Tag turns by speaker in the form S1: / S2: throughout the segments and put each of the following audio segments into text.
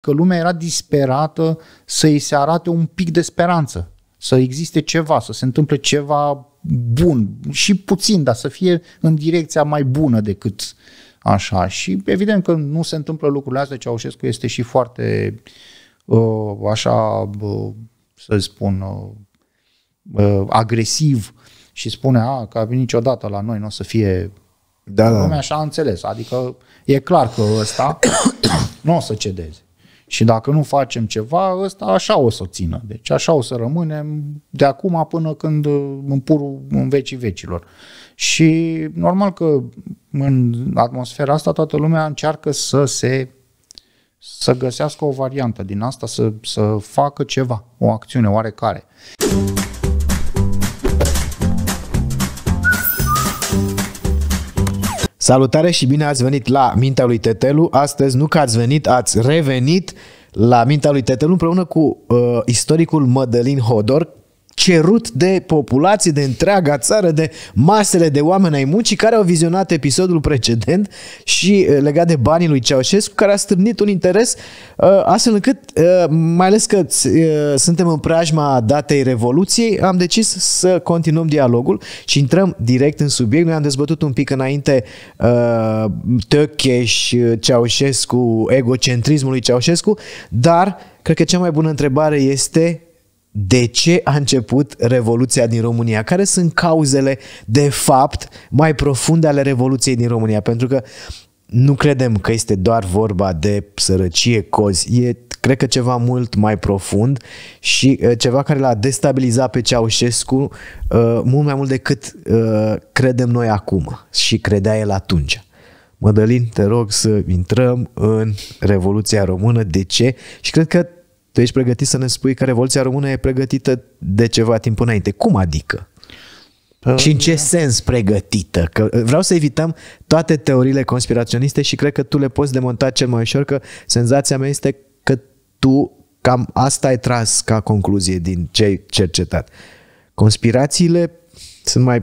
S1: că lumea era disperată să îi se arate un pic de speranță, să existe ceva, să se întâmple ceva bun și puțin, dar să fie în direcția mai bună decât așa. Și evident că nu se întâmplă lucrurile astea, Ceaușescu este și foarte uh, așa, uh, să spun, uh, agresiv și spune a, că niciodată la noi nu o să fie da, da. lumea așa a înțeles. Adică e clar că ăsta nu o să cedeze. Și dacă nu facem ceva, ăsta așa o să țină. Deci așa o să rămânem de acum până când uh, în purul în vecii vecilor. Și normal că în atmosfera asta toată lumea încearcă să se să găsească o variantă din asta, să, să facă ceva, o acțiune oarecare.
S2: Salutare și bine ați venit la Mintea lui Tetelu. Astăzi nu că ați venit, ați revenit la Mintea lui Tetelu împreună cu uh, istoricul Mădălin Hodor, cerut de populații, de întreaga țară, de masele de oameni ai muncii care au vizionat episodul precedent și uh, legat de banii lui Ceaușescu, care a stârnit un interes uh, astfel încât, uh, mai ales că suntem în preajma datei Revoluției, am decis să continuăm dialogul și intrăm direct în subiect. Noi am dezbătut un pic înainte Tăcheș, Ceaușescu, egocentrismul lui Ceaușescu, dar cred că cea mai bună întrebare este de ce a început Revoluția din România? Care sunt cauzele, de fapt, mai profunde ale Revoluției din România? Pentru că nu credem că este doar vorba de sărăcie, cozi. E, cred că, ceva mult mai profund și uh, ceva care l-a destabilizat pe Ceaușescu uh, mult mai mult decât uh, credem noi acum și credea el atunci. Mădălin, te rog să intrăm în Revoluția Română. De ce? Și cred că tu ești pregătit să ne spui că Revoluția Română e pregătită de ceva timp înainte. Cum adică? Uh, și în ce sens pregătită? Că uh, vreau să evităm toate teoriile conspiraționiste și cred că tu le poți demonta cel mai ușor, că senzația mea este că tu cam asta ai tras ca concluzie din ce ai cercetat. Conspirațiile sunt mai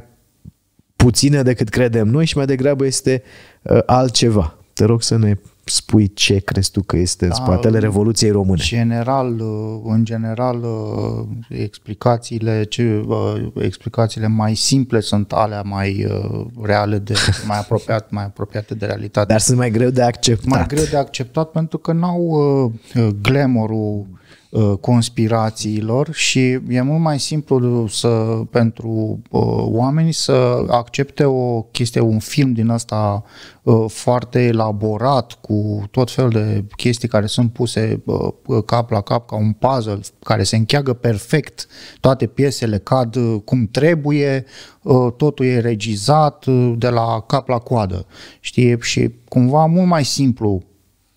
S2: puține decât credem noi și mai degrabă este uh, altceva. Te rog să ne spui ce crezi tu că este în da, spatele Revoluției
S1: Române. General, uh, în general, uh, explicațiile, ce, uh, explicațiile mai simple sunt alea mai reale, de, mai, apropiat, mai apropiate de realitate. Dar sunt mai greu de acceptat. Mai greu de acceptat pentru că n-au glamorul Uh, conspirațiilor și e mult mai simplu să, pentru uh, oameni să accepte o chestie, un film din asta uh, foarte elaborat cu tot fel de chestii care sunt puse uh, uh, cap la cap ca un puzzle care se încheagă perfect, toate piesele cad uh, cum trebuie, uh, totul e regizat uh, de la cap la coadă, știi? Și cumva mult mai simplu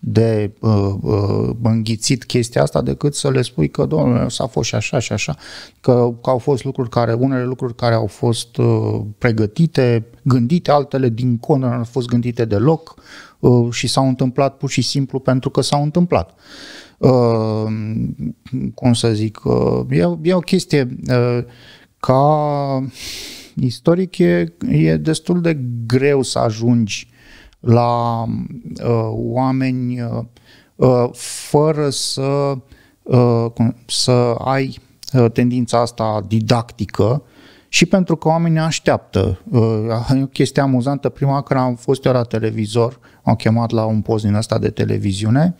S1: de uh, uh, înghițit chestia asta decât să le spui că, domnule, s-a fost și așa și așa, că, că au fost lucruri care, unele lucruri care au fost uh, pregătite, gândite, altele din conă nu au fost gândite deloc uh, și s-au întâmplat pur și simplu pentru că s-au întâmplat. Uh, cum să zic, uh, e, e o chestie uh, ca istoric e, e destul de greu să ajungi la uh, oameni uh, uh fără să, uh, să ai uh, tendința asta didactică și pentru că oamenii așteaptă. Uh, e o chestie amuzantă. Prima când am fost eu la televizor, am chemat la un post din asta de televiziune,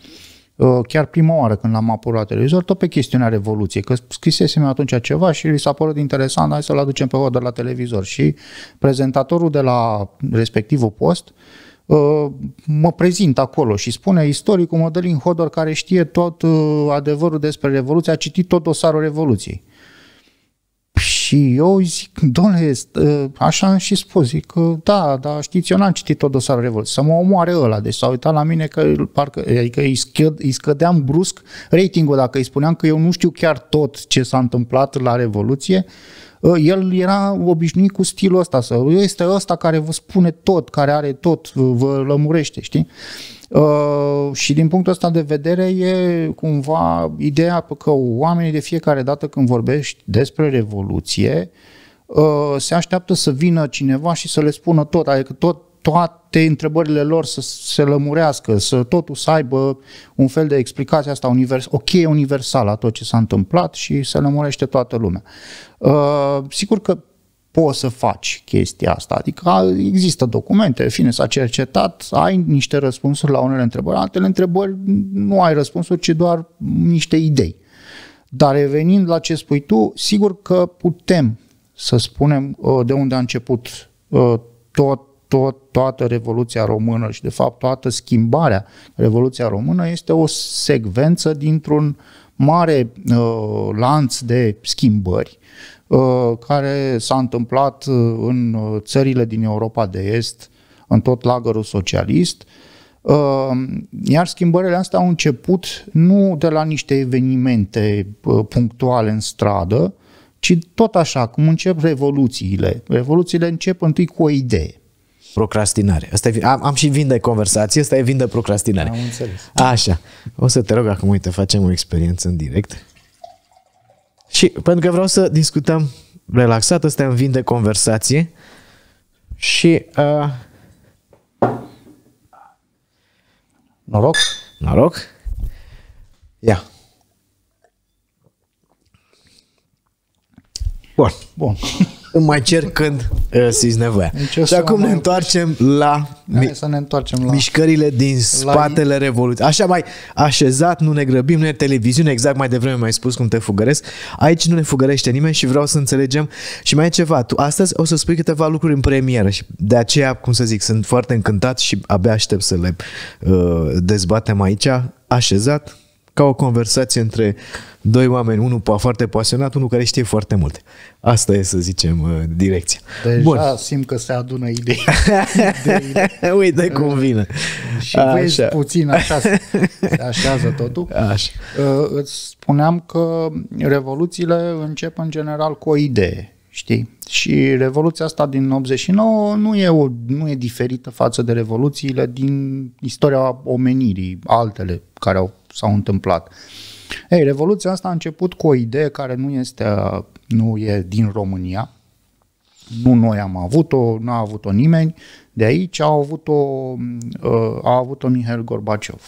S1: chiar prima oară când l-am apărut la televizor, tot pe chestiunea Revoluției, că scrisesem atunci ceva și li s-a părut interesant, hai să-l aducem pe de la televizor. Și prezentatorul de la respectivul post uh, Uh, mă prezint acolo și spune istoricul Mădălin Hodor care știe tot uh, adevărul despre Revoluție, a citit tot dosarul Revoluției. Și eu zic, domnule, uh, așa am și spus, zic, da, dar știți, eu n-am citit tot dosarul Revoluției, să mă omoare ăla, deci s-a uitat la mine că parcă, adică îi, scăd, îi scădeam brusc ratingul dacă îi spuneam că eu nu știu chiar tot ce s-a întâmplat la Revoluție, Ă, el era obișnuit cu stilul ăsta, să este ăsta care vă spune tot, care are tot, vă lămurește, știi? Uh, și din punctul ăsta de vedere e cumva ideea că oamenii de fiecare dată când vorbești despre revoluție, uh, se așteaptă să vină cineva și să le spună tot, adică tot toate întrebările lor să se lămurească, să totul să aibă un fel de explicație asta univers, o cheie universală a tot ce s-a întâmplat și se lămurește toată lumea. Uh, sigur că poți să faci chestia asta. Adică există documente, fine, s-a cercetat, ai niște răspunsuri la unele întrebări, la altele întrebări nu ai răspunsuri, ci doar niște idei. Dar revenind la ce spui tu, sigur că putem să spunem uh, de unde a început uh, tot tot, toată Revoluția Română și, de fapt, toată schimbarea Revoluția Română este o secvență dintr-un mare uh, lanț de schimbări uh, care s-a întâmplat uh, în uh, țările din Europa de Est, în tot lagărul socialist, uh, iar schimbările astea au început nu de la niște evenimente punctuale în stradă, ci tot așa, cum încep revoluțiile. Revoluțiile încep întâi cu o idee Procrastinare.
S2: Asta e, am, am și vin de conversație, asta e vin de procrastinare. Am înțeles. Așa. O să te rog acum, uite, facem o experiență în direct. Și pentru că vreau să discutăm relaxat, ăsta e un vin de conversație. Și... Uh... Noroc. Noroc. Ia. Bun. Bun. îmi mai cer când uh, simți deci și acum ne întoarcem la, mi- să ne întoarcem la mișcările din la spatele Revoluției. Așa mai așezat, nu ne grăbim, nu e televiziune, exact mai devreme mai spus cum te fugăresc. Aici nu ne fugărește nimeni și vreau să înțelegem. Și mai e ceva, tu astăzi o să spui câteva lucruri în premieră și de aceea, cum să zic, sunt foarte încântat și abia aștept să le uh, dezbatem aici, așezat, ca o conversație între doi oameni, unul foarte pasionat, unul care știe foarte mult. Asta e, să zicem, uh, direcția.
S1: Deja Bun. simt că se adună idei.
S2: idei. Uite cum vine. Și așa. vezi puțin așa
S1: se așează totul. Așa. Uh, îți spuneam că revoluțiile încep în general cu o idee, știi? Și revoluția asta din 89 nu e, o, nu e diferită față de revoluțiile din istoria omenirii, altele care au s-au întâmplat. Ei, revoluția asta a început cu o idee care nu este, nu e din România, nu noi am avut-o, n-a avut-o nimeni, de aici a avut-o, uh, a avut-o Mihail Gorbaciov.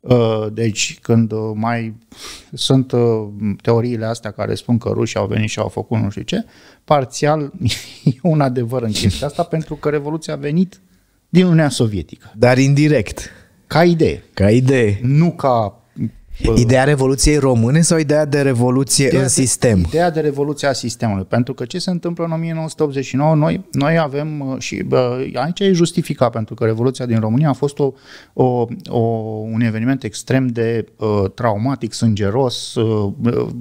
S1: Uh, deci, când uh, mai sunt teoriile astea care spun că rușii au venit și au făcut nu știu ce, parțial e un adevăr în chestia asta, pentru că Revoluția a venit din Uniunea Sovietică. Dar indirect. Ca idee. Ca idee. Nu ca... ideea Revoluției Române sau ideea de Revoluție ideea în de, sistem? Ideea de Revoluție a sistemului. Pentru că ce se întâmplă în 1989, noi, noi avem uh, și bă, aici e justificat, pentru că Revoluția din România a fost o, o, o, un eveniment extrem de uh, traumatic, sângeros, uh,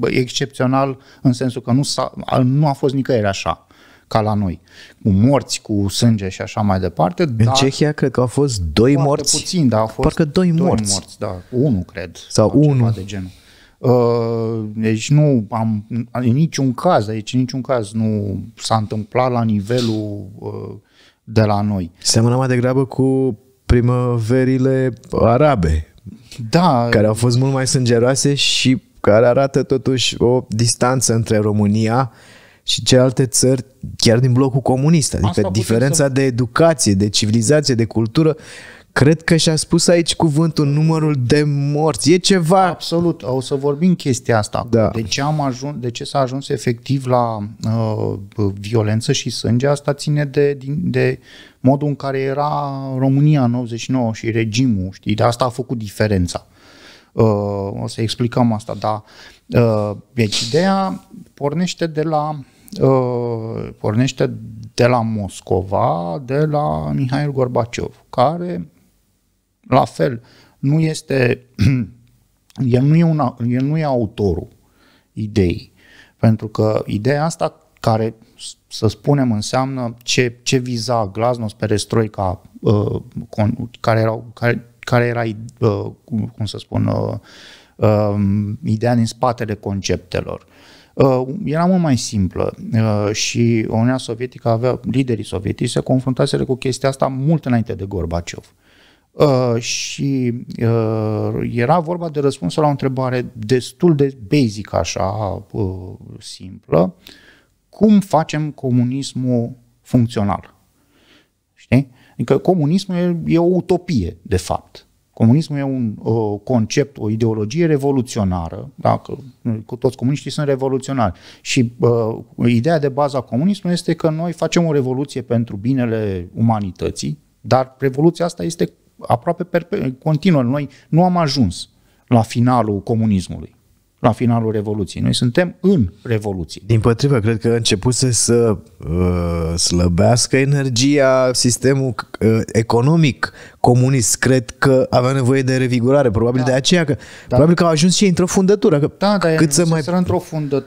S1: excepțional, în sensul că nu, s-a, nu a fost nicăieri așa ca la noi, cu morți, cu sânge și așa mai departe. În dar Cehia cred că au fost doi morți. puțin, dar au fost Parcă doi, doi morți. morți. da, unul cred. Sau, sau unul. de genul. Uh, deci nu am, în niciun caz, aici niciun caz nu s-a întâmplat la nivelul uh, de la noi. Seamănă mai
S2: degrabă cu primăverile arabe, da. care au fost mult mai sângeroase și care arată totuși o distanță între România și celelalte țări chiar din blocul comunist. Adică Asta diferența să... de educație, de civilizație, de cultură, cred că și-a spus aici cuvântul numărul de morți. E ceva...
S1: Absolut. O să vorbim chestia asta. Da. De, ce am ajuns, de ce s-a ajuns efectiv la uh, violență și sânge, asta ține de, de modul în care era România în 99 și regimul, știi? De asta a făcut diferența. Uh, o să explicăm asta, dar uh, deci ideea pornește de la uh, pornește de la Moscova, de la Mihail Gorbaciov, care la fel nu este el nu e, una, el nu e autorul ideii, pentru că ideea asta care, să spunem, înseamnă ce, ce viza Glasnost, Perestroica, care, erau, care care era, uh, cum să spun, uh, um, ideea din spatele conceptelor. Uh, era mult mai simplă și Uniunea Sovietică avea, liderii sovietici se confruntaseră cu chestia asta mult înainte de Gorbaciov. Uh, și uh, era vorba de răspunsul la o întrebare destul de basic, așa, uh, simplă. Cum facem comunismul funcțional? Adică comunismul e, e o utopie, de fapt. Comunismul e un o, uh, concept, o ideologie revoluționară, dacă uh, cu toți comuniștii sunt revoluționari. Și uh, ideea de bază a comunismului este că noi facem o revoluție pentru binele umanității, dar revoluția asta este aproape continuă. Noi nu am ajuns la finalul comunismului la finalul Revoluției. Noi suntem în Revoluție. Din potrivă, cred că
S2: începuse să uh, slăbească energia sistemul uh, economic comunist. Cred că avea nevoie de revigorare. Probabil da. de aceea că da. probabil că
S1: au ajuns și într-o fundătură. Că da, dar cât să mai... într-o, fundă,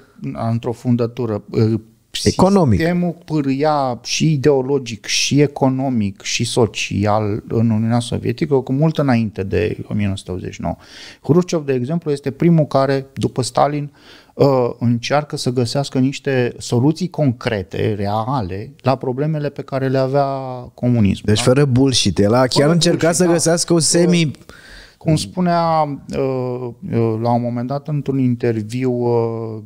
S1: într-o fundătură. Uh, economic. Sistemul pârâia și ideologic, și economic, și social în Uniunea Sovietică cu mult înainte de 1989. Hrușciov, de exemplu, este primul care, după Stalin, uh, încearcă să găsească niște soluții concrete, reale, la problemele pe care le avea comunismul. Deci da? fără
S2: bullshit. El a chiar încerca încercat să
S1: da. găsească o semi... Cum spunea uh, uh, la un moment dat într-un interviu uh,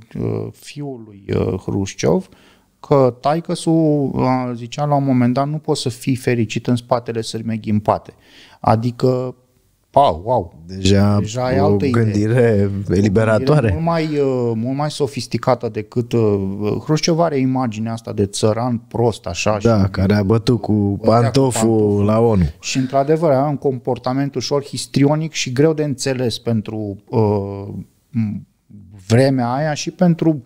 S1: fiului lui Hrușciov, că taică zicea la un moment dat nu poți să fii fericit în spatele sârmei ghimpate. Adică Pau, wow, deci deja, deja ai altă o gândire idee.
S2: eliberatoare. Mult
S1: mai, uh, mult mai sofisticată decât uh, Hrușcev are imaginea asta de țăran prost, așa. Da, și care a bătut cu pantoful, cu pantoful la ONU. Și într-adevăr are un comportament ușor histrionic și greu de înțeles pentru uh, vremea aia și pentru,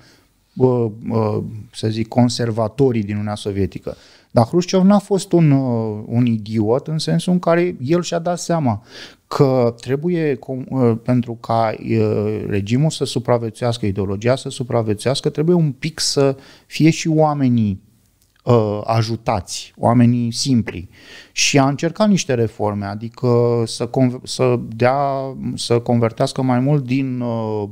S1: uh, uh, să zic, conservatorii din Uniunea Sovietică. Dar Hrușciov n-a fost un, uh, un idiot în sensul în care el și-a dat seama că trebuie uh, pentru ca uh, regimul să supraviețuiască, ideologia să supraviețuiască, trebuie un pic să fie și oamenii ajutați, oamenii simpli. Și a încercat niște reforme, adică să, conver- să, dea, să convertească mai mult din uh,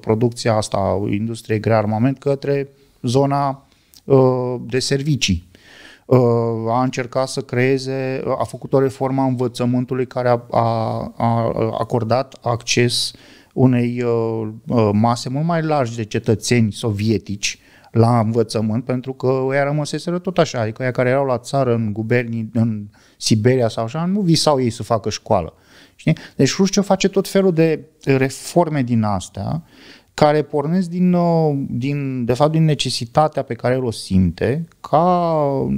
S1: producția asta, industrie grea armament, către zona uh, de servicii. Uh, a încercat să creeze, a făcut o reformă a învățământului care a, a, a acordat acces unei uh, uh, mase mult mai largi de cetățeni sovietici la învățământ, pentru că ei rămăseseră tot așa, adică ei care erau la țară în gubernii, în Siberia sau așa, nu visau ei să facă școală. Știi? Deci Rusia face tot felul de reforme din astea care pornesc din, uh, din, de fapt din necesitatea pe care o simte ca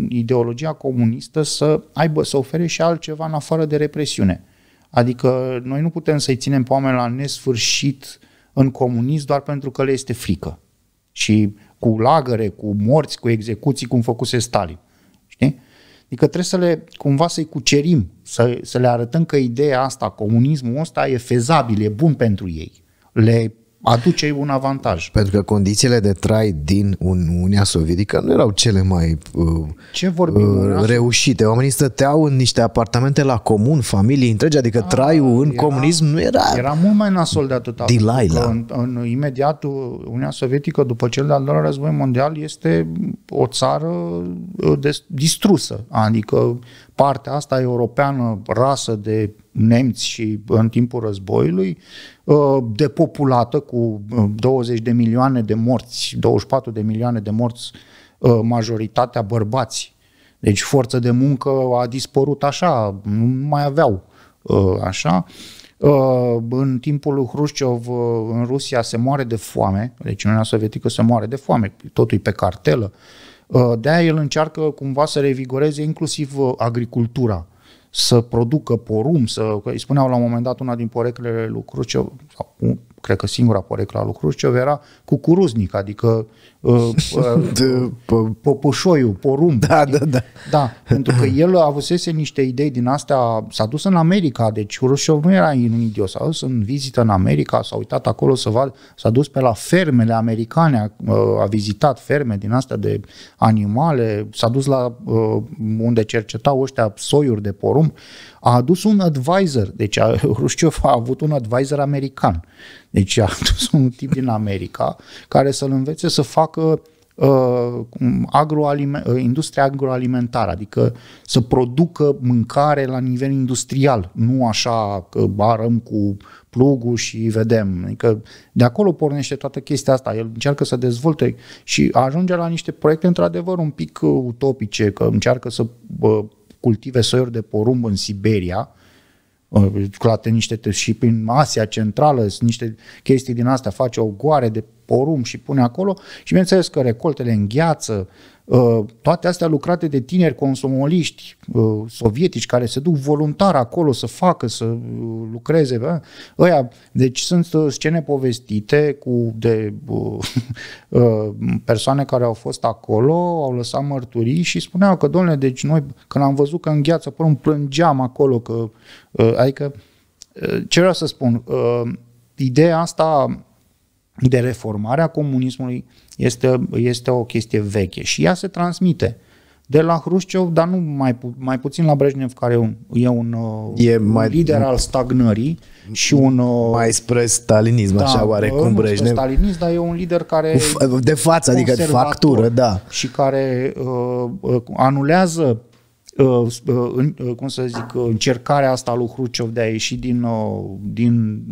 S1: ideologia comunistă să aibă, să ofere și altceva în afară de represiune. Adică noi nu putem să-i ținem pe oameni la nesfârșit în comunism doar pentru că le este frică. Și cu lagăre, cu morți, cu execuții, cum făcuse Stalin. Știi? Adică trebuie să le, cumva să-i cucerim, să, să le arătăm că ideea asta, comunismul ăsta e fezabil, e bun pentru ei. Le aduce un avantaj.
S2: Pentru că condițiile de trai din Uniunea Sovietică nu erau cele mai uh, Ce vorbim, uh, reușite. Oamenii stăteau în niște
S1: apartamente la comun, familii întregi, adică A, ah, traiul în comunism nu era... Era mult mai nasol de atât. Dilaila. În, în imediat Uniunea Sovietică, după cel de-al doilea război mondial, este o țară uh, distrusă. Adică partea asta europeană rasă de nemți și în timpul războiului Uh, depopulată cu 20 uh, de milioane de morți, 24 de milioane de morți, uh, majoritatea bărbați. Deci forță de muncă a dispărut așa, nu mai aveau așa. În timpul lui Hrușciov în Rusia se moare de foame, deci Uniunea Sovietică se moare de foame, totul e pe cartelă. De-aia el încearcă cumva să revigoreze inclusiv agricultura să producă porum, să, îi spuneau la un moment dat una din poreclele lui Crucev, sau cred că singura poreclă a lui Crucev era cu adică de, Popoșoiu, porumb. Da, da, da. Da, pentru că el avusese niște idei din astea, s-a dus în America, deci Hrușov nu era un idiot, s-a dus în vizită în America, s-a uitat acolo să vadă, s-a dus pe la fermele americane, a, a vizitat ferme din astea de animale, s-a dus la uh, unde cercetau ăștia soiuri de porumb, a adus un advisor, deci a, Hrușciov a avut un advisor american, deci a adus un tip din America care să-l învețe să facă facă uh, agroalime- uh, industria agroalimentară, adică să producă mâncare la nivel industrial, nu așa că barăm cu plugul și vedem. Adică de acolo pornește toată chestia asta. El încearcă să dezvolte și ajunge la niște proiecte într-adevăr un pic utopice, că încearcă să uh, cultive soiuri de porumb în Siberia, Uh, circulate niște și prin Asia Centrală, sunt niște chestii din astea, face o goare de porumb și pune acolo și bineînțeles că recoltele îngheață, Uh, toate astea lucrate de tineri consomoliști uh, sovietici care se duc voluntar acolo să facă, să uh, lucreze. Ăia, deci sunt scene povestite cu de persoane care au fost acolo, au lăsat mărturii și spuneau că, domnule, deci noi când am văzut că în gheață până îmi plângeam acolo, că, adică, ce vreau să spun, ideea asta de reformare a comunismului este, este o chestie veche și ea se transmite de la Hrușciov, dar nu mai, pu- mai puțin la Brejnev, care e un, e un, uh, e un mai, lider al stagnării și un... Uh, mai spre stalinism, da, așa oarecum Brejnev. stalinism, dar e un lider care... De față, adică de factură, da. Și care uh, uh anulează Uh, uh, cum să zic, uh, încercarea asta lui Hruciov de a ieși din, din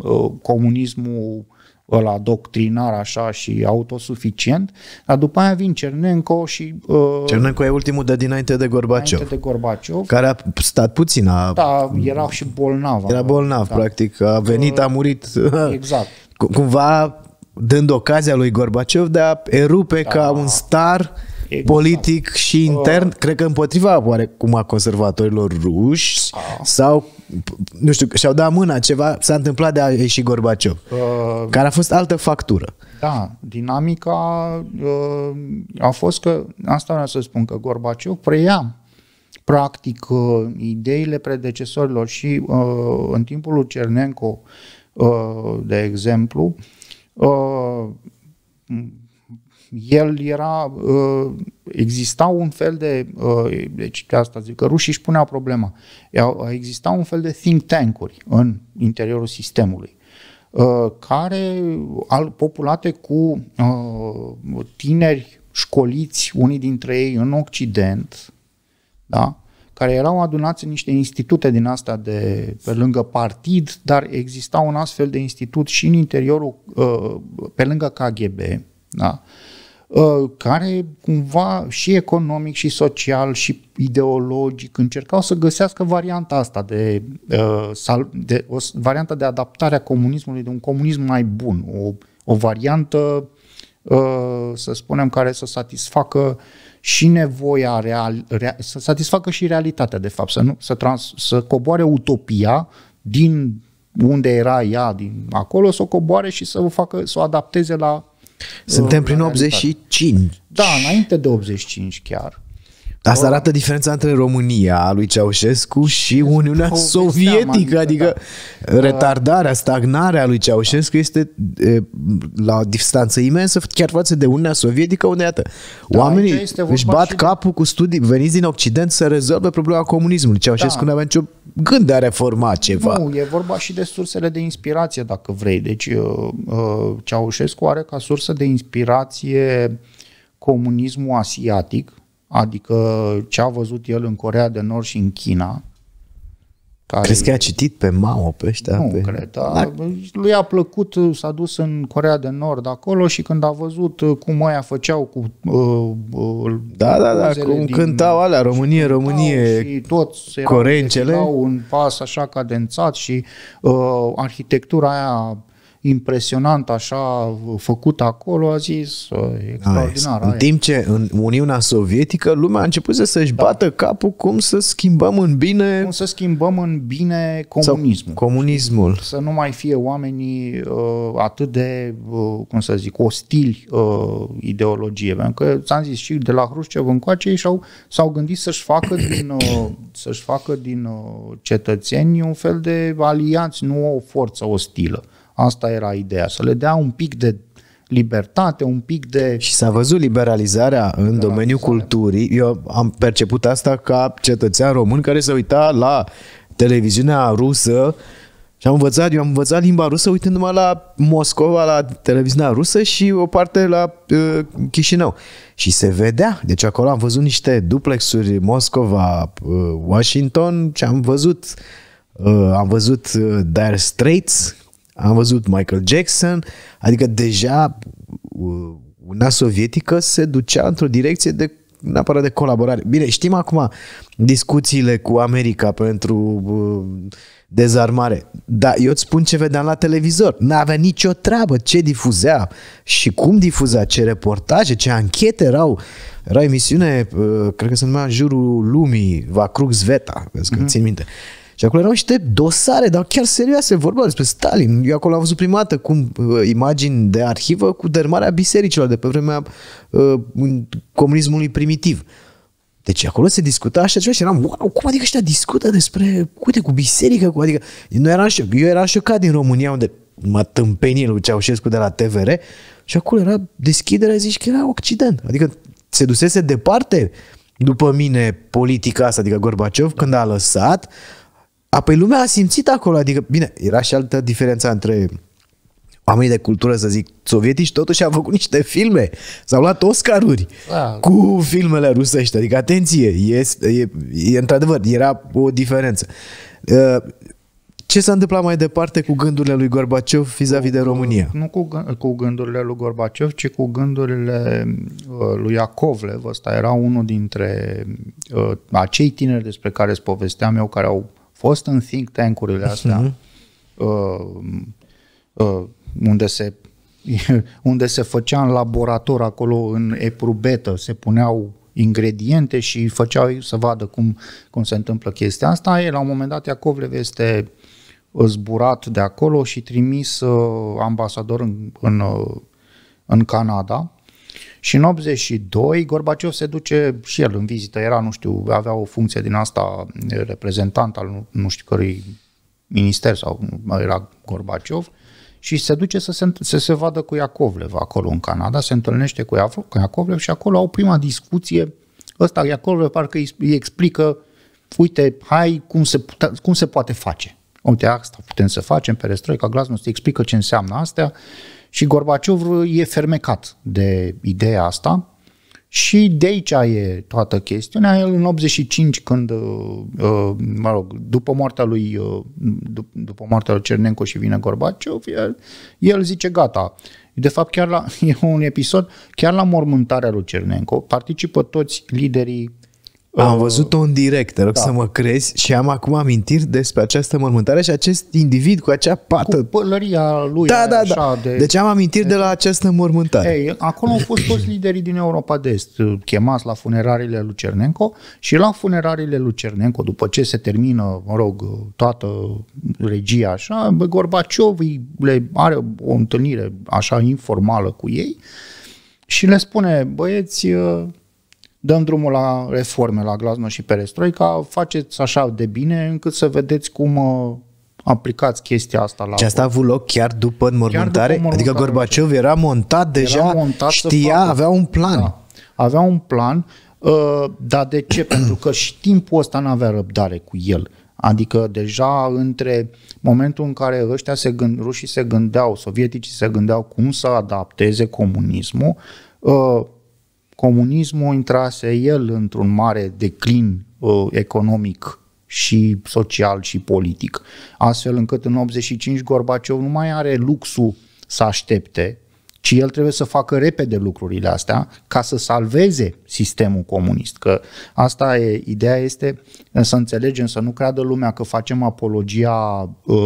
S1: comunismul ăla doctrinar așa și autosuficient, dar după aia vin Cernenco și... Uh, Cernenco e ultimul de dinainte de Gorbaciov. Dinainte de Gorbaciov.
S2: Care a stat puțin. A, da, era și bolnav. Era bolnav, da. practic. A venit, a murit. Exact. Cumva dând ocazia lui Gorbaciov de a erupe da. ca un star Exact. politic și intern, uh, cred că împotriva oarecum a conservatorilor ruși uh, sau nu știu, și-au dat mâna ceva, s-a întâmplat de a ieși Gorbaciov,
S1: uh, care
S2: a fost altă factură.
S1: Da, dinamica uh, a fost că, asta vreau să spun, că Gorbaciov preia practic uh, ideile predecesorilor și uh, în timpul lui Cernenco, uh, de exemplu, uh, el era, uh, exista un fel de, uh, deci asta zic că rușii își punea problema, exista un fel de think tank-uri în interiorul sistemului uh, care al, populate cu tineri școliți, unii dintre ei în Occident, da? care erau adunați în niște institute din asta de pe lângă partid, dar exista un astfel de institut și în interiorul, pe lângă KGB, da? Uh, care cumva și economic și social și ideologic încercau să găsească varianta asta de, uh, de o variantă de adaptare a comunismului, de un comunism mai bun, o, o variantă uh, să spunem care să satisfacă și nevoia real, real, să satisfacă și realitatea de fapt, să nu să, trans, să coboare utopia din unde era ea din acolo, să o coboare și să o facă să o adapteze la suntem prin
S2: 85.
S1: Da, înainte de
S2: 85 chiar. Asta arată diferența între România a lui Ceaușescu și Uniunea da, Sovietică, da. adică retardarea, stagnarea lui Ceaușescu este la o distanță imensă chiar față de Uniunea Sovietică, unde iată, da, își bat capul de... cu studii veniți din Occident să rezolve problema comunismului. Ceaușescu da. nu avea nicio gând de a reforma ceva.
S1: Nu, e vorba și de sursele de inspirație, dacă vrei. Deci Ceaușescu are ca sursă de inspirație comunismul asiatic, Adică ce a văzut el în Corea de Nord și în China, care... Crezi că a citit pe Mao pe ăștia? Nu pe... cred. A, Dar... Lui a plăcut, s-a dus în Corea de Nord acolo și când a văzut cum aia făceau cu... Uh, uh, da, da, da, cum din... cântau alea, Românie, Românie, și toți corencele. Erau un pas așa cadențat și uh, arhitectura aia impresionant așa făcut acolo, a zis ă, extraordinar. În timp
S2: ce în Uniunea Sovietică lumea a început să-și da.
S1: bată capul cum să schimbăm în bine... Cum să schimbăm în bine comunismul. Comunismul. Să nu mai fie oamenii uh, atât de, uh, cum să zic, ostili uh, ideologie. Pentru că, ți-am zis, și de la Hrușcev încoace ei s-au, s-au gândit să-și facă din, uh, să-și facă din uh, cetățeni un fel de alianți, nu o forță ostilă. Asta era ideea, să le dea un pic de libertate, un pic de... Și s-a văzut liberalizarea în
S2: domeniul culturii. Eu am perceput asta ca cetățean român care se uita la televiziunea rusă și am învățat, eu am învățat limba rusă uitându-mă la Moscova, la televiziunea rusă și o parte la uh, Chișinău. Și se vedea, deci acolo am văzut niște duplexuri Moscova, uh, Washington și am văzut uh, am văzut uh, Dire Straits, am văzut Michael Jackson, adică deja una sovietică se ducea într-o direcție de neapărat de colaborare. Bine, știm acum discuțiile cu America pentru dezarmare, dar eu îți spun ce vedeam la televizor. N-avea nicio treabă ce difuzea și cum difuza, ce reportaje, ce anchete erau. Era emisiune, uh, cred că se numea Jurul Lumii, Vacrux Zveta, vezi că mm-hmm. țin minte. Uh, și acolo erau niște dosare, dar chiar serioase, vorba despre Stalin. Eu acolo am văzut prima dată cum uh, imagini de arhivă cu dermarea bisericilor de pe vremea uh, comunismului primitiv. Deci acolo se discuta așa ceva și eram, wow, cum adică ăștia discută despre, uite, cu biserică, cu, adică, nu eram șoc, eu eram șocat din România unde mă tâmpenie lui Ceaușescu de la TVR și acolo era deschiderea zici că era Occident. Adică se dusese departe după mine politica asta, adică Gorbaciov, când a lăsat, Apoi lumea a simțit acolo, adică, bine, era și altă diferența între oamenii de cultură, să zic, sovietici, totuși au făcut niște filme. S-au luat Oscaruri da. cu filmele rusești. Adică, atenție, este, e, e, într-adevăr, era o diferență. Uh, ce s-a întâmplat mai departe cu gândurile lui Gorbaciov vis-a-vis de România?
S1: Nu cu, cu gândurile lui Gorbaciov, ci cu gândurile uh, lui Iacovlev. Ăsta era unul dintre uh, acei tineri despre care îți povesteam eu, care au fost în think tank-urile astea, uh-huh. uh, uh, unde se unde se făcea în laborator acolo în eprubetă, se puneau ingrediente și făceau să vadă cum, cum se întâmplă chestia asta. E, la un moment dat Iacovlev este zburat de acolo și trimis uh, ambasador în, în, uh, în Canada și în 82 Gorbaciov se duce și el în vizită, era, nu știu, avea o funcție din asta reprezentant al nu știu cărui minister sau era Gorbaciov și se duce să se, să se vadă cu Iacovlev acolo în Canada, se întâlnește cu Iacovlev și acolo au prima discuție, ăsta Iacovlev parcă îi, îi explică, uite, hai cum se, pute, cum se poate face. Uite, asta putem să facem, perestroica, glasnost, îi explică ce înseamnă astea și Gorbaciov e fermecat de ideea asta și de aici e toată chestiunea. El în 85, când, uh, uh, mă rog, după moartea lui, uh, după moartea lui Cernenco și vine Gorbaciov, el, el zice gata. De fapt, chiar la, e un episod, chiar la mormântarea lui Cernenco participă toți liderii am uh, văzut-o în direct, te rog da. să mă crezi, și am acum amintiri
S2: despre această mormântare și acest individ cu acea pată. Cu pălăria lui. Da, da, da. de... Deci am amintiri de, de
S1: la această mormântare. Ei, acolo au fost toți liderii din Europa de Est uh, chemați la funerariile lui Cernenco și la funerariile lui Cernenco, după ce se termină, mă rog, uh, toată regia așa, Gorbaciov le are o întâlnire așa informală cu ei și le spune, băieți, dăm drumul la reforme, la glasno și perestroica, faceți așa de bine încât să vedeți cum uh, aplicați chestia asta la... Și asta a avut loc chiar după înmormântare? Chiar după adică Gorbaciov era montat deja, era montat știa, avea un plan. Da. Avea un plan, uh, dar de ce? Pentru că și timpul ăsta nu avea răbdare cu el. Adică deja între momentul în care ăștia se gând, rușii se gândeau, sovieticii se gândeau cum să adapteze comunismul, uh, comunismul intrase el într-un mare declin uh, economic și social și politic. Astfel încât în 85 Gorbaciov nu mai are luxul să aștepte ci el trebuie să facă repede lucrurile astea ca să salveze sistemul comunist. Că asta e, ideea este să înțelegem, să nu creadă lumea că facem apologia uh,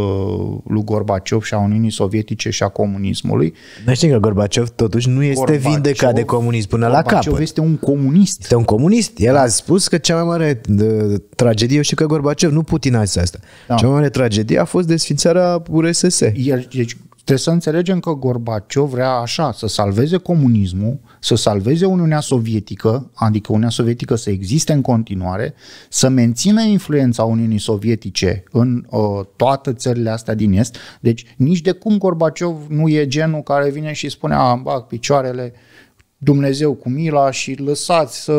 S1: lui Gorbaciov și a Uniunii Sovietice și a comunismului. Nu știm că Gorbaciov totuși nu este Gorbaciov, vindecat de comunism până Gorbaciov la capăt. este un comunist.
S2: Este un comunist. El da. a spus că cea mai mare de, tragedie, eu știu că Gorbaciov, nu Putin a zis
S1: asta, da. cea mai mare tragedie a fost desfințarea URSS. El, deci Trebuie să înțelegem că Gorbaciov vrea așa, să salveze comunismul, să salveze Uniunea Sovietică, adică Uniunea Sovietică să existe în continuare, să mențină influența Uniunii Sovietice în uh, toate țările astea din Est. Deci nici de cum Gorbaciov nu e genul care vine și spune, a, bag picioarele, uh, Dumnezeu cu mila și lăsați să,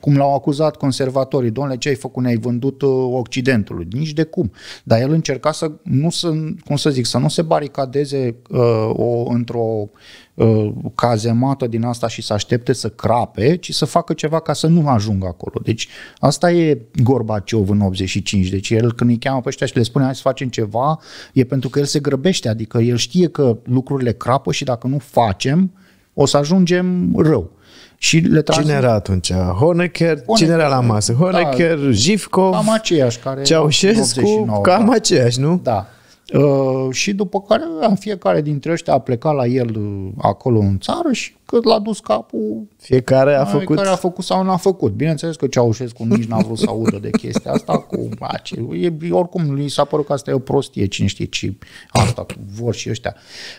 S1: cum l-au acuzat conservatorii, domnule, ce ai făcut, ne-ai vândut uh, Occidentului, nici de cum. Dar el încerca să, nu să, cum să zic, să nu se baricadeze uh, o, într-o uh, cazemată din asta și să aștepte să crape, ci să facă ceva ca să nu ajungă acolo. Deci asta e Gorbaciov în 85, deci el când îi cheamă pe ăștia și le spune hai să facem ceva, e pentru că el se grăbește, adică el știe că lucrurile crapă și dacă nu facem, o să ajungem rău. Și le trans... Cine era atunci? Honecker? Honecker? Cine era la masă? Da. Honecker, da, Jivkov? Cam aceiași care... Ceaușescu? 89, cam da. aceiași, nu? Da. Uh, și după care fiecare dintre ăștia a plecat la el uh, acolo în țară și că l-a dus capul. Fiecare a făcut. Fiecare a făcut sau n-a făcut. Bineînțeles că Ceaușescu nici n-a vrut să audă de chestia asta cu ace. E, oricum, lui s-a părut că asta e o prostie, cine știe, ce. asta vor și ăștia.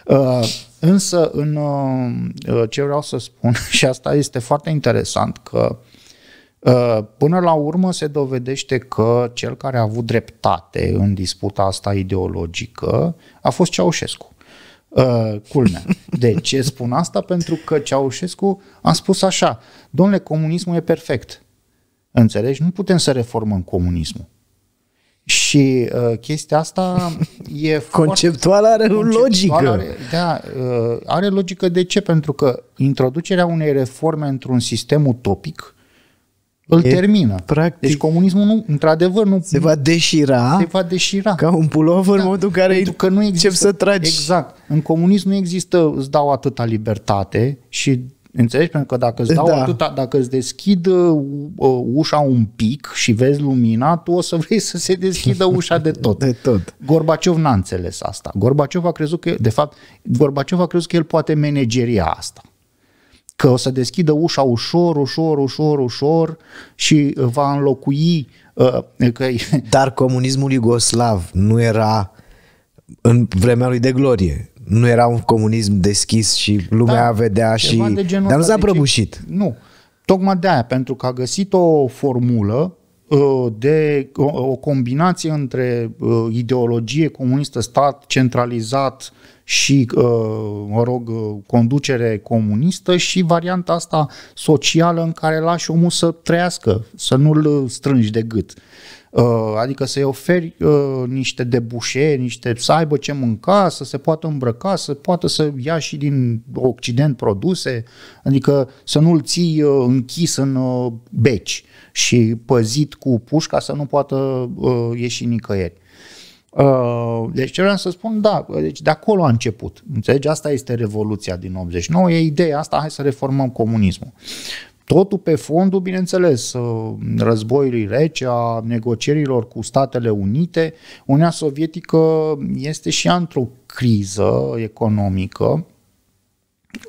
S1: Uh, însă, în, uh, uh ce vreau să spun, și asta este foarte interesant, că uh, Uh, până la urmă se dovedește că cel care a avut dreptate în disputa asta ideologică a fost Ceaușescu. Uh, culmea. De ce spun asta? Pentru că Ceaușescu a spus așa, domnule, comunismul e perfect. Înțelegi? Nu putem să reformăm comunismul. Și uh, chestia asta e Conceptual foarte, are logică. Are, da, uh, are logică de ce? Pentru că introducerea unei reforme într-un sistem utopic îl e, termină. Practic, deci comunismul, nu, într-adevăr, nu... Se va deșira. Se va deșira. Ca un pulover da, în modul în care pentru că nu există, încep să tragi. Exact. În comunism nu există îți dau atâta libertate și Înțelegi? Pentru că dacă îți dau da. atâta, dacă îți deschid uh, uh, ușa un pic și vezi lumina, tu o să vrei să se deschidă ușa de tot. De tot. Gorbaciov n-a înțeles asta. Gorbaciov a crezut că, de fapt, Gorbaciov a crezut că el poate manageria asta că o să deschidă ușa ușor, ușor, ușor, ușor și va înlocui uh, că... Dar comunismul
S2: iugoslav nu era în vremea lui de glorie. Nu era un comunism deschis și
S1: lumea da, vedea și... De genul dar nu s-a deci prăbușit. Nu. Tocmai de aia, pentru că a găsit o formulă Uh, de o combinație între uh, ideologie comunistă, stat centralizat și, uh, mă rog, conducere comunistă și varianta asta socială în care lași omul să trăiască, să nu-l strângi de gât. Adică să-i oferi niște debușe, niște, să aibă ce mânca, să se poată îmbrăca, să poată să ia și din Occident produse, adică să nu-l ții închis în beci și păzit cu pușca să nu poată uh, ieși nicăieri. Uh, deci ce vreau să spun, da, deci de acolo a început. Înțelegi? Asta este revoluția din 89, e ideea asta, hai să reformăm comunismul. Totul pe fondul, bineînțeles, uh, războiului rece, a negocierilor cu Statele Unite. Uniunea Sovietică este și într-o criză economică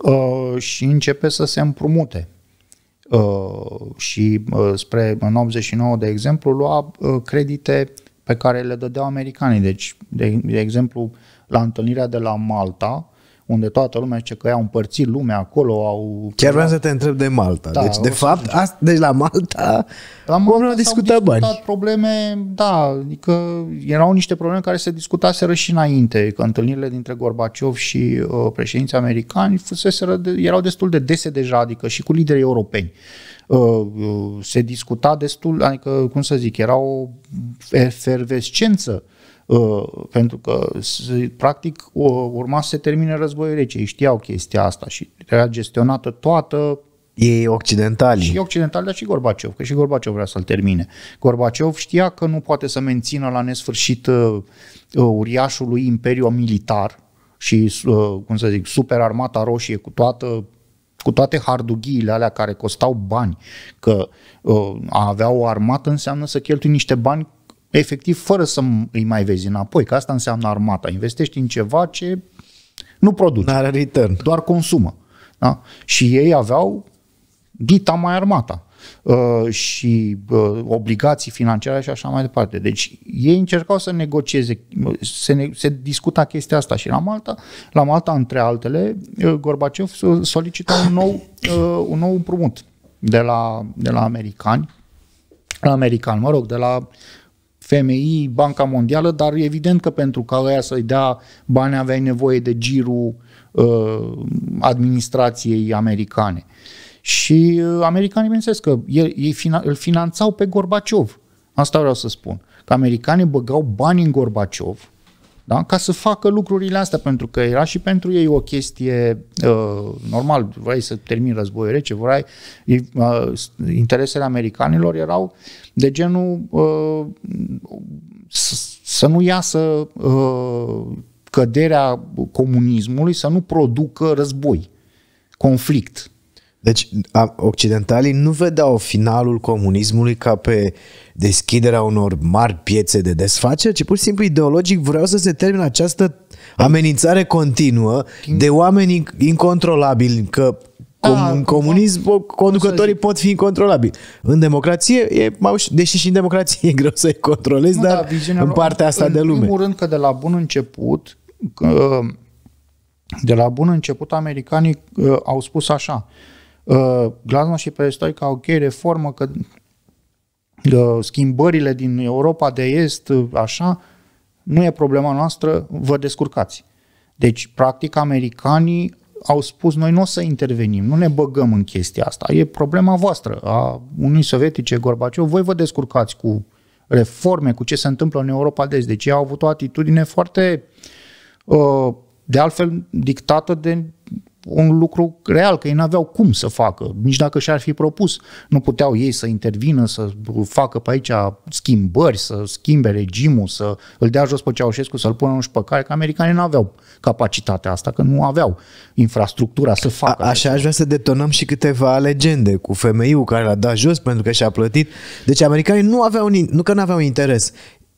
S1: uh, și începe să se împrumute și uh, spre în 89, de exemplu, lua uh, credite pe care le dădeau americanii. Deci, de, de exemplu, la întâlnirea de la Malta, unde toată lumea zice că i-au împărțit lumea acolo, au... Chiar vreau să te întreb de Malta. Da, deci, de fapt, a, deci la Malta, la Malta oamenii au discutat bani. probleme, da, adică erau niște probleme care se discutaseră și înainte, că întâlnirile dintre Gorbaciov și uh, președinții americani fuseseră de, erau destul de dese deja, adică și cu liderii europeni. Uh, uh, se discuta destul, adică, cum să zic, era o efervescență Uh, pentru că practic urma să se termine războiul rece, ei știau chestia asta și era gestionată toată ei occidentali. Și occidentali, dar și Gorbaciov, că și Gorbaciov vrea să-l termine. Gorbaciov știa că nu poate să mențină la nesfârșit uh, uh uriașul lui imperiu militar și, uh, cum să zic, super armata roșie cu toată cu toate hardughiile alea care costau bani, că uh, a avea o armată înseamnă să cheltui niște bani efectiv fără să îi mai vezi înapoi, că asta înseamnă armata. Investești în ceva ce nu produce. N-are return. Doar consumă. Da? Și ei aveau dita mai armata uh, și uh, obligații financiare și așa mai departe. Deci ei încercau să negocieze, se, ne, se discuta chestia asta și la Malta, la Malta între altele, uh, Gorbaciov solicită un nou, uh, un nou împrumut de la, de la americani, la american, mă rog, de la FMI, Banca Mondială, dar evident că pentru ca ăia să-i dea bani aveai nevoie de girul uh, administrației americane. Și uh, americanii, bineînțeles că ei, ei fina- îl finanțau pe Gorbaciov. Asta vreau să spun. Că americanii băgau bani în Gorbaciov da? ca să facă lucrurile astea, pentru că era și pentru ei o chestie uh, normal, vrei să termin războiul rece, vrei, uh, interesele americanilor erau de genul uh, să nu iasă uh, căderea comunismului, să nu producă război, conflict. Deci occidentalii nu vedeau
S2: finalul comunismului ca pe deschiderea unor mari piețe de desfaceri, ci pur și simplu ideologic vreau să se termine această amenințare continuă de oameni incontrolabili, că ah, da, în comunism da, conducătorii pot fi incontrolabili. În democrație, e mai uș- deși și în democrație e greu să-i controlezi, nu, dar da, în partea asta în, de lume. În primul
S1: rând că de la bun început, că, de la bun început americanii uh, au spus așa, uh, Glasnost și Perestroica, ok, reformă, că schimbările din Europa de Est, așa, nu e problema noastră, vă descurcați. Deci, practic, americanii au spus noi nu o să intervenim, nu ne băgăm în chestia asta, e problema voastră, a Unii Sovietice, Gorbaciov, voi vă descurcați cu reforme, cu ce se întâmplă în Europa de Est. Deci ei au avut o atitudine foarte, uh, de altfel, dictată de un lucru real, că ei n-aveau cum să facă, nici dacă și-ar fi propus. Nu puteau ei să intervină, să facă pe aici schimbări, să schimbe regimul, să îl dea jos pe Ceaușescu, să-l pună în șpăcare, că americanii n-aveau capacitatea asta, că nu aveau infrastructura să facă. A, așa aș vrea să detonăm și câteva legende cu femeiul care l-a dat jos
S2: pentru că și-a plătit. Deci americanii nu aveau, nu că n-aveau interes.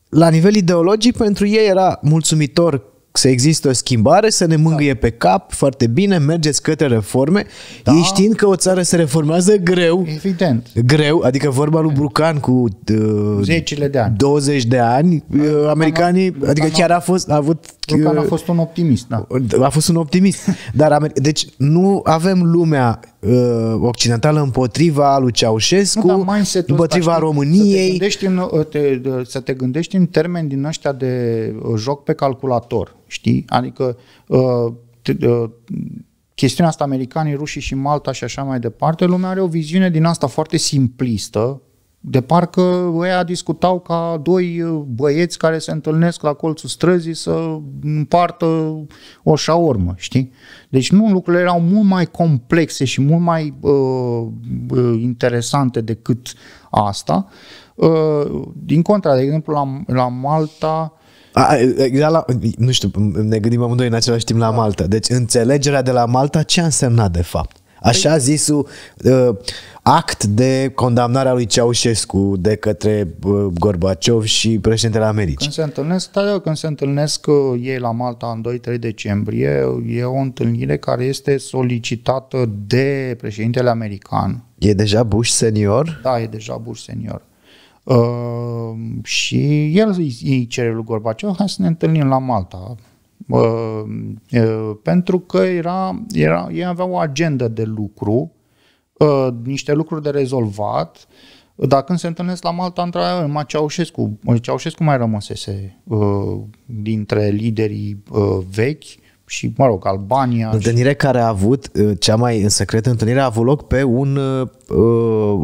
S2: La nivel ideologic, pentru ei era mulțumitor să există o schimbare, să ne da. mângâie da. pe cap, foarte bine, mergeți către reforme, da. ei știind că o țară se reformează greu. Evident. Greu, adică vorba lui Brucan cu uh, Zecile de ani. 20 de ani, uh, americanii, Brucan adică chiar a fost, a avut... Uh, Brucan a fost un optimist, da. A fost un optimist. Dar, deci nu avem lumea Uh, occidentală împotriva lui Ceaușescu,
S1: nu, da, da împotriva ăsta, României. Să te, în, uh, te, uh, să te gândești în termeni din ăștia de joc pe calculator, știi? Adică te, chestiunea asta americanii, rușii și Malta și așa mai departe, lumea are o viziune din asta foarte simplistă, de parcă ăia discutau ca doi uh, băieți care se întâlnesc la colțul străzii să împartă o șaormă, știi? Deci nu, lucrurile erau mult mai complexe și mult mai uh, uh, interesante decât asta. Uh, din contra, de exemplu, la, la Malta...
S2: A, exact la, nu știu, ne gândim amândoi în același timp la da. Malta. Deci înțelegerea de la Malta ce a însemnat de fapt? Așa păi- zisul uh, act de condamnare a lui Ceaușescu de către uh, Gorbaciov și președintele Americii.
S1: Când se întâlnesc, da, da când se întâlnesc uh, ei la Malta în 2-3 decembrie, e o întâlnire care este solicitată de președintele american.
S2: E deja Bush senior?
S1: Da, e deja Bush senior. Uh, și el îi cere lui Gorbaciov, hai să ne întâlnim la Malta. Uh, uh, pentru că era, era, ei aveau o agendă de lucru, uh, niște lucruri de rezolvat, dar când se întâlnesc la Malta, într-adevăr, mai Ceaușescu, Ceaușescu mai rămăsese dintre liderii vechi și, mă rog, Albania. Întâlnire și...
S2: care a avut, cea mai în secret întâlnire a avut loc pe un, uh,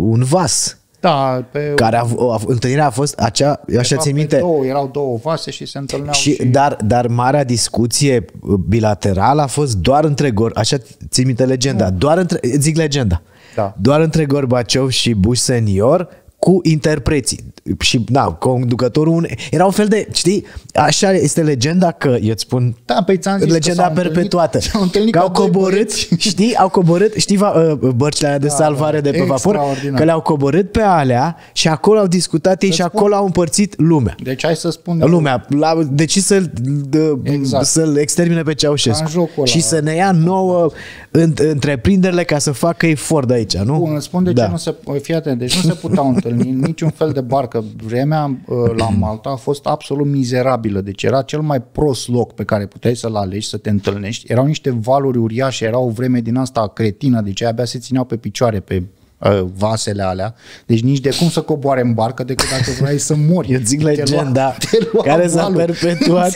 S2: un vas da, pe... Care a, a, întâlnirea a fost acea, eu așa țin minte...
S1: Două, erau două vase și se întâlneau și... și...
S2: Dar, dar marea discuție bilaterală a fost doar între Gor... Așa țin minte legenda, nu. Mm. doar între... Zic legenda. Da. Doar între Gorbaciov și Bush senior cu interpreții și, da, conducătorul un, era un fel de, știi, așa este legenda că, eu îți spun, da, pe păi am zis legenda perpetuată. Întâlnit, că au coborât, știi, au coborât, știi, va, uh, bărcile alea de da, salvare da, de pe vapor, că le-au coborât pe alea și acolo au discutat ei să și spun. acolo au împărțit lumea.
S1: Deci hai să spun Lumea,
S2: la, deci să de, exact. să-l extermine pe Ceaușescu și să ne ia nouă în, întreprinderile ca să facă efort de aici, nu? Bun, îți spun de da. ce nu
S1: se, fii atent, deci nu se puteau întâlni niciun fel de barcă că vremea uh, la Malta a fost absolut mizerabilă, deci era cel mai prost loc pe care puteai să-l alegi, să te întâlnești. Erau niște valuri uriașe, era o vreme din asta cretină, deci abia se țineau pe picioare pe Ă, vasele alea. Deci nici de cum să coboare în barcă decât dacă vrei să mori. Eu zic legenda te da, care s-a perpetuat.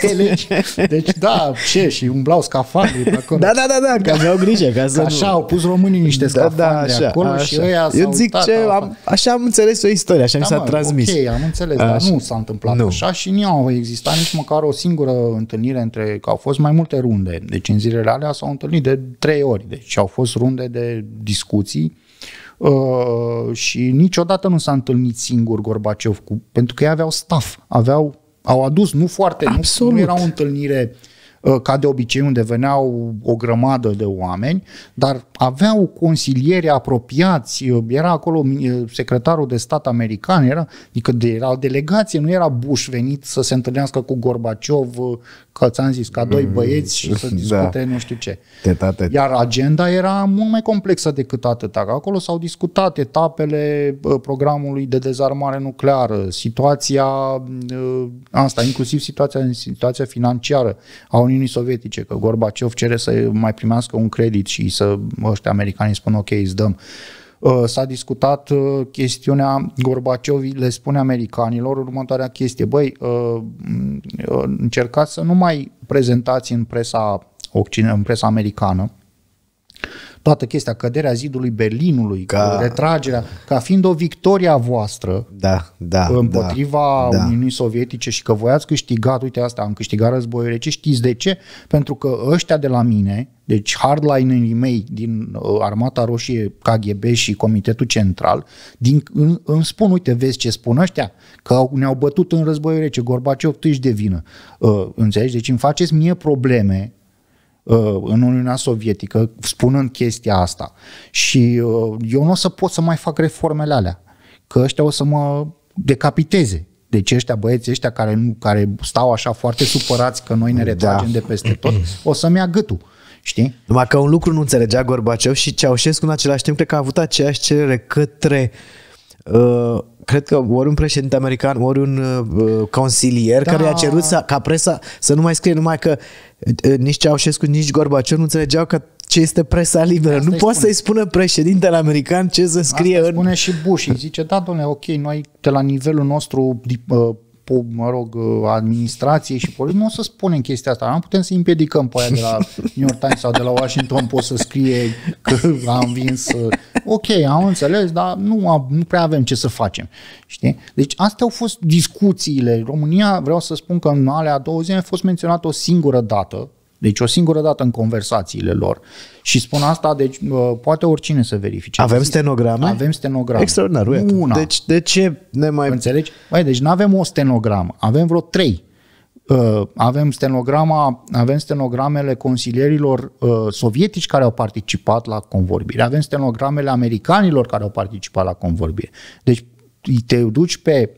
S1: Deci da, ce, și umblau scafandri acolo. Da, da, da, da,
S2: că aveau grijă. Ca să așa nu... au pus românii niște da, da, scafandri da, așa, acolo așa. și ăia Eu zic ce, am, așa am înțeles o istorie, așa da, mi s-a mă, transmis. Ok, am înțeles, așa. dar nu s-a
S1: întâmplat nu. așa și nu au existat nici măcar o singură întâlnire între, că au fost mai multe runde. Deci în zilele alea s-au întâlnit de trei ori. Deci au fost runde de discuții Uh, și niciodată nu s-a întâlnit singur Gorbaciov cu, pentru că ei aveau staff, aveau, au adus, nu foarte, Absolut. nu, nu era o întâlnire uh, ca de obicei unde veneau o grămadă de oameni, dar aveau consilieri apropiați, uh, era acolo secretarul de stat american, era, adică de, era o delegație, nu era Bush venit să se întâlnească cu Gorbaciov că ți-am zis, ca doi mm, băieți și să da. discute da. nu știu ce. Tetate. Iar agenda era mult mai complexă decât atât. Acolo s-au discutat etapele programului de dezarmare nucleară, situația ă, asta, inclusiv situația, situația financiară a Uniunii Sovietice, că Gorbaciov cere să mai primească un credit și să ăștia americanii spun ok, îți dăm. Uh, Uh, s-a discutat uh, chestiunea, Gorbaciov le spune americanilor următoarea chestie, băi, uh, încercați să nu mai prezentați în presa, în presa americană toată chestia, căderea zidului Berlinului, ca... retragerea, ca fiind o victoria voastră da, da, da împotriva da, Uniunii Sovietice și că voi ați câștigat, uite asta, am câștigat războiul rece, știți de ce? Pentru că ăștia de la mine, deci hardlinerii mei din uh, Armata Roșie, KGB și Comitetul Central, din, îmi spun, uite, vezi ce spun ăștia? Că ne-au bătut în războiul rece, Gorbaciov tu ești de vină. Uh, înțelegi? Deci îmi faceți mie probleme Uh, în Uniunea Sovietică, spunând chestia asta. Și uh, eu nu o să pot să mai fac reformele alea, că ăștia o să mă decapiteze. Deci ăștia băieți ăștia care, nu, care stau așa foarte supărați că noi ne da. retragem da. de peste tot, o să-mi ia gâtul. Știi? Numai că un
S2: lucru nu înțelegea Gorbaceu și Ceaușescu în același timp cred că a avut aceeași cerere către uh, Uh, cred că ori un președinte american, ori un uh, uh consilier da. care a cerut să, ca presa să nu mai scrie numai că uh, uh, nici Ceaușescu, nici Gorbaciov nu înțelegeau că ce
S1: este presa liberă. nu poate să-i spună președintele american ce să scrie. Asta în... spune și Bush. Îi zice, da, domnule, ok, noi de la nivelul nostru mă rog, ă, administrației și poliției, nu o să spunem chestia asta. Nu putem să împiedicăm pe aia de la New York Times sau de la Washington pot să scrie că am învins. Ă, ok, am înțeles, dar nu, nu prea avem ce să facem. Știi? Deci astea au fost discuțiile. România, vreau să spun că în alea două zile a fost menționată o singură dată deci o singură dată în conversațiile lor. Și spun asta, deci poate oricine să verifice. Avem stenograme? Avem stenograme. Extraordinar, uite. Una. Deci de ce ne mai... Înțelegi? Băi, deci nu avem o stenogramă, avem vreo trei. Uh, avem, stenograma, avem stenogramele consilierilor uh, sovietici care au participat la convorbire, avem stenogramele americanilor care au participat la convorbire. Deci te duci pe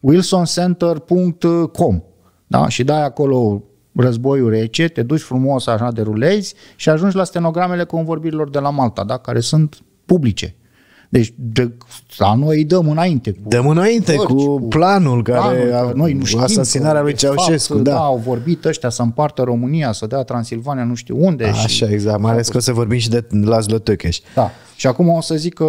S1: wilsoncenter.com da? și dai acolo războiul rece, te duci frumos așa de rulezi și ajungi la stenogramele convorbirilor de la Malta, da? care sunt publice. Deci de, la noi îi dăm înainte. Cu dăm înainte orice, cu planul cu care planul, a, noi nu știm asasinarea lui Ceaușescu. Fapt, da. da, au vorbit ăștia să împartă România, să dea Transilvania nu știu unde. Așa, și,
S2: exact. Mai ales că o să vorbim și de Lazlo Tăcheș. Da.
S1: Și acum o să zic că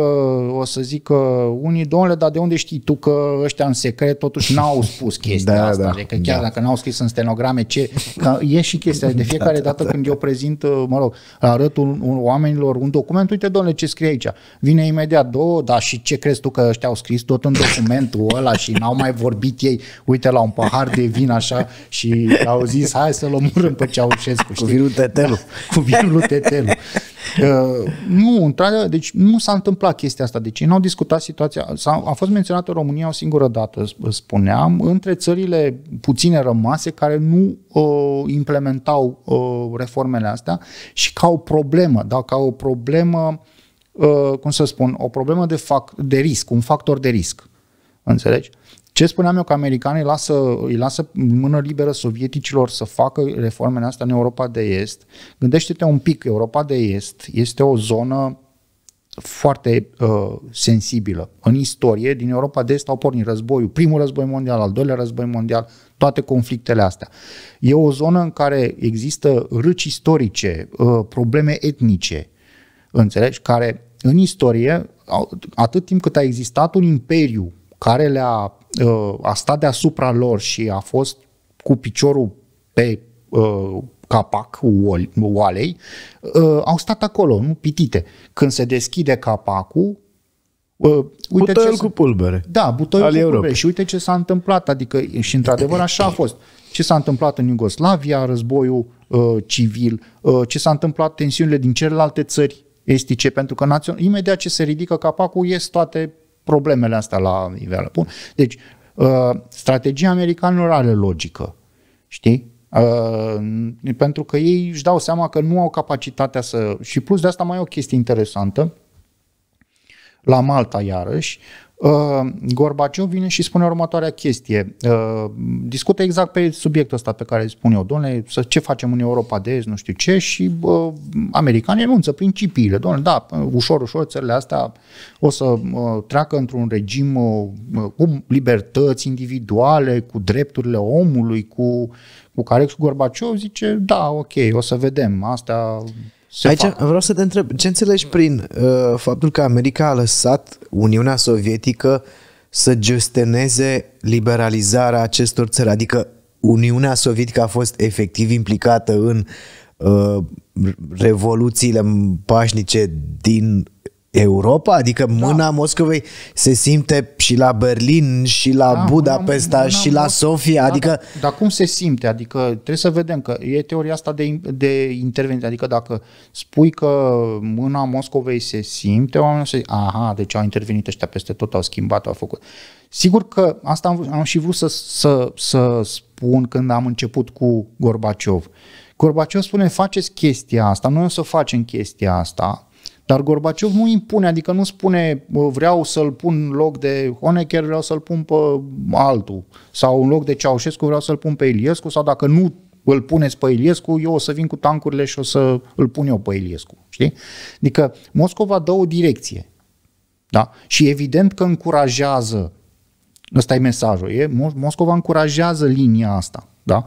S1: o să zic că unii, domnule, dar de unde știi tu că ăștia în secret totuși n-au spus chestia da, asta? Da, adică chiar da. dacă n-au scris în stenograme ce... Că e și chestia de fiecare da, da dată da, când da. eu prezint, uh, mă rog, arăt un, un, oamenilor un document, uite, domnule, ce scrie aici. Vine imediat, două, da, și ce crezi tu că ăștia au scris tot în documentul ăla și n-au mai vorbit ei, uite, la un pahar de vin așa și au zis, hai să-l omorâm pe Ceaușescu. Știi? Cu vinul tetelu. Da, cu vinul tetelu. Uh, nu, într deci nu s-a întâmplat chestia asta. Deci nu au discutat situația. S-a, a fost menționată România o singură dată, spuneam, între țările puține rămase care nu uh, implementau uh, reformele astea și ca o problemă, da, ca o problemă, uh, cum să spun, o problemă de, fac, de risc, un factor de risc. Înțelegi? Uh, ce spuneam eu că americanii lasă, îi lasă mână liberă sovieticilor să facă reformele astea în Europa de Est. Gândește-te un pic, Europa de Est este o zonă foarte uh, sensibilă. În istorie, din Europa de Est au pornit războiul, primul război mondial, al doilea război mondial, toate conflictele astea. E o zonă în care există râci istorice, uh, probleme etnice, înțelegi, care în istorie, atât timp cât a existat un imperiu care le-a a stat deasupra lor și a fost cu piciorul pe uh, capac oalei, uh, au stat acolo, nu pitite. Când se deschide capacul, Uh, uite butoiul ce cu pulbere. Da, butoiul cu Europei. pulbere. Și uite ce s-a întâmplat. Adică, și într-adevăr așa a fost. Ce s-a întâmplat în Iugoslavia, războiul uh, civil, uh, ce s-a întâmplat, tensiunile din celelalte țări estice, pentru că național. imediat ce se ridică capacul, ies toate problemele astea la nivel. Bun. Deci, uh, strategia americanilor are logică, știi? Uh, pentru că ei își dau seama că nu au capacitatea să... Și plus de asta mai e o chestie interesantă, la Malta iarăși, Uh, Gorbaciov vine și spune următoarea chestie. Uh, discută exact pe subiectul ăsta pe care îl spun eu, domnule, să ce facem în Europa de Est, nu știu ce, și uh, americanii enunță principiile. Domnule, da, ușor, ușor, țările astea o să uh, treacă într-un regim uh, cu libertăți individuale, cu drepturile omului, cu, cu care cu Gorbaciov zice, da, ok, o să vedem, asta se Aici fac.
S2: vreau să te întreb, ce înțelegi prin uh, faptul că America a lăsat Uniunea Sovietică să gestioneze liberalizarea acestor țări? Adică Uniunea Sovietică a fost efectiv implicată în uh, revoluțiile pașnice din Europa, adică da. mâna da. Moscovei se
S1: simte și la Berlin, și la da, Budapesta, mâna, și la Sofia, da, da, adică... Dar da, cum se simte? Adică trebuie să vedem că e teoria asta de, de intervenție, adică dacă spui că mâna Moscovei se simte, oamenii se zic, aha, deci au intervenit ăștia peste tot, au schimbat, au făcut. Sigur că asta am, am și vrut să, să, să spun când am început cu Gorbaciov. Gorbaciov spune, faceți chestia asta, noi o să facem chestia asta, dar Gorbaciov nu impune, adică nu spune vreau să-l pun în loc de Honecker, vreau să-l pun pe altul. Sau în loc de Ceaușescu vreau să-l pun pe Iliescu sau dacă nu îl puneți pe Iliescu, eu o să vin cu tancurile și o să îl pun eu pe Iliescu. Știi? Adică Moscova dă o direcție. Da? Și evident că încurajează, ăsta e mesajul, e, Moscova încurajează linia asta. Da?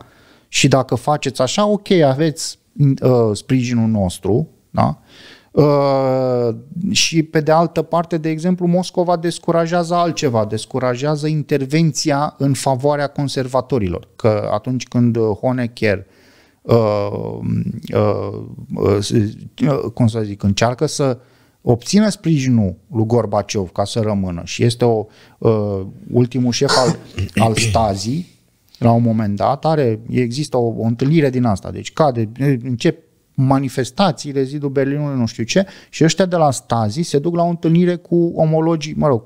S1: Și dacă faceți așa, ok, aveți uh, sprijinul nostru, da? Uh, Uh, și pe de altă parte, de exemplu, Moscova descurajează altceva, descurajează intervenția în favoarea conservatorilor, că atunci când Honecker uh, uh, cum să zic, încearcă să obțină sprijinul lui Gorbaciov ca să rămână și este o, ultimul șef al, al Stazii, la un moment dat, are, există o, o întâlnire din asta, deci cade, încep manifestațiile, zidul Berlinului, nu știu ce, și ăștia de la Stasi se duc la o întâlnire cu omologii, mă rog,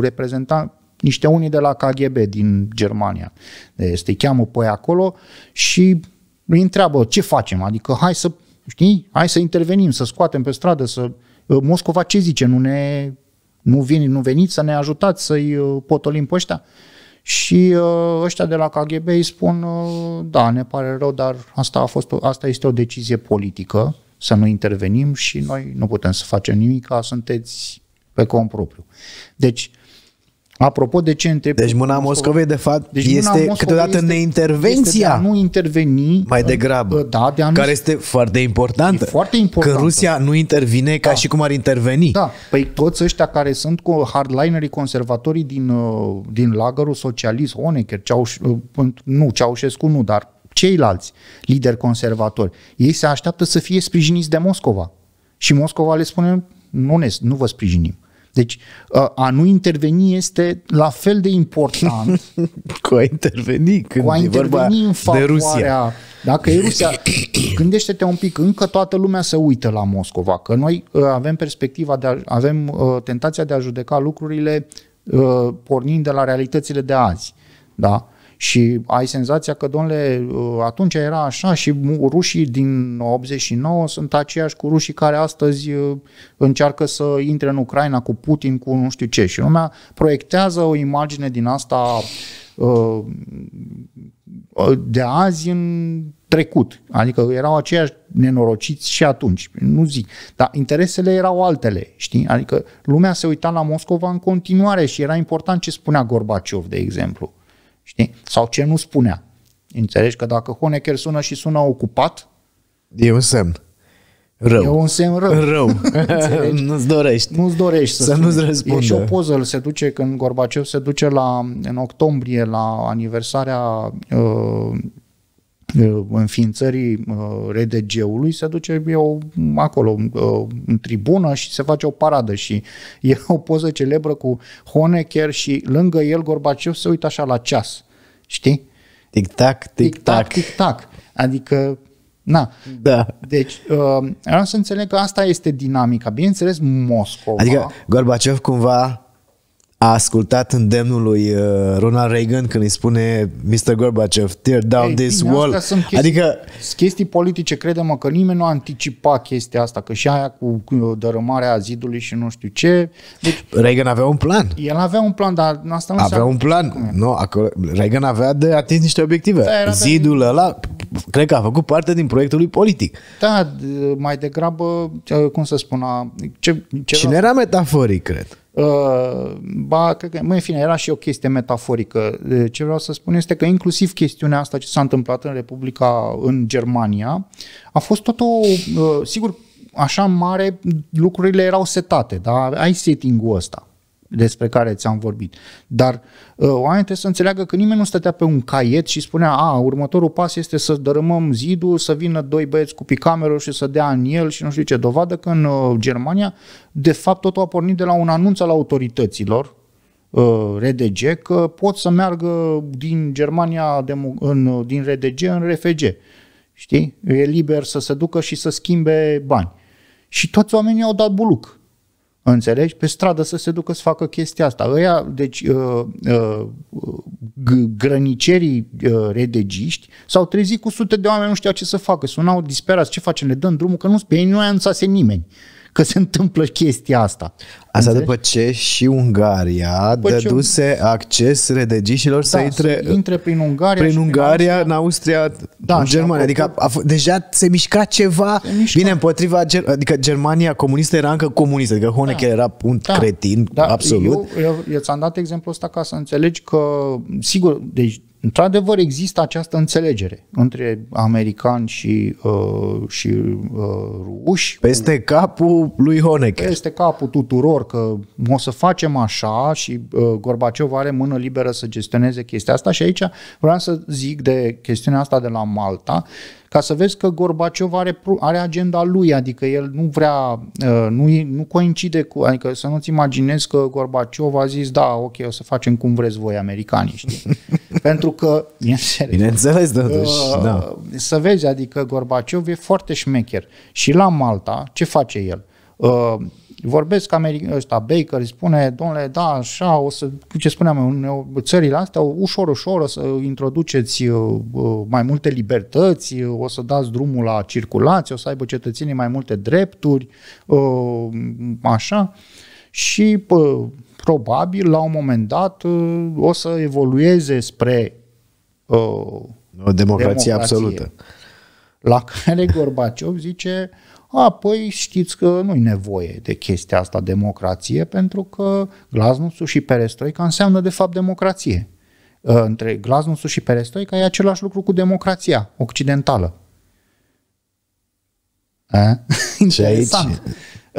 S1: reprezentant niște unii de la KGB din Germania. Este cheamă pe acolo și îi întreabă ce facem, adică hai să, știi, hai să intervenim, să scoatem pe stradă, să... Ă, Moscova ce zice, nu ne nu, vin, nu veniți să ne ajutați să-i ă, potolim pe ăștia? Și uh, ăștia de la KGB îi spun, uh, da, ne pare rău, dar asta, a fost, asta este o decizie politică, să nu intervenim și noi nu putem să facem nimic, sunteți pe cont propriu. Deci, Apropo de ce întreb... Deci mâna Moscovei, de fapt, deci este câteodată este, neintervenția. Este de a nu interveni. Mai
S2: degrabă. Da, de a nu... Care este foarte importantă. E foarte importantă.
S1: Că Rusia nu intervine da. ca și cum ar interveni. Da. Păi toți ăștia care sunt cu hardlinerii conservatorii din, uh, din lagărul socialist, Honecker, Ceauș... Uh, nu, Ceaușescu nu, dar ceilalți lideri conservatori, ei se așteaptă să fie sprijiniți de Moscova. Și Moscova le spune, nu, ne, nu vă sprijinim. Deci a nu interveni este la fel de important. cu a interveni când cu a interveni în favoarea, de Rusia. Dacă e Rusia, gândește-te un pic, încă toată lumea se uită la Moscova, că noi uh, avem perspectiva, de a, avem uh, tentația de a judeca lucrurile uh, pornind de la realitățile de azi. Da? Și ai senzația că, domnule, uh, atunci era așa și rușii din 89 sunt aceiași cu rușii care astăzi uh, încearcă să intre în Ucraina cu Putin, cu nu știu ce. Și lumea proiectează o imagine din asta uh, de azi în trecut. Adică erau aceiași nenorociți și atunci. Nu zic. Dar interesele erau altele, știi? Adică lumea se uita la Moscova în continuare și era important ce spunea Gorbaciov, de exemplu. Știi? Sau ce nu spunea. Înțelegi că dacă Honecker sună și sună ocupat... E un semn. Rău. E un semn rău. Rău. nu-ți dorești. Nu-ți dorești să, să nu-ți răspundă. E și o poză, se duce când Gorbaciov se duce la, în octombrie la aniversarea uh, Uh, înființării uh, RDG-ului se duce eu acolo uh, în tribună și se face o paradă și e o poză celebră cu Honecker și lângă el Gorbaciov se uită așa la ceas, știi? Tic-tac, tic-tac. Tic-tac, tic-tac. Adică Na. Da. Deci, uh, vreau să înțeleg că asta este dinamica. Bineînțeles, Moscova. Adică
S2: Gorbaciov cumva a ascultat îndemnul lui uh, Ronald Reagan când îi spune Mr. Gorbachev, tear down Ei, this bine, wall. Sunt chestii, adică
S1: chestii politice, credem că nimeni nu anticipa chestia asta, că și aia cu dărâmarea zidului și nu știu ce. Deci, Reagan avea un plan. El avea un plan, dar asta nu Avea un
S2: plan. Nu, acolo, Reagan avea de atins niște obiective. Da, Zidul de... ăla, cred că a făcut parte din proiectul lui politic.
S1: Da, mai degrabă, cum să spun, a, ce, ce Cine era metaforic, cred. Uh, ba, cred că, mă, în fine, era și o chestie metaforică. Ce vreau să spun este că inclusiv chestiunea asta ce s-a întâmplat în Republica, în Germania, a fost tot o, uh, sigur, așa mare, lucrurile erau setate, dar ai setting-ul ăsta despre care ți-am vorbit. Dar uh, oamenii trebuie să înțeleagă că nimeni nu stătea pe un caiet și spunea, a, următorul pas este să dărâmăm zidul, să vină doi băieți cu picamerul și să dea în el și nu știu ce. Dovadă că în uh, Germania, de fapt, totul a pornit de la un anunț al autorităților, uh, RDG, că pot să meargă din Germania, în, din RDG în RFG. Știi? E liber să se ducă și să schimbe bani. Și toți oamenii au dat buluc Înțelegi? Pe stradă să se ducă să facă chestia asta. Ăia, deci, uh, uh, grănicerii uh, redegiști s-au trezit cu sute de oameni, nu știau ce să facă. Sunau disperați, ce facem, le dăm drumul, că nu pe ei nu i-a nimeni. Uh, că se întâmplă chestia asta. Asta înțelegi? după ce și Ungaria
S2: după dăduse ce... acces redegișilor da, să intre, să intre
S1: prin Ungaria, prin Ungaria
S2: în, în Austria, da, în Germania. Adică a f- deja se mișca ceva. Se mișca. Bine, împotriva, ger- adică Germania comunistă era încă comunistă. Adică Honecker da. era un da. cretin, da. absolut.
S1: Eu, eu, eu ți-am dat exemplul ăsta ca să înțelegi că, sigur, deci Într-adevăr, există această înțelegere între americani și, uh, și uh, ruși. Peste capul lui Honecker. Peste capul tuturor că o să facem așa și uh, Gorbaciov are mână liberă să gestioneze chestia asta și aici vreau să zic de chestiunea asta de la Malta. Uh, ca să vezi că Gorbaciov are, are agenda lui, adică el nu vrea, uh, nu, nu coincide cu, adică să nu-ți imaginezi că Gorbaciov a zis, da, ok, o să facem cum vreți voi americanii, știi? Pentru că, serios, bineînțeles, da, deci, uh, da. să vezi, adică Gorbaciov e foarte șmecher și la Malta, ce face el? Uh, vorbesc americ- ăsta, Baker, spune, domnule, da, așa, o să, ce spuneam eu, țările astea, ușor, ușor o să introduceți uh, uh, mai multe libertăți, uh, o să dați drumul la circulație, o să aibă cetățenii mai multe drepturi, așa, și pă, probabil la un moment dat o să evolueze spre o democrație, democrație absolută. La care Gorbaciov zice, a, păi știți că nu-i nevoie de chestia asta democrație, pentru că glasnusul și perestroica înseamnă de fapt democrație. Ă, între glasnusul și perestroica e același lucru cu democrația occidentală. A? Interesant. Și aici,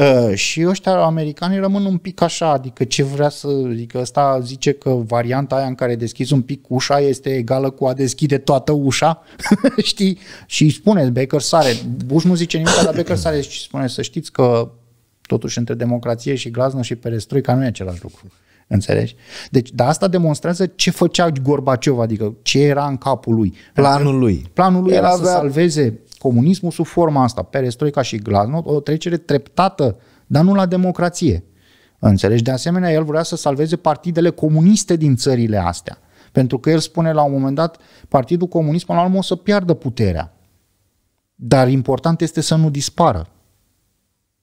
S1: Uh, și ăștia americani rămân un pic așa, adică ce vrea să, adică ăsta zice că varianta aia în care deschizi un pic ușa este egală cu a deschide toată ușa, știi? Și îi spune, Baker sare, Bush nu zice nimic, dar Baker sare și spune să știți că totuși între democrație și glaznă și perestroica nu e același lucru. Înțelegi? Deci, dar asta demonstrează ce făcea Gorbaciov, adică ce era în capul lui. Planul lui. Planul lui El era avea... să salveze comunismul sub forma asta, perestroica și glasnost, o trecere treptată, dar nu la democrație. Înțelegi? De asemenea, el vrea să salveze partidele comuniste din țările astea. Pentru că el spune la un moment dat, Partidul Comunist până la urmă o să piardă puterea. Dar important este să nu dispară.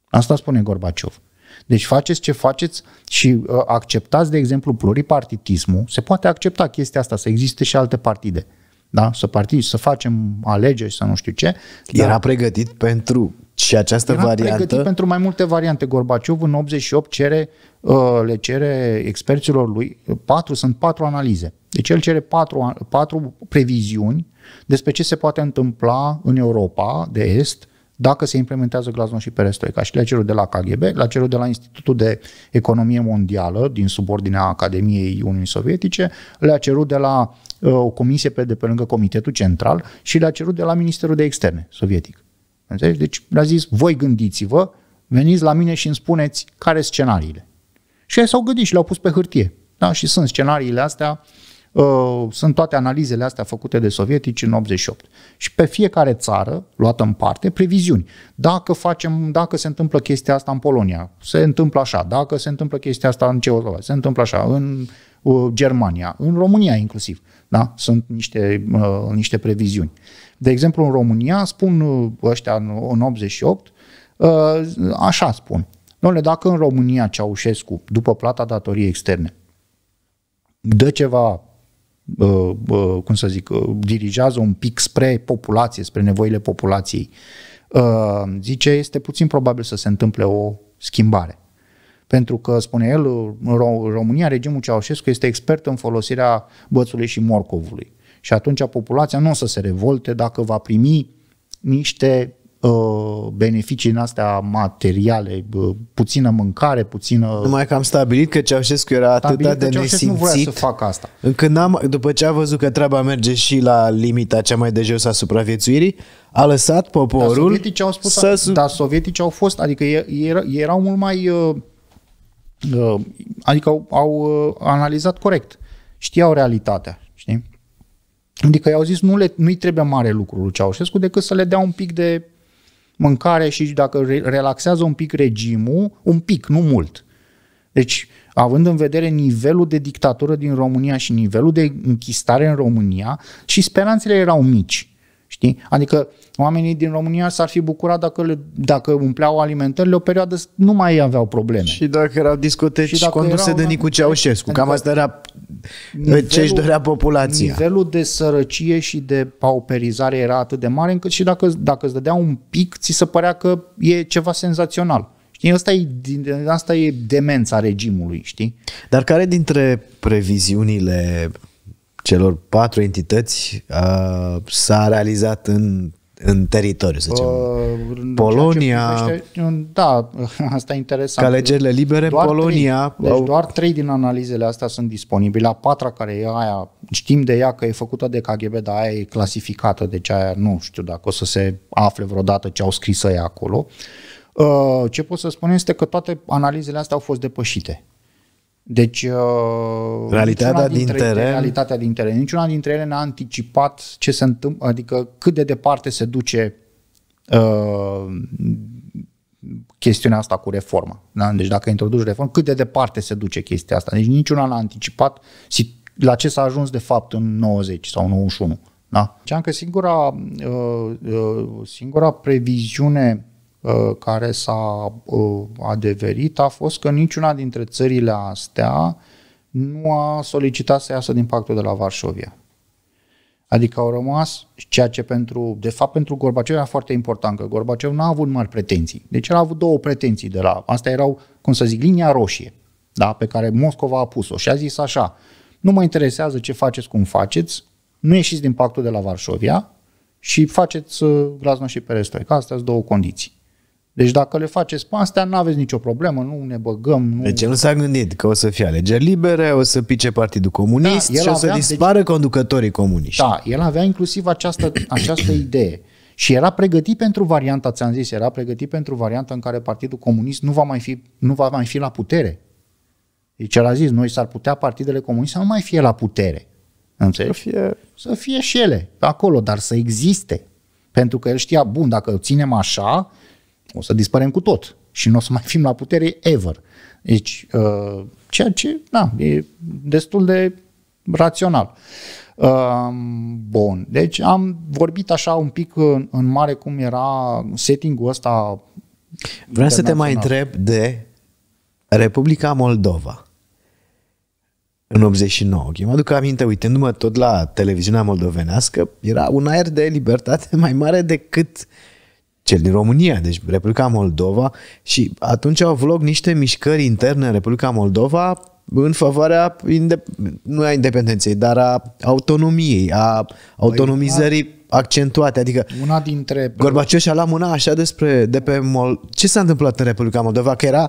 S1: Asta spune Gorbaciov. Deci faceți ce faceți și uh, acceptați, de exemplu, pluripartitismul. Se poate accepta chestia asta, să existe și alte partide da? să participi, să facem alegeri, să nu știu ce. Era da? pregătit pentru și această era variantă? pregătit pentru mai multe variante. Gorbaciov în 88 cere, uh, le cere experților lui, patru, sunt patru analize. Deci el cere patru, patru previziuni despre ce se poate întâmpla în Europa de Est dacă se implementează glasnost și perestroica. Și le-a cerut de la KGB, le-a cerut de la Institutul de Economie Mondială din subordinea Academiei Uniunii Sovietice, le-a cerut de la Uh, o comisie pe, de pe lângă Comitetul Central și le-a cerut de la Ministerul de Externe sovietic. Înțelegi? Deci le-a zis, voi gândiți-vă, veniți la mine și îmi spuneți care sunt scenariile. Și ei s-au gândit și le-au pus pe hârtie. Da? Și sunt scenariile astea, uh, sunt toate analizele astea făcute de sovietici în 88. Și pe fiecare țară, luată în parte, previziuni. Dacă, facem, dacă se întâmplă chestia asta în Polonia, se întâmplă așa. Dacă se întâmplă chestia asta în Ceoslovacia, se întâmplă așa. În uh, Germania, în România inclusiv. Uh, da? Sunt niște, uh, niște previziuni. De exemplu, în România, spun uh, ăștia în, în 88, uh, așa spun. Domnule, dacă în România Ceaușescu, după plata datoriei externe, dă ceva, uh, uh, cum să zic, uh, dirigează un pic spre populație, spre nevoile populației, uh, zice, este puțin probabil să se întâmple o schimbare. Pentru că, spune el, România, regimul Ceaușescu este expert în folosirea bățului și morcovului. Și atunci populația nu o să se revolte dacă va primi niște uh, beneficii în astea materiale, uh, puțină mâncare, puțină... Numai
S2: că am stabilit că Ceaușescu era atât de nesimțit. nu vrea
S1: să facă asta.
S2: Încă n-am, după ce a văzut că treaba merge și la limita cea mai de jos a supraviețuirii, a lăsat poporul dar sovieticii
S1: au spus, să... Dar sovieticii au fost, adică erau mult mai... Uh, Uh, adică au, au uh, analizat corect, știau realitatea, știi? Adică i-au zis nu le, nu-i trebuie mare lucru lui Ceaușescu decât să le dea un pic de mâncare și dacă relaxează un pic regimul, un pic, nu mult. Deci, având în vedere nivelul de dictatură din România și nivelul de închistare în România și speranțele erau mici. Știi? Adică oamenii din România s-ar fi bucurat dacă, le, dacă umpleau alimentările o perioadă, nu mai aveau probleme. Și
S2: dacă erau discoteci și dacă conduse erau, de da. Nicu Ceaușescu,
S1: adică cam asta era
S2: nivelul, ce își dorea
S1: populația. Nivelul de sărăcie și de pauperizare era atât de mare încât și dacă, dacă îți dădea un pic, ți se părea că e ceva senzațional. Știi, asta e, asta e demența regimului, știi? Dar care
S2: dintre previziunile celor patru entități uh, s-a realizat în, în teritoriu, să zicem.
S1: Uh, Polonia... Privește, da, asta e interesant. Ca alegerile libere, doar Polonia... Trei, deci doar trei din analizele astea sunt disponibile. A patra care e aia, știm de ea că e făcută de KGB, dar aia e clasificată, deci aia nu știu dacă o să se afle vreodată ce au scris ei acolo. Uh, ce pot să spun este că toate analizele astea au fost depășite. Deci, uh, realitatea din teren. Ele, realitatea din teren. Niciuna dintre ele n-a anticipat ce se întâmplă, adică cât de departe se duce uh, chestiunea asta cu reforma. Da? Deci dacă introduci reformă, cât de departe se duce chestia asta. Deci niciuna n-a anticipat la ce s-a ajuns de fapt în 90 sau în 91. Da? Ziceam deci, că singura, uh, uh, singura previziune Uh, care s-a uh, adeverit a fost că niciuna dintre țările astea nu a solicitat să iasă din pactul de la Varșovia. Adică au rămas ceea ce pentru, de fapt pentru Gorbaciov era foarte important, că Gorbaciov n-a avut mari pretenții. Deci el a avut două pretenții de la, astea erau, cum să zic, linia roșie, da, pe care Moscova a pus-o și a zis așa, nu mă interesează ce faceți, cum faceți, nu ieșiți din pactul de la Varșovia și faceți uh, glasnost și perestroica. Astea sunt două condiții. Deci dacă le faceți pe astea, nu aveți nicio problemă, nu ne băgăm. Nu... Deci nu s-a gândit că
S2: o să fie alegeri libere, o să pice Partidul Comunist da, și o să avea, deci- dispară deci, conducătorii comuniști. Da,
S1: el avea inclusiv această, această idee. Și era pregătit pentru varianta, ți-am zis, era pregătit pentru varianta în care Partidul Comunist nu va mai fi, nu va mai fi la putere. Deci el a zis, noi s-ar putea partidele comuniste să nu mai fie la putere. Înțelegi? Să fie... să fie și ele acolo, dar să existe. Pentru că el știa, bun, dacă o ținem așa, o să dispărem cu tot și nu o să mai fim la putere ever. Deci, uh, ceea ce, da, e destul de rațional. Uh, bun, deci am vorbit așa un pic în, în mare cum era settingul ul ăsta. Vreau să te mai întreb
S2: de Republica Moldova în 89. Eu mă aduc aminte, uitându-mă tot la televiziunea moldovenească, era un aer de libertate mai mare decât uh, cel din România, deci Republica Moldova și atunci au avut loc niște mișcări interne în Republica Moldova în favoarea, nu a independenței, dar a autonomiei, a păi, autonomizării da. accentuate, adică una dintre Gorbaciu și-a luat mâna așa despre de pe Mol... ce s-a întâmplat în Republica Moldova, că era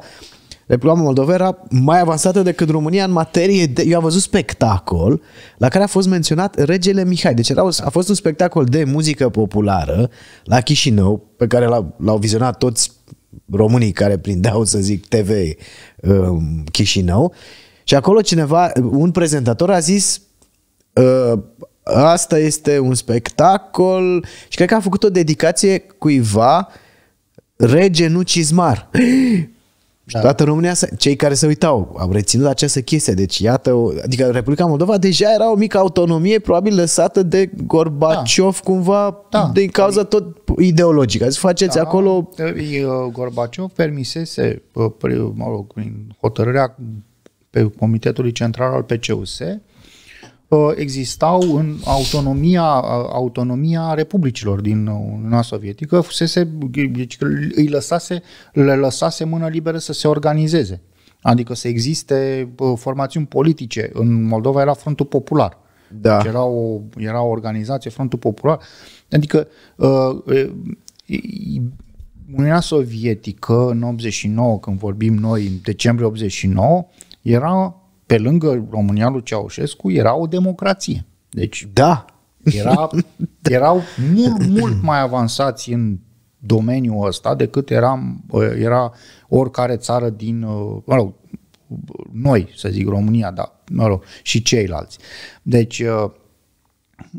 S2: Republica Moldova era mai avansată decât România în materie de... Eu am văzut spectacol la care a fost menționat Regele Mihai. Deci era, a fost un spectacol de muzică populară la Chișinău, pe care l-au vizionat toți românii care prindeau, să zic, TV um, Chișinău. Și acolo cineva, un prezentator a zis uh, asta este un spectacol și cred că a făcut o dedicație cuiva rege nu cizmar. Și da. toată România, cei care se uitau, au reținut această chestie. Deci, iată, adică Republica Moldova deja era o mică autonomie, probabil lăsată de Gorbaciov da. cumva, da. din cauza tot ideologică. Azi faceți da. acolo...
S1: Uh, Gorbaciov permisese, uh, mă rog, hotărârea pe Comitetului Central al PCUS, Uh, existau în autonomia, uh, autonomia republicilor din uh, Uniunea Sovietică, fusese, deci, îi lăsase, le lăsase mână liberă să se organizeze. Adică să existe formațiuni politice. În Moldova era Frontul Popular. Da. Deci era, o, era o organizație, Frontul Popular. Adică Uniunea Sovietică în 89, când vorbim noi, în decembrie 89, era pe lângă România lui Ceaușescu, era o democrație. Deci, da. Era, da. erau mult, mult mai avansați în domeniul ăsta decât eram, uh, era oricare țară din, uh, mă rog, noi, să zic România, da, mă rog, și ceilalți. Deci, uh,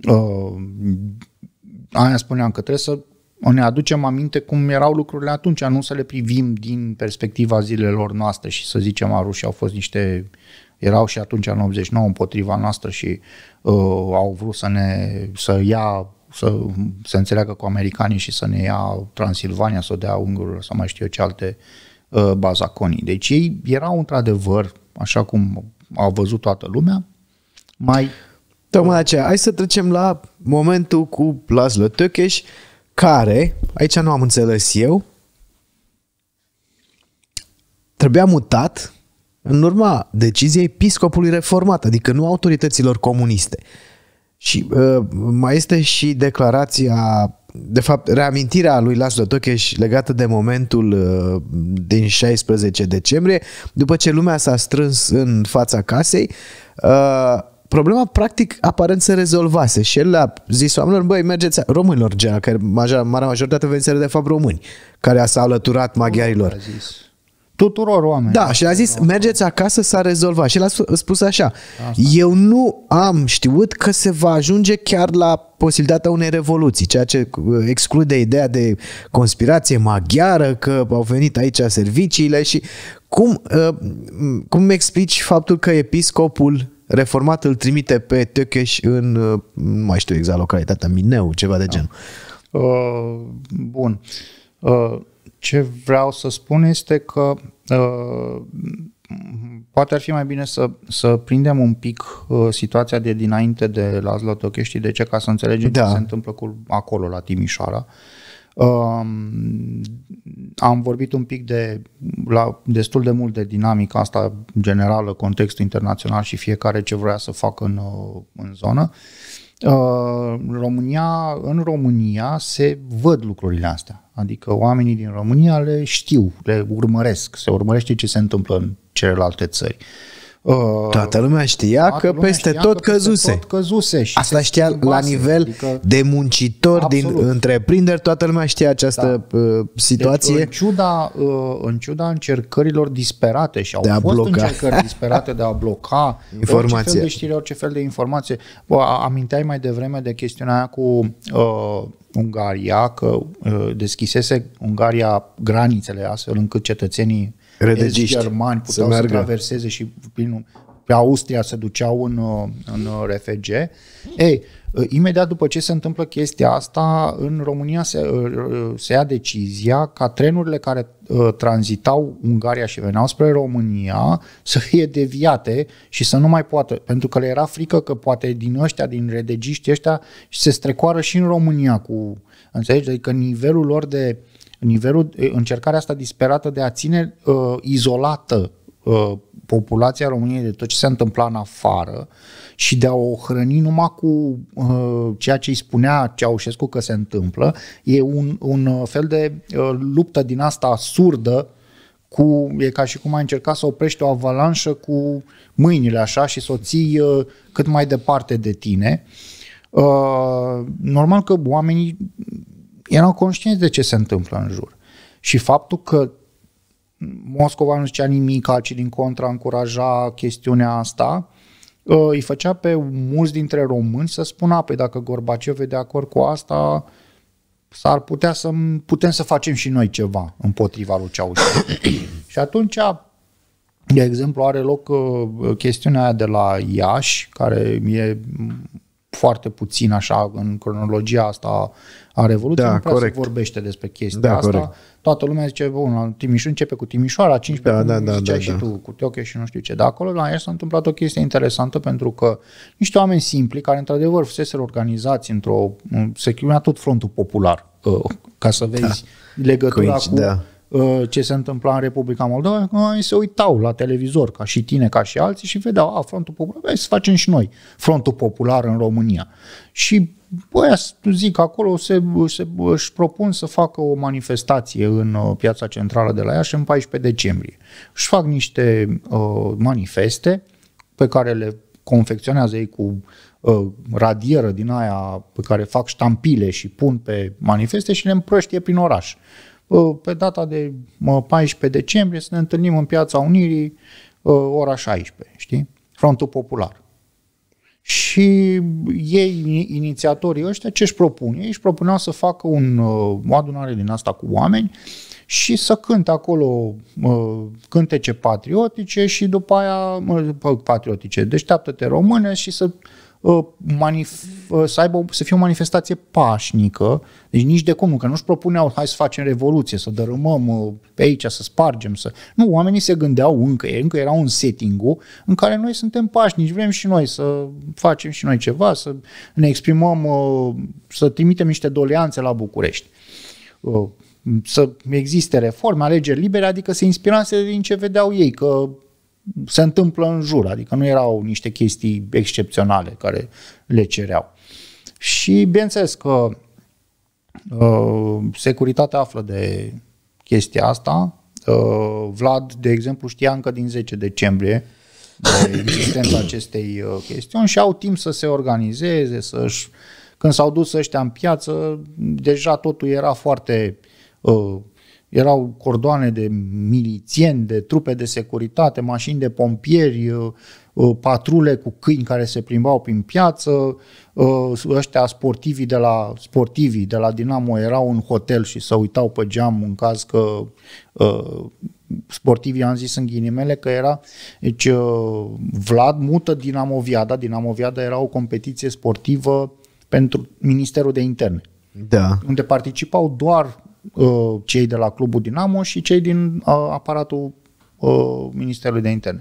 S1: uh, aia spuneam că trebuie să ne aducem aminte cum erau lucrurile atunci, nu să le privim din perspectiva zilelor noastre și să zicem, a rușii au fost niște erau și atunci în 89 împotriva noastră și uh, au vrut să ne să ia să se înțeleagă cu americanii și să ne ia Transilvania, să o dea ungurilor, să mai știu eu ce alte uh, bazaconii. Deci ei erau într-adevăr, așa cum a văzut toată lumea, mai... Tocmai aceea. Hai să trecem la momentul cu
S2: Laszlo Tökeș care, aici nu am înțeles eu, trebuia mutat în urma deciziei episcopului reformat, adică nu autorităților comuniste. Și uh, mai este și declarația, de fapt, reamintirea lui Laszlo Tocheș legată de momentul uh, din 16 decembrie, după ce lumea s-a strâns în fața casei, uh, problema practic aparent se rezolvase și el a zis oamenilor, băi, mergeți, românilor general, care major, marea majoritate veniseră de fapt români, care s-au alăturat maghiarilor tuturor oamenilor. Da, și a zis, mergeți acasă, s-a rezolvat. Și l-a spus așa, Asta. eu nu am știut că se va ajunge chiar la posibilitatea unei revoluții, ceea ce uh, exclude ideea de conspirație maghiară, că au venit aici serviciile și cum, uh, cum explici faptul că episcopul reformat îl trimite pe Tökeș în, uh, nu mai știu exact localitatea, Mineu, ceva de da. genul.
S1: Uh, bun. Uh, ce vreau să spun este că uh, poate ar fi mai bine să, să prindem un pic uh, situația de dinainte de Lazlo Tochești, de ce, ca să înțelegem da. ce se întâmplă cu acolo, la Timișoara. Uh, am vorbit un pic de, la, destul de mult de dinamica asta generală, context internațional și fiecare ce vrea să facă în, uh, în zonă. Uh, România, în România se văd lucrurile astea. Adică oamenii din România le știu, le urmăresc, se urmărește ce se întâmplă în celelalte țări. Uh, Toată lumea știa toată că lumea peste știa tot că căzuse. Tot căzuse și Asta știa schimbase, la nivel adică, de
S2: muncitor absolut. din întreprinderi, toată lumea știa această da. Uh, situație. Deci, în,
S1: ciuda, uh, în ciuda încercărilor disperate și au de a fost bloca. încercări disperate de a bloca informație. orice fel de știri, orice fel de informație. Bă, aminteai mai devreme de chestiunea aia cu uh, Ungaria, că uh, deschisese Ungaria granițele astfel încât cetățenii Redegiști Ezi germani puteau să, să traverseze și prin, pe Austria se duceau în, în RFG. Ei, uh, imediat după ce se întâmplă chestia asta, în România se, uh, se ia decizia ca trenurile care uh, tranzitau Ungaria și veneau spre România să fie deviate și să nu mai poată, pentru că le era frică că poate din ăștia, din redegiști ăștia, se strecoară și în România cu, înțelegi? Adică nivelul lor de nivelul, încercarea asta disperată de a ține uh, izolată uh, populația României de tot ce se întâmpla în afară și de a o hrăni numai cu uh, ceea ce îi spunea Ceaușescu că se întâmplă, e un, un uh, fel de uh, luptă din asta surdă cu, e ca și cum ai încerca să oprești o avalanșă cu mâinile așa și să o ții uh, cât mai departe de tine. Uh, normal că oamenii erau conștienți de ce se întâmplă în jur. Și faptul că Moscova nu zicea nimic, ci din contra încuraja chestiunea asta, ă, îi făcea pe mulți dintre români să spună, păi dacă Gorbaciov e de acord cu asta, s-ar putea să putem să facem și noi ceva împotriva lui Ceaușescu. și atunci, de exemplu, are loc ă, chestiunea aia de la Iași, care e foarte puțin așa în cronologia asta a Revoluției, da, nu prea corect. se vorbește despre chestia da, asta. Corect. Toată lumea zice, bun, Timișoara începe cu Timișoara, 15, da, da, da, da, și da. tu, cu Teoche și nu știu ce. Dar acolo la Iași s-a întâmplat o chestie interesantă pentru că niște oameni simpli, care într-adevăr fusese organizați într-o, se chimea tot frontul popular, uh, ca să vezi da. legătura Coinci, cu... Da Uh, ce se întâmpla în Republica Moldova, oamenii se uitau la televizor, ca și tine, ca și alții, și vedeau, a, Frontul Popular, hai să facem și noi Frontul Popular în România. Și băia, zic, acolo se, se, își propun să facă o manifestație în uh, piața centrală de la Iași în 14 decembrie. Își fac niște uh, manifeste pe care le confecționează ei cu uh, radieră din aia pe care fac ștampile și pun pe manifeste și le împrăștie prin oraș. Uh, Uh, pe data de 14 decembrie să ne întâlnim în Piața Unirii uh, ora 16, știi? Frontul Popular. Și ei, inițiatorii ăștia, ce își propun? Ei își propuneau să facă un, uh, o adunare din asta cu oameni și să cânte acolo cântece patriotice și după aia, patriotice, deșteaptă-te române și să Uh, uh, să, aibă, să fie o manifestație pașnică, deci nici de cum, că nu-și propuneau hai să facem revoluție, să dărâmăm uh, pe aici, să spargem, să... Nu, oamenii se gândeau încă, încă era un setting în care noi suntem pașnici, vrem și noi să facem și noi ceva, să ne exprimăm, să trimitem niște doleanțe la București să existe reforme, alegeri libere, adică se inspirase din ce vedeau ei, că se întâmplă în jur, adică nu erau niște chestii excepționale care le cereau. Și bineînțeles că uh, securitatea află de chestia asta. Uh, Vlad, de exemplu, știa încă din 10 decembrie de uh, existența acestei uh, chestiuni și au timp să se organizeze, să-și... Când s-au dus ăștia în piață, deja totul era foarte uh, erau cordoane de milițieni, de trupe de securitate, mașini de pompieri, uh, uh, patrule cu câini care se plimbau prin piață, uh, ăștia sportivii de la, sportivii de la Dinamo erau în hotel și se uitau pe geam în caz că sportivii, am zis în ghinimele că era, deci Vlad mută Dinamoviada, Dinamoviada era o competiție sportivă pentru Ministerul de Interne. Da. Unde participau doar Uh, cei de la Clubul Dinamo și cei din uh, aparatul uh, Ministerului de Interne.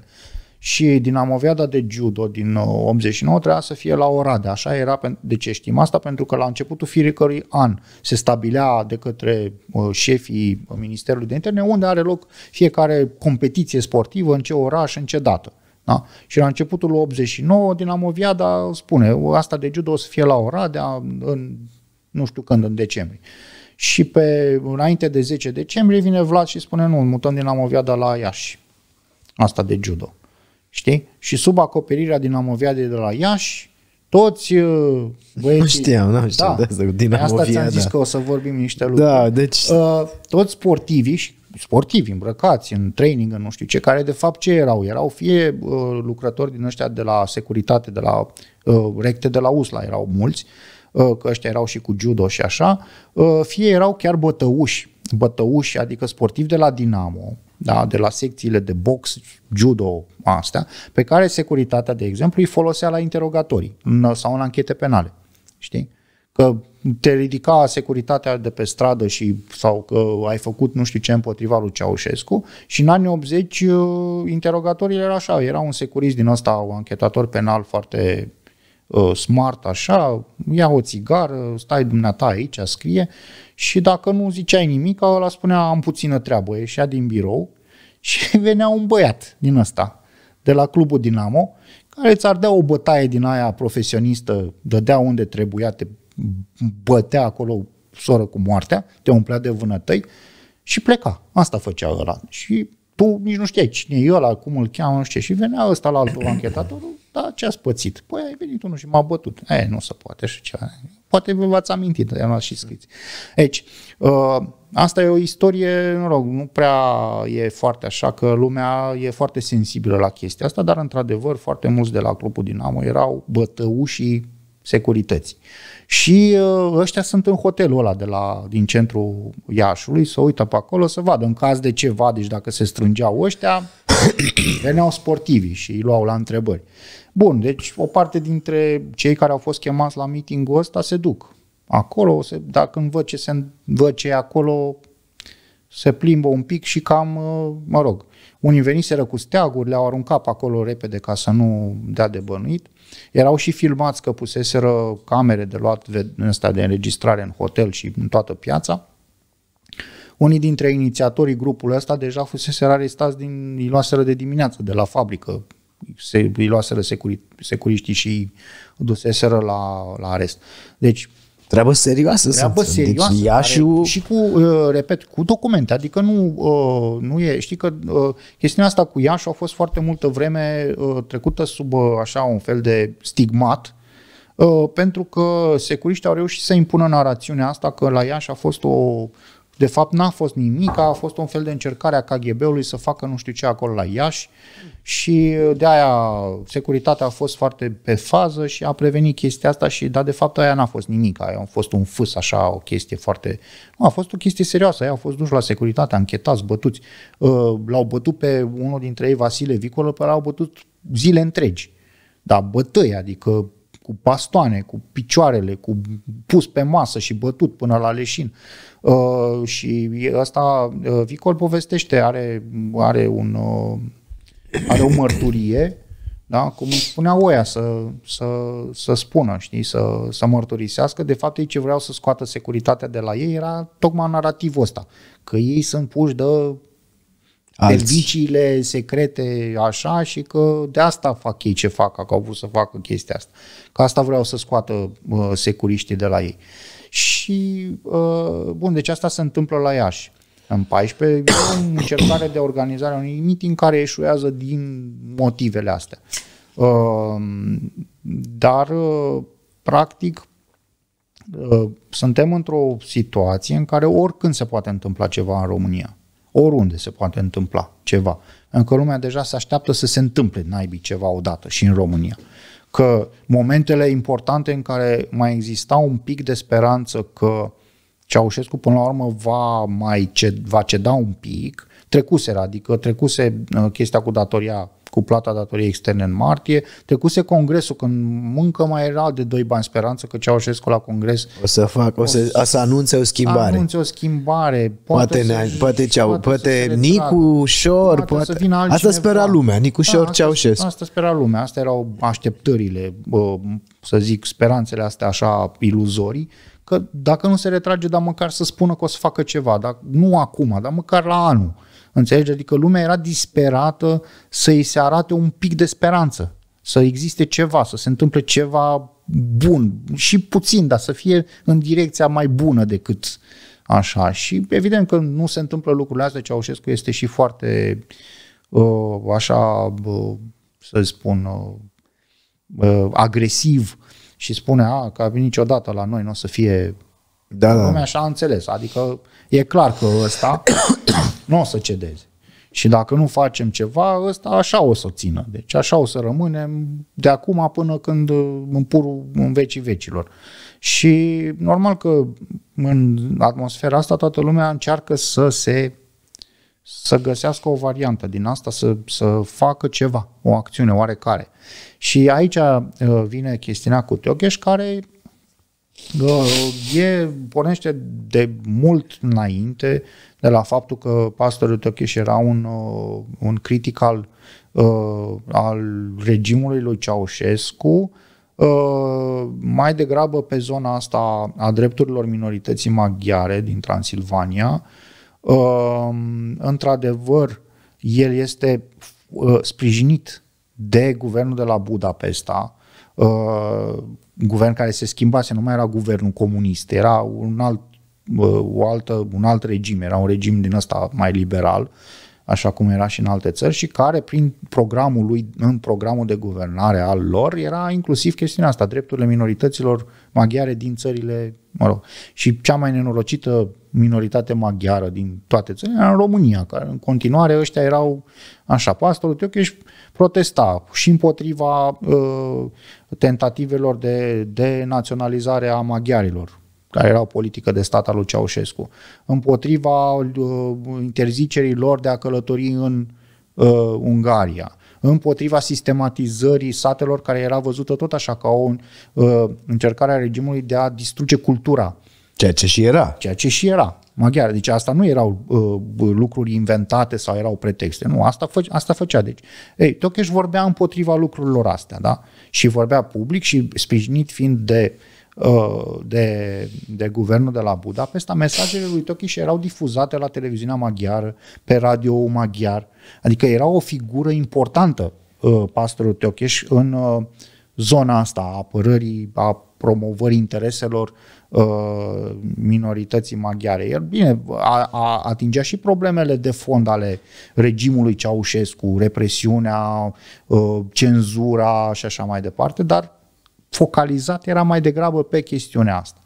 S1: Și Dinamoviada de judo din 89 trebuia să fie la Oradea. Așa era, de ce știm asta? Pentru că la începutul fiecărui an se stabilea de către șefii Ministerului de Interne unde are loc fiecare competiție sportivă, în ce oraș, în ce dată. Da? Și la începutul 89, Dinamoviada spune, asta de judo o să fie la Oradea în nu știu când, în decembrie și pe înainte de 10 decembrie vine Vlad și spune nu, mutăm din Amoviada la Iași. Asta de judo. Știi? Și sub acoperirea din Amoviade de la Iași, toți uh, băieții... Nu știam, nu știam da, de asta, din păi Asta ți-am zis că o să vorbim niște da, lucruri. Da, deci... Uh, toți sportivii, sportivi îmbrăcați în training, în nu știu ce, care de fapt ce erau? Erau fie uh, lucrători din ăștia de la securitate, de la uh, recte de la USLA, erau mulți, uh, Ă, că ăștia erau și cu judo și așa, ă, fie erau chiar bătăuși, bătăuși, adică sportivi de la Dinamo, da, de la secțiile de box, judo, astea, pe care securitatea, de exemplu, îi folosea la interogatorii sau în anchete penale. Știi? Că te ridica securitatea de pe stradă și, sau că ai făcut nu știu ce împotriva lui Ceaușescu și în anii 80 ă, interogatorii erau așa, era un securist din ăsta, un anchetator penal foarte Uh, smart așa, ia o țigară, stai dumneata aici, scrie și dacă nu ziceai nimic, ăla spunea am puțină treabă, ieșea din birou și venea un băiat din ăsta, de la clubul Dinamo, care ți-ar dea o bătaie din aia profesionistă, dădea unde trebuia, te bătea acolo soră cu moartea, te umplea de vânătăi și pleca. Asta făcea ăla. Și tu nici nu știai cine e ăla, cum îl cheamă, nu știu Și venea ăsta la altul anchetatorul, da, ce ați pățit? Păi ai venit unul și m-a bătut. E, nu se poate așa ceva. Poate vă v-ați amintit, am luat și scriți. Deci, uh, asta e o istorie, nu rog, nu prea e foarte așa, că lumea e foarte sensibilă la chestia asta, dar într-adevăr foarte mulți de la Clubul Dinamo erau bătăușii securității. Și uh, ăștia sunt în hotelul ăla de la, din centrul Iașului, să uită pe acolo, să vadă în caz de ceva, deci dacă se strângeau ăștia, veneau sportivi și îi luau la întrebări. Bun, deci o parte dintre cei care au fost chemați la meetingul ăsta se duc. Acolo, se, dacă văd ce, se, văd ce acolo, se plimbă un pic și cam, uh, mă rog, unii veniseră cu steaguri, le-au aruncat acolo repede ca să nu dea de bănuit. Erau și filmați că puseseră camere de luat ăsta de înregistrare în hotel și în toată piața. Unii dintre inițiatorii grupului ăsta deja fusese arestați din, îi luaseră de dimineață de la fabrică, se, îi luaseră securi, securiștii și duseseră la, la arest. Deci, Treabă serioasă. Treabă sunt. Deci serioasă. Deci, Iașiu... Care, și cu, uh, repet, cu documente. Adică nu, uh, nu e, știi că uh, chestiunea asta cu Iașu a fost foarte multă vreme trecută sub așa un fel de stigmat pentru că securiștii au reușit să impună narațiunea asta că la Iași a fost o de fapt, n-a fost nimic, a fost un fel de încercare a KGB-ului să facă nu știu ce acolo la Iași și de aia securitatea a fost foarte pe fază și a prevenit chestia asta și, da de fapt aia n-a fost nimic, aia a fost un fâs așa, o chestie foarte... Nu, a fost o chestie serioasă, aia au fost duși la securitate, anchetați, bătuți. Ă, l-au bătut pe unul dintre ei, Vasile Vicolă, pe l-au bătut zile întregi. da bătăi, adică cu bastoane, cu picioarele, cu pus pe masă și bătut până la leșin. Uh, Uh, și asta, uh, Vicol povestește, are, are, un, uh, are o mărturie, da? cum spunea oia să, să, să spună, știi? Să, să mărturisească. De fapt, ei ce vreau să scoată securitatea de la ei era tocmai narativul ăsta, că ei sunt puși de serviciile secrete așa și că de asta fac ei ce fac, că au vrut să facă chestia asta. Că asta vreau să scoată uh, securiștii de la ei. Uh, și, uh, bun, deci asta se întâmplă la Iași. În 14 e o încercare de organizare a unui meeting care eșuează din motivele astea. Uh, dar, uh, practic, suntem într-o situație în care oricând se poate întâmpla ceva în România. Oriunde se poate întâmpla ceva. Încă lumea deja se așteaptă să se întâmple naibii ceva odată și în România că momentele importante în care mai exista un pic de speranță că Ceaușescu până la urmă va mai ced, va ceda un pic, trecuseră, adică trecuse uh, chestia cu datoria cu plata datoriei externe în martie. Trecuse congresul, când muncă mai era de doi bani speranță că Ceaușescu la congres... O să fac, o să, o să anunțe o schimbare. Anunțe o schimbare. Poate, poate, să, poate, cea, poate, poate Nicu Șor, poate, poate... Să asta spera lumea, Nicu Șor, da, Ceaușescu. Asta spera lumea, astea erau așteptările, să zic, speranțele astea așa iluzorii, că dacă nu se retrage, dar măcar să spună că o să facă ceva, dar nu acum, dar măcar la anul Înțelegi? Adică lumea era disperată să îi se arate un pic de speranță, să existe ceva, să se întâmple ceva bun și puțin, dar să fie în direcția mai bună decât așa. Și evident că nu se întâmplă lucrurile astea, Ceaușescu este și foarte uh, așa, uh, să spun, uh, agresiv și spune a, că a venit niciodată la noi nu o să fie da, da. lumea așa a înțeles. Adică e clar că ăsta Nu o să cedeze. Și dacă nu facem ceva, ăsta așa o să o țină. Deci așa o să rămânem de acum până când uh, în purul în vecii vecilor. Și normal că în atmosfera asta toată lumea încearcă să se să găsească o variantă din asta, să, să facă ceva, o acțiune oarecare. Și aici uh, vine chestiunea cu Teocheș, care e, pornește de mult înainte de la faptul că pastorul Tocheș era un, uh, un critic al, uh, al regimului lui Ceaușescu, uh, mai degrabă pe zona asta a drepturilor minorității maghiare din Transilvania. Într-adevăr, el este sprijinit de guvernul de la Budapesta, guvern care se schimbase, nu mai era guvernul comunist, era un alt, o altă, un alt regim, era un regim din ăsta mai liberal, așa cum era și în alte țări și care prin programul lui, în programul de guvernare al lor era inclusiv chestiunea asta, drepturile minorităților maghiare din țările, mă rog, și cea mai nenorocită minoritate maghiară din toate țările, în România, care în continuare ăștia erau așa, pastorul Teocheș protesta și împotriva uh, tentativelor de, de naționalizare a maghiarilor, care era o politică de stat al lui Ceaușescu, împotriva uh, interzicerii lor de a călători în uh, Ungaria, împotriva sistematizării satelor care era văzută tot așa ca o uh, încercare a regimului de a distruge cultura Ceea ce și era. Ceea ce și era. maghiar, Deci asta nu erau uh, uh lucruri inventate sau erau pretexte. Nu, asta, fă, asta făcea. Deci, ei, Tocheș vorbea împotriva lucrurilor astea, da? Și vorbea public și sprijinit fiind de uh, de, de guvernul de la Budapesta, mesajele lui Tocheș erau difuzate la televiziunea maghiară, pe radio maghiar, adică era o figură importantă uh, pastorul Tocheș, în zona asta a apărării, a promovării intereselor Uh, minorității maghiare. El, bine, a, a atingea și problemele de fond ale regimului Ceaușescu, represiunea, uh, cenzura și așa mai departe, dar focalizat era mai degrabă pe chestiunea asta.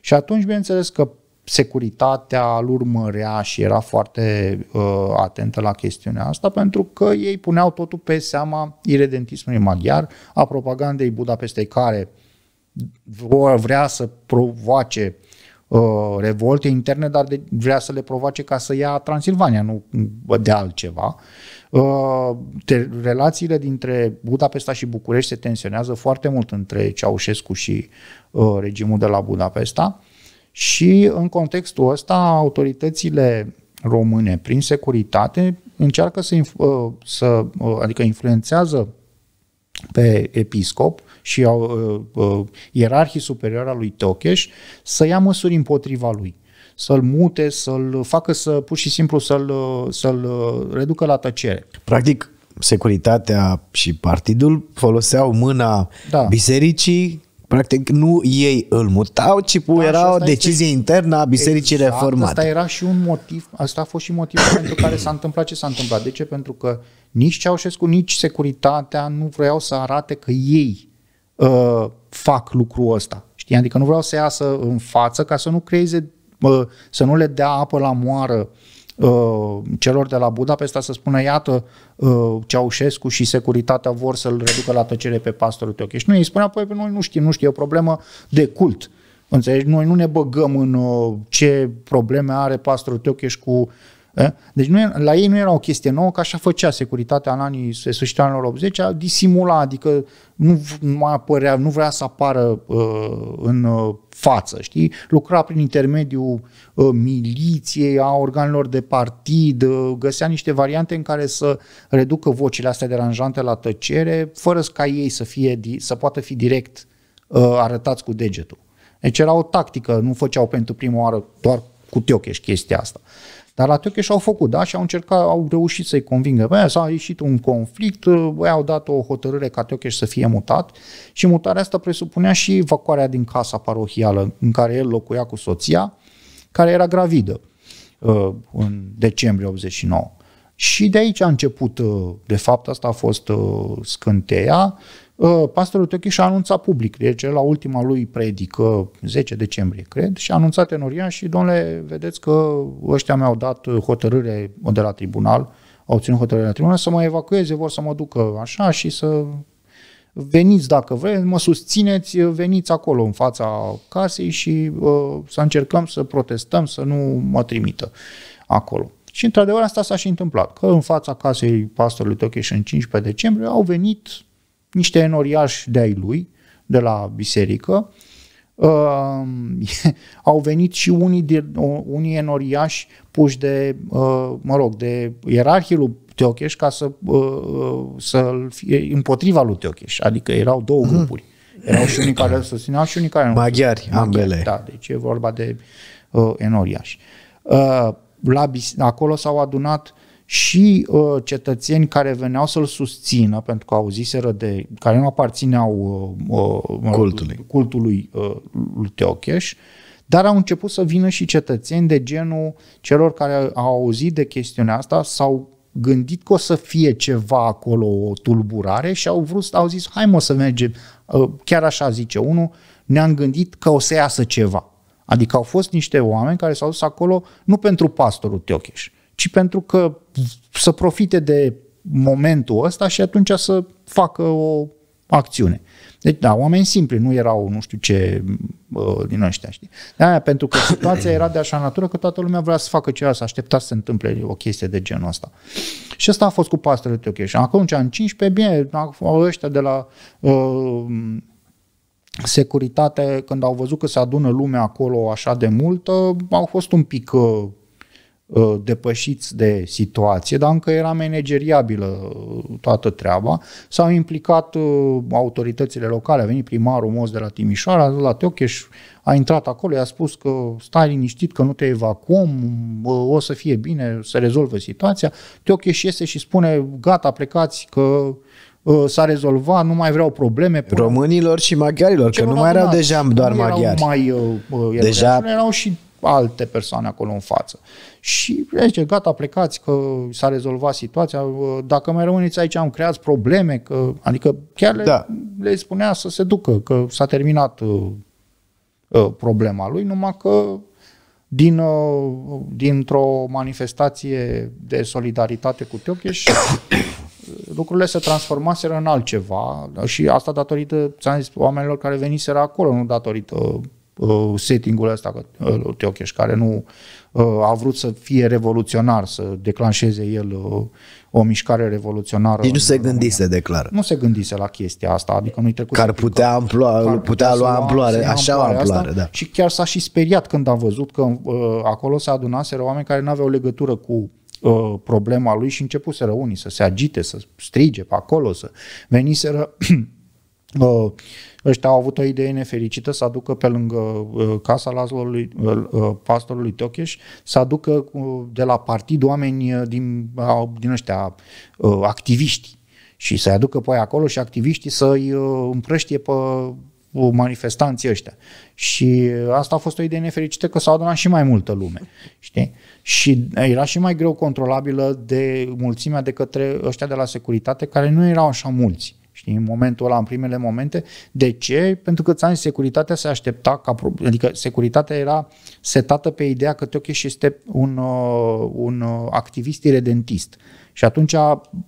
S1: Și atunci, bineînțeles că securitatea îl urmărea și era foarte uh, atentă la chestiunea asta, pentru că ei puneau totul pe seama iredentismului maghiar, a propagandei Budapestei, care uh, vrea să provoace uh, revolte interne, dar de, vrea să le provoace ca să ia Transilvania, nu de altceva. Uh, te, relațiile dintre Budapesta și București se tensionează foarte mult între Ceaușescu și uh, regimul de la Budapesta și în contextul ăsta autoritățile române prin securitate încearcă să, uh, să uh, adică influențează pe episcop și uh, uh, ierarhii superioare a lui Tocheș să ia măsuri împotriva lui să-l mute, să-l facă să pur și simplu să-l, uh, să-l uh, reducă la tăcere.
S2: Practic, securitatea și partidul foloseau mâna da. bisericii Practic nu ei îl mutau, ci da, era o decizie este... internă a bisericii exact, reformate. Asta
S1: era și un motiv, asta a fost și motivul pentru care s-a întâmplat ce s-a întâmplat. De ce? Pentru că nici Ceaușescu, nici securitatea nu vreau să arate că ei uh, fac lucrul ăsta. Știi? Adică nu vreau să iasă în față ca să nu creeze, uh, să nu le dea apă la moară uh, celor de la Budapesta să spună, iată, uh, Ceaușescu și securitatea vor să-l reducă la tăcere pe pastorul Și Nu, îi spunea, păi noi nu știm, nu știu, e o problemă de cult. Înțelegi? Noi nu ne băgăm în uh, ce probleme are pastorul Teocheș cu uh, da? Deci nu, la ei nu era o chestie nouă, că așa făcea securitatea în anii, sfârșitul anilor 80, a disimula, adică nu, nu apărea, nu vrea să apară uh, în uh, față, știi? Lucra prin intermediul uh, miliției, a organelor de partid, uh, găsea niște variante în care să reducă vocile astea deranjante la tăcere, fără ca ei să, fie, să poată fi direct uh, arătați cu degetul. Deci era o tactică, nu făceau pentru prima oară doar cu teocheș chestia asta. Uh, dar la Tokyo și-au făcut, da? Și au încercat, au reușit să-i convingă. Bă, s-a ieșit un conflict, băi, au dat o hotărâre ca Tokyo să fie mutat și mutarea asta presupunea și evacuarea din casa parohială în care el locuia cu soția, care era gravidă uh, în decembrie 89. Și de aici a început, uh, de fapt, asta a fost uh, scânteia Ă, pastorul și a anunțat public, deci la ultima lui predică, 10 decembrie, cred, și a anunțat tenoria și, domnule, vedeți că ăștia mi-au dat hotărâre de la tribunal, au ținut hotărârea tribunal să mă evacueze, vor să mă ducă așa și să veniți dacă vreți, mă susțineți, veniți acolo în fața casei și uh, să încercăm să protestăm, să nu mă trimită acolo. Și într-adevăr asta s-a și întâmplat, că în fața casei pastorului Tocheș în 15 decembrie au venit niște enoriași de-ai lui, de la biserică, Uh, au venit și unii, de, unii enoriași puși de, uh, mă rog, de ierarhii lui Teocheș ca să, uh, să-l fie împotriva lui Teocheș. Adică erau două mhm. grupuri. Erau și unii care îl susțineau și unii care nu. Maghiari, ambele. Da, deci e vorba de uh, enoriași. Uh, la, acolo s-au adunat uh, și uh, cetățeni care veneau să-l susțină pentru că auziseră de, care nu aparțineau uh, uh cultului, cultului uh, lui Teocheș, dar au început să vină și cetățeni de genul celor care au auzit de chestiunea asta, s-au gândit că o să fie ceva acolo, o tulburare și au vrut, au zis, hai mă să mergem, uh, chiar așa zice unul, ne-am gândit că o să iasă ceva. Adică au fost niște oameni care s-au dus acolo nu pentru pastorul Teocheș, ci pentru că să profite de momentul ăsta și atunci să facă o acțiune. Deci, da, oameni simpli, nu erau nu știu ce din ăștia, știi? De aia, pentru că situația era de așa natură că toată lumea vrea să facă ceva, să aștepta să se întâmple o chestie de genul ăsta. Și asta a fost cu pastorul Tokyo. Și atunci, în 15, bine, ăștia de la uh, securitate, când au văzut că se adună lumea acolo așa de mult, uh, au fost un pic uh, Uh, depășiți de situație, dar încă era manageriabilă uh, toată treaba. S-au implicat uh, autoritățile locale, a venit primarul Mos de la Timișoara, a la Teocheș, a intrat acolo, i-a spus că stai liniștit, că nu te evacuăm, o să fie bine, se rezolvă situația. Teocheș iese și spune, gata, plecați, că s-a rezolvat, nu mai vreau probleme. Până... Românilor și maghiarilor, că nu mai erau deja doar maghiari. Erau mai, erau deja... erau și alte persoane acolo în față. Și zice, gata, plecați că s-a rezolvat situația, dacă mai rămâneți aici am creat probleme, că, adică chiar le, da. le spunea să se ducă, că s-a terminat uh, uh, problema lui, numai că din, uh, dintr-o manifestație de solidaritate cu Teocheș, lucrurile se transformaseră în altceva și asta datorită, ți-am zis, oamenilor care veniseră acolo, nu datorită Uh, settingul ăsta uh, Teocheș, care nu uh, a vrut să fie revoluționar, să declanșeze el o mișcare revoluționară. Deci nu se gândise, declară. Nu se gândise la chestia asta, adică nu-i trecut. Care putea, amplua, ar putea, putea lua amploare, așa amploare, amploare asta, da. Și chiar s-a și speriat când a văzut că uh, acolo se adunaseră oameni care nu aveau legătură cu problema lui și începuseră unii să se agite, să strige pe acolo, să veniseră Uh, ăștia au avut o idee nefericită să aducă pe lângă uh, casa Lazlului, uh, pastorului Tocheș, să aducă de la partid oameni din, din ăștia activiști și să-i aducă pe acolo și activiștii să-i împrăștie pe manifestanții ăștia. Și asta a fost o idee nefericită că s-a adunat și mai multă lume, știi? Și era și mai greu controlabilă de mulțimea de către ăștia de la securitate care nu erau așa mulți știi, în momentul ăla, în primele momente. De ce? Pentru că ți-am zis, securitatea se aștepta ca, adică securitatea era setată pe ideea că Tokieș este un, uh, un uh, activist irredentist. Și atunci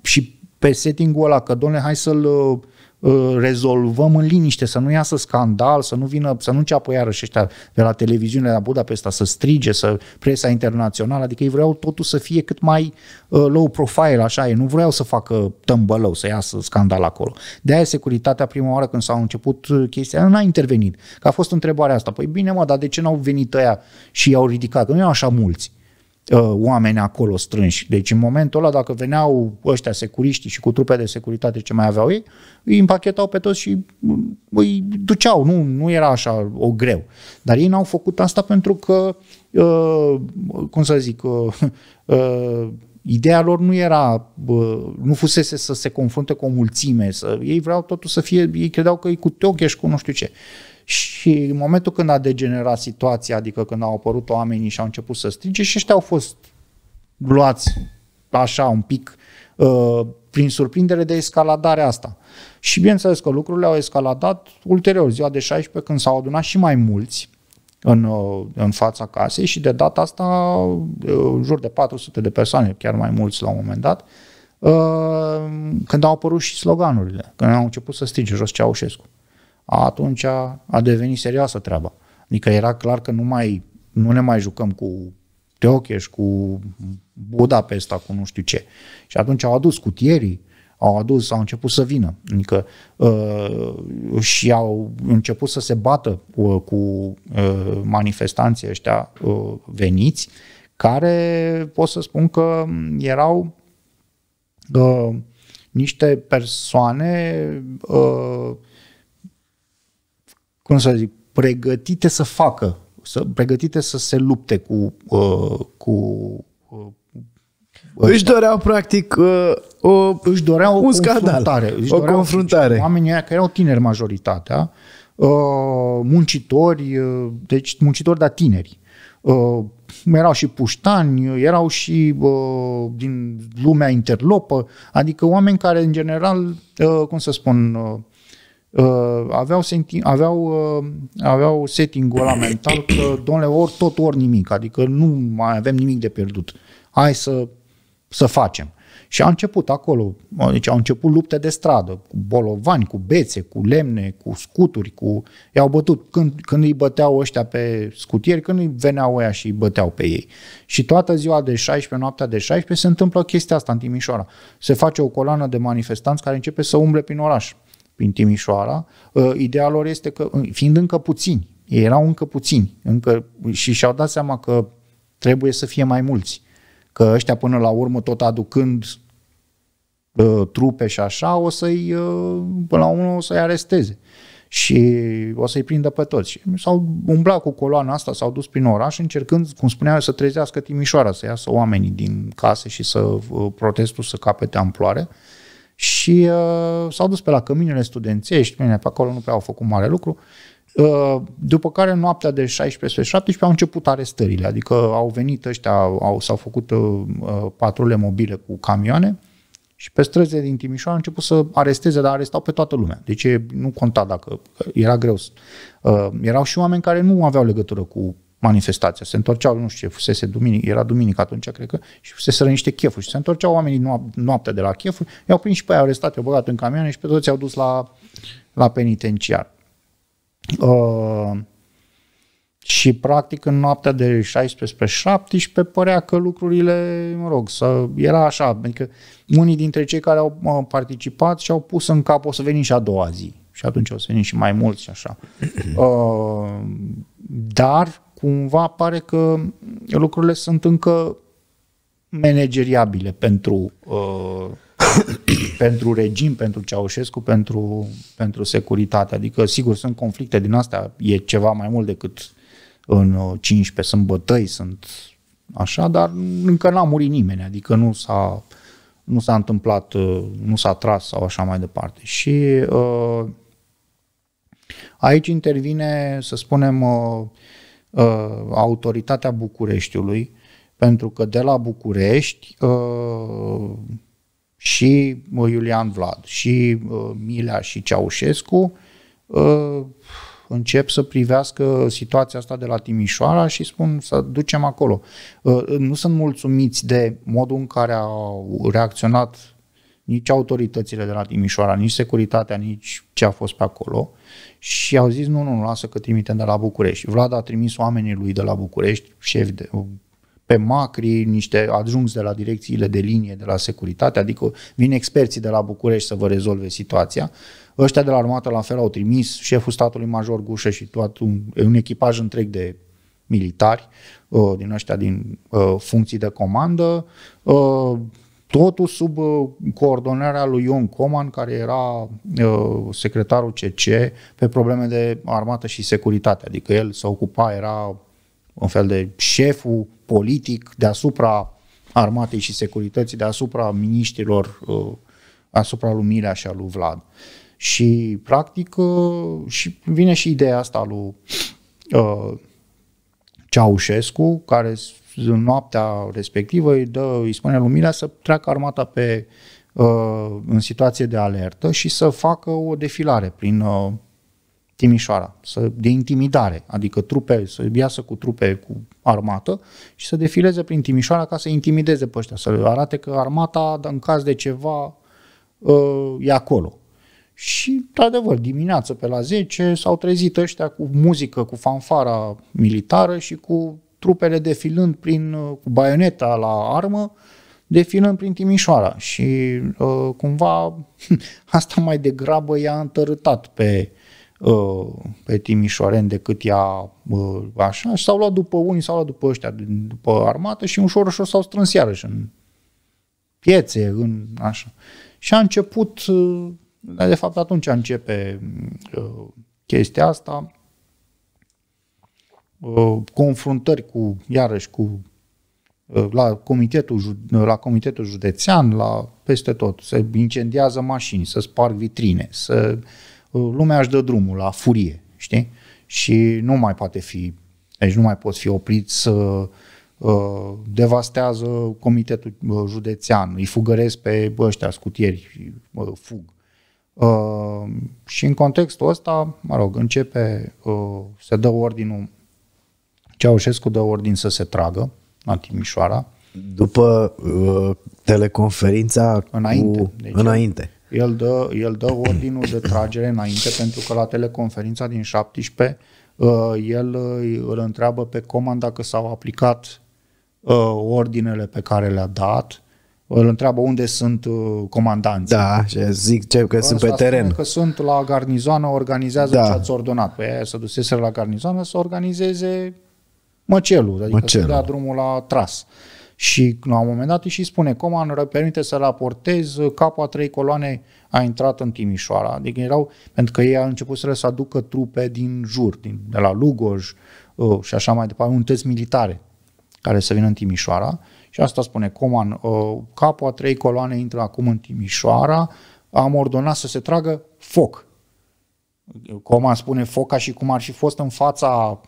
S1: și pe setting-ul ăla, că domnule, hai să-l uh, Uh, rezolvăm în liniște, să nu iasă scandal, să nu vină, să nu înceapă iarăși ăștia de la televiziune la Budapesta să strige, să presa internațională, adică ei vreau totul să fie cât mai uh, low profile, așa e, nu vreau să facă tămbălău, să iasă scandal acolo. De aia securitatea prima oară când s-a început uh, chestia, n-a intervenit. Că a fost întrebarea asta, păi bine mă, dar de ce n-au venit ăia și i-au ridicat? Că nu e așa mulți. Uh, oameni acolo strânși. Deci în momentul ăla, dacă veneau ăștia securiștii și cu trupe de securitate ce mai aveau ei, îi împachetau pe toți și mm, îi duceau. Nu, nu era așa o greu. Dar ei n-au făcut asta pentru că, uh, cum să zic, uh, ideea lor nu era, nu fusese să se confrunte cu o mulțime. Să, ei vreau totul să fie, ei credeau că e cu teocheș, cu nu știu ce. Și în momentul când a degenerat situația, adică când au apărut oamenii și au început să strige și ăștia au fost luați așa un pic uh, prin surprindere de escaladarea asta. Și bineînțeles că lucrurile au escaladat ulterior, ziua de 16, când s-au adunat și mai mulți în, uh, în fața casei și de data asta uh, în jur de 400 de persoane, chiar mai mulți la un moment dat, uh, când au apărut și sloganurile, când au început să strige jos Ceaușescu atunci a devenit serioasă treaba. Adică era clar că nu, mai, nu ne mai jucăm cu Teocheș, cu Budapesta, cu nu știu ce. Și atunci au adus cutierii, au adus, au început să vină. Adică uh, și au început să se bată uh, cu uh, manifestanții ăștia uh, veniți, care pot să spun că erau uh, niște persoane uh, cum să zic, pregătite să facă, să, pregătite să se lupte cu, uh, cu uh, Își doreau, practic, o, uh, o își doreau un confruntare. Scandal, își o confruntare. Oamenii aia care erau tineri majoritatea, uh, muncitori, uh, deci muncitori, dar tineri. Erau și puștani, erau și din lumea interlopă, adică oameni care, în general, cum să spun, Uh, aveau, senti- aveau, uh, aveau setting-ul ăla mental că, domnule, ori tot, ori nimic, adică nu mai avem nimic de pierdut. Hai să, să facem. Și a început acolo, deci au început lupte de stradă, cu bolovani, cu bețe, cu lemne, cu scuturi, cu... I-au bătut când, când îi băteau ăștia pe scutieri, când îi veneau ăia și îi băteau pe ei. Și toată ziua de 16, noaptea de 16, se întâmplă chestia asta în Timișoara. Se face o coloană de manifestanți care începe să umble prin oraș prin Timișoara, uh, ideea lor este că, uh, fiind încă puțini, ei erau încă puțini încă, și și-au dat seama că trebuie să fie mai mulți, că ăștia până la urmă tot aducând uh, trupe și așa, o să-i, până la urmă, o să-i aresteze și o să-i prindă pe toți. Și s-au umblat cu coloana asta, s-au dus prin oraș încercând, cum spuneam, să trezească Timișoara, să iasă oamenii din case și să protestul să capete amploare. Uh, și uh, s-au dus pe la căminele studențești, bine, pe acolo nu prea au făcut mare lucru, uh, după care noaptea de 16-17 au început arestările, adică au venit ăștia, au, s-au făcut uh, uh, patrule mobile cu camioane și pe străzile din Timișoara au început să aresteze, dar arestau pe toată lumea. Deci nu conta dacă era greu. Uh, erau și oameni care nu aveau legătură cu manifestația. Se întorceau, nu știu ce, fusese duminică, era duminică atunci, cred că, și fusese niște chefuri. Și se întorceau oamenii noaptea de la chefuri, i-au prins și pe aia arestat, i-au băgat în camioane și pe toți i-au dus la, la penitenciar. Uh, și practic în noaptea de 16 17 părea că lucrurile, mă rog, să, era așa, adică unii dintre cei care au uh, participat și-au pus în cap o să venim și a doua zi și atunci o să venim și mai mulți și așa. Uh, dar cumva pare că mm, lucrurile sunt încă manageriabile pentru, uh, pentru regim, pentru Ceaușescu, pentru, pentru securitate. Adică, sigur, sunt conflicte din astea, e ceva mai mult decât în 15, uh, sunt bătăi, sunt așa, dar încă n-a murit nimeni, adică nu s-a, nu s-a întâmplat, uh, nu s-a tras sau așa mai departe. Și uh, aici intervine, să spunem, uh, Uh, autoritatea Bucureștiului, pentru că de la București uh, și uh, Iulian Vlad, și Milea, și Ceaușescu încep să privească situația asta de la Timișoara și spun să ducem acolo. Nu sunt mulțumiți de modul în care au reacționat nici autoritățile de la Timișoara, nici securitatea, nici ce a fost pe acolo și au zis nu, nu, nu lasă că trimitem de la București. Vlad a trimis oamenii lui de la București, șef de, pe macri, niște adjunți de la direcțiile de linie, de la securitate, adică vin experții de la București să vă rezolve situația. Ăștia de la armată la fel au trimis șeful statului major Gușă și tot un, un echipaj întreg de militari uh, din ăștia din uh, funcții de comandă uh, Totul sub uh, coordonarea lui Ion Coman, care era uh, secretarul CC pe probleme de armată și securitate. Adică el se ocupa, era un fel de șeful politic deasupra armatei și securității, deasupra miniștilor, uh, asupra lui Milea și a lui Vlad. Și practic și vine și ideea asta lui Ceaușescu, care în noaptea respectivă îi, dă, îi spune lumina să treacă armata pe, uh, în situație de alertă și să facă o defilare prin uh, Timișoara, să, de intimidare, adică trupe, să iasă cu trupe cu armată și să defileze prin Timișoara ca să intimideze pe ăștia, să arate că armata, în caz de ceva, uh, e acolo. Și, într-adevăr, dimineață pe la 10 s-au trezit ăștia cu muzică, cu fanfara militară și cu trupele defilând prin, uh, cu baioneta la armă, defilând prin Timișoara și uh, cumva asta mai degrabă i-a întărâtat pe, uh, pe Timișoaren decât ea uh, așa și s-au luat după unii, s-au luat după ăștia, după armată și ușor, ușor s-au strâns iarăși în piețe, în așa. Și a început, uh, de fapt atunci începe uh, chestia asta, Uh, confruntări cu, iarăși, cu uh, la comitetul, la comitetul județean, la peste tot. Se incendiază mașini, se sparg vitrine, să, uh, lumea își dă drumul la furie, știi? Și nu mai poate fi, deci nu mai poți fi oprit să devastează comitetul județean, îi fugăresc pe ăștia scutieri, fug. Uh, și în contextul ăsta, mă rog, începe, uh, se dă ordinul Ceaușescu dă ordin să se tragă la Timișoara. După uh, teleconferința înainte, cu... deci înainte. El dă, el dă ordinul de tragere înainte pentru că la teleconferința din 17 uh, el uh, îl întreabă pe comand dacă s-au aplicat uh, ordinele pe care le-a dat îl întreabă unde sunt uh, comandanții. Da, și zic ce, că sunt pe teren. Că sunt la garnizoană, organizează da. ce ați ordonat. Păi aia se dusese la garnizoană să organizeze măcelul, adică măcelul. dea drumul la tras. Și la un moment dat și spune, Coman, permite să raportez, capul a trei coloane a intrat în Timișoara. Adică erau, pentru că ei au început să aducă trupe din jur, din, de la Lugoj uh, și așa mai departe, unități militare care să vină în Timișoara. Și asta spune Coman, uh, capul a trei coloane intră acum în Timișoara, am ordonat să se tragă foc. Cum am spune foc și cum ar fi fost în fața,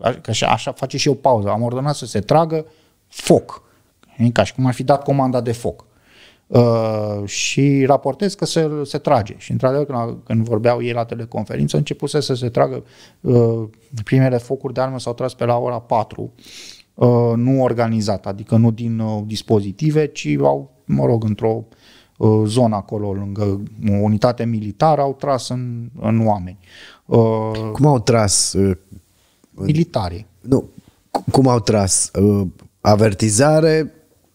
S1: că așa, așa face și eu pauză, am ordonat să se tragă foc, ca și cum ar fi dat comanda de foc. Uh, și raportez că se, se trage. Și într-adevăr, când, când vorbeau ei la teleconferință, începuse să se tragă uh, primele focuri de armă s-au tras pe la ora 4, uh, nu organizat, adică nu din uh, dispozitive, ci au, mă rog, într-o uh, Uh, Zona acolo, lângă o unitate militară, au tras în, în oameni. Uh, cum au tras? Uh, militarii. Nu. Cum au
S2: tras? Avertizare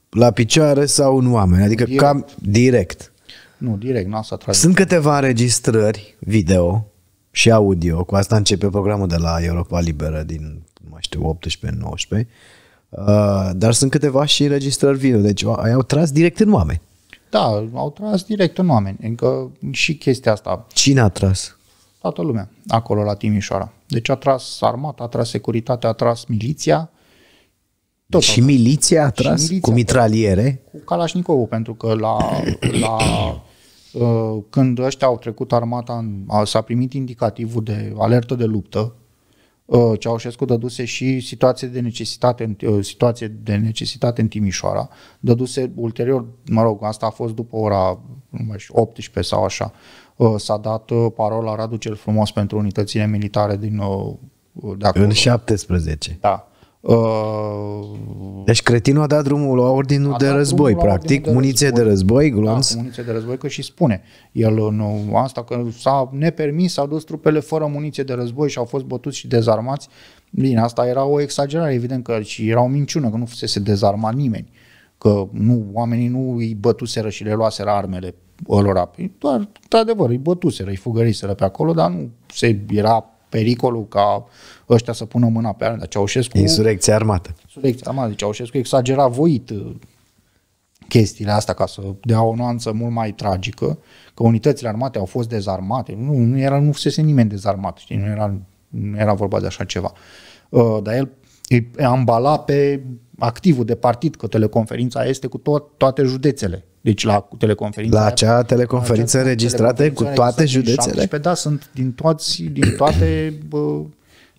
S2: la picioare sau în oameni? Adică direct. cam direct. Nu, direct, nu asta trage. Sunt câteva înregistrări video și audio, cu asta începe programul de la Europa Liberă din, nu mai știu, 18-19, uh, dar sunt câteva și înregistrări video, deci au tras direct în oameni.
S1: Da, au tras direct în oameni. încă și chestia asta. Cine a tras? Toată lumea, acolo la Timișoara. Deci a tras armata, a tras securitatea, a tras miliția. Tot și a miliția a tras miliția, cu mitraliere? Cu Kalashnikov, pentru că la, la uh, când ăștia au trecut armata, s-a primit indicativul de alertă de luptă, Uh, Ceaușescu dăduse și situație de necesitate, uh, situație de necesitate în Timișoara, dăduse ulterior, mă rog, asta a fost după ora 18 sau așa, uh, s-a dat parola Radu cel frumos pentru unitățile militare din de acolo. În 17. Da. Uh, deci cretinul a dat drumul la ordinul de război, practic, de muniție război. de da, război, glonț. Da, muniție de război, că și spune el uh, nu, asta că s-a nepermis, s-au dus trupele fără muniție de război și au fost bătuți și dezarmați. Bine, asta era o exagerare, evident că și era o minciună, că nu fusese dezarmat nimeni, că nu, oamenii nu îi bătuseră și le luaseră armele lor, păi, doar, într-adevăr, îi bătuseră, îi fugăriseră pe acolo, dar nu se era pericolul ca ăștia să pună mâna pe dar Ceaușescu... Insurecție armată. Insurecție armată. Deci Ceaușescu exagera voit uh, chestiile astea ca să dea o nuanță mult mai tragică, că unitățile armate au fost dezarmate. Nu, nu era, nu fusese nimeni dezarmat, știi? Nu era, nu era vorba de așa ceva. Uh, dar el îi ambala pe activul de partid, că teleconferința este cu tot, toate județele deci la teleconferință. La acea teleconferință înregistrată cu toate județele? 17, da, sunt din, toți, din toate... Bă,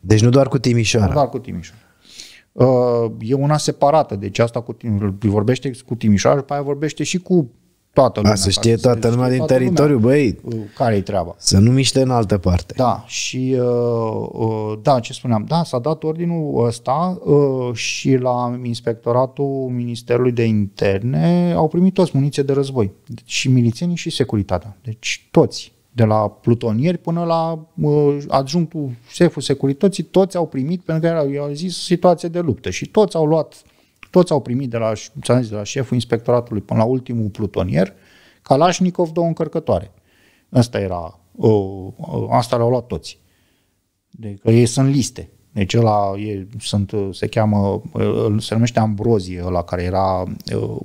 S1: deci nu doar cu Timișoara. Nu doar cu Timișoara. Uh, e una separată, deci asta cu vorbește cu Timișoara, după aia vorbește și cu toată lumea. A, să știe toată lumea din toată teritoriu, lumea. băi. Care-i treaba?
S2: Să nu miște în altă parte.
S1: Da, și uh, uh, da, ce spuneam, da, s-a dat ordinul ăsta uh, și la inspectoratul Ministerului de Interne au primit toți muniție de război, și milițienii și securitatea, deci toți de la plutonieri până la uh, adjunctul șeful securității, toți au primit, pentru că i-au zis situație de luptă și toți au luat toți au primit de la, ți-am zis, de la șeful inspectoratului până la ultimul plutonier, Kalashnikov două încărcătoare. Asta era, o, o, asta le-au luat toți. Deci ei sunt liste. Deci ăla e, sunt, se cheamă, se numește Ambrozie, ăla care era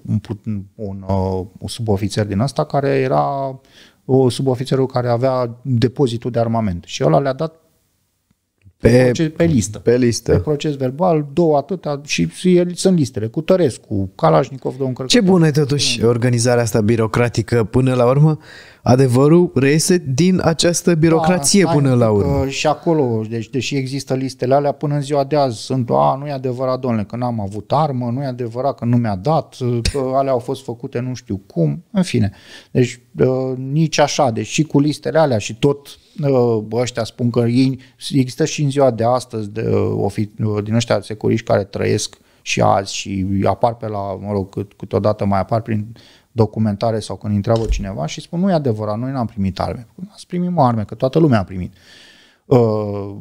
S1: un, un, un, un subofițer din asta, care era subofițerul care avea depozitul de armament. Și ăla le-a dat pe, proces, pe listă. Pe listă. Pe proces verbal, două atâta și, și sunt listele cu Tărescu, Kalashnikov, domnul Cărcător. Ce bună e totuși mm. organizarea asta
S2: birocratică până la urmă adevărul reiese din această birocrație da, până la urmă. Uh,
S1: și acolo, deci, deși există listele alea, până în ziua de azi sunt, a, nu e adevărat, domnule, că n-am avut armă, nu e adevărat că nu mi-a dat, uh, că alea au fost făcute nu știu cum, în fine. Deci, uh, nici așa, deci și cu listele alea și tot ăștia spun că ei, există și în ziua de astăzi de, ofi, din ăștia securiști care trăiesc și azi și apar pe la, mă rog, câteodată mai apar prin documentare sau când întreabă cineva și spun nu e adevărat, noi n-am primit arme. Păi, Ați primit arme, că toată lumea a primit. Uh,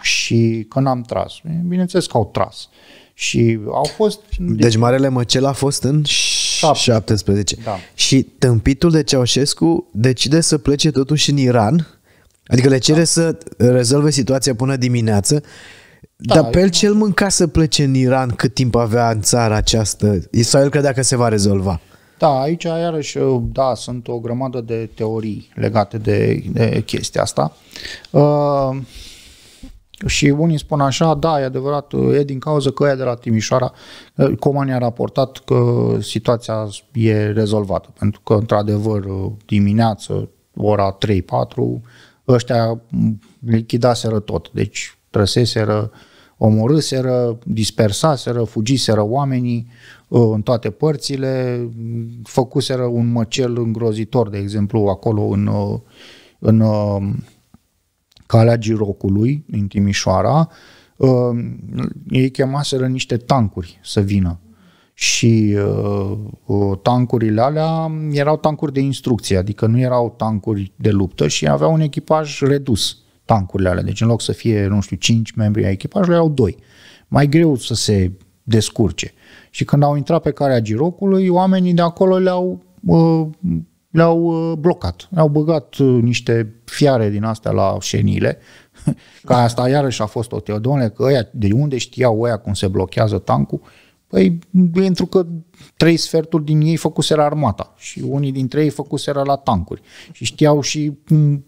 S1: și că n-am tras. Bineînțeles că au tras. Și au fost... Deci Marele Măcel a fost în 17. Da. Și
S2: tâmpitul de Ceaușescu decide să plece totuși în Iran, adică le cere da. să rezolve situația până dimineață, da, dar pe el exact. ce mânca să plece în Iran cât timp avea în țara aceasta, sau el credea că se va rezolva.
S1: Da, aici iarăși, da, sunt o grămadă de teorii legate de, de chestia asta. Uh, și unii spun așa, da, e adevărat, e din cauza că ea de la Timișoara, uh, Coman a raportat că situația e rezolvată, pentru că, într-adevăr, uh, dimineață, ora 3-4, ăștia lichidaseră tot, deci trăseseră, omorâseră, dispersaseră, fugiseră oamenii, Ă, în toate părțile, făcuseră un măcel îngrozitor, de exemplu, acolo în, ă, în ă, calea Girocului, din Timișoara, ei chemaseră niște tancuri să vină. Și uh, tancurile alea erau tancuri de instrucție, adică nu erau tancuri de luptă și aveau un echipaj redus, tancurile alea. Deci în loc să fie, nu știu, cinci membri ai echipajului, erau doi. Mai greu să se descurce. Și când au intrat pe calea girocului, oamenii de acolo le-au, uh, le-au uh, blocat. Le-au băgat uh, niște fiare din astea la șenile, ca asta iarăși a fost o teodone, că ăia, de unde știau ăia cum se blochează tancul, Păi, pentru că trei sferturi din ei făcuseră armata și unii dintre ei făcuseră la tancuri și știau și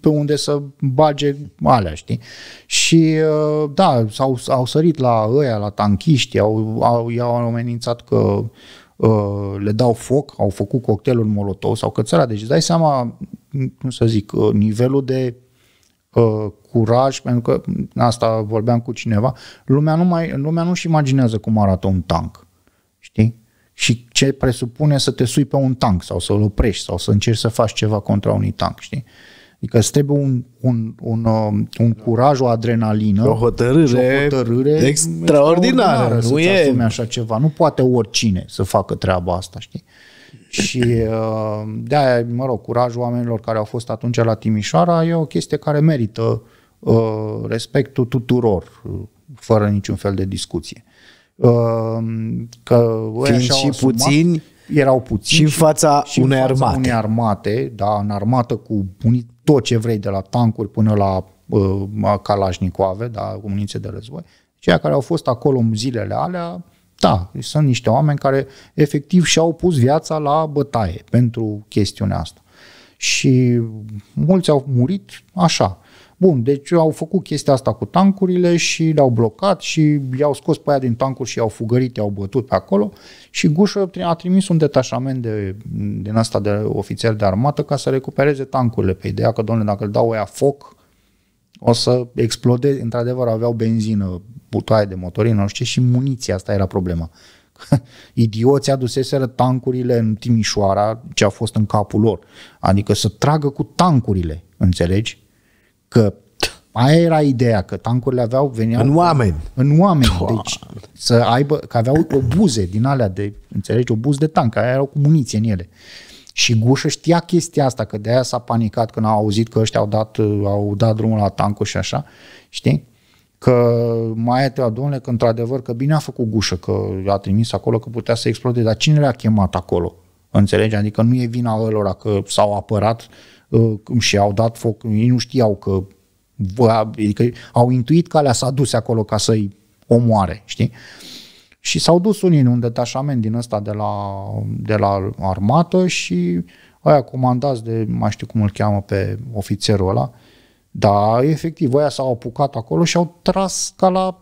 S1: pe unde să bage alea, știi? Și uh, da, s-au, au sărit la ăia, la tanchiști, au, au, i-au amenințat că uh, le dau foc, au făcut cocktailul molotov sau cățăra, deci dai seama, cum să zic, uh, nivelul de uh, curaj, pentru că asta vorbeam cu cineva, lumea nu, mai, lumea nu-și imaginează cum arată un tank Știi? Și ce presupune să te sui pe un tank sau să-l oprești sau să încerci să faci ceva contra unui tank, știi? Adică îți trebuie un, un, un, um, un curaj, o adrenalină. O hotărâre, o hotărâre extraordinară. Nu e așa ceva. Nu poate oricine să facă treaba asta, știi? Și um, de-aia, mă rog, curajul oamenilor care au fost atunci la Timișoara e o chestie care merită uh, respectul tuturor, uh, fără niciun fel de discuție. Ehm, că Fiind și asumat, puțini erau puțini și în fața, și unei, fața armate. unei armate, da, în armată cu tot ce vrei, de la tancuri până la uh, calașnicoave, da, cu munițe de război. Ceea deci care au fost acolo în zilele alea, da, sunt niște oameni care efectiv și-au pus viața la bătaie pentru chestiunea asta. Și mulți au murit așa. Bun, deci au făcut chestia asta cu tancurile și le-au blocat și i-au scos pe aia din tancuri și i-au fugărit, i-au bătut pe acolo și Gușă a trimis un detașament de, din asta de ofițeri de armată ca să recupereze tancurile pe ideea că, domnule, dacă îl dau aia foc, o să explodeze. Într-adevăr, aveau benzină, butoaie de motorină, nu știu ce, și muniția, asta era problema. Idioții aduseseră tancurile în Timișoara, ce a fost în capul lor. Adică să tragă cu tancurile, înțelegi? Că aia era ideea, că tancurile aveau, veneau... În oameni. În oameni, Doamne. deci să aibă, că aveau obuze din alea de, înțelegi, obuz de tank, aia erau cu muniție în ele. Și Gușă știa chestia asta, că de aia s-a panicat când a auzit că ăștia au dat, au dat drumul la tanco și așa, știi? Că mai treaba, domnule, că într-adevăr, că bine a făcut Gușă, că a trimis acolo, că putea să explode, dar cine le-a chemat acolo? Înțelegi? Adică nu e vina lor că s-au apărat, Uh, și au dat foc, ei nu știau că, adică au intuit că alea s-a dus acolo ca să-i omoare, știi? Și s-au dus unii în un detașament din ăsta de la, de la armată și aia comandați de, mai știu cum îl cheamă pe ofițerul ăla, da, efectiv, aia s-au apucat acolo și au tras ca la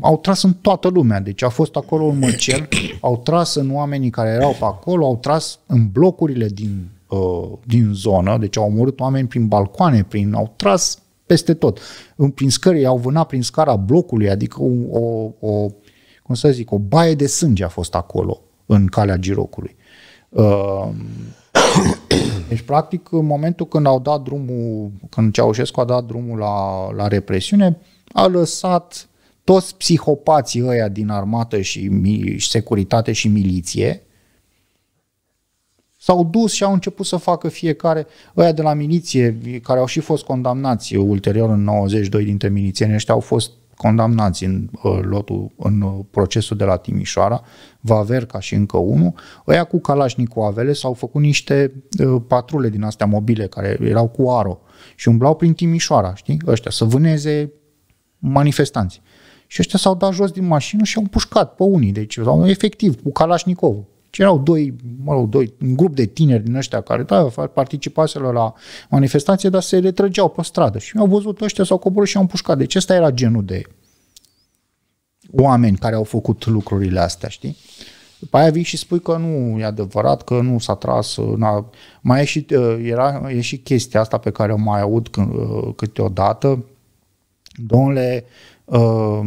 S1: au tras în toată lumea, deci a fost acolo un măcel, au tras în oamenii care erau pe acolo, au tras în blocurile din Uh, din zonă, deci au omorât oameni prin balcoane, prin, au tras peste tot, în prin scări, au vânat prin scara blocului, adică o, o, o cum să zic, o baie de sânge a fost acolo, în calea girocului. Uh, deci, practic, în momentul când au dat drumul, când Ceaușescu a dat drumul la, la represiune, a lăsat toți psihopații ăia din armată și, și securitate și miliție, S-au dus și au început să facă fiecare, ăia de la miliție, care au și fost condamnați ulterior în 92 dintre milițieni ăștia au fost condamnați în uh, lotul, în uh, procesul de la Timișoara, Vaverca și încă unul, ăia cu Calașnicoavele s-au făcut niște uh, patrule din astea mobile care erau cu aro și umblau prin Timișoara, știi, ăștia, să vâneze manifestanți. Și ăștia s-au dat jos din mașină și au pușcat pe unii, deci efectiv, cu Kalashnikov, și erau doi, mă rog, doi, un grup de tineri din ăștia care da, participaseră la manifestație, dar se retrăgeau pe stradă. Și mi-au văzut ăștia, s-au coborât și au împușcat. Deci ăsta era genul de oameni care au făcut lucrurile astea, știi? După aia vii și spui că nu e adevărat, că nu s-a tras. N-a... Mai e și, uh, era, e și chestia asta pe care o mai aud uh, câteodată. Domnule, uh,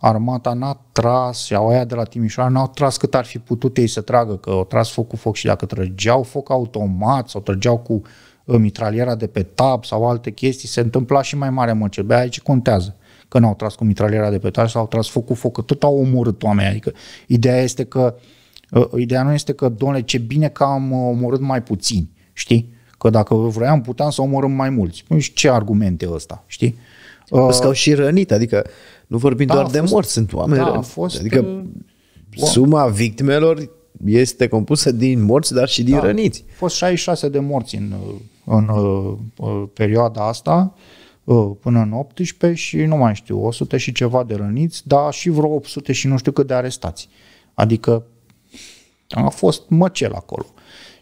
S1: armata n-a tras și aia de la Timișoara n-au tras cât ar fi putut ei să tragă, că au tras foc cu foc și dacă trăgeau foc automat sau trăgeau cu um, mitraliera de pe tab sau alte chestii, se întâmpla și mai mare Bă, Aici contează că n-au tras cu mitraliera de pe tab sau au tras foc cu foc, că tot au omorât oameni. Adică ideea este că uh, ideea nu este că, domnule, ce bine că am uh, omorât mai puțini, știi? Că dacă vroiam, puteam să omorâm mai mulți. Păi și ce argumente ăsta, știi? Plus că au și rănit, adică nu vorbim da, doar fost, de morți, sunt oameni da, Fost, adică
S2: suma victimelor este compusă din morți, dar și din da, răniți.
S1: Au fost 66 de morți în, în, în perioada asta, uh, până în 18 și nu mai știu, 100 și ceva de răniți, dar și vreo 800 și nu știu cât de arestați. Adică a fost măcel acolo.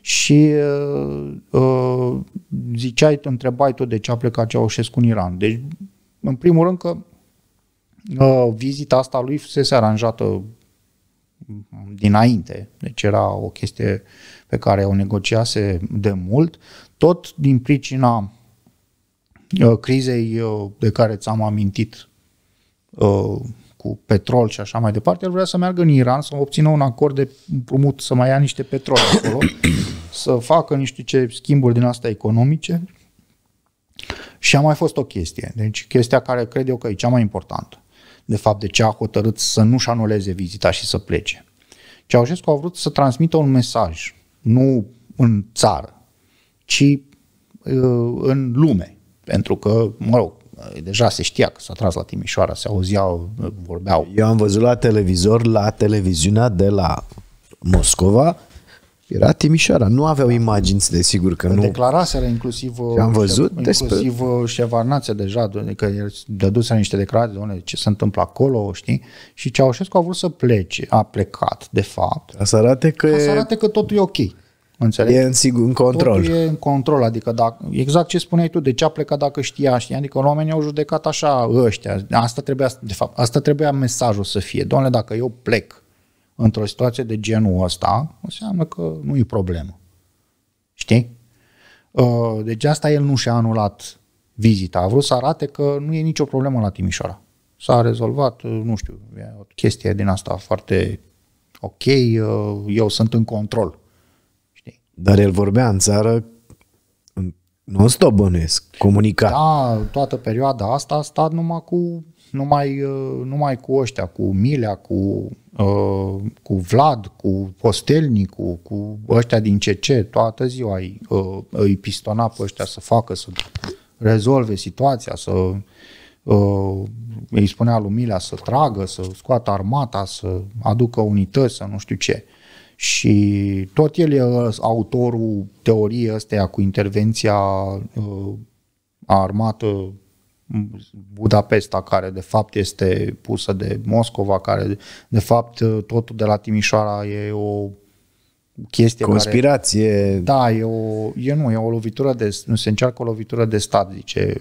S1: Și uh, uh ziceai, întrebai tu de ce a plecat Ceaușescu în Iran. Deci în primul rând că uh, vizita asta lui fusese aranjată dinainte, deci era o chestie pe care o negociase de mult, tot din pricina uh, crizei uh, de care ți-am amintit uh, cu petrol și așa mai departe, el vrea să meargă în Iran să obțină un acord de împrumut, să mai ia niște petrol acolo, să facă niște ce schimburi din astea economice și a mai fost o chestie, deci chestia care cred eu că e cea mai importantă. De fapt, de ce a hotărât să nu-și anuleze vizita și să plece. Ceaușescu a vrut să transmită un mesaj, nu în țară, ci uh, în lume. Pentru că, mă rog, deja se știa că s-a tras la Timișoara, se auzeau, uh, vorbeau. Eu am văzut la televizor, la televiziunea
S2: de la Moscova, era Timișoara. Nu aveau imagini, desigur
S1: că nu. Declaraseră inclusiv, am văzut inclusiv despre... Șevarnațe deja, că dăduse niște declarații, doamne, ce se întâmplă acolo, știi? Și Ceaușescu a vrut să plece, a plecat, de fapt. Ca să arate că, ca să arate că totul e ok. Înțeleg? E în, sigur, în control. Totul e în control, adică dacă, exact ce spuneai tu, de ce a plecat dacă știa, știi? Adică oamenii au judecat așa ăștia. Asta trebuia, de fapt, asta trebuia mesajul să fie. Doamne, dacă eu plec, într-o situație de genul ăsta, înseamnă că nu e problemă. Știi? Uh, deci asta el nu și-a anulat vizita. A vrut să arate că nu e nicio problemă la Timișoara. S-a rezolvat, uh, nu știu, e o chestie din asta foarte ok, uh, eu sunt în control. Știi? Dar el vorbea în țară nu stop bănuiesc, comunica. Da, toată perioada asta a stat numai cu numai, numai cu ăștia, cu Milea, cu Uh, cu Vlad, cu Postelnicu, cu ăștia din CC, toată ziua îi, uh, îi pistona pe ăștia să facă, să rezolve situația, să uh, îi spunea lui Milea să tragă, să scoată armata, să aducă unități, să nu știu ce. Și tot el e autorul teoriei ăsteia cu intervenția armată Budapesta, care de fapt este pusă de Moscova, care de fapt uh, totul de la Timișoara e o chestie Conspirație. Care, da, e o, e, nu, e o lovitură de, nu se încearcă o lovitură de stat, zice,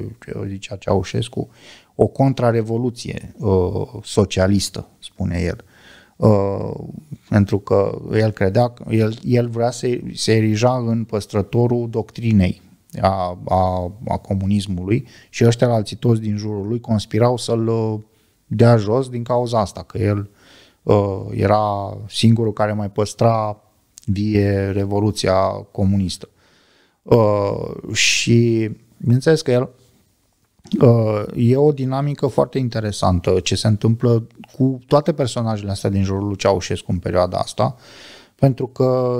S1: zicea Ceaușescu, o contrarevoluție uh, socialistă, spune el. Uh, pentru că el credea, el, el vrea să se erija în păstrătorul doctrinei a, a, a comunismului și ăștia alții toți din jurul lui conspirau să-l uh, dea jos din cauza asta, că el uh, era singurul care mai păstra vie revoluția comunistă. Uh, și bineînțeles că el uh, e o dinamică foarte interesantă ce se întâmplă cu toate personajele astea din jurul lui Ceaușescu în perioada asta. Uh, pentru că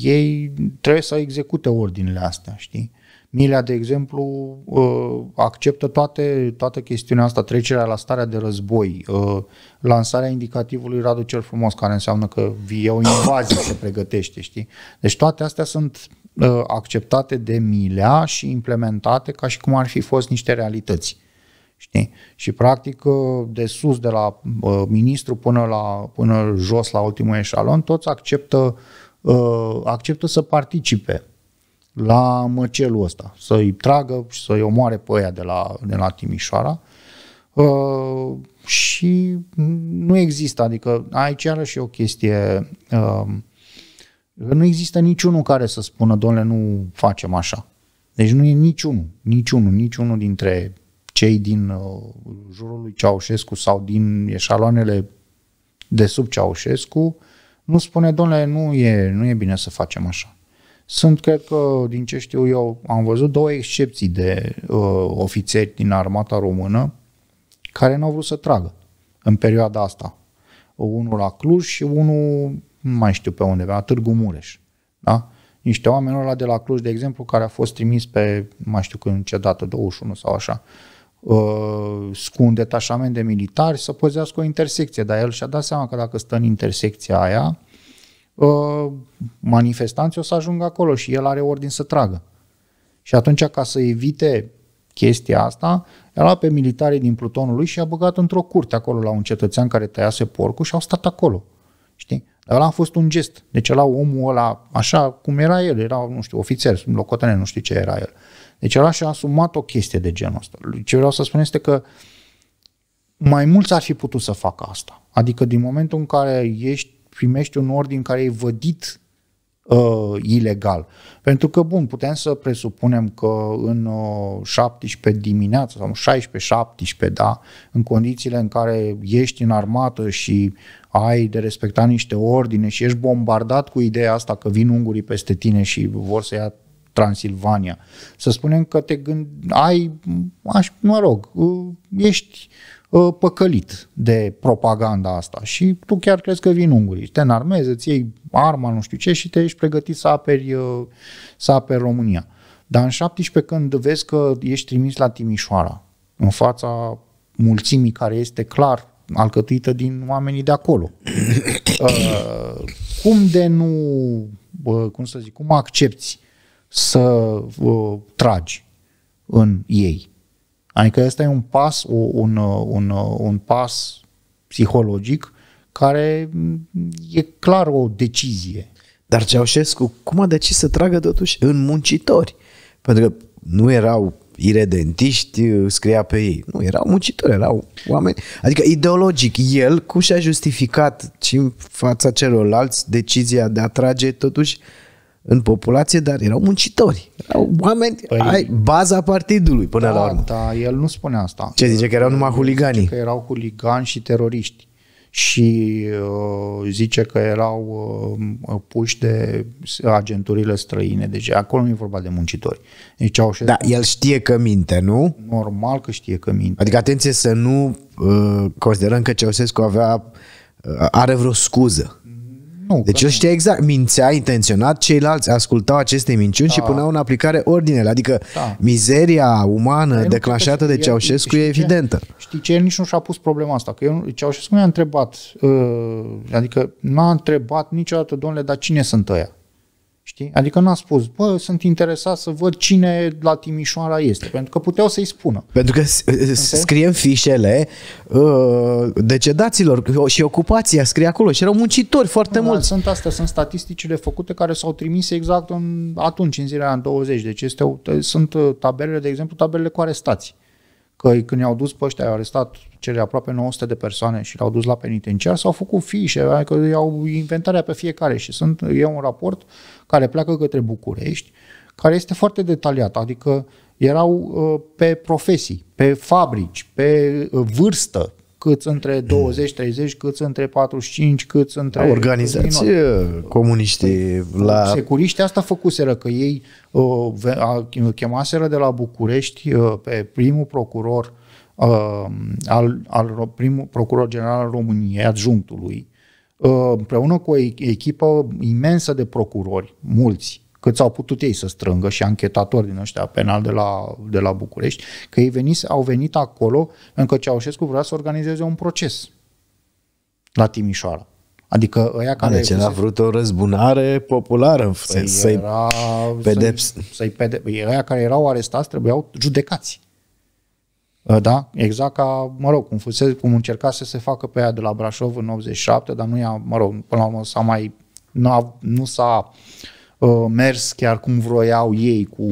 S1: ei trebuie să execute ordinele astea, știi? Milea, de exemplu, ă, acceptă toate, toată chestiunea asta, trecerea la starea de război, ă, lansarea indicativului Radu cel Frumos, care înseamnă că e o invazie se pregătește, știi? Deci toate astea sunt ă, acceptate de Milea și implementate ca și cum ar fi fost niște realități. Știi? Și practic ă, de sus, de la ă, ministru până, la, până jos la ultimul eșalon, toți acceptă, ă, acceptă să participe la măcelul ăsta, să-i tragă și să-i omoare pe ăia de la, de la Timișoara. Uh, și nu există, adică aici iarăși e o chestie, uh, nu există niciunul care să spună, domnule, nu facem așa. Deci nu e niciunul, niciunul, niciunul dintre cei din uh, jurul lui Ceaușescu sau din eșaloanele de sub Ceaușescu, nu spune, domnule, nu e, nu e bine să facem așa. Sunt, cred că, din ce știu eu, am văzut două excepții de uh, ofițeri din armata română care n-au vrut să tragă în perioada asta. Unul la Cluj și unul, nu mai știu pe unde, la Târgu Mureș. Da? Niște oameni ăla de la Cluj, de exemplu, care a fost trimis pe, nu mai știu când, ce dată, 21 sau așa, uh, uh, cu un detașament de militari să păzească o intersecție, dar el și-a dat seama că dacă stă în intersecția aia, uh, manifestanții o să ajungă acolo și el are ordin să tragă. Și atunci, ca să evite chestia asta, i-a luat pe militarii din plutonul lui și i-a băgat într-o curte acolo la un cetățean care tăiase porcul și au stat acolo. Știi? Dar a fost un gest. Deci la omul ăla, așa cum era el, era, nu știu, ofițer, locotenent, nu știu ce era el. Deci el și-a asumat o chestie de genul ăsta. Ce vreau să spun este că mai mulți ar fi putut să facă asta. Adică din momentul în care ești, primești un ordin care e vădit uh, ilegal. Pentru că, bun, putem să presupunem că în uh, 17 dimineața sau 16-17, da, în condițiile în care ești în armată și ai de respectat niște ordine și ești bombardat cu ideea asta că vin ungurii peste tine și vor să ia Transilvania. Să spunem că te gând, ai, aș, mă rog, uh, ești uh, păcălit de propaganda asta și tu chiar crezi că vin ungurii. Te înarmezi, îți iei arma, nu știu ce și te ești pregătit să aperi, uh, să aperi România. Dar în 17 când vezi că ești trimis la Timișoara, în fața mulțimii care este clar alcătuită din oamenii de acolo. Uh, cum de nu, uh, cum să zic, cum accepti să uh, tragi în ei. Adică ăsta e un pas, o, un, uh, un, uh, un pas psihologic care mm, e clar o decizie. Dar Ceaușescu cum a decis să tragă totuși în
S2: muncitori? Pentru că nu erau iredentiști, uh, scria pe ei. Nu, erau muncitori, erau oameni. Adică ideologic, el cum și-a justificat și în fața celorlalți decizia de a trage totuși în populație, dar erau muncitori.
S1: Erau oameni, păi, ai, baza partidului până da, la urmă. Da, el nu spune asta. Ce zice? Că erau numai huligani? Că erau huligani și teroriști. Și uh, zice că erau uh, puși de agenturile străine. Deci acolo nu e vorba de muncitori. Deci, au da, el știe că minte, nu? Normal că știe că minte. Adică
S2: atenție să nu uh, considerăm că Ceaușescu avea uh, are vreo scuză. Nu, deci eu știa exact, mințea intenționat, ceilalți ascultau aceste minciuni da. și puneau în
S1: aplicare ordinele. Adică da. mizeria umană da, declanșată de Ceaușescu e evidentă. Ce? Știi ce? El nici nu și-a pus problema asta. Că eu, Ceaușescu nu i-a întrebat, uh, adică n-a întrebat niciodată, domnule, dar cine sunt ăia? Știi? Adică n-a spus, bă, sunt interesat să văd cine la Timișoara este, pentru că puteau să-i spună.
S2: Pentru că scriem fișele uh, decedaților și ocupația, scrie acolo și erau muncitori
S1: foarte da, mult. Sunt astea, sunt statisticile făcute care s-au trimis exact în, atunci, în zilele în 20, deci este, sunt ă, tabelele, de exemplu, tabelele cu arestații că când i-au dus pe ăștia, au arestat cele aproape 900 de persoane și le-au dus la penitenciar, s-au făcut fișe, adică i-au inventarea pe fiecare și sunt, e un raport care pleacă către București, care este foarte detaliat, adică erau uh, pe profesii, pe fabrici, pe uh, vârstă, cât între 20, 30, cât între 45, cât între... Da, păi, la organizație
S2: comuniști la...
S1: Securiști asta făcuseră, că ei uh, chemaseră de la București uh, pe primul procuror uh, al, al primul procuror general al României, adjunctului, uh, împreună cu o echipă imensă de procurori, mulți, cât au putut ei să strângă și anchetatori din ăștia penal de la, de la București, că ei venis, au venit acolo pentru că Ceaușescu vrea să organizeze un proces la Timișoara. Adică ăia care... Deci a
S2: vrut o răzbunare
S1: populară, păi sens, să-i era, pedeps. Să-i, să-i pede... Păi ăia care erau arestați trebuiau judecați. Ă, da? Exact ca, mă rog, cum, fusese, cum încerca să se facă pe ea de la Brașov în 87, dar nu i-a, mă rog, până la urmă s-a mai... Nu, a, nu s-a uh, Uh, mers chiar cum vroiau ei cu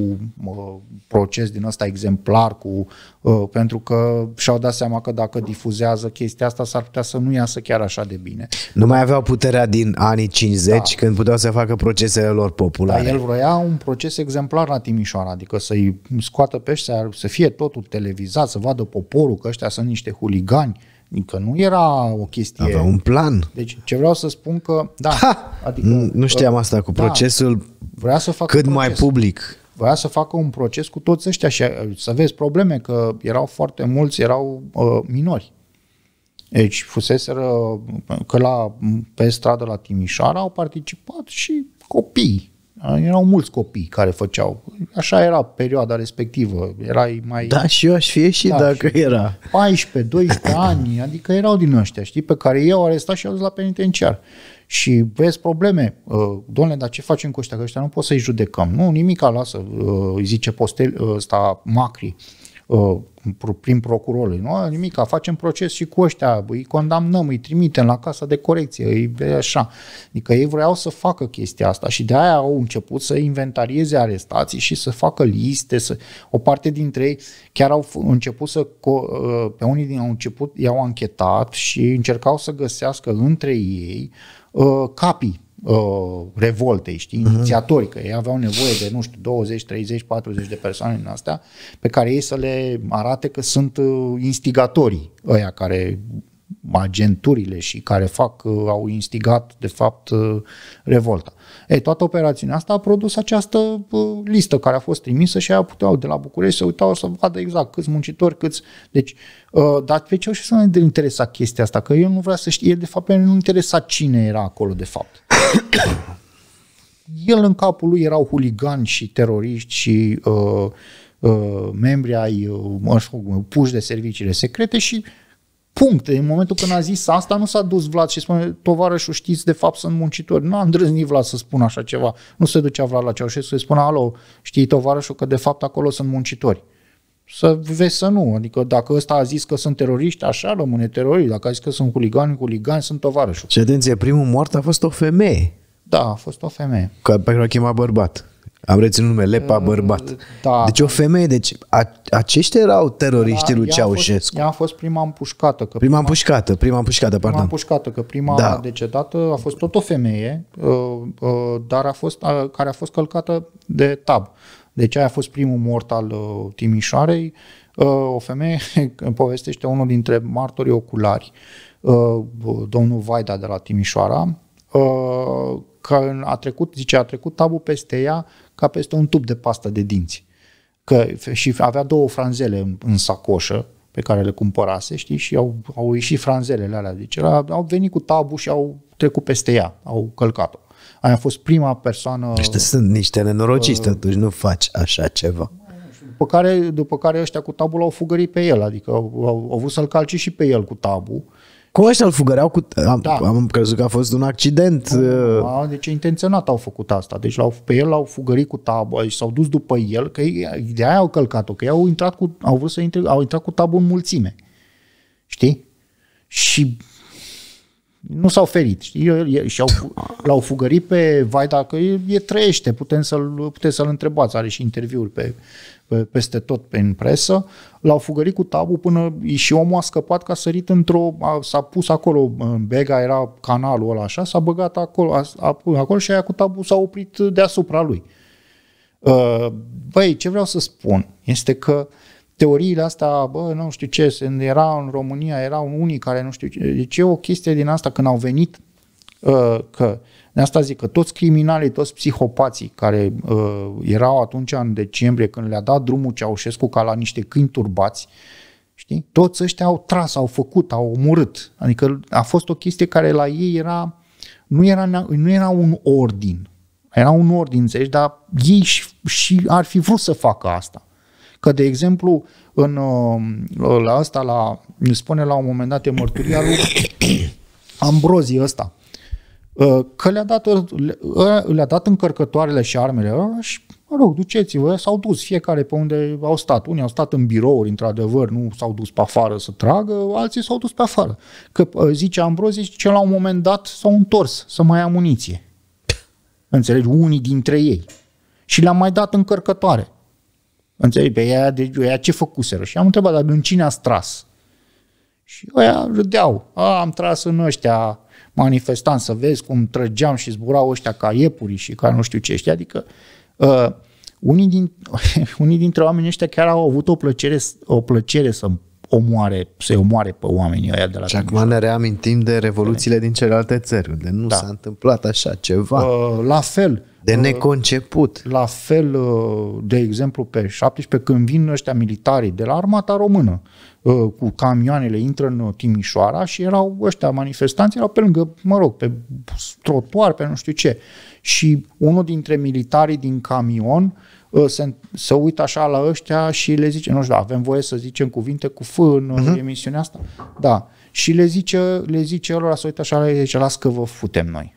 S1: uh, proces din ăsta exemplar, cu, uh, pentru că și-au dat seama că dacă difuzează chestia asta s-ar putea să nu iasă chiar așa de bine.
S2: Nu mai aveau puterea din anii 50 da. când puteau să facă procesele lor populare. Dar el
S1: vroia un proces exemplar la Timișoara, adică să-i scoată pește să fie totul televizat, să vadă poporul că ăștia sunt niște huligani Adică nu era o chestie... Avea un plan. Deci ce vreau să spun că... Da, ha! adică, nu, nu știam asta cu da, procesul da, vrea să facă cât proces. mai public. Vrea să facă un proces cu toți ăștia și uh, să vezi probleme, că erau foarte mulți, erau uh, minori. Deci fuseseră uh, că la, pe stradă la Timișoara au participat și copii Ah, erau mulți copii care făceau. Așa era perioada respectivă. Erai mai... Da, și eu aș fi ieșit da, dacă și era. 14, 12 ani, adică erau din ăștia, știi, pe care eu au arestat și au dus la penitenciar. Și vezi probleme. Uh, Domnule, dar ce facem cu ăștia? Că ăștia nu pot să-i judecăm. Nu, nimic lasă, uh, îi zice postel, ăsta, Macri. Uh, prin procurorul. Nu are nimic, facem proces și cu ăștia, îi condamnăm, îi trimitem la casa de corecție, îi așa. Adică ei vreau să facă chestia asta și de aia au început să inventarieze arestații și să facă liste. Să... O parte dintre ei chiar au început să, uh, pe unii din au început, i-au anchetat și încercau să găsească între ei uh, capii uh, revoltei, știi, mhm. inițiatori, că ei aveau nevoie de, nu știu, 20, 30, 40 de persoane din astea, pe care ei să le arate că sunt uh, instigatorii ăia care agenturile și care fac, uh, au instigat de fapt uh, revolta. Ei, toată operațiunea asta a produs această listă care a fost trimisă și aia puteau de la București să uitau să vadă exact câți muncitori, câți... Deci Uh, dar pe ce și să ne interesa chestia asta? Că eu nu vreau să știu. el de fapt nu interesa cine era acolo de fapt. el în capul lui erau huligani și teroriști și uh, uh, membri ai uh, puși de serviciile secrete și punct. În momentul când a zis asta, nu s-a dus Vlad și spune, tovarășu, știți, de fapt sunt muncitori. Nu a îndrăznit Vlad să spună așa ceva. Nu se ducea Vlad la Ceaușescu să-i spună, alo, știi tovarășu, că de fapt acolo sunt muncitori să vezi să nu. Adică dacă ăsta a zis că sunt teroriști, așa rămâne terorist. Dacă a zis că sunt huligani, huligani, sunt tovarășul.
S2: Și atenție, primul moart a fost o femeie. Da, a fost o femeie. Că pe care a chemat bărbat. Am reținut numele Lepa Bărbat. Da. Deci o femeie, deci a, aceștia erau teroriștii da, lui Ceaușescu.
S1: Ea a fost prima împușcată. Că prima, prima
S2: împușcată, prima împușcată, prima pardon.
S1: împușcată, că prima da. decedată a fost tot o femeie, uh, uh, dar a fost, care a fost călcată de tab. Deci aia a fost primul mort al uh, Timișoarei. Uh, o femeie povestește unul dintre martorii oculari, uh, domnul Vaida de la Timișoara, uh, că a trecut, zice, a trecut tabul peste ea ca peste un tub de pastă de dinți. Că, și avea două franzele în, în sacoșă, pe care le cumpărase, știi, și au, au ieșit franzelele alea, deci au venit cu tabu și au trecut peste ea, au călcat-o. Aia a fost prima persoană... Ăștia sunt
S2: niște nenorociți, uh, totuși nu faci
S1: așa ceva. După care, după care ăștia cu tabul au fugărit pe el, adică au, au vrut să-l calci și pe el cu tabul. Cum ăștia îl fugăreau cu... Am, da. am crezut că a fost un accident. Uh. A, deci intenționat au făcut asta. Deci l-au, pe el l-au fugărit cu tabul și s-au dus după el, că ei, de aia au călcat-o, că ei au intrat cu, au vrut să intre, au intrat cu tabul în mulțime. Știi? Și nu s-au ferit, știi? Și au, l-au fugărit pe Vaida că e trăiește, putem să-l, puteți să-l întrebați, are și interviuri pe, pe, peste tot pe presă. L-au fugărit cu tabu până și omul a scăpat că a sărit într-o, a, s-a pus acolo, în bega era canalul ăla așa, s-a băgat acolo, a, a, acolo și aia cu tabu s-a oprit deasupra lui. Ă, băi, ce vreau să spun este că uh, teoriile astea, bă, nu știu ce, era în România, erau unii care nu știu ce. Deci e o chestie din asta când au venit, uh, că de asta zic că toți criminalii, toți psihopații care uh, erau atunci în decembrie, când le-a dat drumul Ceaușescu ca la niște câini turbați, știi? Toți ăștia au tras, au făcut, au omorât. Adică a fost o chestie care la ei era, nu era, nu era un ordin. Era un ordin, înțelegi, dar ei și, și ar fi vrut să facă asta. Că, de exemplu, în, uh, la asta, la, spune la un moment dat, e mărturia lui Ambrozii ăsta, uh, că le-a dat, uh, le-a dat încărcătoarele și armele și mă rog, duceți-vă, s-au dus fiecare pe unde au stat. Unii au stat în birouri, într-adevăr, nu s-au dus pe afară să tragă, alții s-au dus pe afară. Că zice Ambrozie, ce la un moment dat s-au întors să mai amuniție. muniție. Înțelegi? Unii dintre ei. Și le am mai dat încărcătoare. Înțelegi? Pe ea, de deci, ea ce făcuseră? Și am întrebat, dar în cine ați tras? Și ăia râdeau. A, am tras în ăștia manifestanți, să vezi cum trăgeam și zburau ăștia ca iepuri și ca nu știu ce ăștia. Adică uh, unii, din, unii dintre oamenii ăștia chiar au avut o plăcere, o plăcere să omoare, să omoare pe oamenii ăia de la Și acum ne reamintim de revoluțiile din celelalte țări, unde nu da. s-a întâmplat așa ceva. Uh, la fel, de ă, neconceput. La fel, ă, de exemplu, pe 17, când vin ăștia militarii de la armata română, ă, cu camioanele intră în Timișoara și erau ăștia manifestanți, erau pe lângă, mă rog, pe trotuar, pe nu știu ce. Și unul dintre militarii din camion se, se uită așa la ăștia și le zice, nu știu, avem voie să zicem cuvinte cu F în uh-huh. emisiunea asta? Da. Și le zice, le zice lor, să uită așa, le zice, las că vă futem noi.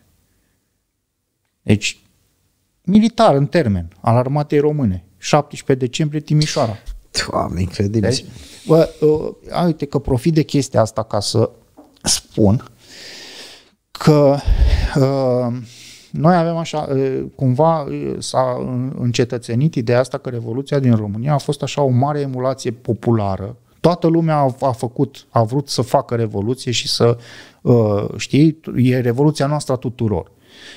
S1: Deci, militar în termen al armatei române. 17 decembrie Timișoara. Doamne, incredibil. Deci, bă, ă, a, uite că profit de chestia asta ca să spun că a, ă, noi avem așa, ă, cumva s-a încetățenit ideea asta că Revoluția din România a fost așa o mare emulație populară. Toată lumea a, a făcut, a vrut să facă revoluție și să, știi, e revoluția noastră a tuturor.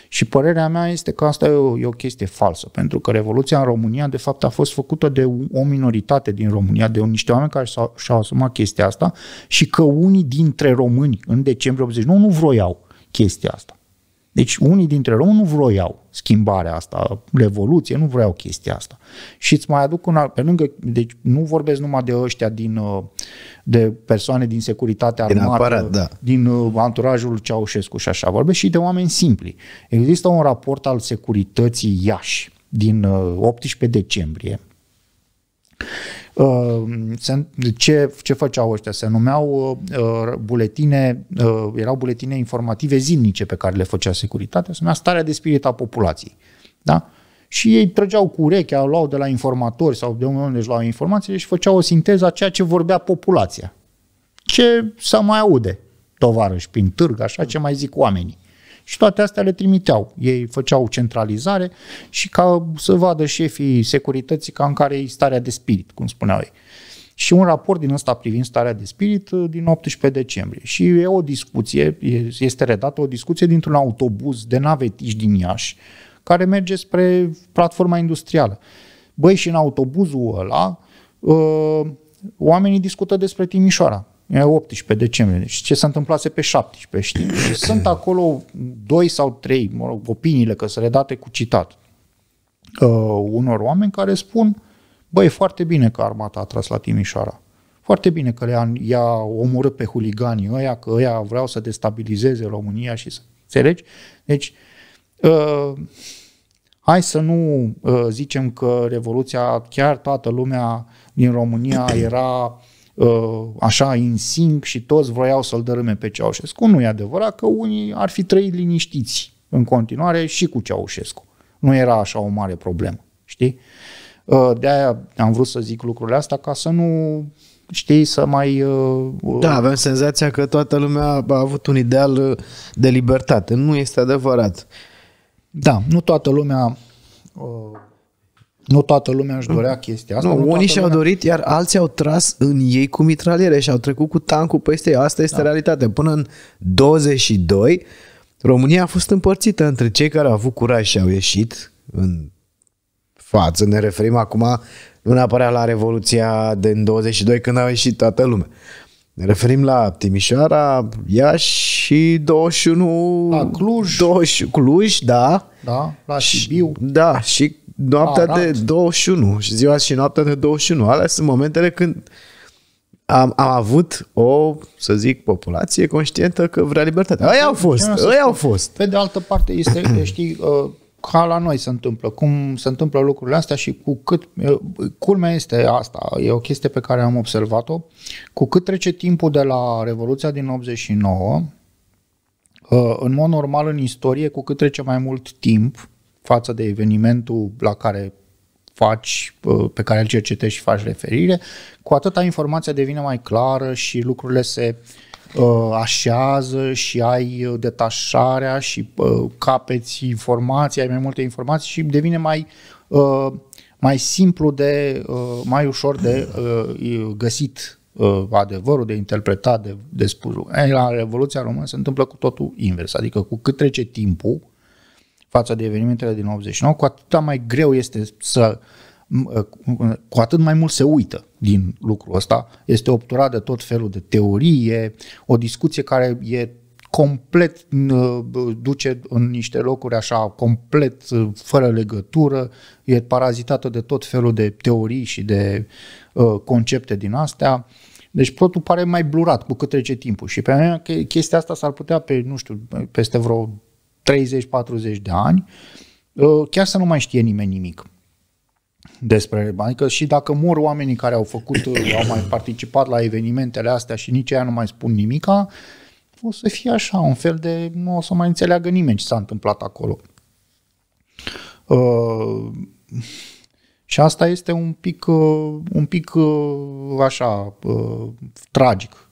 S1: Și părerea mea este că asta e o, e o chestie falsă, pentru că Revoluția în România, de fapt, a fost făcută de o minoritate din România, de niște oameni care și-au, și-au asumat chestia asta și că unii dintre români în decembrie 89 nu vroiau chestia asta. Deci unii dintre români nu vroiau schimbarea asta, revoluție, nu vreau chestia asta. Și îți mai aduc un alt, pe lângă, deci nu vorbesc numai de ăștia din, uh, de persoane din securitatea din armată, aparat, da. din uh, anturajul Ceaușescu și așa, vorbesc și de oameni simpli. Există un raport al securității Iași din 18 uh, decembrie, ce, ce făceau ăștia? Se numeau uh, uh, buletine, uh, erau buletine informative zilnice pe care le făcea securitatea, se numea starea de spirit a populației. Da? Și ei trăgeau cu urechea, luau de la informatori sau de unde își deci luau informațiile și făceau o sinteză a ceea ce vorbea populația. Ce să mai aude, tovarăși, prin târg, așa, ce mai zic oamenii. Și toate astea le trimiteau. Ei făceau centralizare și ca să vadă șefii securității ca în care e starea de spirit, cum spuneau ei. Și un raport din ăsta privind starea de spirit uh, din 18 decembrie. Și e o discuție, este redată o discuție dintr-un autobuz de navetici din Iași, care merge spre platforma industrială. Băi, și în autobuzul ăla, uh, oamenii discută despre Timișoara E 18 decembrie. și deci ce se întâmplase pe 17, știi? Și sunt acolo doi sau trei, mă rog, opiniile, că sunt date cu citat, uh, unor oameni care spun, băi, foarte bine că armata a tras la Timișoara. Foarte bine că le-a, i-a omorât pe huliganii ăia, că ăia vreau să destabilizeze România și să... Înțelegi? Deci, uh, hai să nu uh, zicem că Revoluția, chiar toată lumea din România era Uh, așa insing și toți voiau să-l dărâme pe Ceaușescu. Nu e adevărat că unii ar fi trăit liniștiți în continuare și cu Ceaușescu. Nu era așa o mare problemă, știi? Uh, de-aia am vrut să zic lucrurile astea ca să nu știi, să mai... Uh,
S2: da, avem senzația că toată lumea a avut un ideal uh, de libertate. Nu este
S1: adevărat.
S2: Da, nu toată lumea uh, nu toată lumea
S1: își dorea mm. chestia asta. Nu, nu unii și-au lumea...
S2: dorit, iar alții au tras în ei cu mitraliere și au trecut cu tancul peste ei. Asta este da. realitatea. Până în 22, România a fost împărțită între cei care au avut curaj și au ieșit în față. Ne referim acum nu neapărat la Revoluția din 22, când au ieșit toată lumea. Ne referim la Timișoara, Iași și 21... La Cluj. 20, Cluj, da. Da, la Sibiu. Da, și noaptea Arat. de 21 și ziua și noaptea de 21. Alea sunt momentele când am, am avut o, să zic, populație conștientă că vrea libertate. Aia au fost, aia au
S1: fost. Pe de altă parte, este, știi, uh, ca la noi se întâmplă, cum se întâmplă lucrurile astea și cu cât, uh, culmea este asta, e o chestie pe care am observat-o, cu cât trece timpul de la Revoluția din 89, uh, în mod normal în istorie, cu cât trece mai mult timp, față de evenimentul la care faci, pe care îl cercetești și faci referire, cu atâta informația devine mai clară și lucrurile se așează și ai detașarea și capeți informații, ai mai multe informații și devine mai mai simplu de, mai ușor de găsit adevărul, de interpretat, de, de spus. La Revoluția Română se întâmplă cu totul invers, adică cu cât trece timpul, față de evenimentele din 89, cu atât mai greu este să uh, cu atât mai mult se uită din lucrul ăsta. Este obturat de tot felul de teorii, e o discuție care e complet uh, duce în niște locuri așa, complet uh, fără legătură, e parazitată de tot felul de teorii și de concepte din astea. Deci totul pare mai blurat cu cât trece timpul și pe mine chestia asta s-ar putea pe, nu știu, peste vreo 30-40 de ani, uh, chiar să nu mai știe nimeni nimic despre, adică și dacă mor oamenii care au făcut, uh, au mai participat la evenimentele astea și nici ei nu mai spun nimica, o să fie așa, un fel de, nu o să mai înțeleagă nimeni ce s-a întâmplat acolo. Uh, și asta este un pic, uh, un pic uh, așa, uh, tragic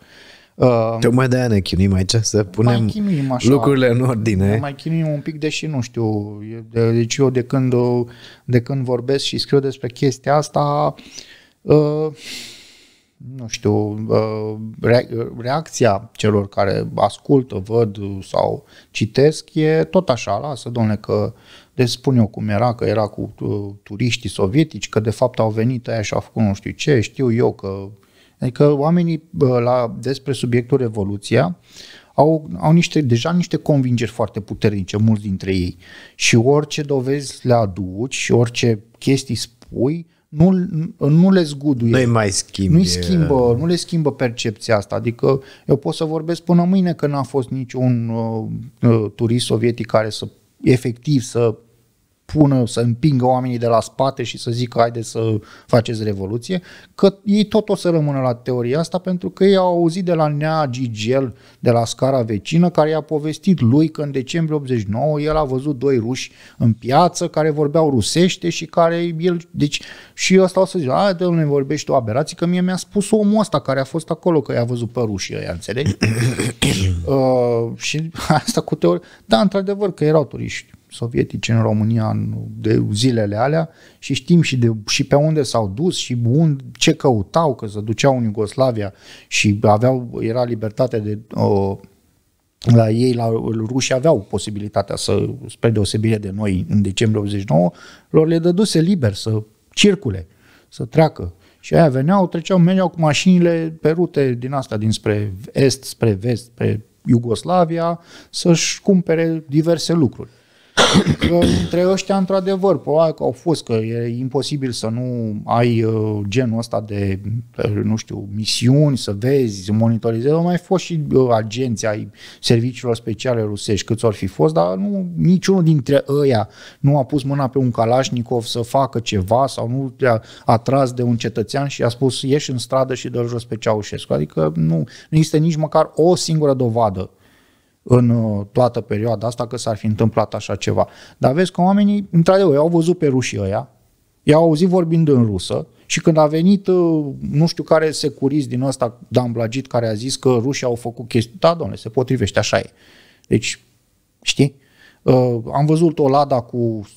S1: Uh, Tocmai
S2: de-aia ne chinuim aici, să punem mai chinuim așa, lucrurile în ordine. Mai
S1: chinuim un pic, deși nu știu. Deci eu de când, de când vorbesc și scriu despre chestia asta, uh, nu știu, uh, reacția celor care ascultă, văd sau citesc e tot așa, lasă, domnule, că deci spun eu cum era, că era cu uh, turiștii sovietici, că de fapt au venit aia și au făcut nu știu ce, știu eu că Adică oamenii la, despre subiectul Revoluția au, au niște, deja niște convingeri foarte puternice, mulți dintre ei. Și orice dovezi le aduci, și orice chestii spui, nu, nu le zguduie. Nu-i mai schimbi. Nu-i schimbă, nu le schimbă percepția asta. Adică eu pot să vorbesc până mâine că n-a fost niciun uh, uh turist sovietic care să efectiv să pună, să împingă oamenii de la spate și să zică haide să faceți revoluție, că ei tot o să rămână la teoria asta pentru că ei au auzit de la Nea Gigel de la scara vecină care i-a povestit lui că în decembrie 89 el a văzut doi ruși în piață care vorbeau rusește și care el, deci și ăsta o să zic, a, de nu vorbești o aberație, că mie mi-a spus omul ăsta care a fost acolo că i-a văzut pe rușii ăia, înțelegi? uh, și asta cu teorie, da, într-adevăr că erau turiști sovietice în România în, de zilele alea și știm și, de, și pe unde s-au dus și un, ce căutau, că se duceau în Iugoslavia și aveau, era libertate de uh, la ei, la ruși aveau posibilitatea să, spre deosebire de noi, în decembrie 89, lor le dăduse liber să circule, să treacă. Și aia veneau, treceau, meneau cu mașinile pe rute din asta, dinspre est, spre vest, spre Iugoslavia, să-și cumpere diverse lucruri. Între ăștia, într-adevăr, probabil că au fost, că e imposibil să nu ai uh, genul ăsta de, uh, nu știu, misiuni, să vezi, să monitorizezi. Au mai fost și uh, agenții ai serviciilor speciale rusești, câți ar fi fost, dar nu, niciunul dintre ăia nu a pus mâna pe un Kalashnikov să facă ceva sau nu a, a de un cetățean și a spus ieși în stradă și dă jos pe Ceaușescu. Adică nu, nu există nici măcar o singură dovadă în uh, toată perioada asta că s-ar fi întâmplat așa ceva. Dar vezi că oamenii, într-adevăr, au văzut pe rușii ăia, i-au auzit vorbind în rusă și când a venit uh, nu știu care securist din ăsta blagit care a zis că rușii au făcut chestii, da, domnule, se potrivește, așa e. Deci, știi? Uh, am văzut o lada cu,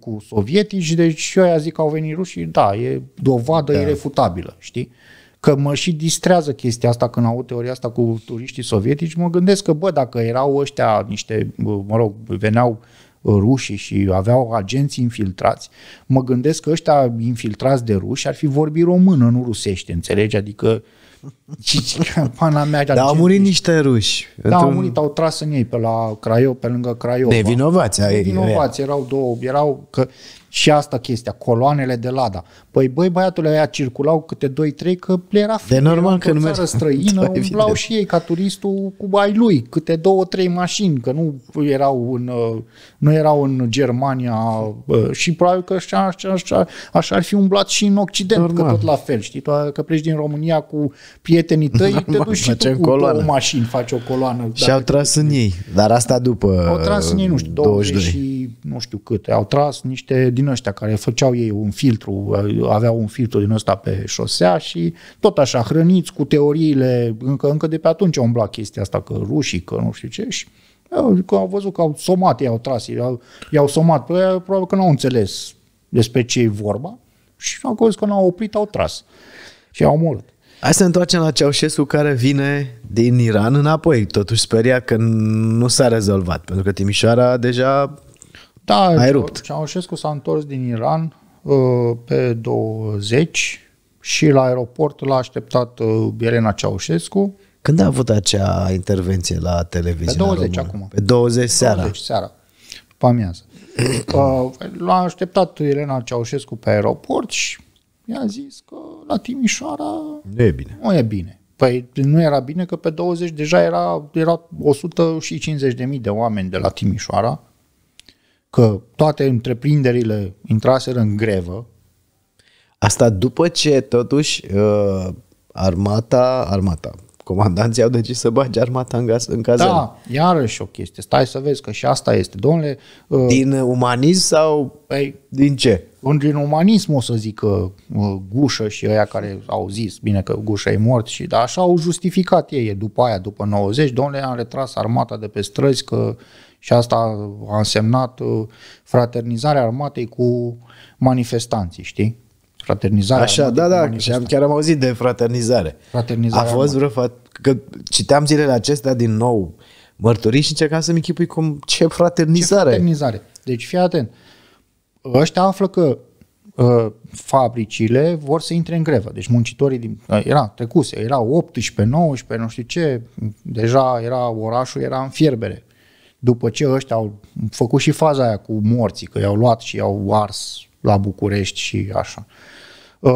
S1: cu sovietici, deci eu aia zic că au venit rușii, da, e dovadă da. irefutabilă, știi? că mă și distrează chestia asta când au teoria asta cu turiștii sovietici, mă gândesc că, bă, dacă erau ăștia niște, mă rog, veneau rușii și aveau agenți infiltrați, mă gândesc că ăștia infiltrați de ruși ar fi vorbit română, nu rusește, înțelegi? Adică pana mea... Dar au murit niște ruși. Da, au murit, au tras în ei pe la Craio, pe lângă Craiova. Nevinovați. Nevinovați, erau două, erau că și asta chestia, coloanele de Lada. Păi băi, băiatul aia circulau câte 2-3 că le era De normal că nu țară da, străină, umblau și ei ca turistul cu bai lui, câte 2-3 mașini, că nu erau în, nu erau în Germania și probabil că așa, așa, așa, așa ar fi umblat și în Occident, normal. că tot la fel, știi, că pleci din România cu prietenii tăi, normal, te duci și tu cu coloană. două mașini, faci o coloană. Și au tras în ei, dar asta după Au tras în ei, nu știu, 22. 20 și nu știu câte, au tras niște din ăștia care făceau ei un filtru, uh, aveau un filtru din ăsta pe șosea și tot așa hrăniți cu teoriile, încă, încă de pe atunci umblat chestia asta că rușii, că nu știu ce și uh, că au văzut că au somat, i-au tras, i-au, i-au somat, probabil că nu au înțeles despre ce e vorba și au văzut că n-au oprit, au tras și au omorât. Hai să întoarcem la Ceaușescu care
S2: vine din Iran înapoi. Totuși speria că nu s-a rezolvat, pentru că Timișoara
S1: deja da, Ai rupt. Ceaușescu s-a întors din Iran uh, pe 20 și la aeroport l-a așteptat Elena uh, Ceaușescu. Când a avut acea intervenție la televiziune? Pe 20 română? acum. Pe 20 seara. 20 seara. După amiază. Uh, l-a așteptat Elena Ceaușescu pe aeroport și mi a zis că la Timișoara nu e bine. Nu e bine. Păi nu era bine că pe 20 deja era, era 150.000 de oameni de la Timișoara că toate întreprinderile intraseră în grevă.
S2: Asta după ce totuși uh, armata, armata,
S1: comandanții au decis să bage armata în, gaz, în cazare. Da, iarăși o chestie. Stai să vezi că și asta este. Domnule, uh, din umanism sau ei, păi, din ce? Din umanism o să că uh, gușă și ăia care au zis, bine că Gușă e mort, și, dar așa au justificat ei. După aia, după 90, domnule, am retras armata de pe străzi că și asta a însemnat uh, fraternizarea armatei cu manifestanții, știi? Fraternizarea. Așa, da, da,
S2: și am chiar am auzit de fraternizare. Fraternizare. A fost vreo fa- că citeam zilele acestea din nou mărturii și încercam să-mi închipui cum ce fraternizare.
S1: Ce fraternizare. Deci fii atent. Ăștia află că uh, fabricile vor să intre în grevă. Deci muncitorii din, uh, era trecuse, era 18, 19, nu știu ce, deja era orașul era în fierbere după ce ăștia au făcut și faza aia cu morții, că i-au luat și i-au ars la București și așa. Uh,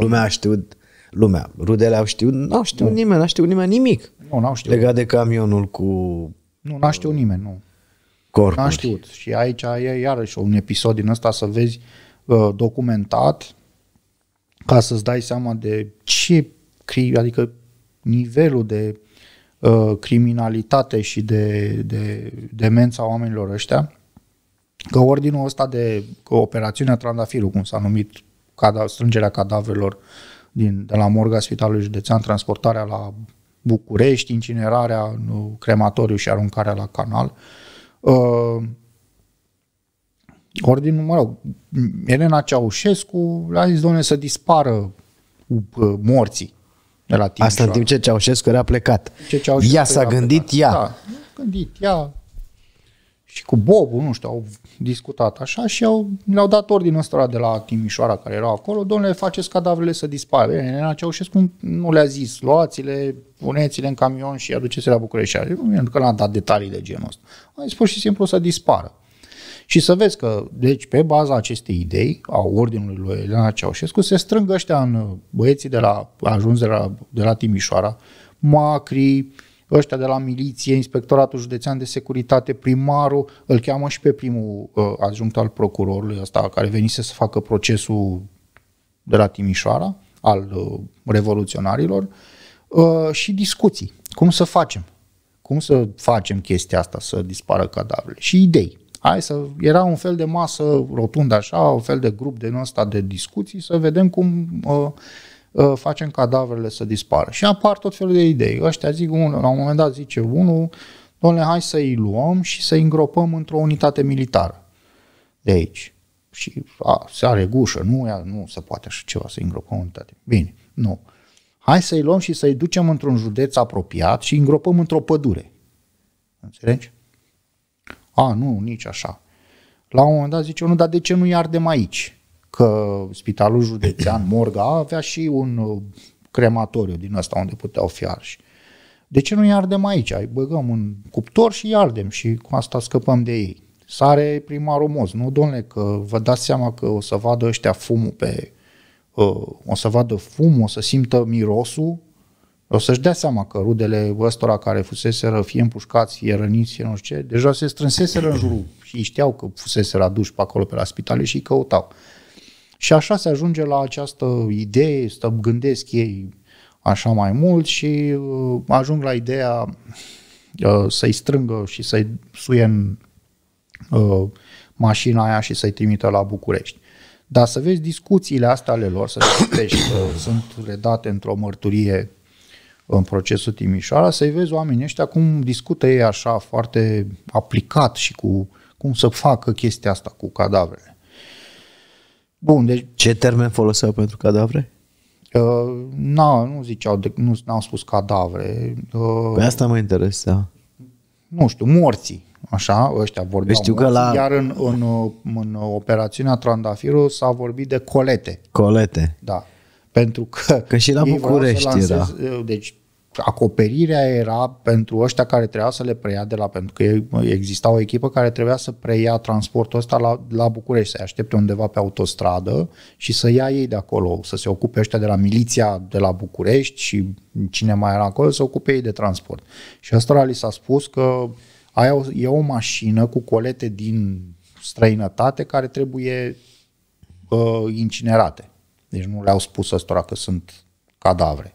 S1: lumea a știut, lumea, rudele au știut, Nu au știut nu. nimeni, nu a știut nimeni nimic. Nu, n-au știut. Legat de camionul cu... Nu, n-a știut nimeni, nu. Corpuri. N-a știut. Și aici e iarăși un episod din ăsta să vezi uh, documentat ca să-ți dai seama de ce, adică nivelul de Uh, criminalitate și de, de demența oamenilor ăștia, că ordinul ăsta de operațiunea Trandafirul, cum s-a numit cada, strângerea cadavrelor din, de la morga Spitalului Județean, transportarea la București, incinerarea în crematoriu și aruncarea la canal. Uh, ordinul, mă rog, Elena Ceaușescu a zis, domnule, să dispară uh, morții de la Timișoara. Asta în timp ce Ceaușescu era plecat. Ce Ceaușescu ea da, s-a gândit, plecat. ea. Da, gândit, ea. Și cu Bobu, nu știu, au discutat așa și au, le-au dat ordinul ăsta de la Timișoara care era acolo, domnule, faceți cadavrele să dispară. Elena Ceaușescu nu le-a zis, luați-le, puneți-le în camion și aduceți-le la București. Pentru că l-a dat detalii de genul ăsta. A zis pur și simplu să dispară. Și să vezi că, deci, pe baza acestei idei, a ordinului lui Elena Ceaușescu, se strâng ăștia în uh, băieții de la, ajuns de la, de la Timișoara, Macri, ăștia de la miliție, inspectoratul județean de securitate, primarul, îl cheamă și pe primul uh, adjunct al procurorului ăsta, care venise să facă procesul de la Timișoara, al uh, revoluționarilor, uh, și discuții. Cum să facem? Cum să facem chestia asta să dispară cadavrele? Și idei hai să, era un fel de masă rotundă așa, un fel de grup de ăsta de discuții, să vedem cum uh, uh, facem cadavrele să dispară. Și apar tot felul de idei. Ăștia zic, un, la un moment dat zice unul, domnule, hai să-i luăm și să-i îngropăm într-o unitate militară de aici. Și a, se are gușă, nu, nu se poate așa ceva să-i îngropăm unitate. Bine, nu. Hai să-i luăm și să-i ducem într-un județ apropiat și îi îngropăm într-o pădure. Înțelegi? A, nu, nici așa. La un moment dat zice nu, dar de ce nu-i ardem aici? Că spitalul județean, morga, avea și un uh, crematoriu din ăsta unde puteau fi arși. De ce nu iardem aici? Ai băgăm un cuptor și iardem și cu asta scăpăm de ei. Sare primarul Moz, nu, domnule, că vă dați seama că o să vadă ăștia fumul pe... Uh, o să vadă fum, o să simtă mirosul, o să-și dea seama că rudele ăstora care fuseseră fie împușcați, fie răniți, fie nu știu ce, deja se strânseseră în jurul și știau că fuseseră aduși pe acolo pe la spitale și îi căutau. Și așa se ajunge la această idee, stă, gândesc ei așa mai mult și uh, ajung la ideea uh, să-i strângă și să-i suie în uh, mașina aia și să-i trimită la București. Dar să vezi discuțiile astea ale lor, să citești, sunt redate într-o mărturie în procesul Timișoara, să-i vezi oamenii ăștia cum discută ei așa foarte aplicat și cu cum să facă chestia asta cu cadavrele. Bun, deci... Ce termen foloseau pentru cadavre? Uh, na, nu ziceau, de, nu am spus cadavre. Uh, Pe asta mă interesa. Nu știu, morții, așa, ăștia vorbeau. Știu morții, că la... Iar în, în, în, în operațiunea Trandafirul s-a vorbit de colete. Colete. Da, pentru că... Că și la București lansez, era. Deci acoperirea era pentru ăștia care trebuia să le preia de la, pentru că exista o echipă care trebuia să preia transportul ăsta la, la București, să-i aștepte undeva pe autostradă și să ia ei de acolo, să se ocupe ăștia de la miliția de la București și cine mai era acolo, să ocupe ei de transport. Și ăsta li s-a spus că aia e o mașină cu colete din străinătate care trebuie uh, incinerate. Deci nu le-au spus ăstora că sunt cadavre.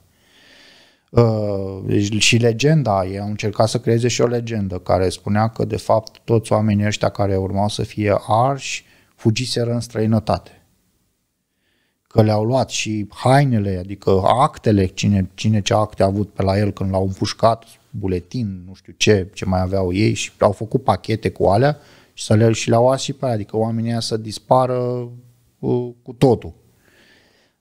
S1: Uh, și legenda, ei au încercat să creeze și o legendă care spunea că de fapt toți oamenii ăștia care urmau să fie arși fugiseră în străinătate. Că le-au luat și hainele, adică actele, cine, cine ce acte a avut pe la el când l-au împușcat, buletin, nu știu ce, ce mai aveau ei și au făcut pachete cu alea și, să le, și le-au ars și pe aia, adică oamenii aia să dispară uh, cu totul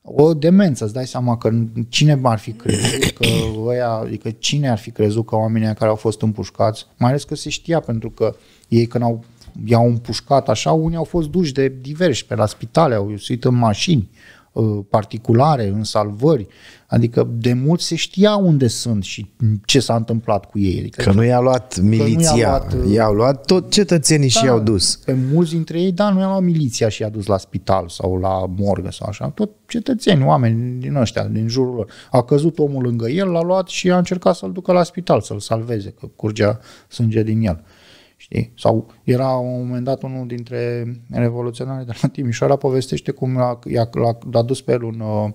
S1: o demență, îți dai seama că cine ar fi crezut că ăia, adică cine ar fi crezut că oamenii care au fost împușcați, mai ales că se știa pentru că ei când au, i-au împușcat așa, unii au fost duși de diversi pe la spitale, au ieșit în mașini, Uh, particulare, în salvări, adică de mult se știa unde sunt și ce s-a întâmplat cu ei. Adică că nu i-a luat miliția, nu i-a luat, uh, i-au luat tot cetățenii da, și i-au dus. Pe mulți dintre ei, da, nu i-a luat miliția și i-a dus la spital sau la morgă sau așa, tot cetățeni, oameni din ăștia, din jurul lor. A căzut omul lângă el, l-a luat și a încercat să-l ducă la spital, să-l salveze, că curgea sânge din el. Știi? Sau era un moment dat unul dintre revoluționari de la Timișoara povestește cum l-a, i-a, l-a, l-a dus pe el un, uh,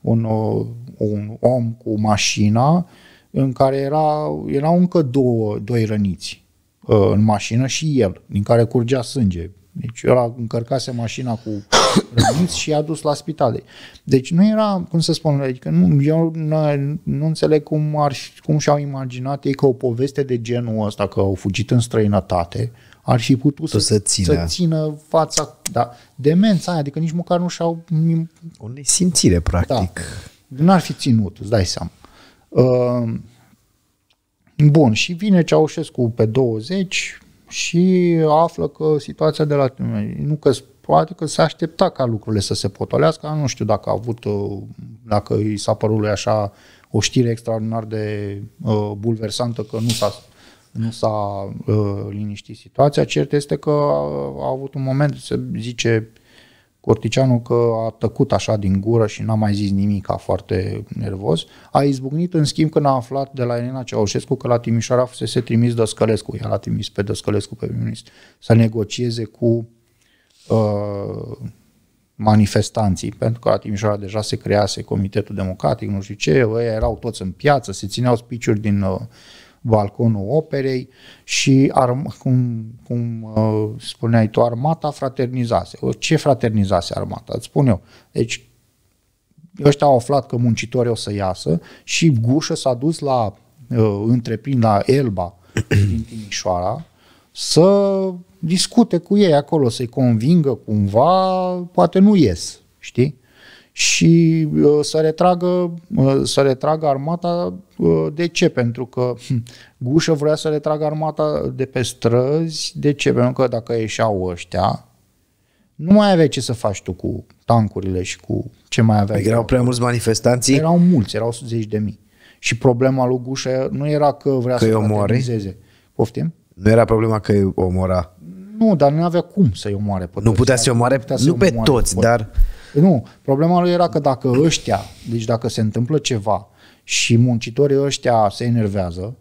S1: un, uh, un om cu mașina în care era, erau încă două, doi răniți uh, în mașină și el, din care curgea sânge. Deci el a încărcase mașina cu răniți și i-a dus la spitale. Deci nu era, cum să spun, adică nu, eu nu, nu înțeleg cum, ar, cum și-au imaginat ei că o poveste de genul ăsta, că au fugit în străinătate, ar fi putut să, să, țină. să țină fața, da, demența aia, adică nici măcar nu și-au... O nesimțire, practic. Da, n-ar fi ținut, îți dai seama. Uh, Bun, și vine Ceaușescu pe 20, și află că situația de la tine, nu că poate că se aștepta ca lucrurile să se potolească, nu știu dacă a avut, uh, dacă i s-a părut lui așa o știre extraordinar de uh, bulversantă că nu s-a, nu s-a uh, liniștit situația. Cert este că a, a avut un moment, se zice, Corticianu că a tăcut așa din gură și n-a mai zis nimic, a foarte nervos. A izbucnit în schimb când a aflat de la Elena Ceaușescu că la Timișoara fusese trimis Dăscălescu. El a trimis pe Dăscălescu pe ministru să negocieze cu uh, manifestanții, pentru că la Timișoara deja se crease Comitetul Democratic, nu știu ce, ei erau toți în piață, se țineau spiciuri din uh, balconul operei și, arm, cum, cum uh, spuneai tu, armata fraternizase. Ce fraternizase armata? Îți spun eu. Deci, ăștia au aflat că muncitorii o să iasă și Gușă s-a dus la uh, întreprin, la Elba din Timișoara să discute cu ei acolo, să-i convingă cumva, poate nu ies, știi? și uh, să retragă, uh, să retragă armata. Uh, de ce? Pentru că hm, Gușă vrea să retragă armata de pe străzi. De ce? Pentru că dacă ieșeau ăștia, nu mai aveai ce să faci tu cu tancurile și cu ce mai aveai. Păi erau prea mulți manifestanții? Erau mulți, erau zeci de mii. Și problema lui Gușă nu era că vrea că să omoare.
S2: Poftim? Nu era problema că îi omora.
S1: Nu, dar nu avea cum să-i omoare pe Nu putea să-i omoare, putea să nu pe toți, pe dar... Nu, problema lui era că dacă ăștia, deci dacă se întâmplă ceva și muncitorii ăștia se enervează,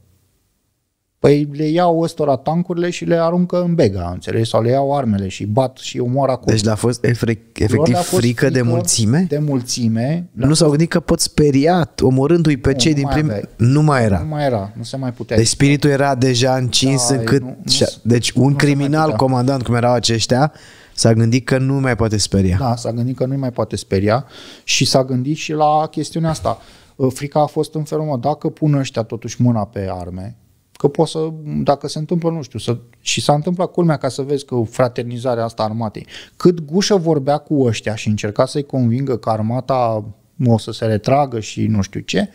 S1: Păi le iau ăstora tancurile și le aruncă în bega, înțeles? Sau le iau armele și bat și omoară acolo. Deci le-a fost efectiv le fost frică, frică de mulțime? De mulțime. Nu s-au gândit
S2: că pot speria omorându-i pe nu, cei nu din prim... Nu mai era. Nu
S1: mai era, nu se mai putea. Deci
S2: spiritul era deja încins da, încât... Nu, nu, deci un nu criminal comandant,
S1: cum erau aceștia, S-a gândit că nu mai poate speria. Da, s-a gândit că nu mai poate speria și s-a gândit și la chestiunea asta. Ă, frica a fost în felul meu, dacă pun ăștia totuși mâna pe arme, că poți să, dacă se întâmplă, nu știu, să, și s-a întâmplat culmea ca să vezi că fraternizarea asta armatei, cât gușă vorbea cu ăștia și încerca să-i convingă că armata o să se retragă și nu știu ce,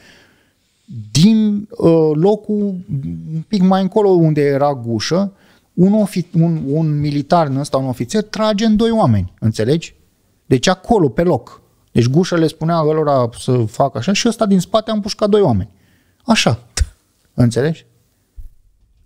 S1: din uh, locul un pic mai încolo unde era gușă, un, ofi- un, un militar în ăsta, un ofițer, trage în doi oameni, înțelegi? Deci acolo, pe loc. Deci gușa le spunea lor să facă așa și ăsta din spate a împușcat doi oameni. Așa. Înțelegi?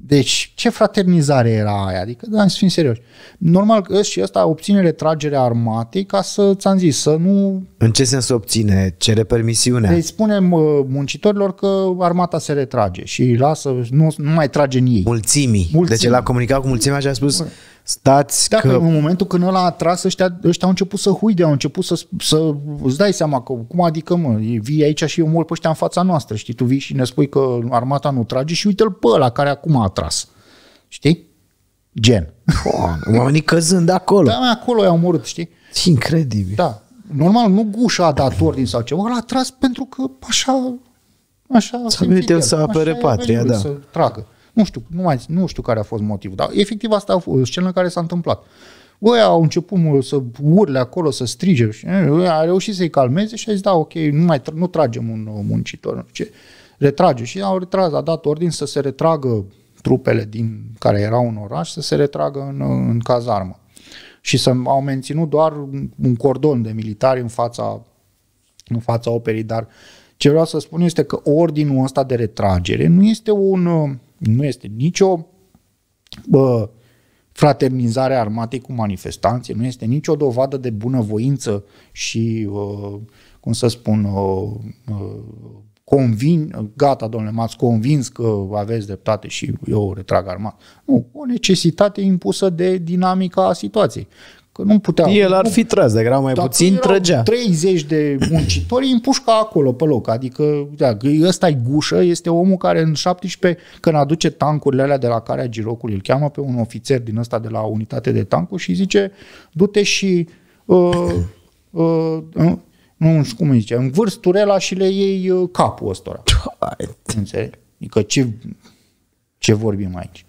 S1: Deci, ce fraternizare era aia? Adică, da, să fim serioși. Normal că și ăsta obține retragerea armatei ca să, ți-am zis, să nu... În
S2: ce sens obține? Cere permisiunea? Deci
S1: spunem uh, muncitorilor că armata se retrage și lasă, nu, nu mai trage în ei. Mulțimii. Deci, mulțimii. Deci el a comunicat cu mulțimea și a spus, stați da, că... în momentul când ăla a tras, ăștia, ăștia au început să huide, au început să, să îți dai seama că, cum adică, mă, vii aici și eu mor pe ăștia în fața noastră, știi, tu vii și ne spui că armata nu trage și uite-l pe ăla care acum a tras, știi? Gen. Oh, oamenii căzând acolo. Da, acolo i-au murit, știi? Incredibil. Da. Normal, nu gușa a dat ordin sau ceva, l-a tras pentru că așa, așa Să a să apere patria, da. Să tragă. Nu știu, nu, mai, nu știu care a fost motivul, dar efectiv asta a fost scena care s-a întâmplat. Băi, au început să urle acolo, să strige și eh, a reușit să-i calmeze și a zis, da, ok, nu, mai, nu tragem un muncitor, nu ce, retrage. Și au retras, a dat ordin să se retragă trupele din care erau în oraș, să se retragă în, în cazarmă. Și să au menținut doar un cordon de militari în fața, în fața operii, dar ce vreau să spun este că ordinul ăsta de retragere nu este un, nu este nicio bă, fraternizare armatei cu manifestanții, nu este nicio dovadă de bunăvoință și, bă, cum să spun, bă, convin, gata, domnule, m-ați convins că aveți dreptate și eu retrag armat. Nu, o necesitate impusă de dinamica situației. Că nu putea. El ar fi tras, dacă era mai dacă puțin, trăgea. 30 de muncitori îi împușca acolo, pe loc. Adică, da, ăsta i gușă, este omul care în 17, când aduce tancurile alea de la care girocul, îl cheamă pe un ofițer din ăsta de la unitate de tancuri și zice, du-te și uh, uh, nu, nu știu cum îi zice, învârți turela și le iei uh, capul ăstora. Înțelegi? Adică ce, ce vorbim aici?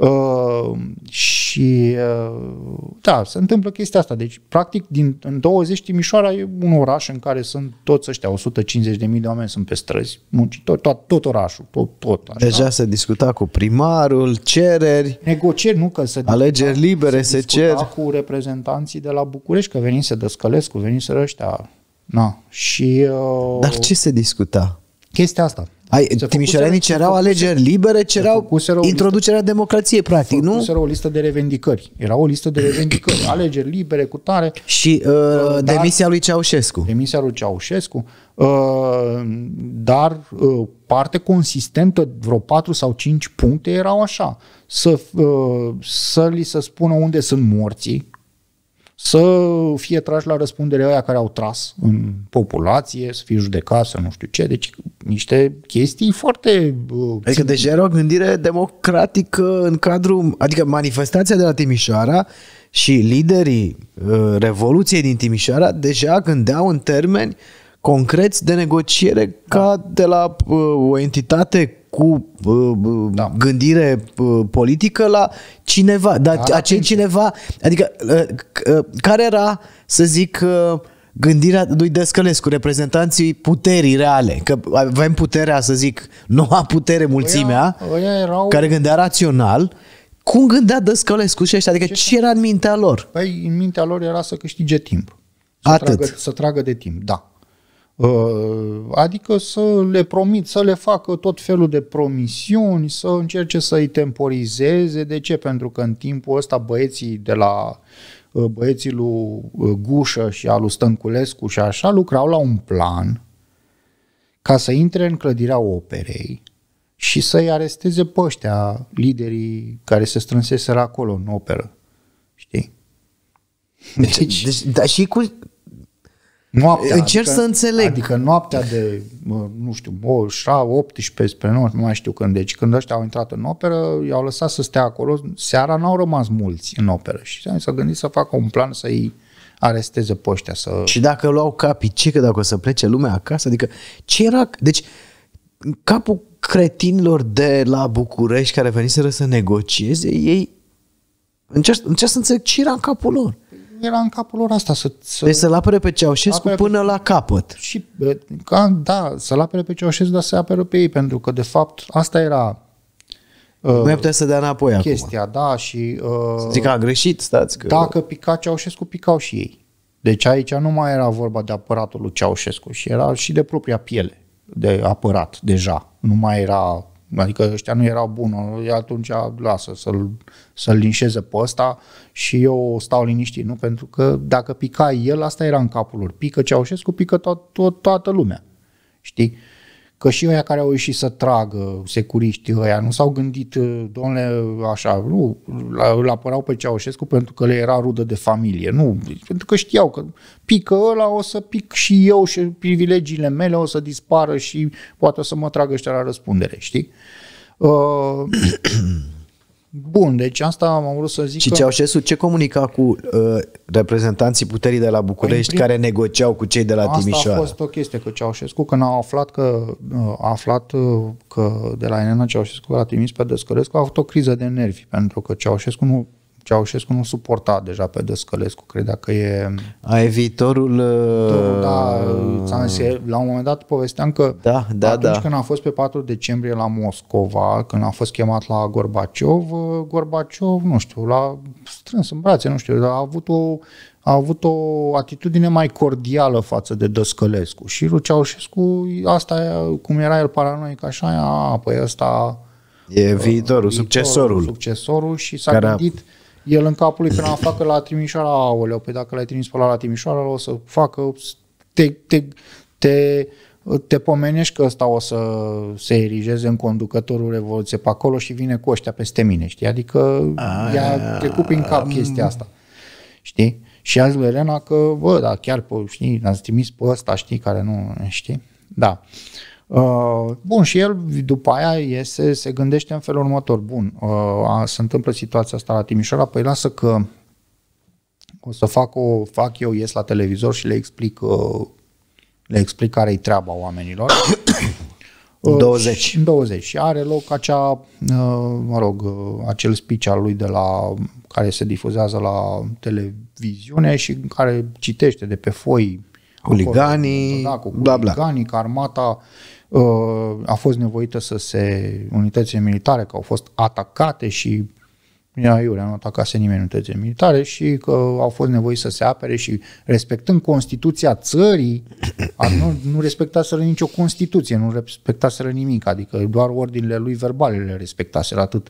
S1: Uh, și uh, da, se întâmplă chestia asta. Deci, practic, din, în 20 Timișoara e un oraș în care sunt toți ăștia, 150.000 de oameni sunt pe străzi, muncitori, tot, tot orașul, tot, tot. Așa. Deja se discuta cu primarul, cereri. Negocieri, nu că se Alegeri discuta, libere se, se cer. cu reprezentanții de la București, că venise să dăscălesc, cu venim să ăștia. Na, și... Uh, Dar ce se discuta? Chestia asta ai, timișoarenii cereau
S2: alegeri libere, cerau introducerea listă, democrației, practic, nu? Făcuseră o listă de revendicări. Era
S1: o listă de revendicări. Alegeri libere, cu tare. Și uh, uh, dar, demisia lui Ceaușescu. Demisia lui Ceaușescu. Uh, dar uh, parte consistentă, vreo 4 sau 5 puncte erau așa. Să, uh, să li se spună unde sunt morții, să fie trași la răspundere aia care au tras în populație, să fie judecați, să nu știu ce, deci niște chestii foarte... Uh,
S2: adică deja era o gândire democratică în cadrul, adică manifestația de la Timișoara și liderii uh, Revoluției din Timișoara deja gândeau în termeni concreți de negociere ca de la uh, o entitate cu da. gândire politică la cineva. Dar da, acel cineva, adică ă, ă, care era, să zic, ă, gândirea lui Descălescu, reprezentanții puterii reale, că avem puterea, să zic, noua putere, mulțimea, oia,
S1: oia erau... care
S2: gândea rațional, cum gândea Descălescu și ăștia? Adică ce, ce
S1: era în mintea lor? Păi în mintea lor era să câștige timp. Să Atât. Tragă, să tragă de timp, da. Uh, adică să le promit, să le facă tot felul de promisiuni, să încerce să-i temporizeze. De ce? Pentru că în timpul ăsta băieții de la uh, băieții lui uh, Gușă și al lui Stănculescu și așa lucrau la un plan ca să intre în clădirea operei și să-i aresteze pe ăștia, liderii care se strânseseră acolo în operă. Știi? Deci, deci, deci dar și cu, Noaptea, Încerc adică, să înțeleg. Adică noaptea de, nu știu, o, 18 spre 9, nu mai știu când. Deci când ăștia au intrat în operă, i-au lăsat să stea acolo. Seara n-au rămas mulți în operă. Și s-a gândit să facă un plan să-i aresteze pe ăștia. Să... Și dacă luau capii, ce
S2: că dacă o să plece lumea acasă? Adică ce era... Deci capul cretinilor de la București care veniseră să negocieze, ei încerc, încerc să înțeleg ce era în capul lor era în capul lor
S1: asta. Să, să deci să-l apere pe Ceaușescu apere până pe... la capăt. Și, ca, da, să-l apere pe Ceaușescu, dar să apere pe ei, pentru că, de fapt, asta era nu uh, mai să dea înapoi chestia, acum. da, și... Uh, Zic că a greșit, stați că... Dacă pica Ceaușescu, picau și ei. Deci aici nu mai era vorba de apăratul lui Ceaușescu și era și de propria piele de apărat deja. Nu mai era Adică ăștia nu erau bună, atunci lasă să-l, să-l linșeze pe ăsta și eu stau liniștit, nu? Pentru că dacă pica el, asta era în capul lor. Pică Ceaușescu, pică to- to- toată lumea, știi? Că și ăia care au ieșit să tragă, securiștii ăia, nu s-au gândit, eh, domnule, așa, nu, îl apărau pe Ceaușescu pentru că le era rudă de familie, nu, pentru că știau că pică ăla, o să pic și eu și privilegiile mele o să dispară și poate o să mă tragă ăștia la răspundere, știi? Uh, Bun, deci asta am vrut să zic. Și că... Ceaușescu
S2: ce comunica cu uh, reprezentanții puterii de la București păi, prim... care negociau cu cei de la asta Timișoara? Asta a fost
S1: o chestie cu Ceaușescu, când uh, a aflat că, a aflat că de la Elena Ceaușescu la trimis pe Descărescu, a avut o criză de nervi, pentru că Ceaușescu nu Ceaușescu nu suporta deja pe Dăscălescu, credea că e... a viitorul... viitorul da, uh, zis, la un moment dat povesteam că da, da, atunci da. când am fost pe 4 decembrie la Moscova, când am fost chemat la Gorbaciov, uh, Gorbaciov, nu știu, l-a strâns în brațe, nu știu, a avut o a avut o atitudine mai cordială față de Dăscălescu. Și lui Ceaușescu, asta, cum era el paranoic așa, a, păi ăsta... E viitorul, uh, viitorul succesorul. Succesorul și s-a gândit... A el în capul lui, până la facă la Timișoara, aoleu, pe păi dacă l-ai trimis pe la, la Timișoara, o să facă, te, te, te, te pomenești că ăsta o să se erigeze în conducătorul Revoluției pe acolo și vine cu ăștia peste mine, știi? Adică a, i-a ah. trecut prin cap chestia asta, știi? Și azi zis Elena că, bă, da, chiar, știi, l-ați trimis pe ăsta, știi, care nu, știi? Da. Uh, Uh, bun, și el după aia iese, se gândește în felul următor. Bun, uh, se întâmplă situația asta la Timișoara, păi lasă că o să fac, o, fac eu, ies la televizor și le explic, uh, le explic care-i treaba oamenilor. 20. 20. Și are loc acea, mă rog, acel speech al lui de la, care se difuzează la televiziune și care citește de pe foi. huliganii, da, cu bla, bla. că armata Uh, a fost nevoită să se unitățile militare, că au fost atacate și Iurea nu atacase nimeni unitățile militare și că au fost nevoi să se apere și respectând Constituția țării, nu, nu respectaseră nicio Constituție, nu respectaseră nimic, adică doar ordinele lui verbale le respectaseră atât.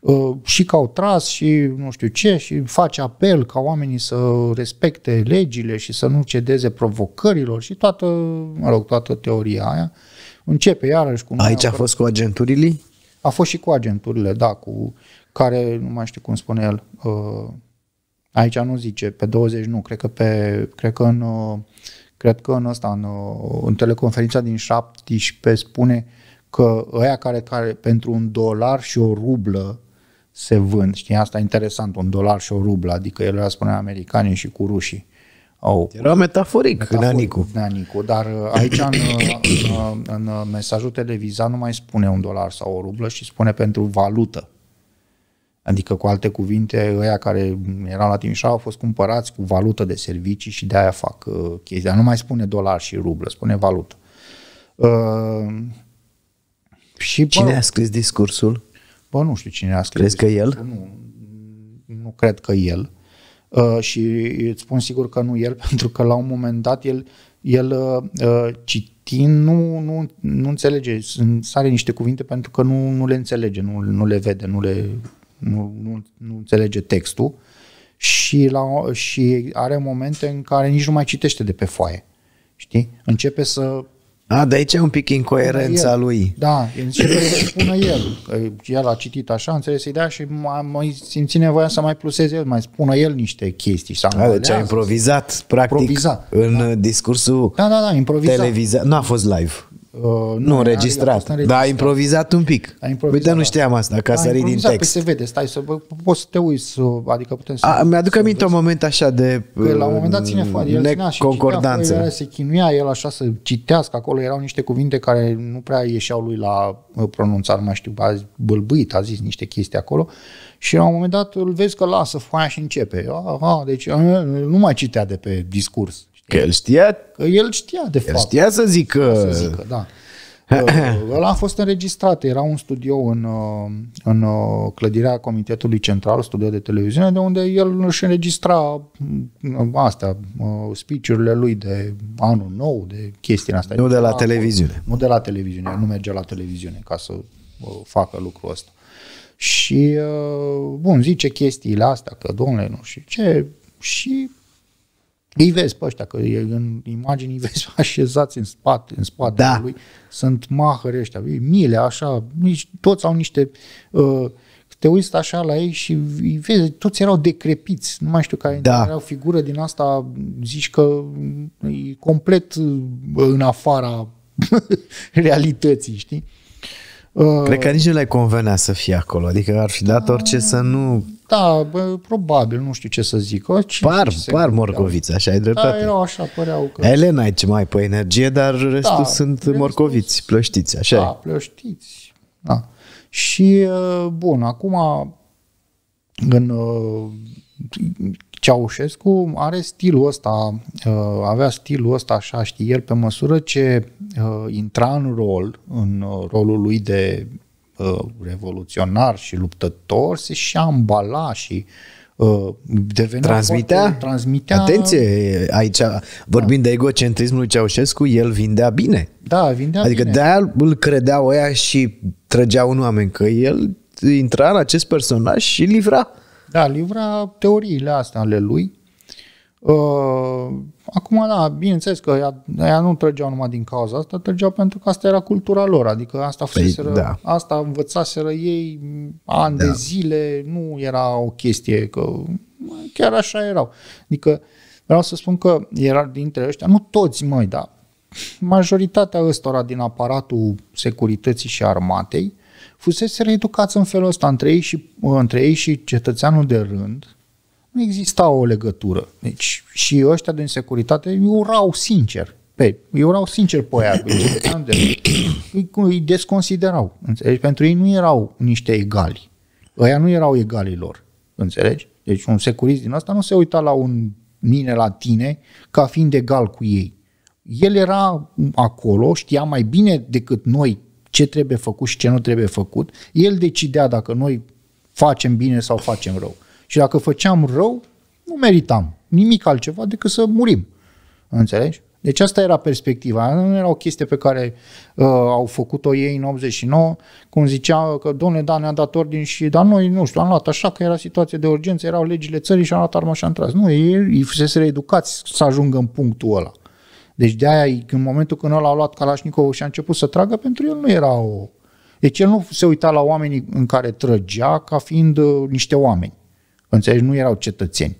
S1: Uh, și că au tras și nu știu ce și face apel ca oamenii să respecte legile și să nu cedeze provocărilor și toată, mă rog, toată teoria aia începe iarăși cu... Aici a fost cu agenturile? A fost și cu agenturile, da, cu care, nu mai știu cum spune el, uh, aici nu zice, pe 20 nu, cred că pe, cred că în, uh, cred că în ăsta, în, uh, în teleconferința din 17 spune că ăia care, care pentru un dolar și o rublă se vând, știi, asta e interesant, un dolar și o rublă, adică el spune americanii și cu rușii au... Era metaforic, metaforic Nanicu. Neanicu, dar uh, aici uh, în, în, în mesajul televizat nu mai spune un dolar sau o rublă și spune pentru valută. Adică, cu alte cuvinte, ăia care erau la Timișoara au fost cumpărați cu valută de servicii și de aia fac uh, chestia. Nu mai spune dolar și rublă, spune valută. Uh, și, cine bă, a scris discursul? Bă, nu știu cine a scris. Crezi discursul. că el? Nu, nu cred că el. Uh, și îți spun sigur că nu el, pentru că la un moment dat el, el uh, citind nu, nu, nu înțelege, sare niște cuvinte pentru că nu, nu le înțelege, nu, nu le vede, nu, le, nu, nu, nu înțelege textul și, la, și are momente în care nici nu mai citește de pe foaie. Știi? Începe să a, de aici e un pic incoerența el. lui. Da, el să spună el. El a citit așa, înțeles să-i dea și mai simți nevoia să mai pluseze el, mai spună el niște chestii. Să A, deci a improvizat, practic, improvizat, în da. discursul da, da,
S2: da, improvizat. televizat. Nu a fost live. Uh, nu, nu înregistrat, dar a improvizat un pic.
S1: A improvizat, Uite, da. nu
S2: știam asta, ca să din text. Păi
S1: se vede, stai să poți să te uiți, să, adică putem să... A,
S2: mi-aduc aminte un moment așa de... Că la un moment dat ține uh, foarte, el concordanță. Citea, el
S1: se chinuia, el așa să citească, acolo erau niște cuvinte care nu prea ieșeau lui la uh, pronunțat, mai știu, a zis, bâlbâit, a zis niște chestii acolo și la un moment dat îl vezi că lasă foaia și începe. Aha, ah, deci uh, nu mai citea de pe discurs Că el știa? Că el știa, de el fapt. El știa să zică... Să zică, da. Uh, ăla a fost înregistrat. Era un studio în, uh, în uh, clădirea Comitetului Central, studio de televiziune, de unde el își înregistra mm, astea, speech-urile lui de anul nou, de chestii. astea. Nu de la, la televiziune. Nu de la televiziune. Nu merge la televiziune ca să facă lucrul ăsta. Și, bun, zice chestiile astea, că, domnule, nu știu ce, și îi vezi pe ăștia, că în imagini îi vezi așezați în spate, în spatele da. lui, sunt mahări ăștia, mile, așa, nici, toți au niște... Uh, te uiți așa la ei și îi vezi, toți erau decrepiți, nu mai știu care da. era o figură din asta, zici că e complet uh, în afara realității, știi? Cred că
S2: nici nu le convenea să fie acolo, adică ar fi dat da. orice să nu
S1: da, bă, probabil, nu
S2: știu ce să zic. O, par, par morcoviți, așa ai dreptate. Da,
S1: erau așa, păreau că...
S2: Elena e ce mai pe energie, dar restul da, sunt restul... morcoviți, plăștiți, așa Da,
S1: plăștiți, da. Și, uh, bun, acum în uh, Ceaușescu are stilul ăsta, uh, avea stilul ăsta așa, știi, el pe măsură ce intra în rol, în rolul lui de Uh, revoluționar și luptător se și ambala și uh,
S2: devenea transmitea, foarte,
S1: transmitea...
S2: Atenție, aici da. vorbind da. de egocentrismul lui Ceaușescu, el vindea bine. Da,
S1: vindea adică bine.
S2: de-aia îl credeau ăia și trăgeau un
S1: oameni, că el intra în acest personaj și livra. Da, livra teoriile astea ale lui. Uh, Acum, da, bineînțeles că ea, ea nu trăgeau numai din cauza asta, trăgeau pentru că asta era cultura lor, adică asta păi, fuseseră, păi, da. asta învățaseră ei ani da. de zile, nu era o chestie că chiar așa erau. Adică vreau să spun că era dintre ăștia, nu toți, măi, dar majoritatea ăstora din aparatul securității și armatei fuseseră educați în felul ăsta între ei și, între ei și cetățeanul de rând, nu exista o legătură. Deci și ăștia din securitate urau sincer pe, îi urau sincer pe aia, pe îi, îi desconsiderau, înțelegi? Pentru ei nu erau niște egali. Ăia nu erau egalii lor, înțelegi? Deci un securist din asta nu se uita la un mine, la tine, ca fiind egal cu ei. El era acolo, știa mai bine decât noi ce trebuie făcut și ce nu trebuie făcut. El decidea dacă noi facem bine sau facem rău. Și dacă făceam rău, nu meritam nimic altceva decât să murim. Înțelegi? Deci asta era perspectiva, nu era o chestie pe care uh, au făcut-o ei în 89, cum zicea că, domnule, da, ne-a dat ordin și, dar noi, nu știu, am luat așa că era situație de urgență, erau legile țării și am luat arma și am tras. Nu, ei, ei fusese educați să ajungă în punctul ăla. Deci de aia, în momentul când ăla a luat Kalashnikov și a început să tragă, pentru el nu era o... Deci el nu se uita la oamenii în care trăgea ca fiind uh, niște oameni. Înțelegi? Nu erau cetățeni.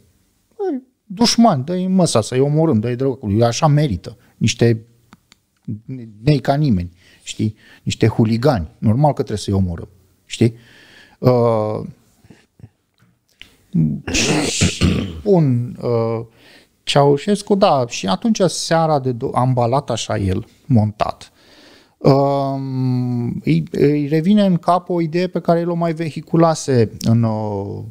S1: Păi, dușman, dușmani, dă-i măsa să-i omorâm, dă-i dracului, așa merită. Niște nei ca nimeni, știi? Niște huligani. Normal că trebuie să-i omorâm, știi? Uh, bun, uh, Ceaușescu, da, și atunci seara de do- ambalat așa el, montat, Um, îi, îi revine în cap o idee pe care el o mai vehiculase în uh,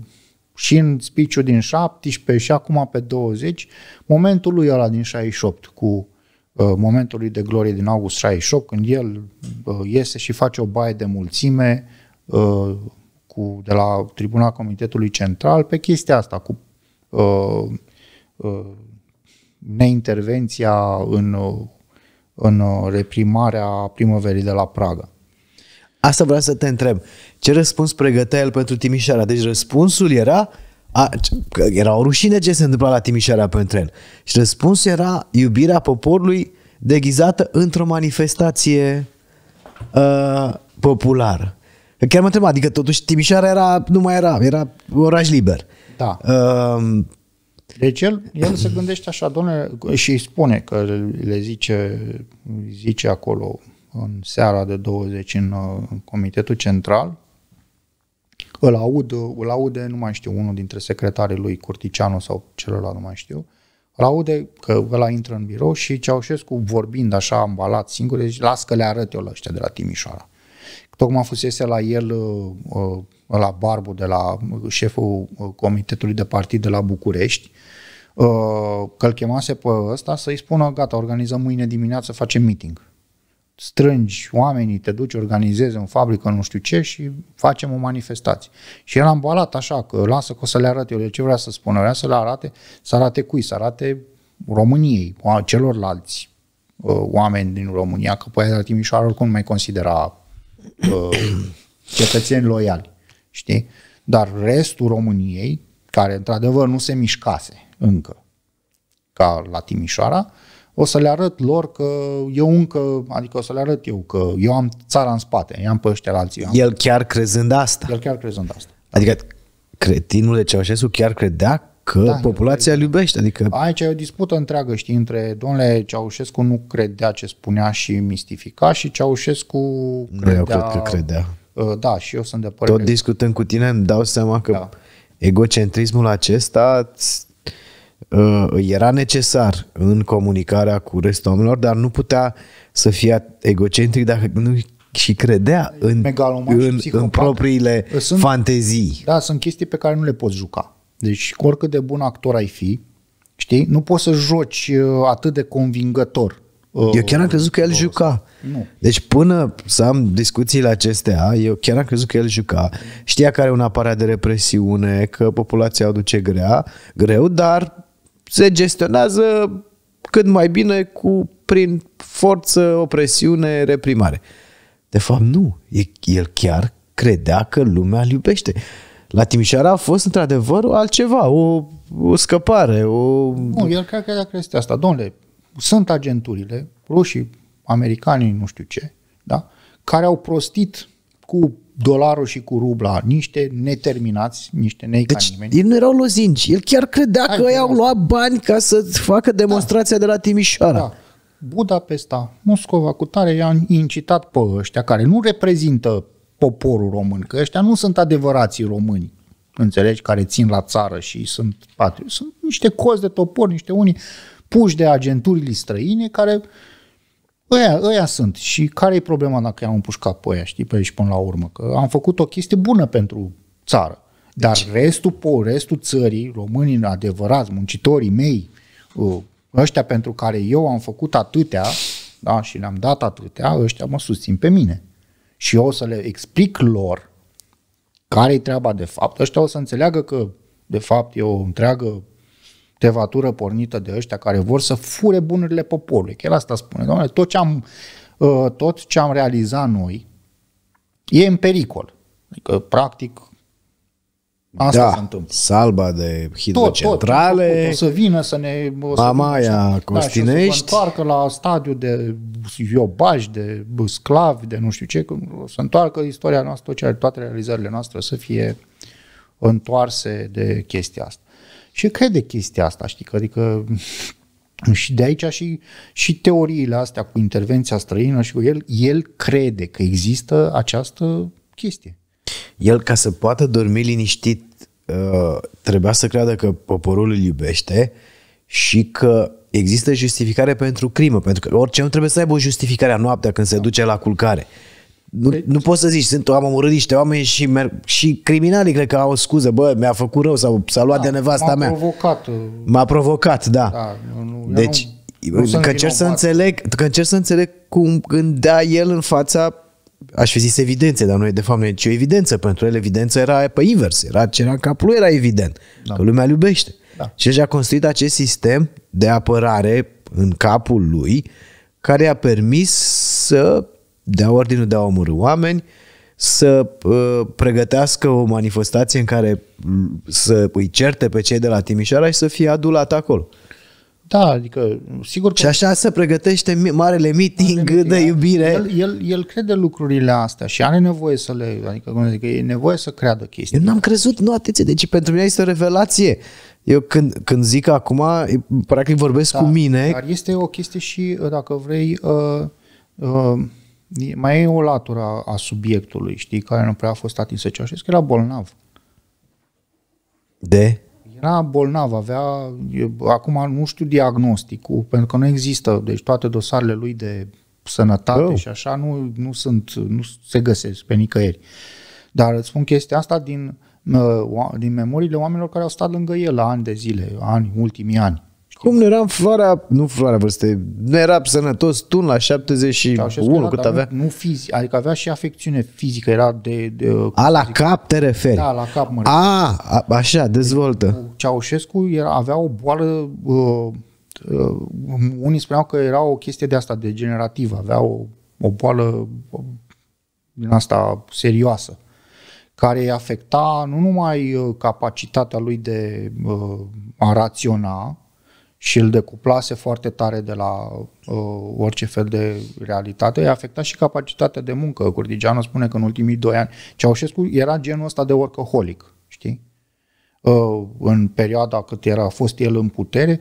S1: și în spiciul din 17 și acum pe 20, momentul lui ăla din 68 cu uh, momentul lui de glorie din august 68, când el uh, iese și face o baie de mulțime uh, cu, de la Tribuna Comitetului Central pe chestia asta, cu uh, uh, neintervenția în, uh, în uh, reprimarea primăverii de la Praga. Asta vreau să te întreb.
S2: Ce răspuns pregătea el pentru Timișoara? Deci răspunsul era a, era o rușine ce se întâmpla la Timișoara pentru el. Și răspunsul era iubirea poporului deghizată într-o manifestație uh, populară. Chiar mă întreb, adică totuși Timișoara era, nu mai era, era oraș liber. Da. Uh,
S1: deci el, el se gândește așa, domnule, și spune că le zice, zice acolo în seara de 20 în, în uh, Comitetul Central. Îl aud, uh, îl aude, nu mai știu, unul dintre secretarii lui, Curticianu sau celălalt, nu mai știu, îl aude că ăla intră în birou și Ceaușescu vorbind așa ambalat singur, zice, las că le arăt eu la ăștia de la Timișoara. Tocmai fusese la el, uh, la Barbu, de la șeful comitetului de partid de la București, că îl chemase pe ăsta să-i spună, gata, organizăm mâine dimineață, facem meeting strângi oamenii, te duci, organizezi în fabrică, nu știu ce și facem o manifestație. Și el am balat așa, că lasă că o să le arate eu. ce vrea să spună? Vrea să le arate, să arate cui? Să arate României, celorlalți uh, oameni din România, că pe la Timișoara oricum nu mai considera uh, cetățeni loiali, știi? Dar restul României, care într-adevăr nu se mișcase încă ca la Timișoara, o să le arăt lor că eu încă, adică o să le arăt eu că eu am țara în spate, i-am pe ăștia la alții. El chiar crezând asta. El chiar crezând asta.
S2: Adică cretinul de Ceaușescu chiar credea că da, populația îl iubește. Adică...
S1: Aici e o dispută întreagă, știi, între domnule Ceaușescu nu credea ce spunea și mistifica și Ceaușescu credea... Nu, eu cred că credea. Uh, da, și eu sunt de părere. Tot
S2: discutând cu tine îmi dau seama că da. egocentrismul acesta Uh, era necesar în comunicarea cu restul oamenilor, dar nu putea să fie egocentric dacă nu și credea în, în,
S1: în propriile sunt, fantezii. Da, sunt chestii pe care nu le poți juca. Deci, oricât de bun actor ai fi, știi, nu poți să joci uh, atât de convingător. Uh,
S2: eu chiar am crezut că el juca. Nu. Deci până să am discuțiile acestea, eu chiar am crezut că el juca. Știa că are un aparat de represiune, că populația o duce grea, greu, dar se gestionează cât mai bine cu, prin forță, opresiune, reprimare. De fapt, nu. El chiar credea că lumea îl iubește. La Timișoara a fost într-adevăr altceva, o,
S1: o scăpare, o... Nu, el credea că este asta. Domnule, sunt agenturile, rușii, americanii, nu știu ce, da? care au prostit cu dolarul și cu rubla, niște neterminați, niște nei deci, ca nimeni. nu erau lozinci. El chiar
S2: credea Hai, că ei au luat bani ca să facă
S1: demonstrația da. de la Timișoara. Da. Budapesta, Moscova, cu tare i-a incitat pe ăștia care nu reprezintă poporul român, că ăștia nu sunt adevărații români, înțelegi, care țin la țară și sunt patri. Sunt niște cozi de topor, niște unii puși de agenturile străine care Ăia, ăia sunt. Și care e problema dacă i-am împușcat pe ăia, știi, pe aici până la urmă? Că am făcut o chestie bună pentru țară. Dar deci... restul, po, restul țării, românii adevărați, muncitorii mei, ă, ăștia pentru care eu am făcut atâtea, da, și le-am dat atâtea, ăștia mă susțin pe mine. Și eu o să le explic lor care e treaba de fapt. Ăștia o să înțeleagă că, de fapt, e o întreagă tevatură pornită de ăștia care vor să fure bunurile poporului. Că el asta spune, doamne, tot ce am, ă, tot ce am realizat noi e în pericol.
S2: Adică, practic, Asta da, se întâmplă. salba de hidrocentrale. Tot, tot, tot, o să
S1: vină să ne... O să Mamaia, Costinești. Da, să se întoarcă la stadiu de iobași, de sclavi, de nu știu ce. O să întoarcă istoria noastră, toate realizările noastre să fie întoarse de chestia asta ce crede chestia asta, știi? Adică și de aici și, și teoriile astea cu intervenția străină și cu el, el crede că există această chestie. El, ca să poată dormi liniștit, uh, trebuia să creadă că poporul
S2: îl iubește și că există justificare pentru crimă, pentru că orice nu trebuie să aibă o justificare a noaptea când se da. duce la culcare. Nu, deci- nu poți să zici, sunt, am omorât niște oameni și, merg, și criminalii cred că au o scuză, bă, mi-a făcut rău sau s-a luat da, de nevasta m-a mea. M-a provocat. Uh, m-a provocat, da.
S1: da nu, deci, nu, că, încerc să
S2: înțeleg, că încerc să înțeleg cum gândea el în fața aș fi zis evidențe, dar nu e de fapt nu e nicio evidență. Pentru el evidența era pe invers, era ce era în capul lui, era evident. Da. Că lumea îl iubește. Da. Și și-a construit acest sistem de apărare în capul lui care i-a permis să dea ordinul de a omorâ oameni, să uh, pregătească o manifestație în care mm, să îi certe pe cei de la Timișoara
S1: și să fie adulat acolo.
S2: Da, adică, sigur că... Și așa se pregătește marele meeting marele de da. iubire. El,
S1: el, el crede lucrurile astea și are nevoie să le... Adică, cum zic, e nevoie să creadă chestii. Eu n-am crezut, nu, atenție, deci pentru mine este o revelație. Eu când, când zic acum, practic vorbesc da, cu mine. Dar este o chestie și, dacă vrei, uh, uh, mai e o latură a, a subiectului, știi, care nu prea a fost atinsă. Ceaușescu era bolnav. De? Era bolnav, avea, eu, acum nu știu diagnosticul, pentru că nu există, deci toate dosarele lui de sănătate oh. și așa nu, nu sunt, nu se găsesc pe nicăieri. Dar îți spun chestia asta din, din memoriile oamenilor care au stat lângă el la ani de zile, ani, ultimii ani. Cum nu eram floarea, nu floarea vârste, nu era sănătos tun la
S2: 71 cât avea?
S1: Nu, fizic, adică avea și afecțiune fizică, era de... de
S2: a, la zic, cap te referi? Da,
S1: la cap mă A,
S2: a, așa, dezvoltă.
S1: Ceaușescu era, avea o boală, uh, uh, unii spuneau că era o chestie de asta, degenerativă, avea o, o boală uh, din asta serioasă, care îi afecta nu numai uh, capacitatea lui de uh, a raționa, și îl decuplase foarte tare de la uh, orice fel de realitate, i-a afectat și capacitatea de muncă. Curdigeanu spune că în ultimii doi ani Ceaușescu era genul ăsta de workaholic, știi? Uh, în perioada cât era, a fost el în putere,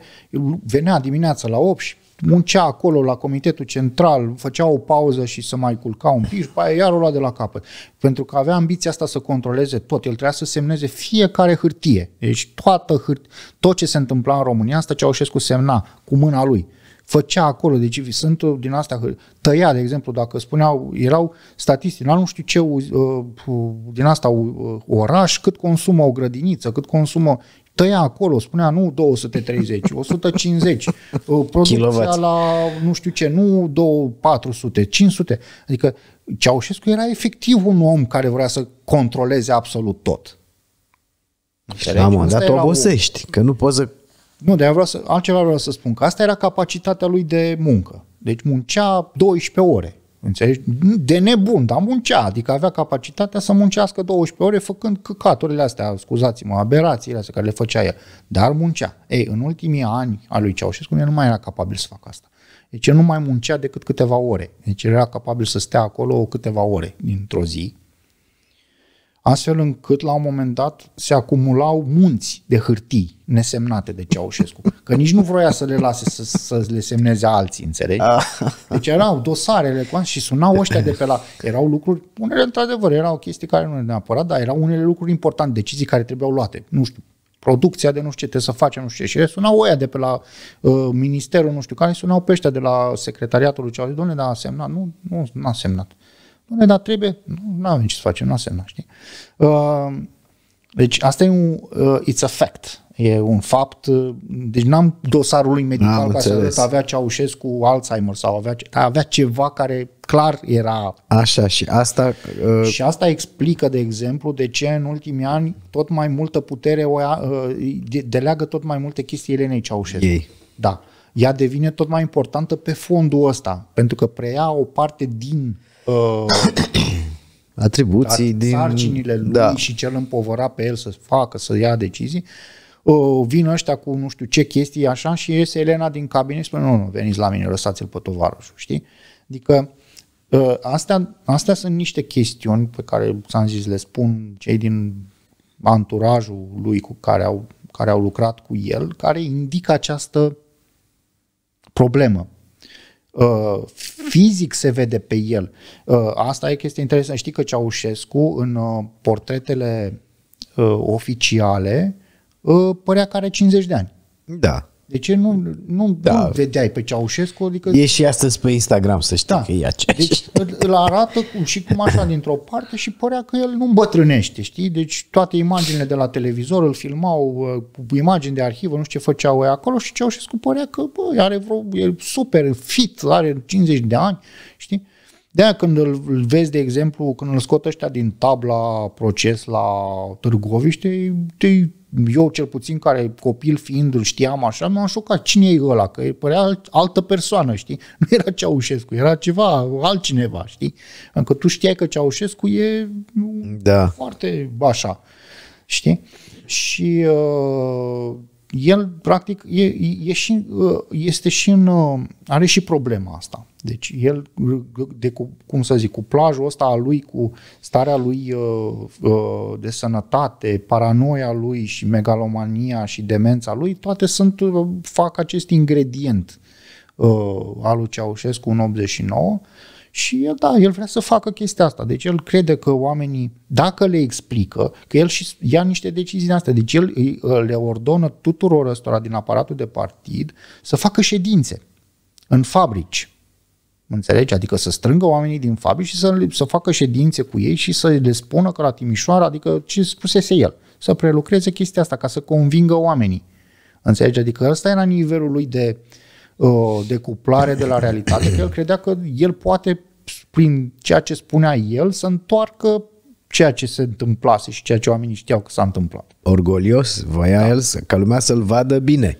S1: venea dimineața la 8 și muncea acolo la comitetul central, făcea o pauză și să mai culca un pic după aia iar o lua de la capăt. Pentru că avea ambiția asta să controleze tot. El trebuia să semneze fiecare hârtie. Deci toată hârt- tot ce se întâmpla în România, asta Ceaușescu semna cu mâna lui făcea acolo, deci sunt din asta, tăia, de exemplu, dacă spuneau, erau statistici, nu știu ce uh, uh, din asta uh, oraș, cât consumă o grădiniță, cât consumă, tăia acolo, spunea nu 230, 150, uh, producția Kilowatt. la nu știu ce, nu 2, 400, 500. Adică Ceaușescu era efectiv un om care vrea să controleze absolut tot. Da, mă, dar tu obosești, o... că nu poți să... Nu, dar vreau să, altceva vreau să spun, că asta era capacitatea lui de muncă. Deci muncea 12 ore. Înțelegi? De nebun, dar muncea, adică avea capacitatea să muncească 12 ore făcând căcaturile astea, scuzați-mă, aberațiile astea care le făcea el, dar muncea. Ei, în ultimii ani a lui Ceaușescu el nu mai era capabil să facă asta. Deci el nu mai muncea decât câteva ore. Deci el era capabil să stea acolo câteva ore dintr-o zi, astfel încât la un moment dat se acumulau munți de hârtii nesemnate de Ceaușescu, că nici nu vroia să le lase să, să le semneze alții, înțelegi? Ah. Deci erau dosarele cu și sunau ăștia de pe la... Erau lucruri, unele într-adevăr erau chestii care nu neapărat, dar erau unele lucruri importante, decizii care trebuiau luate, nu știu, producția de nu știu ce trebuie să facem, nu știu ce. Și sunau oia de pe la uh, ministerul, nu știu care, sunau pe ăștia de la secretariatul lui Ceaușescu, domnule, dar a semnat? Nu, nu, n-a semnat. Dom'le, dar trebuie, nu avem ce să facem, nu înseamnă, știi? Uh, deci asta e un, uh, it's a fact, e un fapt, uh, deci n-am dosarul lui medical am ca înțeles. să avea Ceaușescu Alzheimer sau avea, avea ceva care clar era... Așa și asta... Uh... Și asta explică, de exemplu, de ce în ultimii ani tot mai multă putere o ia, uh, deleagă tot mai multe chestii Elenei Ceaușescu. Ei. Da. Ea devine tot mai importantă pe fondul ăsta, pentru că preia o parte din uh, uh, atribuții, din... sarcinile lui da. și cel împovăra pe el să facă, să ia decizii, uh, vin ăștia cu nu știu ce chestii așa și iese Elena din cabinet și spune nu, nu, veniți la mine, lăsați-l pe tovarășul, știi? Adică uh, astea, astea sunt niște chestiuni pe care, s am zis, le spun cei din anturajul lui cu care au, care au lucrat cu el, care indică această problemă Uh, fizic se vede pe el. Uh, asta e chestia interesantă. Știi că Ceaușescu în uh, portretele uh, oficiale uh, părea că are 50 de ani. Da. De ce nu, nu, da. nu vedeai pe Ceaușescu? Adică... E și astăzi
S2: pe Instagram, să știi da. că e aceeași.
S1: Deci îl arată cu, și cum așa dintr-o parte și părea că el nu îmbătrânește, știi? Deci toate imaginile de la televizor îl filmau cu uh, imagini de arhivă, nu știu ce făceau ei acolo și Ceaușescu părea că bă, are vreo, e super fit, are 50 de ani, știi? de când îl, îl vezi, de exemplu, când îl scot ăștia din tabla proces la Târgoviște, te eu cel puțin care copil fiind îl știam așa, m-am șocat cine e ăla, că părea altă persoană, știi? Nu era Ceaușescu, era ceva, altcineva, știi? Încă tu știai că Ceaușescu e da. foarte așa, știi? Și uh, el, practic, e, e și, uh, este și în, uh, are și problema asta. Deci el, de cu, cum să zic, cu plajul ăsta a lui, cu starea lui uh, uh, de sănătate, paranoia lui și megalomania și demența lui, toate sunt, uh, fac acest ingredient al lui Ceaușescu în 89 și el, da, el vrea să facă chestia asta. Deci el crede că oamenii, dacă le explică, că el și ia niște decizii astea, deci el le ordonă tuturor ăstora din aparatul de partid să facă ședințe în fabrici Înțelegi? Adică să strângă oamenii din fabrici și să, să facă ședințe cu ei și să le spună că la Timișoara, adică ce spusese el, să prelucreze chestia asta ca să convingă oamenii. Înțelegi? Adică ăsta era nivelul lui de, uh, de cuplare de la realitate, că el credea că el poate, prin ceea ce spunea el, să întoarcă ceea ce se întâmplase și ceea ce oamenii știau că s-a întâmplat. Orgolios voia da. el să, ca lumea să-l vadă bine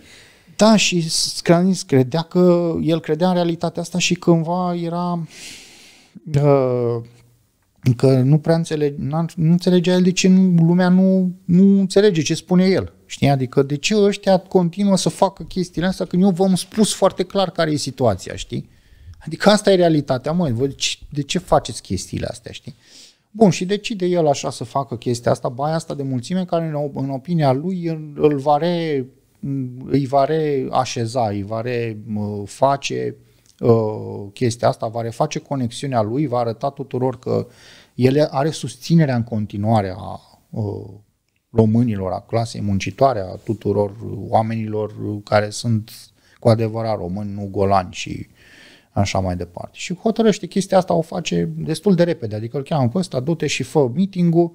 S1: uita și Scranis credea că el credea în realitatea asta și cândva era uh, că nu prea înțelege, nu înțelegea el de ce lumea nu, nu înțelege ce spune el. Știi? Adică de ce ăștia continuă să facă chestiile astea când eu v-am spus foarte clar care e situația, știi? Adică asta e realitatea, măi, voi de ce faceți chestiile astea, știi? Bun, și decide el așa să facă chestia asta, baia asta de mulțime, care în, opinia lui îl, îl va re îi va reașeza, îi va reface uh, chestia asta, va reface conexiunea lui, va arăta tuturor că el are susținerea în continuare a uh, românilor, a clasei muncitoare, a tuturor oamenilor care sunt cu adevărat români, nu golani și așa mai departe. Și hotărăște chestia asta o face destul de repede, adică îl cheamă pe ăsta, du-te și fă meeting-ul,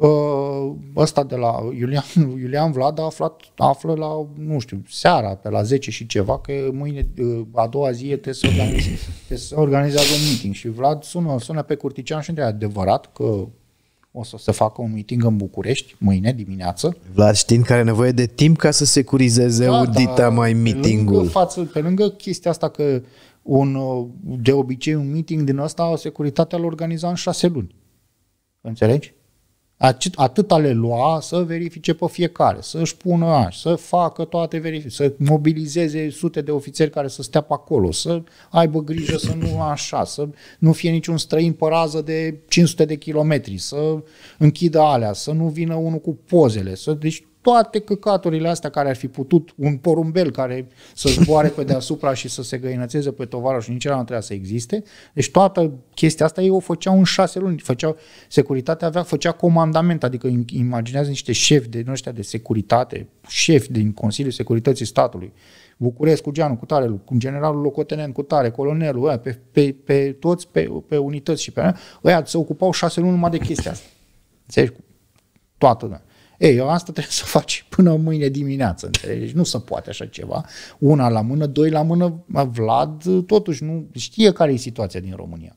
S1: Ă, ăsta de la Iulian, Iulian Vlad a aflat, află la, nu știu, seara, pe la 10 și ceva, că mâine, ă, a doua zi, trebuie să, organize, trebuie să organizează un meeting. Și Vlad sună, sună pe Curtician și întreabă, adevărat că o să se facă un meeting în București mâine dimineață.
S2: Vlad știind că are nevoie de timp ca să securizeze
S1: da, audita da, mai meetingul. Pe lângă, față, pe lângă chestia asta că un, ă, de obicei un meeting din ăsta securitatea îl organiza în șase luni. Înțelegi? atât le lua să verifice pe fiecare, să își pună așa, să facă toate verifici să mobilizeze sute de ofițeri care să stea pe acolo, să aibă grijă să nu așa, să nu fie niciun străin pe rază de 500 de kilometri, să închidă alea, să nu vină unul cu pozele, să, deci toate căcaturile astea care ar fi putut, un porumbel care să zboare pe deasupra și să se găinățeze pe tovară și nici nu trebuia să existe. Deci toată chestia asta ei o făceau în șase luni. Făceau, securitatea avea, făcea comandament, adică imaginează niște șefi de ăștia de securitate, șefi din Consiliul Securității Statului, București, Geanu, cu tare, cu generalul locotenent, cu tare, colonelul, ăia, pe, pe, pe, toți, pe, pe unități și pe aia, ăia se ocupau șase luni numai de chestia asta. Înțelegi? Toată lumea. Ei, asta trebuie să faci până mâine dimineață, înțelegi? Deci nu se poate așa ceva. Una la mână, doi la mână, Vlad totuși nu știe care e situația din România.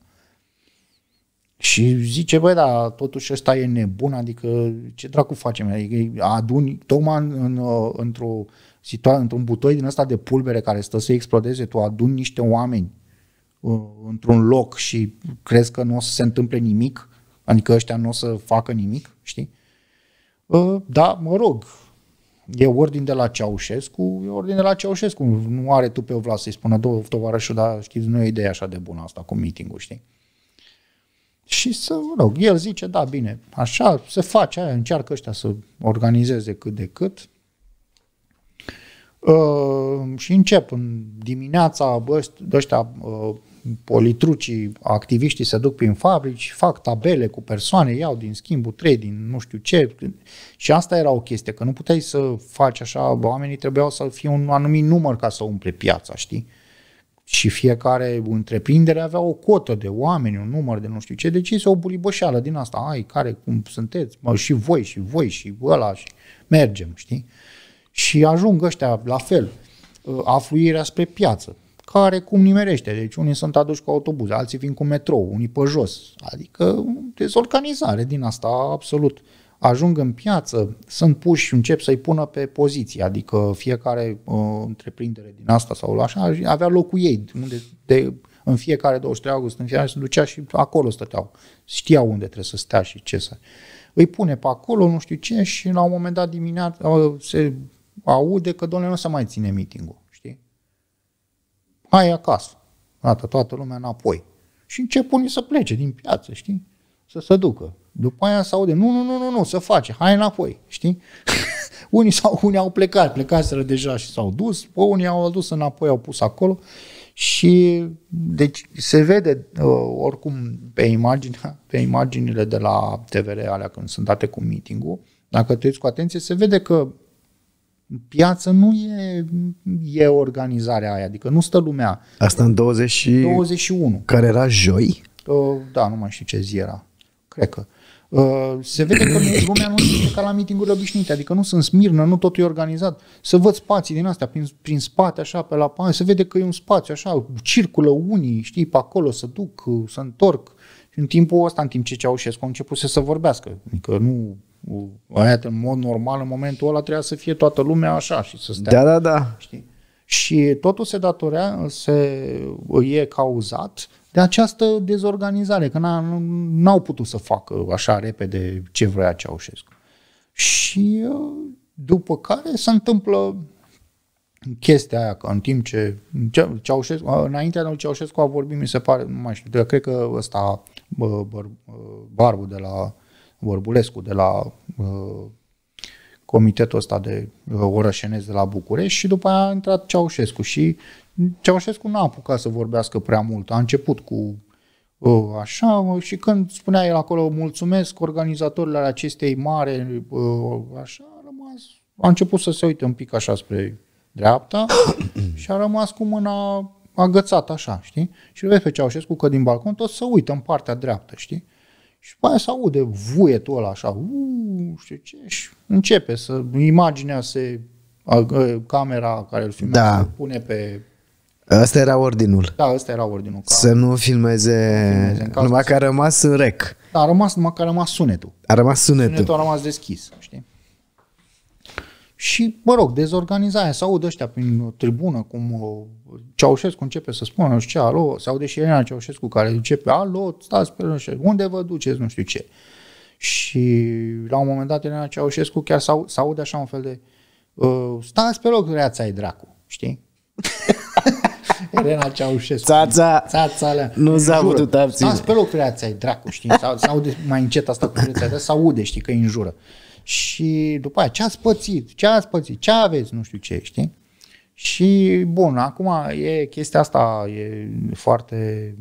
S1: Și zice, băi, dar totuși ăsta e nebun, adică ce dracu facem? Adică aduni tocmai în, în, într-o situa- într-un butoi din ăsta de pulbere care stă să explodeze, tu aduni niște oameni uh, într-un loc și crezi că nu o să se întâmple nimic? Adică ăștia nu o să facă nimic, știi? Da, mă rog, e ordin de la Ceaușescu, e ordin de la Ceaușescu. Nu are tu pe Vlad să-i spună, două tovarășul, dar știți, nu e idee așa de bună asta cu meeting știi? Și să, mă rog, el zice, da, bine, așa, se face aia, încearcă ăștia să organizeze cât de cât. Uh, și încep în dimineața, bă, ăștia, uh, politrucii, activiștii se duc prin fabrici, fac tabele cu persoane, iau din schimbul trei, din nu știu ce. Și asta era o chestie, că nu puteai să faci așa, oamenii trebuiau să fie un anumit număr ca să umple piața, știi? și fiecare întreprindere avea o cotă de oameni, un număr de nu știu ce, deci este o buliboșeală din asta, ai, care, cum sunteți, mă, și voi, și voi, și ăla, și mergem, știi? Și ajung ăștia la fel, ă, afluirea spre piață care cum nimerește. Deci unii sunt aduși cu autobuz, alții vin cu metrou, unii pe jos. Adică dezorganizare din asta absolut. Ajung în piață, sunt puși și încep să-i pună pe poziții, adică fiecare uh, întreprindere din asta sau așa avea locul ei, unde de, în fiecare 23 august, în fiecare se ducea și acolo stăteau. Știau unde trebuie să stea și ce să... Îi pune pe acolo, nu știu ce, și la un moment dat dimineața uh, se aude că domnule nu se mai ține mitingul hai acasă. Gata, toată lumea înapoi. Și încep unii să plece din piață, știi? Să se ducă. După aia să aude, nu, nu, nu, nu, nu, să face, hai înapoi, știi? unii, sau, unii au plecat, plecaseră deja și s-au dus, pe unii au adus înapoi, au pus acolo și deci se vede uh, oricum pe, imagine, pe imaginile de la TVR alea când sunt date cu meeting-ul, dacă te uiți cu atenție, se vede că piață nu e, e organizarea aia, adică nu stă lumea.
S2: Asta în 20... 21. Care era joi?
S1: Uh, da, nu mai știu ce zi era. Cred că. Uh, se vede că lumea nu este ca la mitingurile obișnuite, adică nu sunt smirnă, nu totul e organizat. Să văd spații din astea, prin, prin spate, așa, pe la pan, se vede că e un spațiu, așa, circulă unii, știi, pe acolo, să duc, să întorc. Și în timpul ăsta, în timp ce Ceaușescu a început să vorbească, adică nu aia, în mod normal, în momentul ăla trebuia să fie toată lumea așa și să stea. Da, da, da. Știi? Și totul se datorea, se e cauzat de această dezorganizare, că n-au putut să facă așa repede ce vrea Ceaușescu. Și uh, după care se întâmplă chestia aia, că în timp ce Ceaușescu, uh, înaintea lui Ceaușescu a vorbit, mi se pare, nu mai știu, cred că ăsta, bă, uh, bă, Barbu de la Vorbulescu de la uh, comitetul ăsta de uh, orășenesc de la București și după aia a intrat Ceaușescu și Ceaușescu n-a apucat să vorbească prea mult. A început cu uh, așa și când spunea el acolo mulțumesc organizatorilor acestei mari uh, așa a rămas, a început să se uite un pic așa spre dreapta și a rămas cu mâna agățată așa, știi? Și vezi pe Ceaușescu că din balcon tot să uită în partea dreaptă, știi? Și după aia se aude vuietul ăla așa, uu, știu ce, și începe să, imaginea se, a, a, camera care îl filmează, da. pune pe
S2: Asta era ordinul.
S1: Da, asta era ordinul.
S2: Ca să nu filmeze, nu filmeze numai că a rămas rec. Da, a rămas numai că a rămas sunetul. A rămas
S1: sunetul. Sunetul a rămas deschis, știi? și, mă rog, dezorganizarea, să aud ăștia prin tribună, cum uh, Ceaușescu începe să spună, nu știu ce, alo, se aude și Elena Ceaușescu care începe, alo, stați pe rând, unde vă duceți, nu știu ce. Și la un moment dat Elena Ceaușescu chiar se aude așa un fel de, uh, stați pe loc, reața ai dracu, știi? Elena Ceaușescu. Țața. Țața. Nu s-a putut abține. Stați pe loc, reața ai dracu, știi? Sau, aude mai încet asta cu reața, dar se aude, știi, că e înjură. jură și după aia ce ați pățit, ce ați pățit, ce aveți, nu știu ce, știi? Și bun, acum e chestia asta e foarte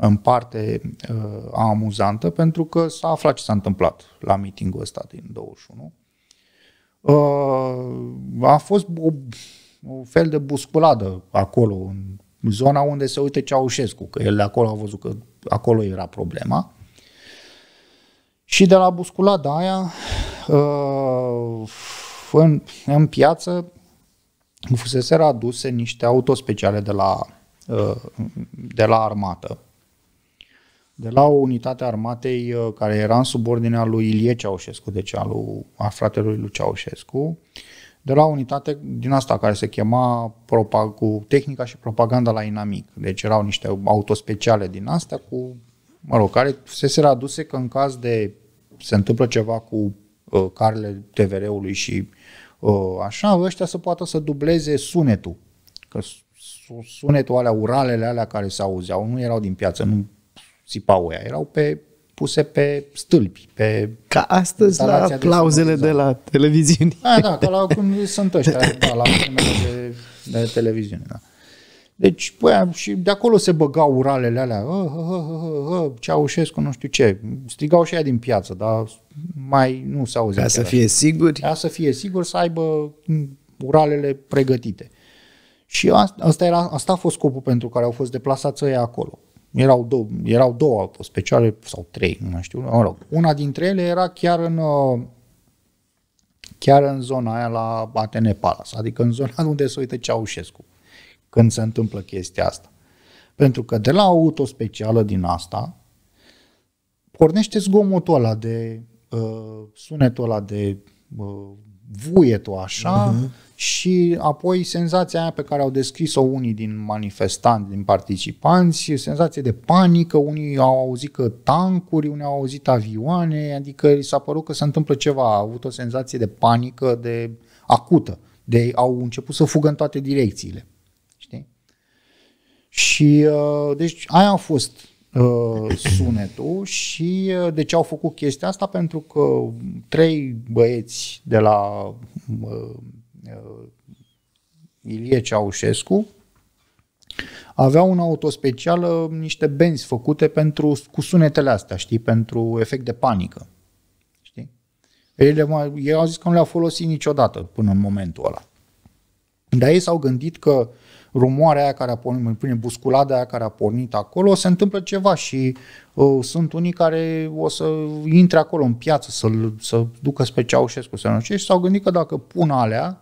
S1: în parte uh, amuzantă pentru că s-a aflat ce s-a întâmplat la meetingul ăsta din 21. Uh, a fost o, o fel de busculadă acolo, în zona unde se uite Ceaușescu, că el de acolo a văzut că acolo era problema. Și de la busculada aia, uh, în, în piață, fusese aduse niște autospeciale de la, uh, de la armată, de la o unitate armatei uh, care era în subordinea lui Ilie Ceaușescu, deci a, lui, a fratelui lui Ceaușescu, de la o unitate din asta care se chema cu tehnica și propaganda la inamic. Deci erau niște autospeciale din astea cu, mă rog, care se seră aduse că în caz de se întâmplă ceva cu uh, carele TVR-ului și uh, așa, ăștia să poată să dubleze sunetul. Că sunetul alea, uralele alea care se auzeau, nu erau din piață, nu țipau ăia, erau pe puse pe stâlpi, pe... Ca astăzi la aplauzele de, de la televiziuni. Da, da, ca la cum sunt ăștia, da, la de, de televiziune, da. Deci, bă, și de acolo se băgau uralele alea, ă, ă, ă, ă, hă, Ceaușescu, nu știu ce, strigau și aia din piață, dar mai nu se auzea. Ca să fie siguri? Ca să fie sigur să aibă uralele pregătite. Și asta, era, asta a fost scopul pentru care au fost deplasați ăia acolo. Erau, două, erau două speciale, sau trei, nu știu, mă rog. Una dintre ele era chiar în, uh, chiar în zona aia la Atene Palace, adică în zona unde se uită Ceaușescu când se întâmplă chestia asta. Pentru că de la o auto specială din asta, pornește zgomotul ăla de uh, sunetul ăla de uh, vuietul așa uh-huh. și apoi senzația aia pe care au descris-o unii din manifestanți, din participanți, senzație de panică, unii au auzit că tancuri, unii au auzit avioane, adică li s-a părut că se întâmplă ceva, au avut o senzație de panică de acută, de au început să fugă în toate direcțiile. Și uh, deci aia a fost uh, sunetul și uh, de deci, ce au făcut chestia asta? Pentru că trei băieți de la Ilie Ceaușescu aveau un auto specială niște benzi făcute pentru, cu sunetele astea, știi, pentru efect de panică. Știi? Ele, ei au zis că nu le-au folosit niciodată până în momentul ăla. Dar ei s-au gândit că rumoarea aia care a pornit, bine, busculada aia care a pornit acolo, se întâmplă ceva și uh, sunt unii care o să intre acolo în piață, să, să ducă spre Ceaușescu, să nu și s-au gândit că dacă pun alea,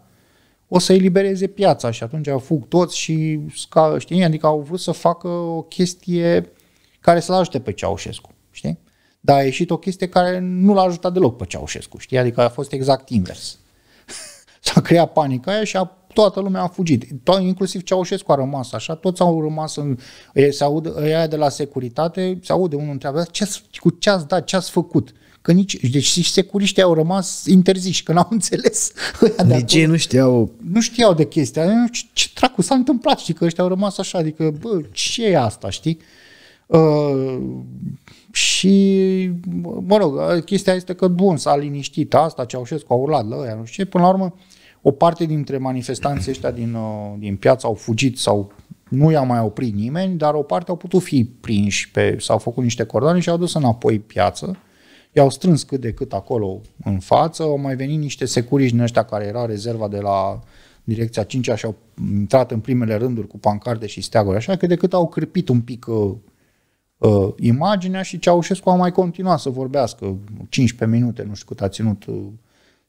S1: o să elibereze piața și atunci au fug toți și sca, știi, adică au vrut să facă o chestie care să-l ajute pe Ceaușescu, știi? Dar a ieșit o chestie care nu l-a ajutat deloc pe Ceaușescu, știi? Adică a fost exact invers. S-a creat panica aia și a toată lumea a fugit. To- inclusiv Ceaușescu a rămas așa, toți au rămas în... E, se aud, aia de la securitate, se aude unul întreabă, ce, cu ce ați dat, ce ați făcut? Că nici, deci și securiștii au rămas interziși, că n-au înțeles. Nici ei nu știau. Nu știau de chestia. Ce, ce tracu s-a întâmplat, știi, că ăștia au rămas așa, adică, bă, ce e asta, știi? Uh, și, mă rog, chestia este că, bun, s-a liniștit asta, Ceaușescu a urlat la ăia, nu știu ce, până la urmă, uh, o parte dintre manifestanții ăștia din, uh, din piață au fugit sau nu i-a mai oprit nimeni, dar o parte au putut fi prinși, pe, s-au făcut niște cordoane și au dus înapoi piață. I-au strâns cât de cât acolo în față, au mai venit niște securiști din ăștia care era rezerva de la direcția 5 și au intrat în primele rânduri cu pancarte și steaguri, așa că de cât au cârpit un pic uh, uh, imaginea și Ceaușescu a mai continuat să vorbească 15 minute, nu știu cât a ținut uh,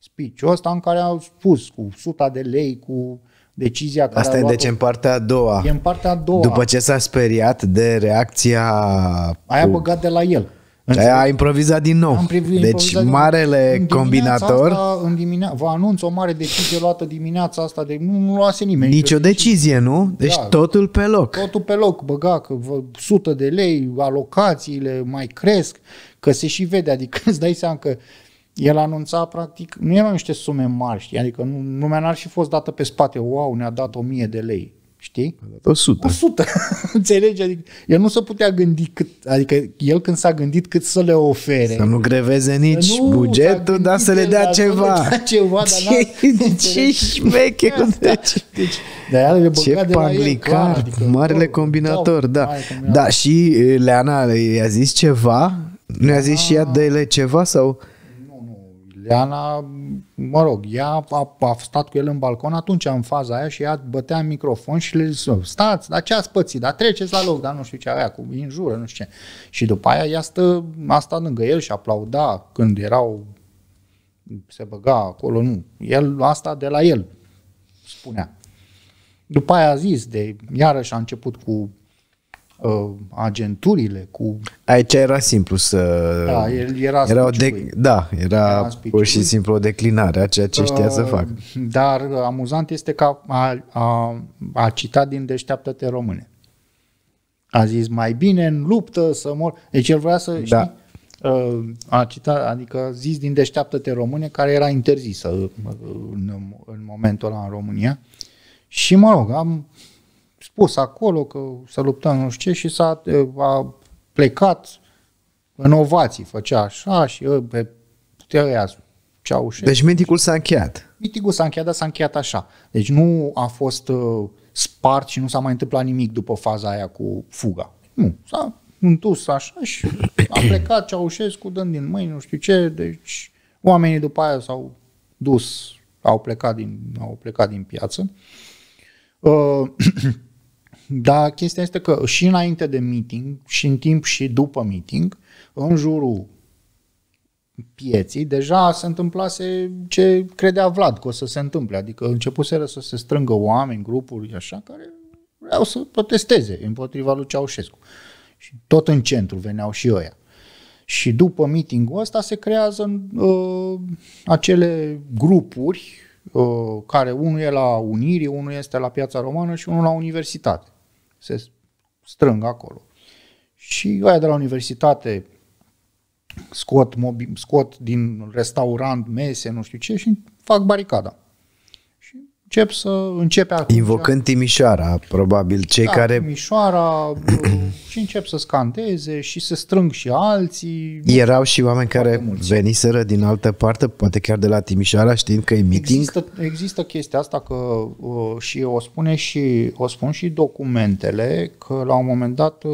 S1: speech ăsta în care au spus cu suta de lei, cu decizia care Asta a e deci în partea a doua. E în partea a doua. După
S2: ce s-a speriat de reacția... Aia cu... băgat de la el. Aia A improvizat din nou. Deci, improvizat deci din marele în combinator... Asta,
S1: în dimine... Vă anunț o mare decizie luată dimineața asta, de nu, nu luase nimeni. Nici o deci,
S2: decizie, nu? Deci da,
S1: totul pe loc. Totul pe loc, băga că sută de lei, alocațiile mai cresc, că se și vede, adică îți dai seama că uh, el anunța, practic, nu erau niște sume mari, știi? Adică nu, lumea n-ar și fost dată pe spate, wow, ne-a dat 1000 de lei, știi? A sută. 100. 100, înțelegi? Adică el nu se putea gândi cât, adică el când s-a gândit cât să le ofere. Să nu greveze nici nu, bugetul, dar să le dea ceva. Să le dea ceva, dar Ce, ce șmeche!
S2: Da, deci, deci, de ce de panglicar, el, clar, adică, marele da, combinator, da. Da, da și Leana i-a zis ceva? Nu i-a zis și ea, dă ceva sau...
S1: Leana, mă rog, ea a, a stat cu el în balcon atunci în faza aia și ea bătea în microfon și le zice, stați, dar ce ați pățit, dar treceți la loc, dar nu știu ce avea, cu injură, nu știu ce. Și după aia ea stă, a stat lângă el și aplauda când erau, se băga acolo, nu. El, asta de la el, spunea. După aia a zis, de, iarăși a început cu uh, agenturile, cu...
S2: Aici era simplu să... Da, era, era o de... Da, era, era pur și simplu o declinare a ceea ce știa uh, să fac.
S1: Dar uh, amuzant este că a, a, a citat din Deșteaptă-te române. A zis, mai bine în luptă să mor... Deci el vrea să, da. știi, uh, a citat, adică zis din Deșteaptă-te române, care era interzisă uh, în, în momentul ăla în România. Și mă rog, am pus acolo că să luptăm nu știu ce și s-a a plecat în ovații, făcea așa și pe tăiază Ceaușe. Deci miticul s-a încheiat. Miticul s-a încheiat, dar s-a încheiat așa. Deci nu a fost uh, spart și nu s-a mai întâmplat nimic după faza aia cu fuga. Nu, s-a întus așa și a plecat Ceaușescu dând din mâini, nu știu ce, deci oamenii după aia s-au dus, au plecat din, au plecat din piață. Uh, Dar chestia este că și înainte de meeting, și în timp și după meeting, în jurul pieții, deja se întâmplase ce credea Vlad că o să se întâmple. Adică începuseră să se strângă oameni, grupuri, așa, care vreau să protesteze împotriva lui Ceaușescu. Și tot în centru veneau și ăia. Și după meetingul ăsta se creează uh, acele grupuri uh, care unul e la Unirii, unul este la Piața Romană și unul la Universitate se strâng acolo. Și aia de la universitate scot, mobi, scot din restaurant, mese, nu știu ce și fac baricada încep să
S2: începe atunci. Invocând Timișoara, probabil, cei da, care...
S1: Timișoara și încep să scandeze și se strâng și alții.
S2: Erau și oameni care mulți. veniseră din altă parte, poate chiar de la Timișoara, știind că e meeting? Există,
S1: există chestia asta că uh, și o spune și o spun și documentele că la un moment dat uh,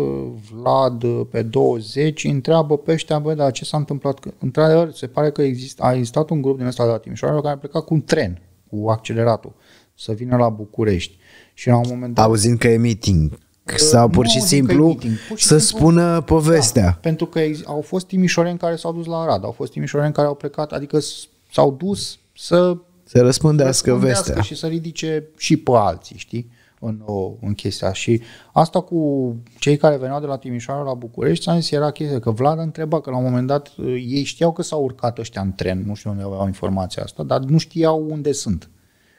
S1: Vlad uh, pe 20 întreabă pe ăștia, bă, dar ce s-a întâmplat? Într-adevăr, se pare că există a existat un grup din ăsta de la Timișoara care a plecat cu un tren cu acceleratul să vină la București. Și la un moment dat... Auzind
S2: că e meeting. Sau pur și simplu și să simplu, spună da, povestea. Da,
S1: pentru că au fost timișoreni care s-au dus la Arad, au fost timișoreni care au plecat, adică s-au dus să să răspândească, răspândească vestea. Și să ridice și pe alții, știi? În, o, în chestia. Și asta cu cei care veneau de la Timișoara la București, s-a zis, era chestia că Vlad întreba că la un moment dat uh, ei știau că s-au urcat ăștia în tren, nu știu unde aveau informația asta, dar nu știau unde sunt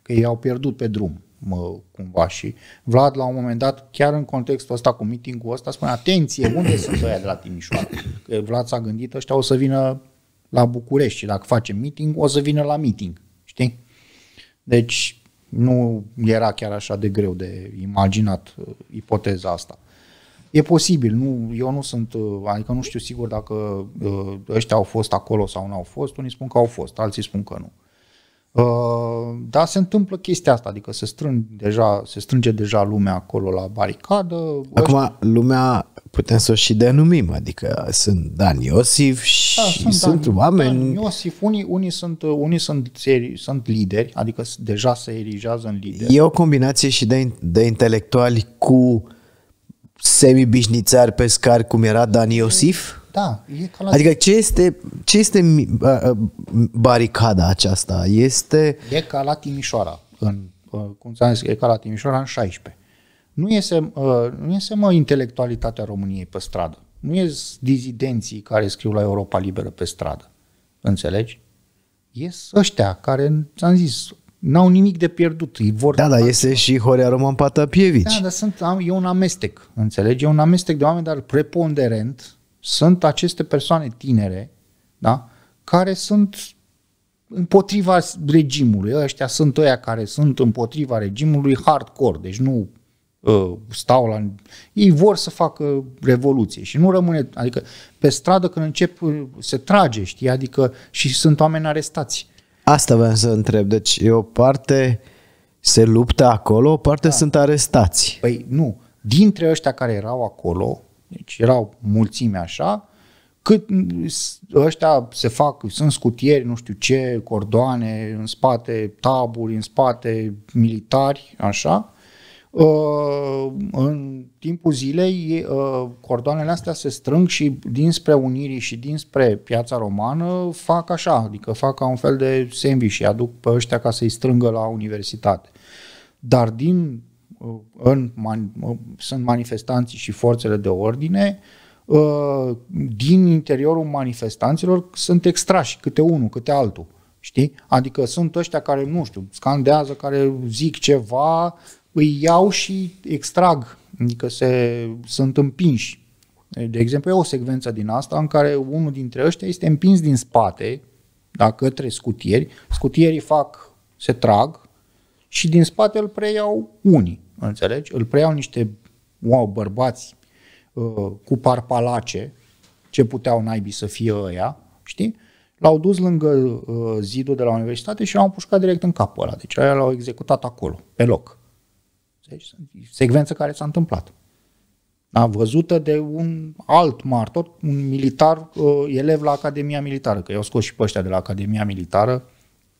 S1: că ei au pierdut pe drum mă, cumva și Vlad la un moment dat, chiar în contextul ăsta cu meetingul ăsta, spune atenție, unde sunt ăia de la Timișoara? Că Vlad s-a gândit, ăștia o să vină la București și dacă facem meeting, o să vină la meeting, știi? Deci nu era chiar așa de greu de imaginat uh, ipoteza asta. E posibil, nu, eu nu sunt, uh, adică nu știu sigur dacă uh, ăștia au fost acolo sau nu au fost, unii spun că au fost, alții spun că nu. Uh, Uh, dar se întâmplă chestia asta, adică se, strâng deja, se strânge deja lumea acolo la baricadă. Acum, ăștia... lumea
S2: putem să o și denumim, adică sunt Dan Iosif da, și da, sunt, sunt Dan, oameni...
S1: Dan Iosif, unii, unii, sunt, uh, unii sunt, sunt lideri, adică deja se erigează în lideri. E o
S2: combinație și de, de intelectuali cu semi-bișnițari pescari cum era Dan Iosif?
S1: Da, e ca la Adică ce
S2: este, ce este baricada aceasta? Este...
S1: E ca la Timișoara, în, cum ți-am zis, e ca la Timișoara în 16. Nu iese, nu iese mă intelectualitatea României pe stradă. Nu ies dizidenții care scriu la Europa Liberă pe stradă. Înțelegi? Ies ăștia care, ți-am zis, n-au nimic de pierdut. Îi vor da, dar iese și Horea Roman Patapievici. Da, dar sunt, e un amestec, înțelegi? E un amestec de oameni, dar preponderent sunt aceste persoane tinere, da? care sunt împotriva regimului. Ăștia sunt ăia care sunt împotriva regimului hardcore, deci nu uh, stau la... Ei vor să facă revoluție și nu rămâne... Adică pe stradă când încep se trage, știi? Adică și sunt oameni arestați.
S2: Asta vreau să întreb. Deci e o parte se
S1: luptă acolo, o parte da. sunt arestați. Păi nu. Dintre ăștia care erau acolo, deci erau mulțime așa, cât ăștia se fac, sunt scutieri, nu știu ce, cordoane în spate, taburi în spate, militari, așa, ă, în timpul zilei ă, cordoanele astea se strâng și dinspre Unirii și dinspre piața romană fac așa, adică fac ca un fel de sandwich și aduc pe ăștia ca să-i strângă la universitate. Dar din Uh, în, man, uh, sunt manifestanții și forțele de ordine, uh, din interiorul manifestanților sunt extrași câte unul, câte altul. Știi? Adică sunt ăștia care, nu știu, scandează, care zic ceva, îi iau și extrag, adică se, sunt împinși. De exemplu, e o secvență din asta în care unul dintre ăștia este împins din spate, da, către scutieri, scutierii fac, se trag și din spate îl preiau unii înțelegi? Îl preiau niște wow, bărbați uh, cu parpalace, ce puteau naibii să fie ăia, știi? L-au dus lângă uh, zidul de la universitate și l-au pușcat direct în capul ăla. Deci aia l-au executat acolo, pe loc. Deci, secvență care s-a întâmplat. Da, văzută de un alt martor, un militar, uh, elev la Academia Militară, că i-au scos și pe ăștia de la Academia Militară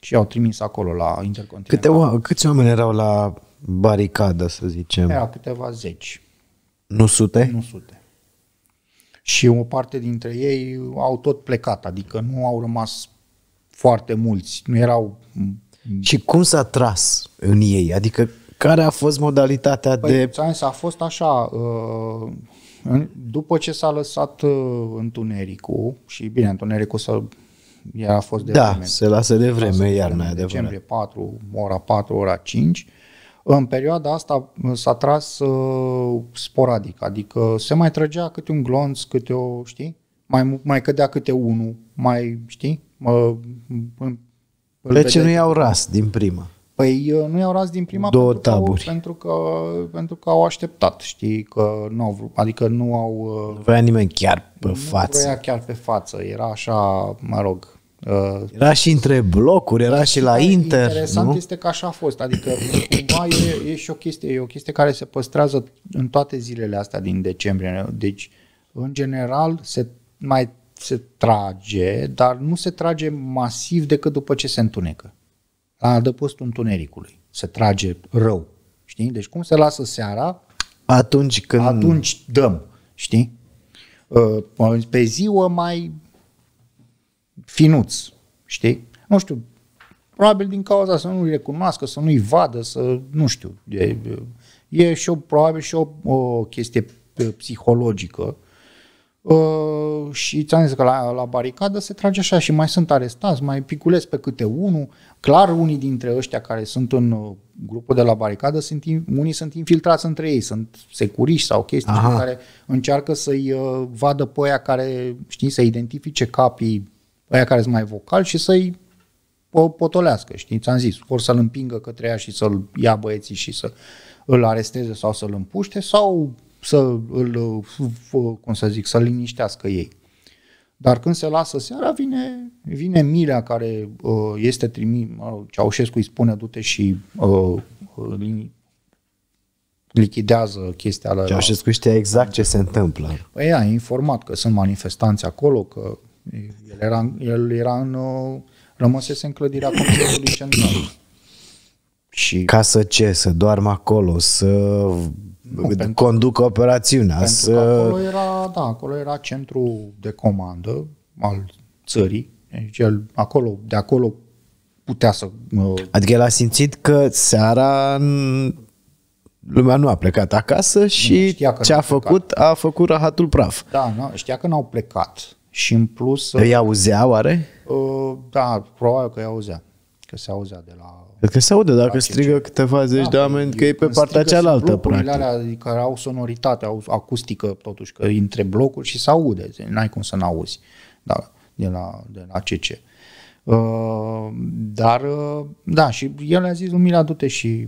S1: și i-au trimis acolo la Intercontinental.
S2: Câte, o, câți oameni erau la baricadă, să zicem. Era
S1: câteva zeci.
S2: Nu sute?
S1: Nu sute. Și o parte dintre ei au tot plecat, adică nu au rămas foarte mulți. Nu erau... Și cum s-a tras în ei? Adică
S2: care a fost modalitatea păi, de...
S1: Zis, a fost așa, uh, după ce s-a lăsat uh, întunericul, și bine, întunericul s-a, ea a fost de da, vreme. Da, se lasă de vreme iarna, de vreme Decembrie 4, ora 4, ora 5, în perioada asta uh, s-a tras uh, sporadic, adică se mai trăgea câte un glonț, câte o, știi? Mai, mai cădea câte unul, mai, știi? Uh, de ce nu i-au ras din prima? Păi uh, nu i-au ras din prima Două pentru, taburi. Că, pentru, că, pentru că au așteptat, știi, că nu au vrut, adică nu au... Uh, nu vrea nimeni chiar pe nu față. Nu vrea chiar pe față, era așa, mă rog,
S2: era și între blocuri, era și la Inter. Interesant nu?
S1: este că așa a fost. Adică cumva e, e și o chestie, e o chestie care se păstrează în toate zilele astea din decembrie. Deci, în general, se mai se trage, dar nu se trage masiv decât după ce se întunecă. La adăpostul întunericului. Se trage rău. Știi? Deci cum se lasă seara, atunci când... Atunci dăm. Știi? Uh, pe ziua mai finuț, știi? Nu știu, probabil din cauza să nu-i recunoască, să nu-i vadă, să nu știu. E, e și o, probabil și o, o chestie psihologică. Uh, și ți-am zis că la, la baricadă se trage așa și mai sunt arestați, mai piculesc pe câte unul. Clar, unii dintre ăștia care sunt în uh, grupul de la baricadă, sunt, unii sunt infiltrați între ei, sunt securiști sau chestii Aha. care încearcă să-i uh, vadă pe aia care, știi, să identifice capii aia care sunt mai vocal și să-i potolească, știi? Ți-am zis, ori să-l împingă către ea și să-l ia băieții și să îl aresteze sau să-l împuște sau să îl, cum să zic, să-l liniștească ei. Dar când se lasă seara, vine, vine Mirea care uh, este trimis, uh, Ceaușescu îi spune du-te și uh, ă, ă, li, lichidează chestia la... Ceaușescu știa exact ce se întâmplă. Păi ea, informat că sunt manifestanți acolo, că el era, el era în, uh, rămăsese în clădirea Consiliului Central.
S2: Și ca să ce? Să doarmă acolo, să nu, conducă operațiunea. Pentru să... că acolo
S1: era, da, acolo era centru de comandă al țării. Deci el, acolo, de acolo putea să... Uh, adică el a simțit că seara
S2: lumea nu a plecat acasă și ce a făcut,
S1: plecat. a făcut rahatul praf. Da, nu, știa că n-au plecat și în plus... Îi uh, auzea oare? Uh, da, probabil că îi auzea. Că se auzea de la...
S2: că se aude dacă strigă ce... câteva zeci da, de oameni că e pe partea cealaltă, practic. Alea
S1: care adică au sonoritate, au acustică, totuși, că între blocuri și se aude. N-ai cum să n-auzi da, de, la, de la CC. Uh, dar, uh, da, și el a zis, Lumina, du-te și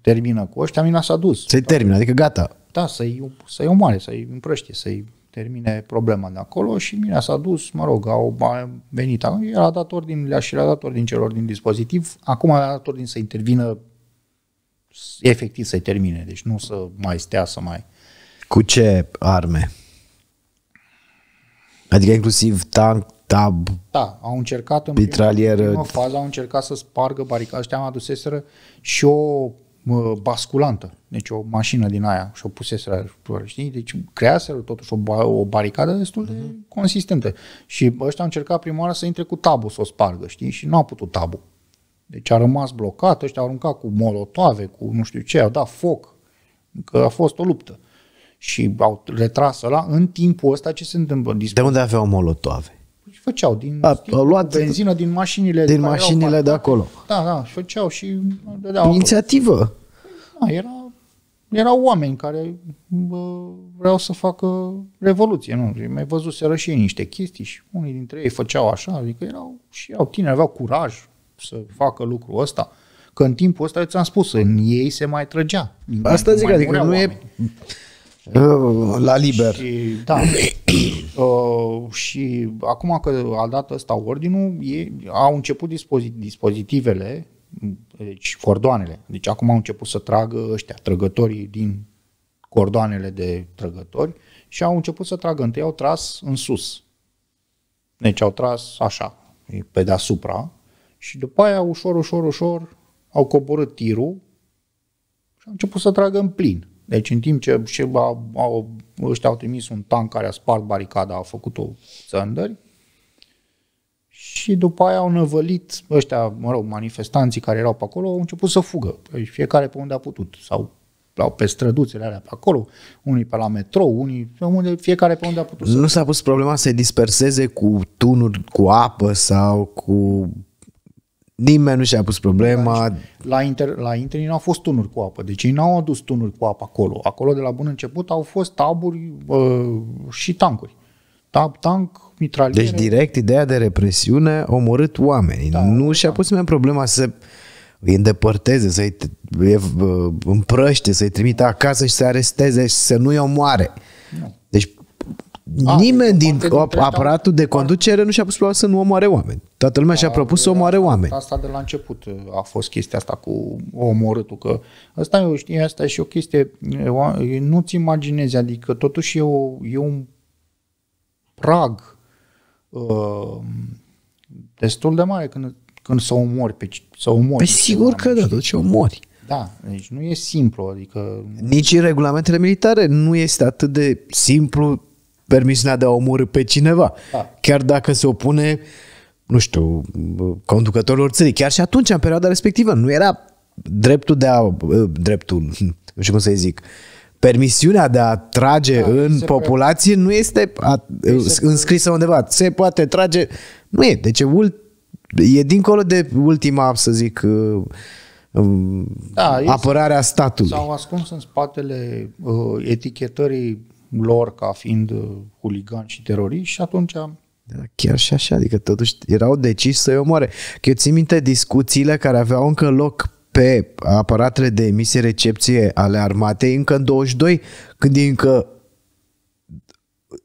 S1: termină cu ăștia, Mina s-a dus. Să-i termină, adică gata. Da, să-i, să-i omoare, să-i împrăștie, să-i termine problema de acolo și mine s-a dus, mă rog, au venit, el a dat ordin, le-a și le-a dat ordin celor din dispozitiv, acum a dat ordin să intervină efectiv să-i termine, deci nu să mai stea să mai...
S2: Cu ce arme? Adică inclusiv tank, tab...
S1: Da, au încercat în prima, prima fază, au încercat să spargă baricada, ăștia am aduseseră și o basculantă, deci o mașină din aia și o puseseră, știi? Deci creaseră totuși o, ba- o baricadă destul de uh-huh. consistentă. Și ăștia au încercat prima oară să intre cu tabu să o spargă, știi? Și nu a putut tabu. Deci a rămas blocat, ăștia au aruncat cu molotoave, cu nu știu ce, au dat foc, că a fost o luptă. Și au retras la în timpul ăsta ce se întâmplă? De unde aveau molotoave? făceau din a, da, a luat benzină din mașinile din mașinile de acolo. Da, da, și făceau și dădeau inițiativă. Da, era erau oameni care bă, vreau să facă revoluție, nu? Mai văzuseră și ei niște chestii și unii dintre ei făceau așa, adică erau și au tineri, aveau curaj să facă lucrul ăsta. Că în timpul ăsta, eu ți-am spus, în ei se mai trăgea. Asta zic, adică nu oameni. e Uh, la liber. Și, da. uh, și acum că a dat ăsta ordinul, e, au început dispozi- dispozitivele, deci cordoanele. Deci acum au început să tragă ăștia, trăgătorii din cordoanele de trăgători și au început să tragă. Întâi au tras în sus. Deci au tras așa, pe deasupra și după aia ușor, ușor, ușor au coborât tirul și au început să tragă în plin. Deci în timp ce, ce a, a, ăștia au trimis un tank care a spart baricada, a făcut-o țăndări, și după aia au năvălit ăștia, mă rog, manifestanții care erau pe acolo, au început să fugă. Deci fiecare pe unde a putut. Sau au pe străduțele alea pe acolo, unii pe la metrou, unii pe unde, fiecare pe unde a putut.
S2: Nu s-a pus problema să se disperseze cu tunuri, cu apă sau
S1: cu Nimeni nu și-a pus problema. La, inter, la Interi n-au fost tunuri cu apă, deci ei n-au adus tunuri cu apă acolo. Acolo de la bun început au fost taburi uh, și tancuri. Tab, tank, mitraliere.
S2: Deci direct ideea de represiune a omorât oamenii. Da, nu și-a da. pus nimeni problema să îi îndepărteze, să-i împrăște, să-i trimită acasă și să aresteze și să nu-i omoare. Nu. Deci a, ah, Nimeni din aparatul de conducere nu și-a pus problema să nu omoare oameni.
S1: Toată lumea a, și-a ah, propus să omoare oameni. Asta de la început a fost chestia asta cu omorâtul, că asta e o asta e și o chestie, nu-ți imaginezi, adică totuși e, o, e un prag uh, destul de mare când, când să omori pe, să omori. Păi pe sigur că da, tot ce omori. Da, deci nu e simplu, adică...
S2: Nici în regulamentele militare nu este atât de simplu permisiunea de a omorâ pe cineva. Da. Chiar dacă se opune, nu știu, conducătorilor țării. Chiar și atunci, în perioada respectivă, nu era dreptul de a... dreptul, nu știu cum să zic, permisiunea de a trage da, în populație poate. nu este a, înscrisă undeva. Se poate trage, nu e. Deci e, ult, e dincolo de ultima, să zic, uh, um, da, apărarea statului. S-au
S1: ascuns în spatele uh, etichetării lor ca fiind uh, huligani și teroriști și atunci am
S2: da, chiar și așa, adică totuși erau decisi să-i omoare. Că eu țin minte discuțiile care aveau încă loc pe aparatele de emisie recepție ale armatei încă în 22, când încă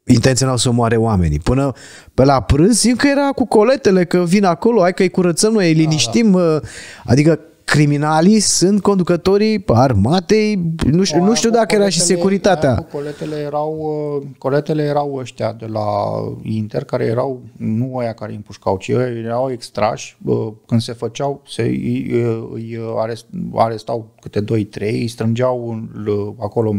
S2: intenționau să omoare oamenii. Până pe la prânz, încă era cu coletele, că vin acolo, hai că-i curățăm, noi îi liniștim. Da, da. Uh, adică criminalii sunt conducătorii armatei, nu știu, nu știu dacă era și securitatea.
S1: Coletele erau, uh, coletele erau ăștia de la Inter, care erau, nu aia care îi împușcau, ci ei erau extrași, uh, când se făceau, se, îi, arestau câte 2-3, îi strângeau acolo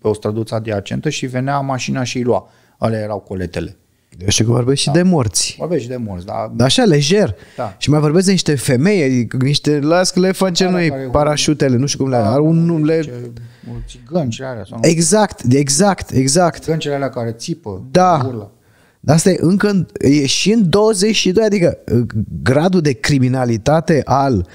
S1: pe o străduță adiacentă și venea mașina și îi lua. Alea erau coletele.
S2: Eu știu că vorbești da. și de morți.
S1: Vorbești și de morți, da. da. Așa, lejer.
S2: Da. Și mai vorbesc de niște femei, adică niște, las că le face da, noi da, parașutele, nu știu cum le da, are, un
S1: da, le... Țigăncile alea. Sau nu? Exact,
S2: exact, exact.
S1: Țigăncile alea care țipă, da.
S2: Dar asta e încă e și în 22, adică gradul de criminalitate al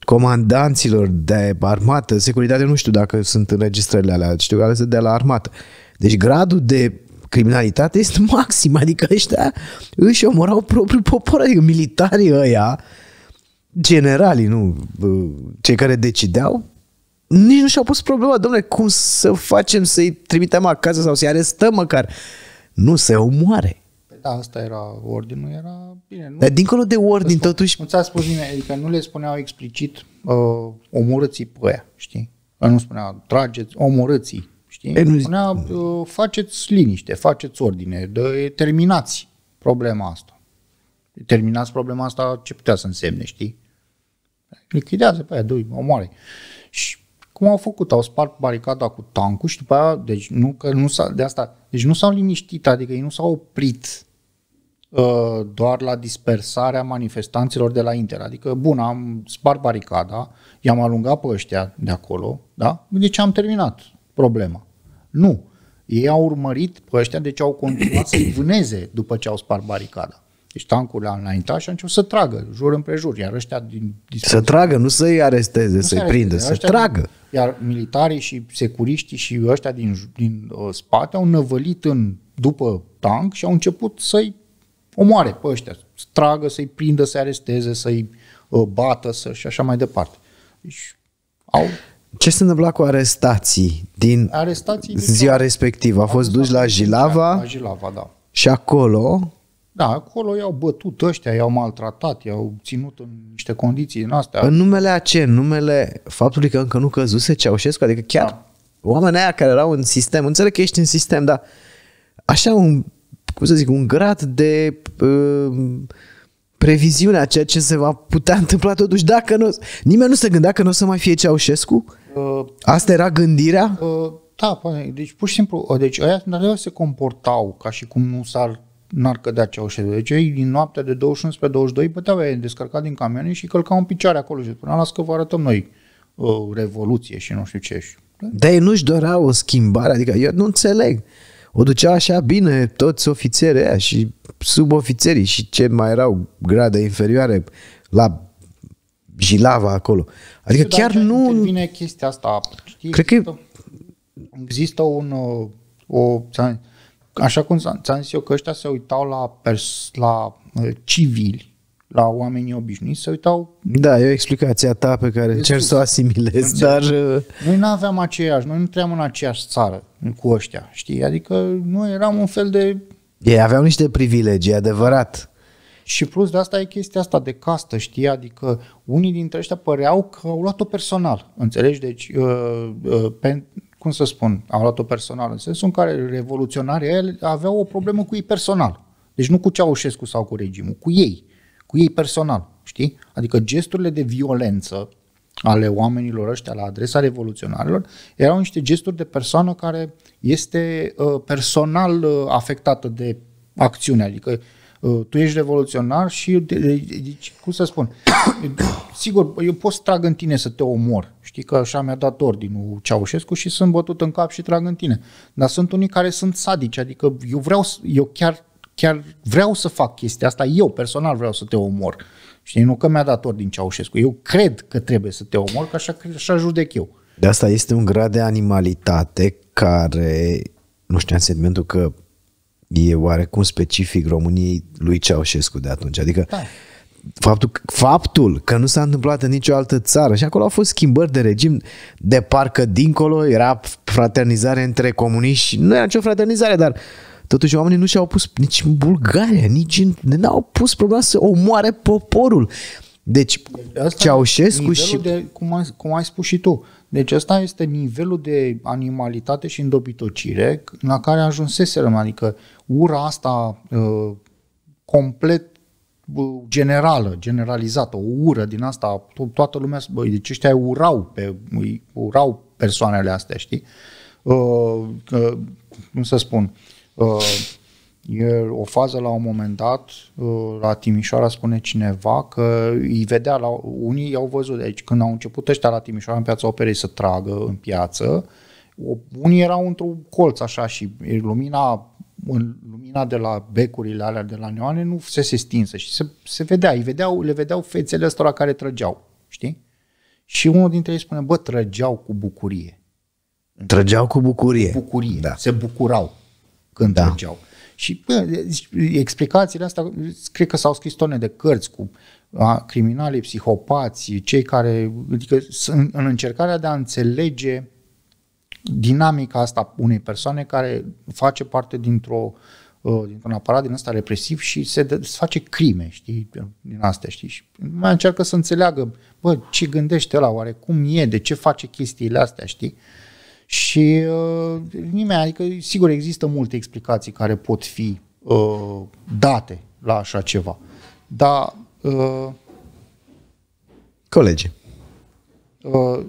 S2: comandanților de armată, securitate, nu știu dacă sunt înregistrările alea, știu că alea sunt de la armată. Deci gradul de criminalitatea este maximă, adică ăștia își omorau propriul popor, adică militarii ăia, generalii, nu, cei care decideau, nici nu și-au pus problema, domnule, cum să facem să-i trimitem acasă sau să-i arestăm măcar.
S1: Nu, se omoare. Păi da, asta era ordinul, era bine. Nu, Dar dincolo de ordin, spun, totuși... Nu ți-a spus nimeni, adică nu le spuneau explicit uh, omorâții pe aia, știi? Nu spuneau trageți, omorâții știi? E, nu Spunea, faceți liniște, faceți ordine, de, terminați problema asta. Terminați problema asta, ce putea să însemne, știi? Lichidează pe aia, doi, omoare. Și cum au făcut? Au spart baricada cu tancul și după aia, deci nu, că nu s-a, de asta, deci nu s-au liniștit, adică ei nu s-au oprit ă, doar la dispersarea manifestanților de la Inter. Adică, bun, am spart baricada, i-am alungat pe ăștia de acolo, da? Deci am terminat problema. Nu. Ei au urmărit pe ăștia, deci au continuat să-i vâneze după ce au spart baricada. Deci tancul au înaintat și au început să tragă, jur împrejur, iar ăștia din
S2: Să tragă, nu să-i aresteze, nu să-i prindă, să tragă.
S1: Din, iar militarii și securiștii și ăștia din, din uh, spate au năvălit în, după tank și au început să-i omoare pe ăștia, să tragă, să-i prindă, să-i aresteze, să-i uh, bată să, și așa mai departe. Deci au
S2: ce se întâmpla cu arestații din
S1: arestații din ziua
S2: respectivă? A fost duși la da, Jilava, la
S1: Jilava da.
S2: și acolo...
S1: Da, acolo i-au bătut ăștia, i-au maltratat, i-au ținut în niște condiții din astea.
S2: În numele a ce? În numele faptului că încă nu căzuse Ceaușescu? Adică chiar da. oamenii aia care erau în sistem, înțeleg că ești în sistem, dar așa un, cum să zic, un grad de... Uh, previziunea ceea ce se va putea întâmpla totuși dacă nu... Nimeni nu se gândea că nu o să mai fie Ceaușescu?
S1: Uh, Asta era gândirea? Uh, da, păi, deci pur și simplu, uh, deci aia în adevăr se comportau ca și cum nu s-ar n-ar cădea Ceaușescu. Deci ei din noaptea de 21 spre 22 puteau ei descărcat din camioane și călcau în picioare acolo și până las că vă arătăm noi o revoluție și nu știu ce.
S2: Dar ei nu-și doreau o schimbare, adică eu nu înțeleg. O ducea așa bine toți ofițerii aia și subofițerii și ce mai erau grade inferioare la Jilava acolo. Adică Știu, chiar
S1: nu... Vine chestia asta. Știi, Cred există, că... Există un... Uh, o, așa cum ți-am zis eu că ăștia se uitau la, pers, la uh, civili, la oamenii obișnuiți, se uitau...
S2: Da, e o explicația ta pe care încerc să o asimilez,
S1: dar... Uh, noi nu aveam aceeași, noi nu trăiam în aceeași țară cu ăștia, știi? Adică noi eram un fel de... Ei aveau niște privilegii, adevărat. Și plus de asta e chestia asta de castă, știi? Adică unii dintre ăștia păreau că au luat-o personal, înțelegi? Deci, uh, uh, pen, cum să spun, au luat-o personal în sensul în care revoluționarii aveau o problemă cu ei personal. Deci nu cu Ceaușescu sau cu regimul, cu ei, cu ei personal, știi? Adică gesturile de violență ale oamenilor ăștia la adresa revoluționarilor erau niște gesturi de persoană care este uh, personal uh, afectată de acțiune, adică uh, Uh, tu ești revoluționar și eu, deci, cum să spun, sigur, eu pot să trag în tine să te omor, știi că așa mi-a dat ordinul Ceaușescu și sunt bătut în cap și trag în tine, dar sunt unii care sunt sadici, adică eu vreau, eu chiar, chiar vreau să fac chestia asta, eu personal vreau să te omor, știi, nu că mi-a dat ordin Ceaușescu, eu cred că trebuie să te omor, că așa, așa judec eu.
S2: De asta este un grad de animalitate care, nu știu, în sentimentul că e oarecum specific României lui Ceaușescu de atunci. Adică da. faptul, faptul că nu s-a întâmplat în nicio altă țară și acolo au fost schimbări de regim de parcă dincolo era fraternizare între comuniști. Nu era nicio fraternizare, dar Totuși oamenii nu și-au pus nici în Bulgaria, nici în, n-au pus problema să omoare poporul. Deci, Asta Ceaușescu și... De,
S1: cum, ai, cum ai spus și tu, deci ăsta este nivelul de animalitate și îndobitocire la care ajunseserăm, adică ura asta uh, complet uh, generală, generalizată, o ură din asta, to- toată lumea, băi, deci ăștia urau, pe, urau persoanele astea, știi? Uh, uh, cum să spun, uh, E o fază la un moment dat, uh, la Timișoara spune cineva că îi vedea, la, unii i-au văzut, deci când au început ăștia la Timișoara în piața operei să tragă în piață, unii erau într-un colț așa și lumina, în lumina de la becurile alea de la neoane nu se se stinsă și se, se vedea, îi vedeau, le vedeau fețele ăstora care trăgeau, știi? Și unul dintre ei spune, bă, trăgeau cu bucurie. Trăgeau cu bucurie. Cu bucurie. Da. Se bucurau când da. trăgeau. Și bă, explicațiile astea, cred că s-au scris tone de cărți cu a, criminalii, psihopații, cei care, adică sunt în încercarea de a înțelege dinamica asta unei persoane care face parte dintr-o ă, dintr-un aparat din ăsta represiv și se de, se face crime, știi, din astea, știi, și mai încearcă să înțeleagă, bă, ce gândește la oare, cum e, de ce face chestiile astea, știi, uh, și uh, nimeni, adică sigur există multe explicații care pot fi uh, date la așa ceva. Dar uh, colegi. Uh,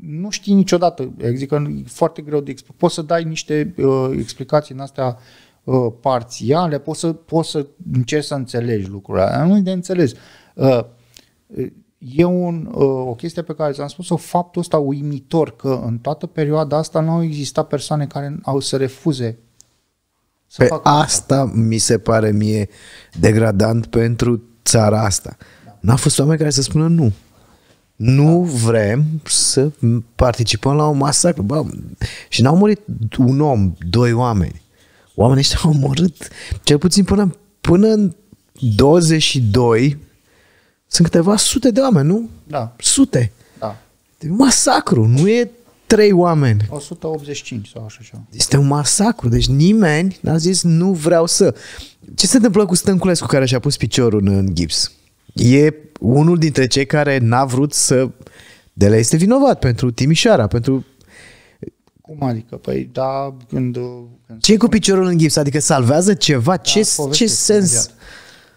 S1: nu știi niciodată, adică e foarte greu de explicat. Poți să dai niște uh, explicații în astea uh, parțiale, poți să, poți să încerci să înțelegi lucrurile. Nu e de înțeles. Uh, e un, uh, o chestie pe care ți-am spus-o, faptul ăsta uimitor că în toată perioada asta nu au existat persoane care au să refuze să pe facă
S2: asta, lucru. mi se pare mie degradant pentru țara asta. Da. N-a fost oameni care să spună nu. Nu da. vrem să participăm la o masacru. Bă, și n-au murit un om, doi oameni. Oamenii ăștia au omorât cel puțin până, până în 22 sunt câteva sute de oameni, nu? Da. Sute. Da. E un masacru, nu e trei oameni.
S1: 185 sau așa ceva.
S2: Este un masacru, deci nimeni n-a zis nu vreau să. Ce se întâmplă cu Stănculescu care și-a pus piciorul în, în gips? E unul dintre cei care n-a vrut să... De la este vinovat pentru Timișoara, pentru... Cum adică? Păi da, când... când ce cu piciorul în gips? Adică salvează ceva? Da, ce, ce sens? Imediat.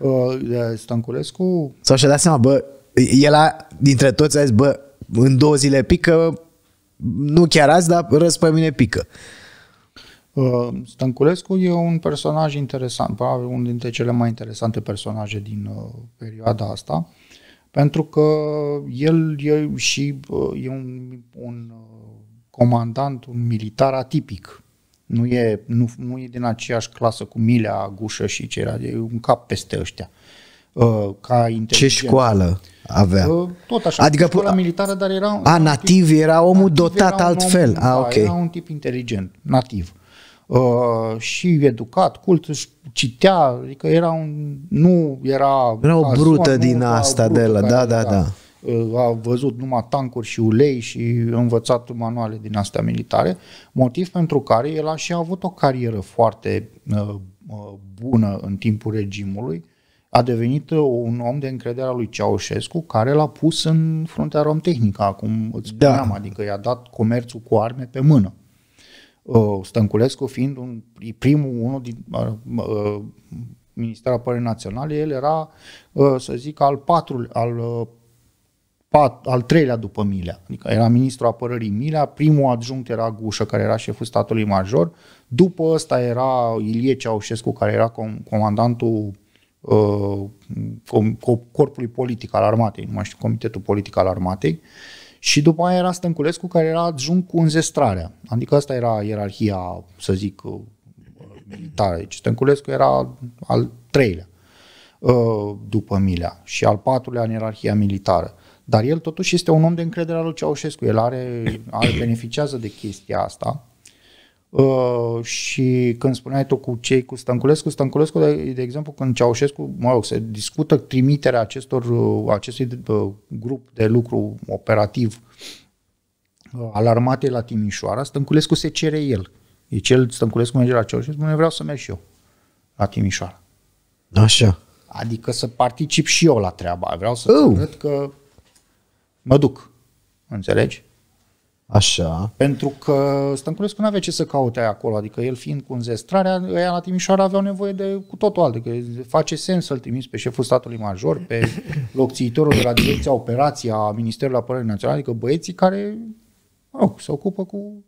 S2: Uh, de Stanculescu... Sau și-a dat seama, bă, el a, dintre toți a zis, bă, în două zile pică, nu chiar azi, dar răs pe mine pică.
S1: Stanculescu uh, e un personaj interesant, probabil unul dintre cele mai interesante personaje din uh, perioada asta, pentru că el e și e un, un comandant, un militar atipic. Nu e, nu, nu e din aceeași clasă cu Milea, Gușă și era, e un cap peste ăștia. Uh, ca Ce școală avea? Uh, tot așa, adică, școala militară, dar era... A, nativ, tip, era omul nativ dotat era altfel. Om, a, da, ah, okay. Era un tip inteligent, nativ. Uh, și educat, cult, își citea, adică era un... Nu era... Era o brută din asta de la, da, da, da, da. da. Ă, a văzut numai tancuri și ulei și învățat manuale din astea militare, motiv pentru care el a și avut o carieră foarte ă, ă, bună în timpul regimului, a devenit un om de încredere a lui Ceaușescu, care l-a pus în fruntea romtehnică, acum îți spuneam, da. adică i-a dat comerțul cu arme pe mână. Stănculescu fiind un, primul, unul din Ministerul Apărării Naționale, el era, să zic, al patrulea, al pat, al treilea după Milea. Adică era ministrul apărării Milea, primul adjunct era Gușă, care era șeful statului major, după ăsta era Ilie Ceaușescu, care era com- comandantul uh, corpului politic al armatei, nu mai știu, comitetul politic al armatei, și după aia era Stănculescu, care era adjunct cu înzestrarea. Adică asta era ierarhia, să zic, uh, militară. Deci Stănculescu era al treilea uh, după Milea și al patrulea în ierarhia militară. Dar el totuși este un om de încredere al lui Ceaușescu. El are, are beneficiază de chestia asta. Uh, și când spuneai tu cu cei cu Stănculescu, Stănculescu, de, de exemplu, când Ceaușescu, mă rog, se discută trimiterea acestor, uh, acestui uh, grup de lucru operativ uh, al armatei la Timișoara, Stănculescu se cere el. E deci cel Stănculescu merge la Ceaușescu, spune vreau să merg și eu la Timișoara. Așa. Adică să particip și eu la treaba. Vreau să uh. arăt că mă duc. Înțelegi? Așa. Pentru că Stănculescu nu avea ce să caute acolo, adică el fiind cu înzestrarea, ăia la Timișoara aveau nevoie de cu totul alt, adică face sens să-l trimiți pe șeful statului major, pe locțiitorul de la Direcția Operației a Ministerului Apărării Naționale, adică băieții care mă rog, se ocupă cu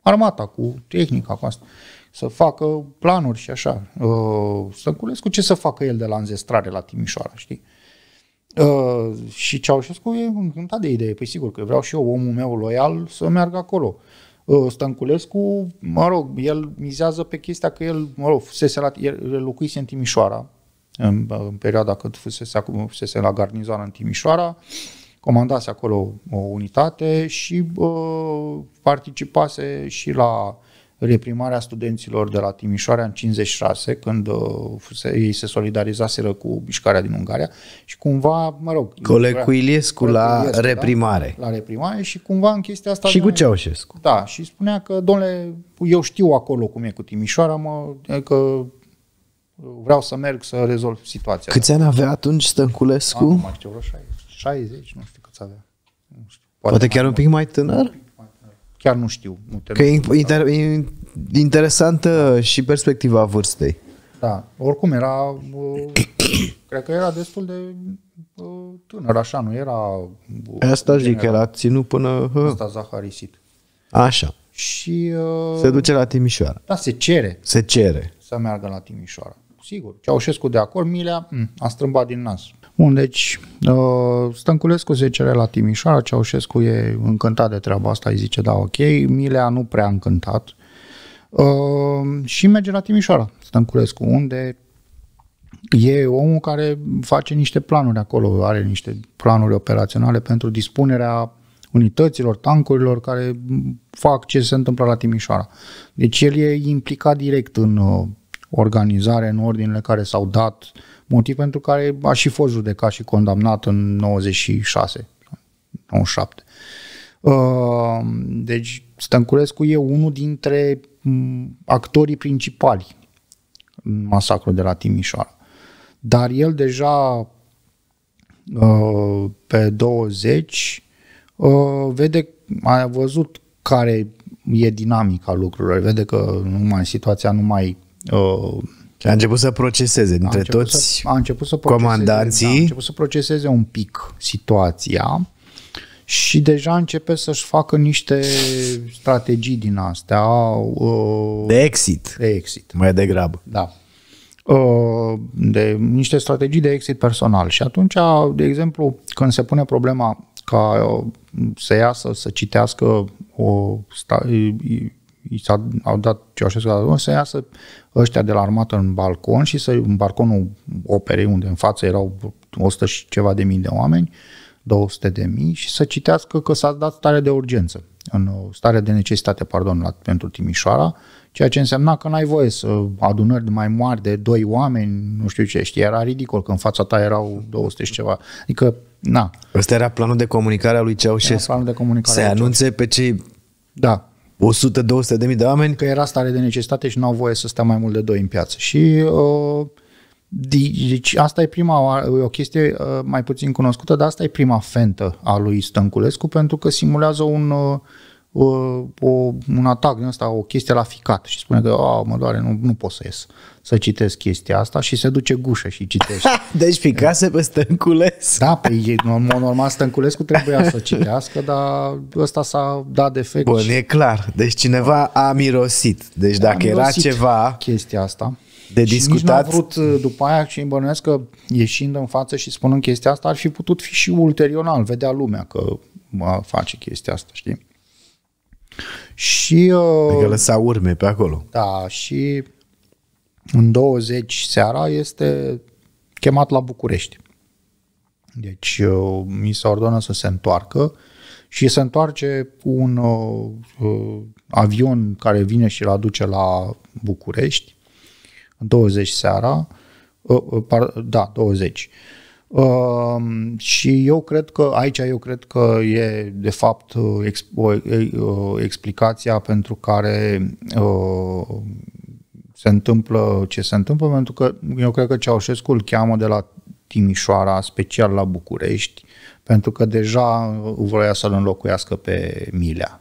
S1: armata, cu tehnica, cu asta, să facă planuri și așa. Uh, Stănculescu ce să facă el de la înzestrare la Timișoara, știi? Uh, și Ceaușescu e încântat de idee. Păi sigur că vreau și eu, omul meu loial, să meargă acolo. Uh, Stănculescu, mă rog, el mizează pe chestia că el, mă rog, fusese la, el locuise în Timișoara, în, în perioada când fusese, acum, fusese la garnizoană în Timișoara, comandase acolo o unitate și uh, participase și la uh, reprimarea studenților de la Timișoara în 56, când uh, ei se solidarizaseră cu mișcarea din Ungaria și cumva, mă rog... Coleg cu Iliescu la Iliescu, da, reprimare. Da? La reprimare și cumva în chestia asta... Și cu Ceaușescu. Da, și spunea că, domnule, eu știu acolo cum e cu Timișoara, mă, că vreau să merg să rezolv situația. Câți ani
S2: avea atunci Stănculescu? A, nu mai
S1: știu, vreo 60, 60, nu știu câți avea.
S2: Nu știu. Poate, Poate chiar un pic mai tânăr?
S1: chiar nu știu. Nu te că e inter-
S2: da. interesantă și perspectiva vârstei.
S1: Da, oricum era, uh, cred că era destul de uh, tânăr, așa, nu era... Uh, Asta zic, că era
S2: ținut până... Asta
S1: zaharisit. Așa. Și... Uh, se duce
S2: la Timișoara.
S1: Da, se cere. Se cere. Să meargă la Timișoara. Sigur, Ceaușescu de acord, Milea mm, a strâmbat din nas. Bun, deci uh, Stănculescu se cere la Timișoara, Ceaușescu e încântat de treaba asta, îi zice da, ok, Milea nu prea încântat uh, și merge la Timișoara, Stănculescu, unde e omul care face niște planuri acolo, are niște planuri operaționale pentru dispunerea unităților, tancurilor care fac ce se întâmplă la Timișoara. Deci el e implicat direct în uh, organizare, în ordinele care s-au dat, uh, Motiv pentru care a și fost judecat și condamnat în 96, 97. Uh, deci Stănculescu e unul dintre mm, actorii principali în masacrul de la Timișoara. Dar el deja uh, pe 20 uh, vede, a văzut care e dinamica lucrurilor, vede că numai situația nu mai și a început să proceseze dintre a toți să, a început să proceseze, comandanții. Da, a început să proceseze un pic situația și deja începe să-și facă niște strategii din astea. Uh, de exit. De exit. Mai degrabă. Da. Uh, de niște strategii de exit personal. Și atunci, de exemplu, când se pune problema ca uh, să iasă, să citească o, uh, uh, s-a, au dat Ceaușescu să iasă ăștia de la armată în balcon și să, în balconul operei, unde în față erau 100 și ceva de mii de oameni, 200 de mii, și să citească că s-a dat stare de urgență, în uh, stare de necesitate, pardon, la, pentru Timișoara, ceea ce însemna că n-ai voie să adunări mai mari de doi oameni, nu știu ce, știi, era ridicol că în fața ta erau 200 și ceva. Adică, na. Ăsta era planul de comunicare a lui Ceaușescu. Era planul de comunicare. Să anunțe pe cei da. 100-200 de mii de oameni. Că era stare de necesitate și nu au voie să stea mai mult de doi în piață. Și uh, deci asta e prima, e o chestie uh, mai puțin cunoscută, dar asta e prima fentă a lui Stănculescu, pentru că simulează un uh, o, un atac din ăsta, o chestie la ficat și spune că oh mă doare, nu, nu pot să ies să citesc chestia asta și se duce gușă și citește. deci ficase pe Stănculescu. Da, pe păi în mod normal Stănculescu trebuia să citească, dar ăsta s-a
S2: dat defect. Bun, și... e clar. Deci cineva a mirosit. Deci dacă mirosit era
S1: ceva... Chestia asta de discutat. Și nici vrut uh, după aia și îmi că ieșind în față și spunând chestia asta ar fi putut fi și ulterior, vedea lumea că face chestia asta, știi? Și... Uh, adică lăsa urme pe acolo. Da, și în 20 seara este chemat la București. Deci uh, mi se ordonă să se întoarcă și se întoarce cu un uh, uh avion care vine și îl aduce la București în 20 seara, uh, uh, par, da, 20 și eu cred că, aici eu cred că e de fapt uh, ex, o, o, uh, explicația pentru care uh, se întâmplă ce se întâmplă, pentru că eu cred că Ceaușescu îl cheamă de la Timișoara, special la București, pentru că deja vroia să-l înlocuiască pe Milea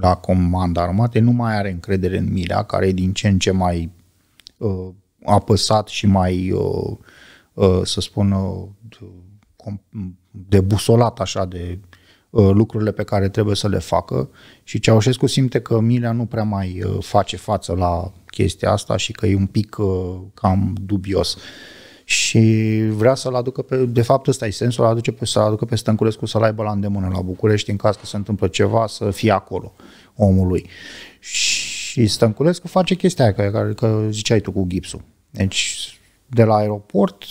S1: la comanda armate, nu mai are încredere în Milea, care e din ce în ce mai apăsat și mai uh, Uh, să spun, uh, debusolat așa de uh, lucrurile pe care trebuie să le facă și Ceaușescu simte că Milea nu prea mai face față la chestia asta și că e un pic cam dubios și vrea să-l aducă pe, de fapt ăsta e sensul, să-l aduce, să aducă pe Stănculescu să-l aibă la îndemână la București în caz că se întâmplă ceva, să fie acolo omului. Și Stănculescu face chestia aia, că, că, că ziceai tu cu gipsul. Deci de la aeroport,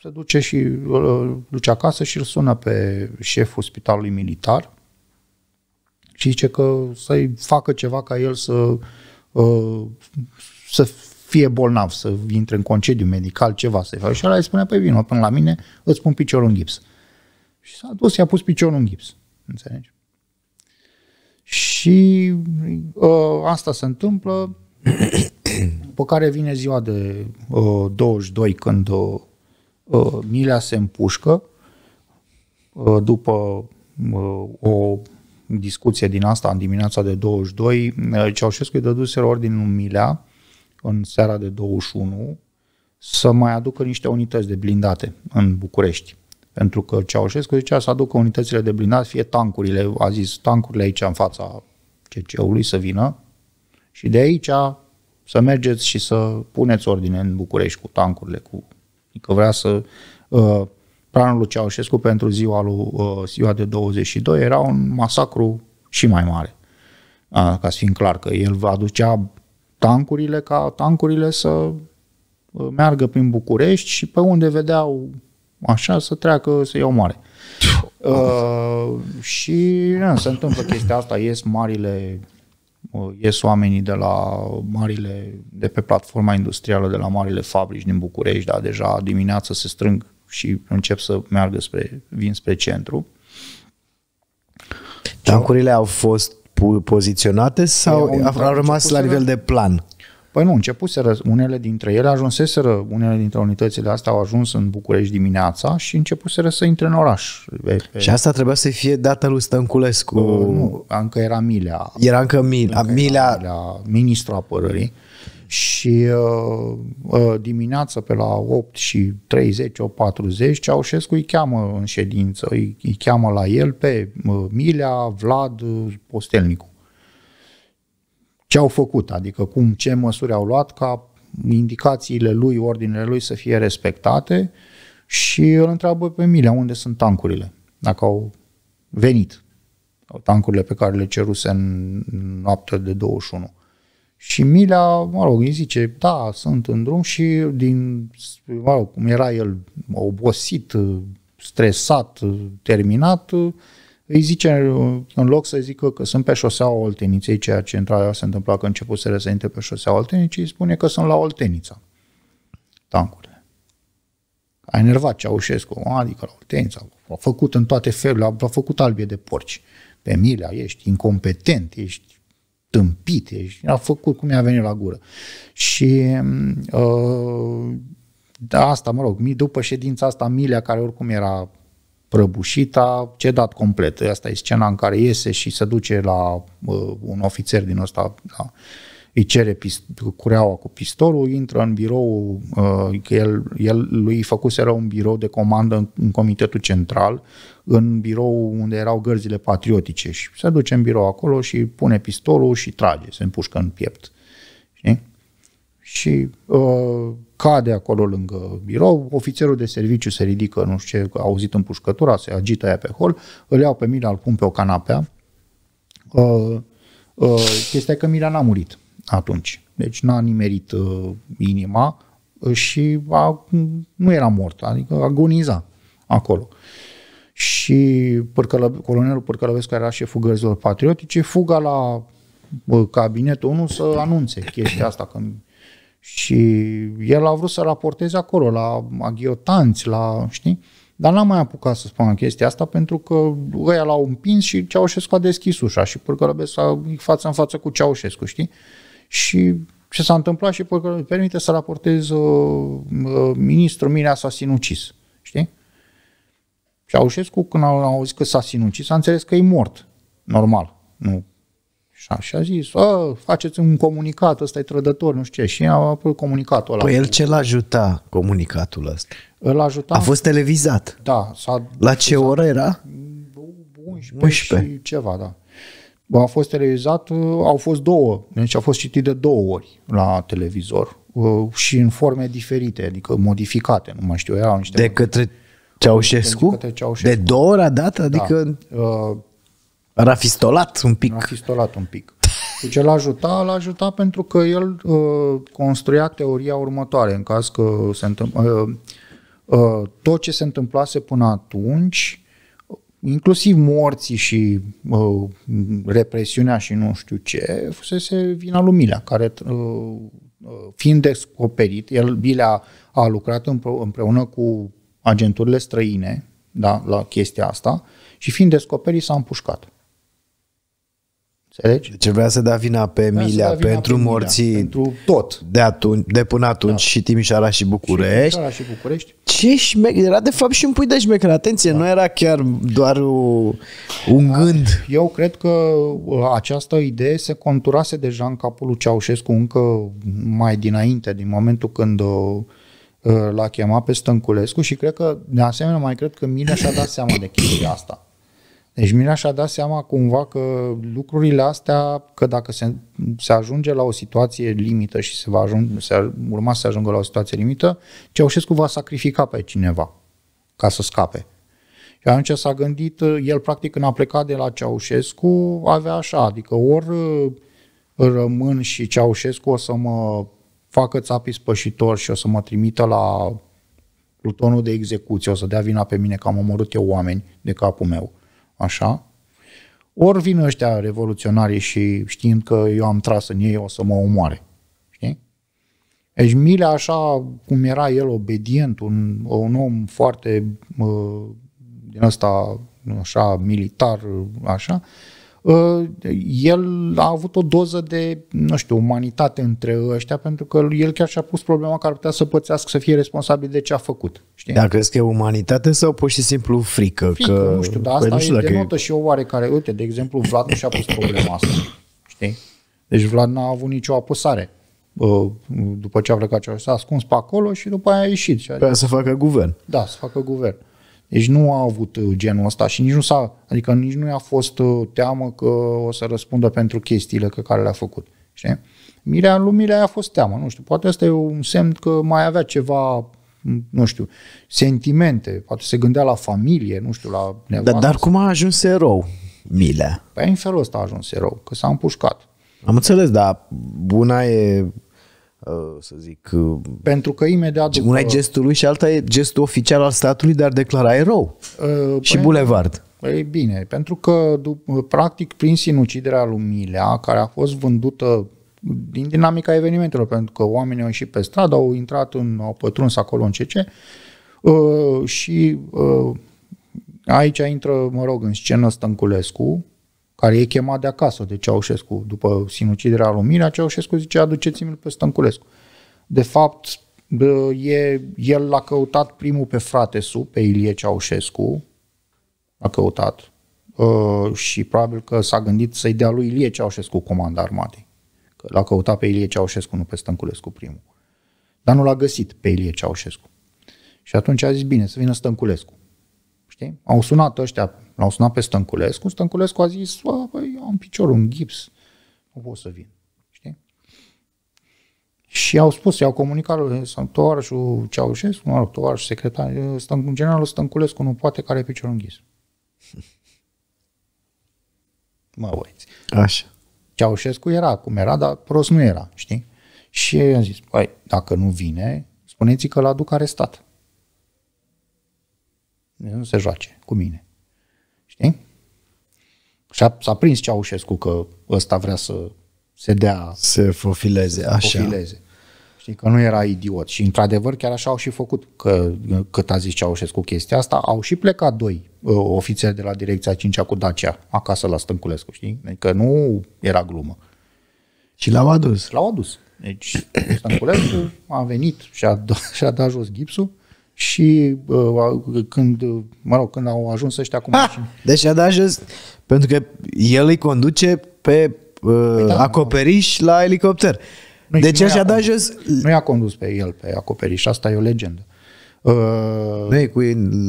S1: se duce și îl uh, duce acasă și îl sună pe șeful spitalului militar și zice că să-i facă ceva ca el să, uh, să fie bolnav, să intre în concediu medical, ceva să-i facă. Și ăla îi spunea, păi vină până la mine, îți pun piciorul în gips. Și s-a dus, i-a pus piciorul în gips. Înțelegi? Și ă, asta se întâmplă, după care vine ziua de uh, 22 când uh, uh, Milea se împușcă uh, după uh, o discuție din asta în dimineața de 22, uh, Ceaușescu îi ordine ordinul Milea în seara de 21 să mai aducă niște unități de blindate în București. Pentru că Ceaușescu zicea să aducă unitățile de blindat, fie tancurile, a zis tancurile aici în fața CC-ului să vină și de aici să mergeți și să puneți ordine în București cu tancurile, cu că vrea să uh, planul lui Ceaușescu pentru ziua, lui, uh, ziua de 22 era un masacru și mai mare. Uh, ca să fim clar că el aducea tancurile ca tancurile să uh, meargă prin București și pe unde vedeau așa să treacă, să iau mare. Uh, și uh, se întâmplă chestia asta, ies marile ies oamenii de la marile, de pe platforma industrială, de la marile fabrici din București, dar deja dimineața se strâng și încep să meargă spre, vin spre centru. Tancurile
S2: au fost
S1: poziționate sau au, au rămas la nivel de plan? Păi nu, începuseră, unele dintre ele ajunseseră, unele dintre unitățile astea au ajuns în București dimineața și începuseră să intre în oraș. Pe, pe... Și asta trebuia să fie dată lui Stănculescu. nu, încă era Milea. Era încă Milea. Încă Milea... Era Milea, ministru apărării. Și uh, uh, dimineața pe la 8 și 30, 8, 40, Ceaușescu îi cheamă în ședință, îi, îi cheamă la el pe uh, Milea, Vlad, uh, Postelnicu ce au făcut, adică cum, ce măsuri au luat ca indicațiile lui, ordinele lui să fie respectate și îl întreabă pe Milea unde sunt tancurile, dacă au venit tancurile pe care le ceruse în noaptea de 21. Și Milea, mă rog, îi zice, da, sunt în drum și din, mă rog, cum era el obosit, stresat, terminat, îi zice, în loc să zică că sunt pe șoseaua Olteniței, ceea ce într se întâmpla că început să intre pe șoseaua Olteniței, îi spune că sunt la Oltenița. Tancurile. A enervat Ceaușescu, adică la Oltenița, l-a făcut în toate felurile, l-a făcut albie de porci. Pe Milea, ești incompetent, ești tâmpit, ești, a făcut cum i-a venit la gură. Și uh, asta, mă rog, după ședința asta, Milea, care oricum era prăbușit, a cedat complet. Asta e scena în care iese și se duce la uh, un ofițer din ăsta, da, îi cere pist- cureaua cu pistolul, intră în birou, uh, el, el lui făcuseră un birou de comandă în, în comitetul central, în birou unde erau gărzile patriotice și se duce în birou acolo și pune pistolul și trage, se împușcă în piept. Știi? și uh, cade acolo lângă birou, ofițerul de serviciu se ridică, nu știu ce, a auzit împușcătura, se agită aia pe hol, îl iau pe Mila, îl pun pe o canapea. Uh, uh, chestia că Mila n-a murit atunci, deci n-a nimerit uh, inima și a, nu era mort, adică agoniza acolo. Și Pârcălă, colonelul Părcălăvescu, care era șeful gărzilor patriotice, fuga la uh, cabinetul 1 să anunțe chestia asta, că și el a vrut să raporteze acolo, la aghiotanți, la, știi? Dar n-am mai apucat să spun chestia asta pentru că ăia l-au împins și Ceaușescu a deschis ușa și în față în față cu Ceaușescu, știi? Și ce s-a întâmplat și Pârgălăbesa permite să raportez uh, uh, ministrul Minea s-a sinucis, știi? Ceaușescu, când a auzit că s-a sinucis, a înțeles că e mort, normal. Nu Așa, și a zis, a, faceți un comunicat, ăsta e trădător, nu știu ce. Și a apărut comunicatul ăla. Păi el ce l-ajuta comunicatul
S2: ăsta? Îl ajuta. A fost televizat?
S1: Da. S-a
S2: La ce oră era?
S1: 11, 11 și ceva, da. A fost televizat, uh, au fost două, deci a fost citit de două ori la televizor uh, și în forme diferite, adică modificate, nu mai știu, erau niște... De către Ceaușescu? De, către Ceaușescu. de două ori a dat? Adică... Da. Uh, Rafistolat un pic. Rafistolat un pic. Cu ce l-a ajutat? L-a ajutat pentru că el uh, construia teoria următoare, în caz că se întâmpl- Uh, uh, tot ce se întâmplase până atunci inclusiv morții și uh, represiunea și nu știu ce, fusese vina lui Milea, care uh, uh fiind descoperit, el Bilea, a lucrat împreună cu agenturile străine da, la chestia asta și fiind descoperit s-a împușcat. Înțelegi? Deci vrea să dea vina pe vrea Milea vina pentru pe morții Milea, pentru
S2: tot. De, atunci, de până atunci da. și Timișoara și București. Și Timișoara și
S1: București. Ce șmec, era de fapt și un pui de șmecher. Atenție, da. nu era chiar doar o, un da. gând. Eu cred că uh, această idee se conturase deja în capul lui Ceaușescu încă mai dinainte, din momentul când uh, uh, l-a chemat pe Stănculescu și cred că, de asemenea, mai cred că Milea și-a dat seama de chestia asta deci Mirea și-a dat seama cumva că lucrurile astea, că dacă se, se ajunge la o situație limită și se va ajunge, se urma să se ajungă la o situație limită, Ceaușescu va sacrifica pe cineva ca să scape. Și atunci s-a gândit, el practic când a plecat de la Ceaușescu, avea așa, adică ori uh, rămân și Ceaușescu o să mă facă țapi spășitor și o să mă trimită la plutonul de execuție, o să dea vina pe mine că am omorât eu oameni de capul meu așa, ori vin ăștia revoluționari și știind că eu am tras în ei, o să mă omoare. Știi? Deci Milea, așa cum era el obedient, un, un om foarte uh, din ăsta, așa, militar, așa, uh, Uh, el a avut o doză de, nu știu, umanitate între ăștia, pentru că el chiar și-a pus problema că ar putea să pățească, să fie responsabil de ce a făcut.
S2: Știi? Dar crezi că e umanitate sau pur și simplu frică? frică că... nu știu, dar păi asta păi nu știu e denotă
S1: e... și o oarecare. Uite, de exemplu, Vlad nu și-a pus problema asta. Știi? Deci Vlad n-a avut nicio apăsare uh, după ce a plecat și s-a ascuns pe acolo și după aia a ieșit. Și a... Pe să facă guvern. Da, să facă guvern. Deci nu a avut uh, genul ăsta și nici nu s-a, adică nici nu i-a fost uh, teamă că o să răspundă pentru chestiile pe care le-a făcut. Știi? Mirea lui Mirea a fost teamă, nu știu, poate asta e un semn că mai avea ceva nu știu, sentimente, poate se gândea la familie, nu știu, la nevastă. Dar, dar cum a ajuns erou, Milea? Păi în felul ăsta a ajuns erou, că s-a împușcat. Am înțeles, dar
S2: buna e
S1: Uh, să zic... Uh,
S2: pentru că imediat după... Una e gestul lui și
S1: alta e gestul oficial al statului, dar declara erou uh, și păi- bulevard. Ei păi bine, pentru că practic prin sinuciderea lui Milea, care a fost vândută din dinamica evenimentelor, pentru că oamenii au ieșit pe stradă, au intrat în, au pătruns acolo în CC uh, și uh, aici intră, mă rog, în scenă Stănculescu, care e chemat de acasă de Ceaușescu. După sinuciderea lui Mirea, Ceaușescu zice aduceți-mi pe Stănculescu. De fapt, e, el l-a căutat primul pe frate su, pe Ilie Ceaușescu, a căutat ă, și probabil că s-a gândit să-i dea lui Ilie Ceaușescu comanda armatei. Că l-a căutat pe Ilie Ceaușescu, nu pe Stănculescu primul. Dar nu l-a găsit pe Ilie Ceaușescu. Și atunci a zis, bine, să vină Stănculescu. Știi? Au sunat ăștia L-au sunat pe Stănculescu, Stănculescu a zis, păi, eu am piciorul în gips, nu pot să vin. Știi? Și au spus, i-au comunicat lui tovarășul Ceaușescu, mă rog, tovarășul secretar, în general Stănculescu nu poate care piciorul în gips. mă uiți. Așa. Ceaușescu era cum era, dar prost nu era, știi? Și am zis, păi, dacă nu vine, spuneți că l-aduc arestat. Nu se joace cu mine. Știi? Și a, s-a prins Ceaușescu că ăsta vrea să se dea... Se fofileze, să așa. Fofileze. Știi că nu era idiot. Și într-adevăr chiar așa au și făcut. Că, cât a zis Ceaușescu chestia asta, au și plecat doi uh, ofițeri de la direcția 5 cu Dacia acasă la Stânculescu, știi? Adică nu era glumă. Și l-au adus. L-au adus. Deci Stănculescu a venit și a, și a dat jos gipsul și uh, când, mă rog, când au ajuns ăștia acum. Ha! Deci a dat
S2: jos, pentru că el îi conduce pe uh, păi da, acoperiș nu. la elicopter. Nu, deci nu așa a dat jos... Nu i-a condus pe el pe acoperiș, asta e o legendă. Uh, nu e cu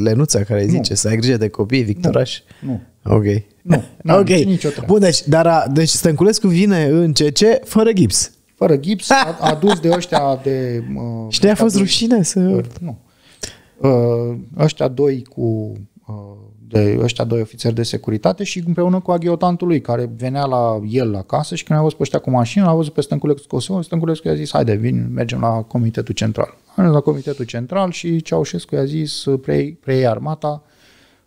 S2: Lenuța care nu. zice să ai grijă de copii, Victoraș? Nu. nu. Ok. Nu, nu okay. Nicio treabă. Bun, deci, dar a, deci Stănculescu vine în CC fără gips.
S1: Fără gips, adus de ăștia de... Uh, Știi, a fost rușine să... Păi, nu, Uh, ăștia doi cu uh, de ăștia doi ofițeri de securitate și împreună cu aghiotantul lui care venea la el la casă și când a văzut pe ăștia cu mașină, a văzut pe Stănculescu Kosovo, Stănculescu i-a zis, haide, vin, mergem la Comitetul Central. Am la Comitetul Central și Ceaușescu i-a zis, preiei pre armata,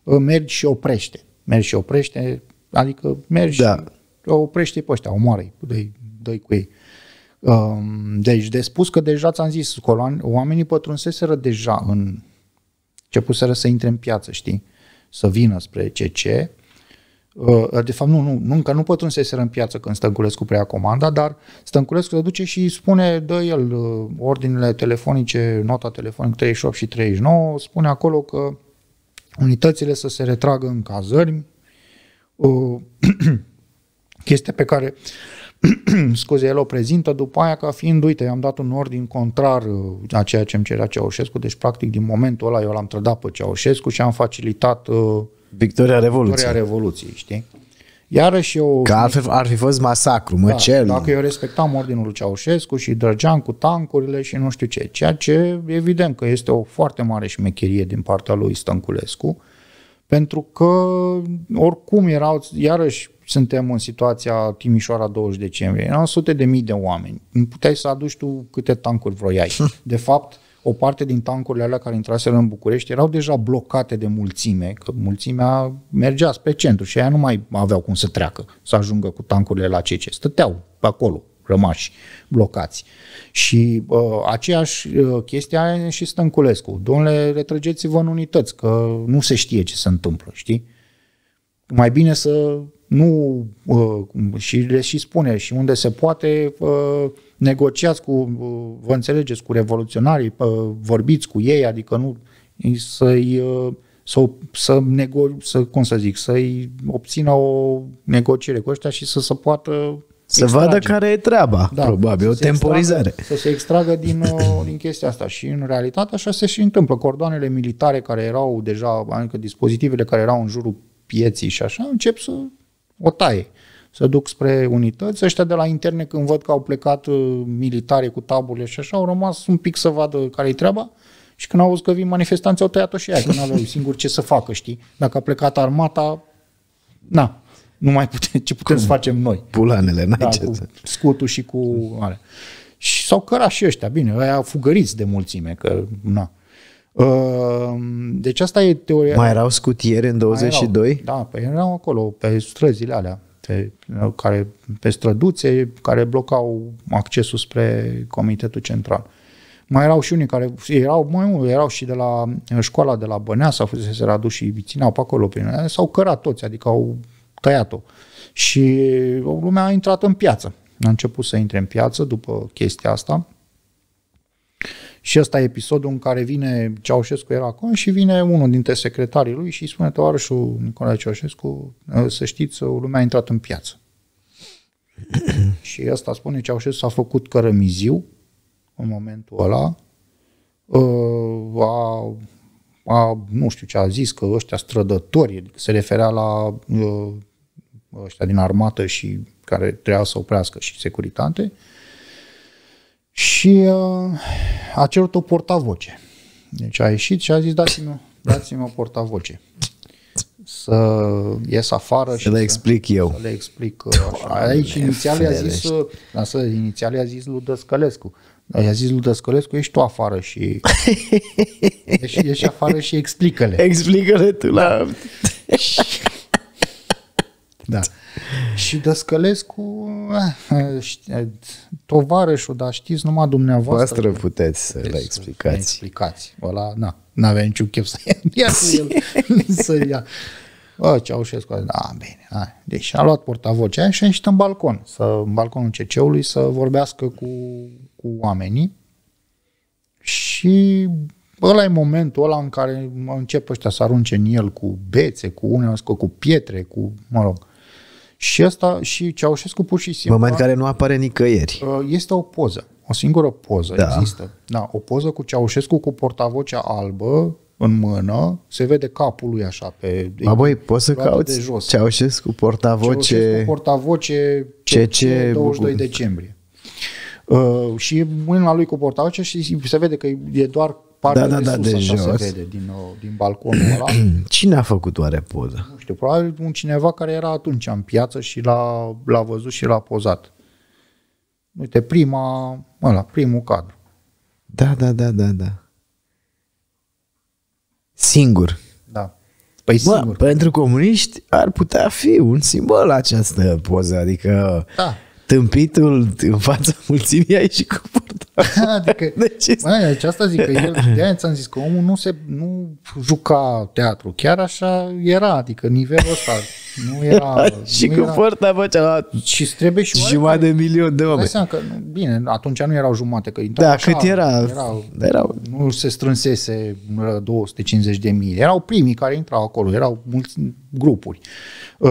S1: uh, mergi și oprește. Mergi și oprește, adică mergi da. și oprește pe ăștia, omoară-i, dă-i, dă-i cu ei. Um, deci, de spus că deja ți-am zis, oamenii pătrunseseră deja în începuseră să intre în piață, știi? Să vină spre CC. Uh, de fapt, nu, nu, nu încă nu pot să în piață când Stănculescu prea comanda, dar Stănculescu se duce și spune, dă el uh, ordinele telefonice, nota telefonică 38 și 39, spune acolo că unitățile să se retragă în cazărmi, uh, chestia pe care scuze, el o prezintă după aia ca fiind, uite, am dat un ordin contrar uh, a ceea ce îmi cerea Ceaușescu, deci practic din momentul ăla eu l-am trădat pe Ceaușescu și am facilitat uh, victoria Revoluției. Victoria Revoluției, știi? Iarăși eu... Că fi, ar fi fost masacru, mă da, cel. Dacă eu respectam ordinul lui Ceaușescu și drăgeam cu tancurile și nu știu ce, ceea ce evident că este o foarte mare șmecherie din partea lui Stănculescu, pentru că oricum erau, iarăși, suntem în situația Timișoara 20 decembrie. Erau sute de mii de oameni. Nu puteai să aduci tu câte tancuri vroiai. De fapt, o parte din tancurile alea care intraseră în București erau deja blocate de mulțime, că mulțimea mergea spre centru și aia nu mai aveau cum să treacă, să ajungă cu tancurile la CC. Stăteau pe acolo, rămași blocați. Și uh, aceeași uh, chestie are și Stănculescu. Domnule, retrăgeți-vă în unități, că nu se știe ce se întâmplă, știi? mai bine să nu uh, și le și spune și unde se poate uh, negociați cu, uh, vă înțelegeți cu revoluționarii, vorbiți cu ei, adică nu să-i să, să, nego, să cum să zic, să-i obțină o negociere cu ăștia și să se poată să extrage. vadă care e treaba, da, probabil, o temporizare. Extragă, să se extragă din, din chestia asta și în realitate așa se și întâmplă. Cordoanele militare care erau deja, adică dispozitivele care erau în jurul pieții și așa, încep să o taie. Să duc spre unități. Ăștia de la interne, când văd că au plecat uh, militare cu taburile și așa, au rămas un pic să vadă care-i treaba și când au văzut că vin manifestanți, au tăiat-o și aia, că n au singur ce să facă, știi? Dacă a plecat armata, na, nu mai putem, ce putem cu să facem noi? Pulanele, n-ai da, ce cu scutul și cu alea. Și s-au cărat și ăștia, bine, aia fugăriți de mulțime, că na. Ehm, deci asta e teoria. Mai erau scutiere în 22? Erau, da, păi erau acolo, pe străzile alea, pe, care, pe străduțe, care blocau accesul spre Comitetul Central. Mai erau și unii care erau, mai mult, erau și de la școala de la Băneasa, fost să și vițineau pe acolo prin s-au cărat toți, adică au tăiat-o. Și lumea a intrat în piață. A început să intre în piață după chestia asta și ăsta e episodul în care vine Ceaușescu era acolo și vine unul dintre secretarii lui și îi spune tovarășul Nicolae Ceaușescu, ă, să știți, lumea a intrat în piață. și ăsta spune Ceaușescu s-a făcut cărămiziu în momentul ăla, ă, a, a, nu știu ce a zis, că ăștia strădători, adică se referea la ă, ăștia din armată și care trebuia să oprească și securitate, uh, și uh, a cerut o portavoce. Deci a ieșit și a zis, dați-mi, dați-mi o portavoce. Să ies afară să și le să, explic să, eu. Să le explic. Uh, așa. Aici inițial i-a zis, uh, lasă, inițial i-a zis lui Dăscălescu. i-a zis lui Dăscălescu, ești tu afară și ești, afară și explică-le. Explică-le tu la... da și Dăscălescu, eh, eh, tovarășul, dar știți numai dumneavoastră. Voastră puteți să le explicați. Să explicați. Ăla, na, n-avea niciun chef să ia, cu el, să ia. Bă, Ceaușescu a zis, da, bine, hai. Deci a luat portavocea aia și a ieșit în balcon, să, în balconul CC-ului, să vorbească cu, cu oamenii. Și ăla e momentul ăla în care încep ăștia să arunce în el cu bețe, cu unele cu pietre, cu, mă rog. Și asta și Ceaușescu pur și simplu... Moment care nu apare nicăieri. Uh, este o poză. O singură poză da. există. Da, o poză cu Ceaușescu cu portavocea albă în mână, se vede capul lui așa pe... Ba băi, poți să cauți de jos. Ceaușescu portavoce... Ceaușescu portavoce ce. 22 decembrie. Uh, și mâna lui cu portavoce și se vede că e doar partea da, da, da, de, de jos. se vede din,
S2: din balconul ăla. Cine a făcut oare poză?
S1: Nu știu, probabil un cineva care era atunci în piață și l-a, l-a văzut și l-a pozat. Uite, prima, ăla, primul cadru.
S2: Da, da, da, da, da. Singur. Da. Păi Bă, păi singur. pentru comuniști ar putea fi un simbol această poză, adică... Da tâmpitul în fața
S1: mulțimii ai și cu purta. Adică, deci, mai, deci asta zic că el, de aia ți-am zis că omul nu se nu juca teatru, chiar așa era, adică nivelul ăsta nu era... și nu cu era, purta, bă, Și trebuie și jumătate de milion de oameni. că, bine, atunci nu erau jumate, că intrau. Da, așa, cât era, erau, erau, Nu se strânsese 250 de mii, erau primii care intrau acolo, erau mulți grupuri. Uh,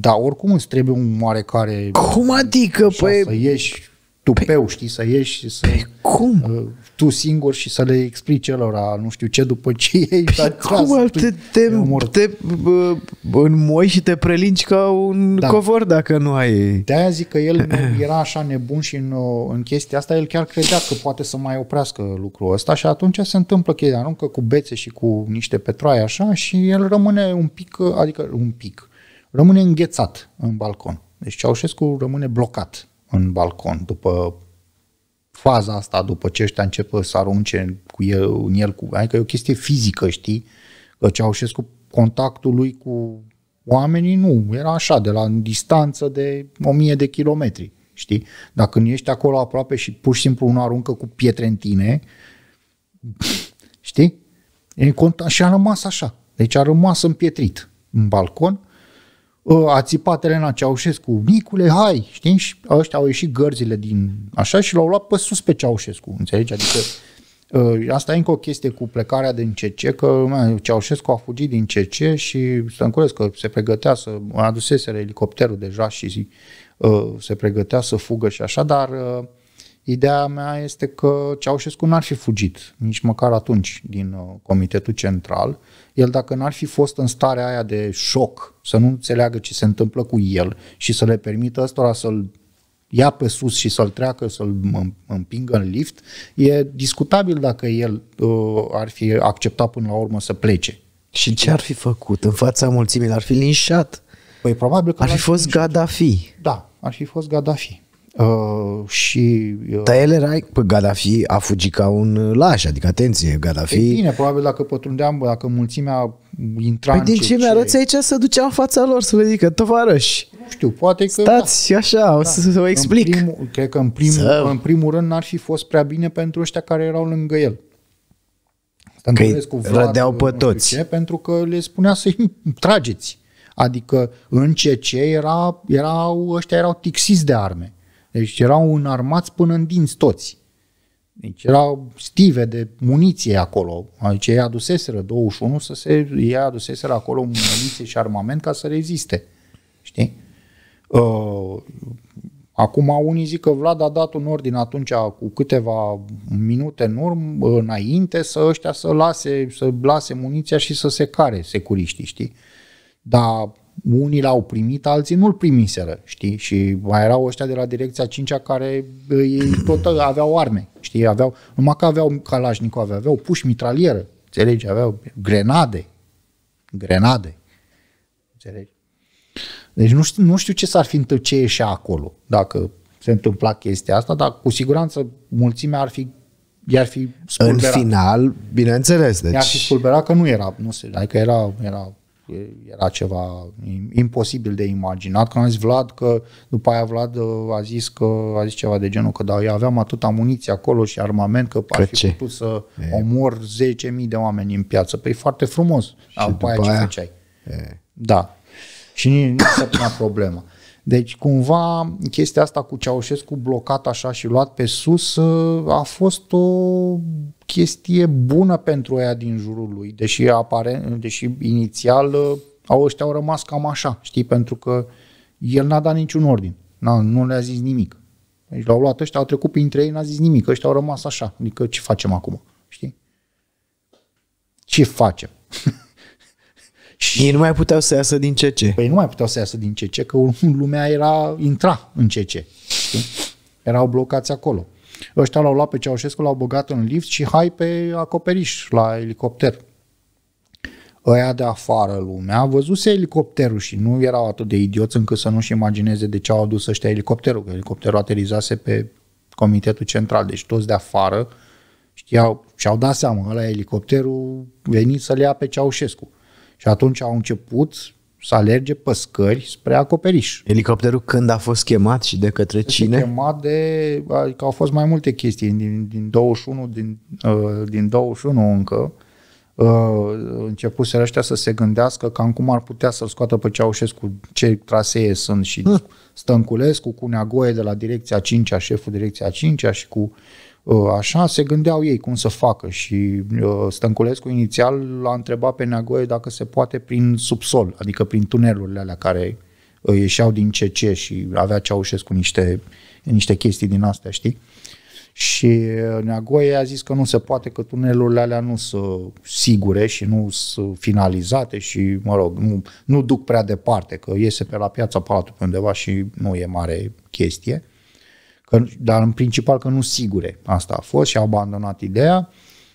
S1: dar oricum îți trebuie un mare Cum cum adică? Păi... Să ieși tupeu, păi- pe... știi, să ieși și să... Pe păi cum? Uh, tu singur și să le explici celor, nu știu ce, după ce ei pe tras, cum te, te, te, te uh, înmoi și te prelingi ca un da. covor dacă nu ai... de zic că el era așa nebun și în, în chestia asta, el chiar credea că poate să mai oprească lucrul ăsta și atunci se întâmplă că aruncă cu bețe și cu niște petroaie așa și el rămâne un pic, adică un pic, rămâne înghețat în balcon. Deci Ceaușescu rămâne blocat în balcon după faza asta, după ce ăștia începe să arunce cu el, în el, cu, adică e o chestie fizică, știi? Că Ceaușescu, contactul lui cu oamenii nu, era așa, de la distanță de o mie de kilometri, știi? Dacă nu ești acolo aproape și pur și simplu nu aruncă cu pietre în tine, știi? E cont, și a rămas așa. Deci a rămas împietrit în balcon Ă, a țipat Elena Ceaușescu, Nicule, hai, știi? Și ăștia au ieșit gărzile din așa și l-au luat pe sus pe Ceaușescu, înțelegi? Adică ă, asta e încă o chestie cu plecarea din CC, că mă, Ceaușescu a fugit din CC și Stănculescu că se pregătea să adusese elicopterul deja și uh, se pregătea să fugă și așa, dar uh, Ideea mea este că Ceaușescu n-ar fi fugit nici măcar atunci din uh, Comitetul Central. El dacă n-ar fi fost în starea aia de șoc, să nu înțeleagă ce se întâmplă cu el și să le permită ăstora să-l ia pe sus și să-l treacă, să-l împingă în lift, e discutabil dacă el uh, ar fi acceptat până la urmă să plece. Și ce ar fi făcut în fața mulțimii? Ar fi linșat.
S2: Păi probabil că ar fi fost Gaddafi. Da, ar fi fost Gaddafi. Uh, și... Uh, el era, pe păi, Gaddafi a fugit ca un laș, adică atenție, Gaddafi... E bine,
S1: probabil dacă pătrundeam, dacă mulțimea intra păi din ce, ce mi-arăți
S2: aici să duceam în fața
S1: lor, să le zică, tovarăși, Nu știu, poate că... Stați da, așa, o să da. vă explic. În primul, cred că în primul, să... în primul rând n-ar fi fost prea bine pentru ăștia care erau lângă el. Că îi rădeau pe toți. Ce, pentru că le spunea să-i trageți. Adică în CC era, erau, ăștia erau tixiți de arme. Deci erau înarmați până în dinți toți. Deci erau stive de muniție acolo. Deci ei aduseseră 21 să se, ei aduseseră acolo muniție și armament ca să reziste. Știi? Uh, Acum unii zic că Vlad a dat un ordin atunci cu câteva minute în urmă, înainte să ăștia să lase, să lase muniția și să se care securiștii, știi? Dar unii l-au primit, alții nu-l primiseră, știi? Și mai erau ăștia de la direcția 5 care ei tot aveau arme, știi? Aveau, numai că aveau Kalashnikov, aveau puși mitralieră, înțelegi? Aveau grenade, grenade, înțelegi? Deci nu știu, nu știu ce s-ar fi întâmplat, ce ieșea acolo, dacă se întâmpla chestia asta, dar cu siguranță mulțimea ar fi iar fi spulberat. În final, bineînțeles. Deci... Iar ar fi spulberat că nu era, nu se, adică era, era era ceva imposibil de imaginat. Că am zis Vlad că, după aia Vlad uh, a zis că a zis ceva de genul că da, eu aveam atâta muniție acolo și armament că, ar fi putut să e. omor 10.000 de oameni în piață. Păi foarte frumos. Și după, după aia ce făceai? E. Da. Și nici nu se punea problema. Deci cumva chestia asta cu Ceaușescu blocat așa și luat pe sus ă, a fost o chestie bună pentru ea din jurul lui, deși, apare, deși inițial ă, au ăștia au rămas cam așa, știi, pentru că el n-a dat niciun ordin, n-a, nu le-a zis nimic. Deci l-au luat ăștia, au trecut printre ei, n-a zis nimic, ăștia au rămas așa, adică ce facem acum, știi? Ce facem? Și ei nu mai puteau să iasă din CC. Păi nu mai puteau să iasă din CC, că lumea era, intra în CC. Erau blocați acolo. Ăștia l-au luat pe Ceaușescu, l-au băgat în lift și hai pe acoperiș, la elicopter. Ăia de afară lumea văzuse elicopterul și nu erau atât de idioți încât să nu-și imagineze de ce au adus ăștia elicopterul, că elicopterul aterizase pe Comitetul Central, deci toți de afară știau și-au dat seama, ăla e elicopterul venit să-l ia pe Ceaușescu. Și atunci au început să alerge pe scări spre acoperiș. Elicopterul când a fost chemat și de către este cine? chemat de, adică au fost mai multe chestii din, din 21, din, din 21 ă, încă, uh, începuseră ăștia să se gândească cam cum ar putea să-l scoată pe Ceaușescu, ce trasee sunt și Stănculescu cu Neagoe de la direcția 5 șeful direcția 5 și cu Uh, așa se gândeau ei cum să facă și uh, Stănculescu inițial l-a întrebat pe Neagoe dacă se poate prin subsol, adică prin tunelurile alea care uh, ieșeau din CC și avea Ceaușescu niște, niște chestii din astea, știi? Și Neagoe a zis că nu se poate, că tunelurile alea nu sunt sigure și nu sunt finalizate și, mă rog, nu, nu duc prea departe, că iese pe la piața Palatului undeva și nu e mare chestie. Că, dar în principal că nu sigure. Asta a fost și au abandonat ideea.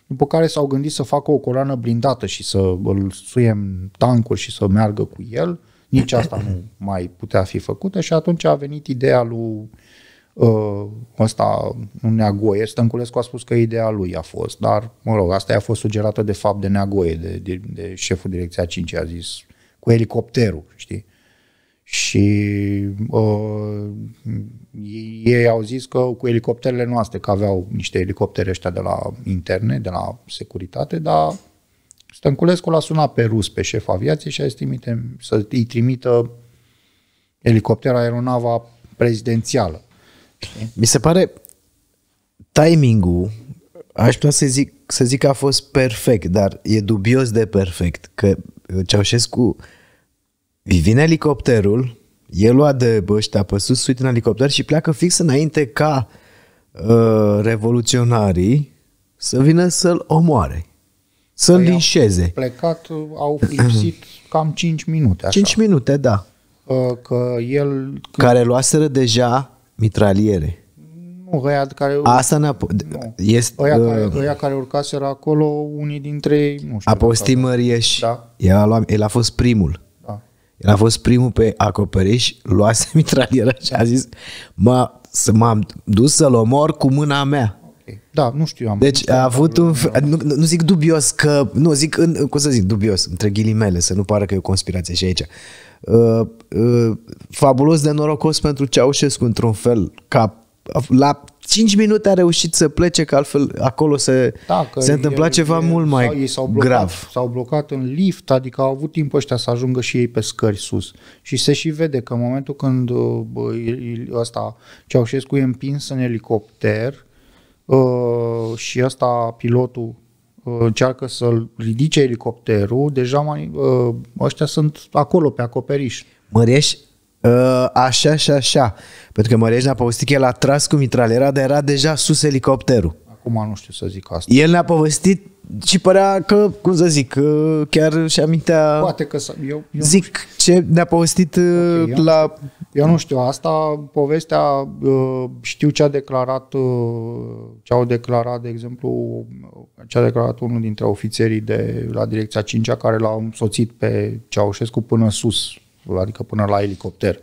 S1: După care s-au gândit să facă o coloană blindată și să îl suiem în tancuri și să meargă cu el. Nici asta nu mai putea fi făcută și atunci a venit ideea lui uh, ăsta, nu Neagoie. Stănculescu a spus că ideea lui a fost, dar, mă rog, asta i-a fost sugerată de fapt de Neagoie, de, de, de șeful direcția 5, a zis cu elicopterul, știi? și uh, ă, ei, ei au zis că cu elicopterele noastre, că aveau niște elicoptere ăștia de la interne, de la securitate, dar Stănculescu l-a sunat pe rus, pe șef aviației și a zis trimite, să îi trimită elicoptera aeronava prezidențială. Mi se
S2: pare timingul, aș putea să zic, să zic că a fost perfect, dar e dubios de perfect, că Ceaușescu uh, vine elicopterul, e luat de ăștia pe sus, se în elicopter și pleacă fix înainte ca uh, revoluționarii să vină să-l omoare. Să-l păi linșeze.
S1: plecat, au lipsit cam 5 minute. Așa. 5 minute, da. Uh, că el... Când...
S2: Care luaseră deja mitraliere.
S1: Nu, ăia care... Asta
S2: n-a... Nu. Este, ăia, uh, care,
S1: ăia care urcaseră acolo, unii dintre ei, nu știu. Apostimărie și... Da.
S2: El a, luat, el a fost primul. Când a fost primul pe acoperiș, luase mitraliera și a zis mă, să m-am dus să-l omor cu mâna mea. Da, nu știu. Am deci a avut un... Nu, nu zic dubios că... Nu, zic... În, cum să zic? Dubios, între ghilimele, să nu pară că e o conspirație și aici. Uh, uh, fabulos de norocos pentru Ceaușescu, într-un fel, ca la
S1: 5 minute a reușit să plece, că altfel acolo se,
S2: da, se întâmpla
S1: ceva e, mult mai ei s-au blocat, grav. S-au blocat în lift, adică au avut timp ăștia să ajungă și ei pe scări sus. Și se și vede că în momentul când uh, bă, ăsta Ceaușescu e împins în elicopter uh, și ăsta pilotul uh, încearcă să-l ridice elicopterul, deja mai, uh, ăștia sunt acolo, pe acoperiș.
S2: Măreș, Uh, așa și așa. Pentru că Măreș ne-a povestit că el a tras cu mitraliera, dar era deja sus elicopterul. Acum nu știu să zic asta. El ne-a povestit și părea că, cum să zic, că uh, chiar și amintea... Poate că eu, eu Zic ce ne-a povestit
S1: uh, okay, la... Eu nu știu, asta, povestea, uh, știu ce a declarat, ce au declarat, de exemplu, ce a declarat unul dintre ofițerii de la Direcția 5 care l-au însoțit pe Ceaușescu până sus, adică până la elicopter,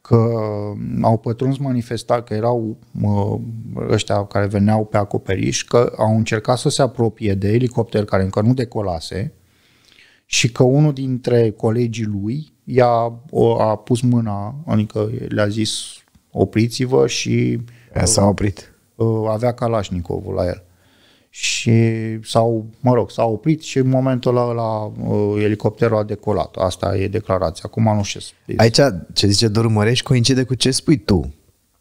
S1: că au pătruns manifesta, că erau ăștia care veneau pe acoperiș, că au încercat să se apropie de elicopter care încă nu decolase și că unul dintre colegii lui i-a a pus mâna, adică le-a zis opriți-vă și... S-a oprit. Uh, avea Kalashnikov la el și s-au, mă rog, s-au oprit și în momentul ăla, la uh, elicopterul a decolat. Asta e declarația. Acum nu știu.
S2: Aici, ce zice Doru Măreș, coincide cu ce spui tu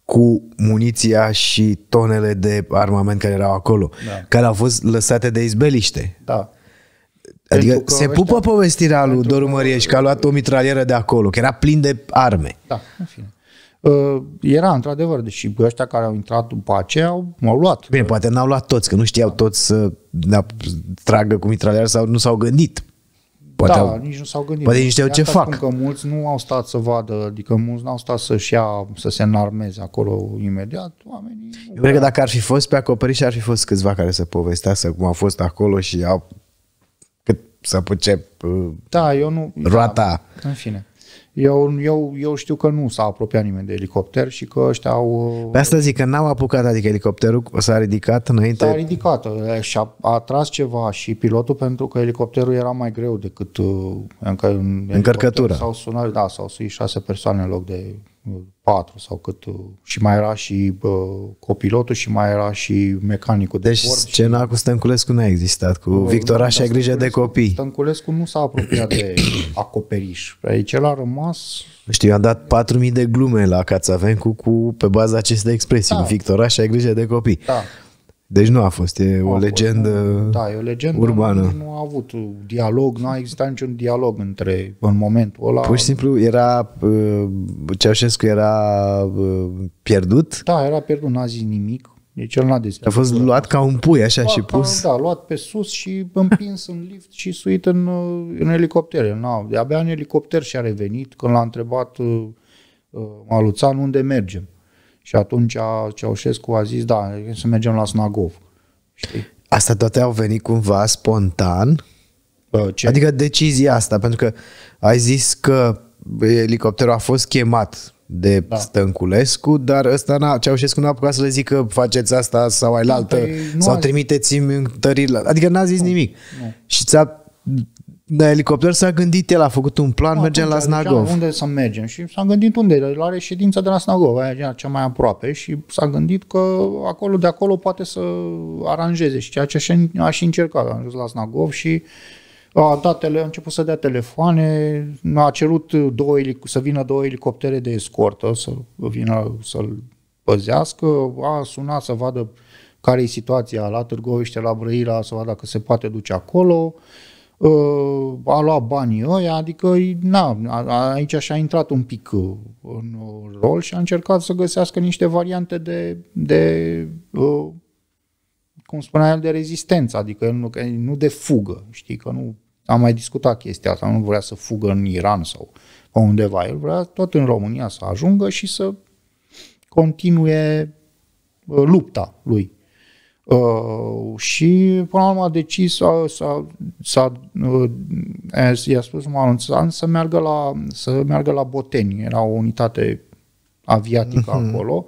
S2: cu muniția și tonele de armament care erau acolo, da. care au fost lăsate de izbeliște. Da. Adică se pupă ăștia, povestirea lui Doru Măreș că a luat o mitralieră de acolo, că
S1: era plin de arme. Da, în fine.
S2: Uh, era
S1: într-adevăr, deși ăștia care au intrat după aceea au,
S2: au luat. Bine, poate n-au luat toți, că nu știau toți să tragă
S1: cu mitralier sau nu s-au gândit. Poate da, au, nici nu s-au gândit. Poate nici știau ce fac. că mulți nu au stat să vadă, adică mulți n-au stat să-și ia, să se înarmeze acolo imediat. Oamenii
S2: Eu cred că dacă ar fi fost pe acoperiș, ar fi fost câțiva care să povestească cum a fost acolo și au să pucep uh,
S1: da, eu nu, roata. Da, în fine. Eu, eu, eu știu că nu s-a apropiat nimeni de elicopter și că ăștia au... Pe
S2: asta zic că n-au apucat, adică elicopterul s-a ridicat înainte... S-a
S1: ridicat și a, a tras ceva și pilotul pentru că elicopterul era mai greu decât uh, încă în Încărcătura. S-au sunat, da, s-au suit șase persoane în loc de patru sau cât. Uh, și mai era și bă, copilotul și mai era și mecanicul deci de Deci
S2: scena și... cu Stănculescu nu a existat,
S1: cu bă, Victor și ai grijă de copii. Stănculescu nu s-a apropiat de acoperiș. Aici el a
S2: rămas... Știu, i am dat 4.000 de glume la Cațavencu cu, pe baza acestei expresii, da. Victor și ai grijă de copii. Da, deci nu a fost, e nu o legendă fost, da, e o
S1: legendă urbană. Nu a avut dialog, nu a existat niciun dialog între
S2: în momentul ăla. Pur și simplu era uh, Ceaușescu era uh, pierdut? Da, era pierdut, n-a zis
S1: nimic. Deci el n-a deschis. A fost luat ca un pui așa luat, și pus. Da, luat pe sus și împins în lift și suit în, uh, în elicopter. El n abia în elicopter și-a revenit când l-a întrebat uh, Maluțan unde mergem. Și atunci Ceaușescu a zis, da, să mergem la Snagov. Știi? Asta toate au venit cumva
S2: spontan? Ce? Adică decizia asta, pentru că ai zis că elicopterul a fost chemat de da. Stănculescu, dar ăsta n-a, Ceaușescu n-a apucat să le zică faceți asta sau ai altă, păi, sau trimiteți-mi întăriri. Adică n-a zis nu, nimic. Nu. Și ți-a de da, elicopter s-a gândit el, a făcut un plan, no, da, mergem la Snagov. Unde
S1: să mergem? Și s-a gândit unde, la reședința de la Snagov, aia cea mai aproape și s-a gândit că acolo de acolo poate să aranjeze și ceea ce a și încercat. A ajuns la Snagov și a, dat tele, a început să dea telefoane, a cerut două să vină două elicoptere de escortă să vină să-l păzească, a sunat să vadă care e situația la Târgoviște, la Brăila, să vadă dacă se poate duce acolo a luat banii ăia, adică na, aici și-a intrat un pic uh, în uh, rol și a încercat să găsească niște variante de, de uh, cum spunea el, de rezistență, adică nu, nu de fugă, știi, că nu am mai discutat chestia asta, nu vrea să fugă în Iran sau pe undeva, el vrea tot în România să ajungă și să continue lupta lui. Uh, și până la urmă a decis, a, s-a, s-a, uh, i-a spus un anunțant să meargă la, să meargă la Boteni, era o unitate aviatică uh-huh. acolo,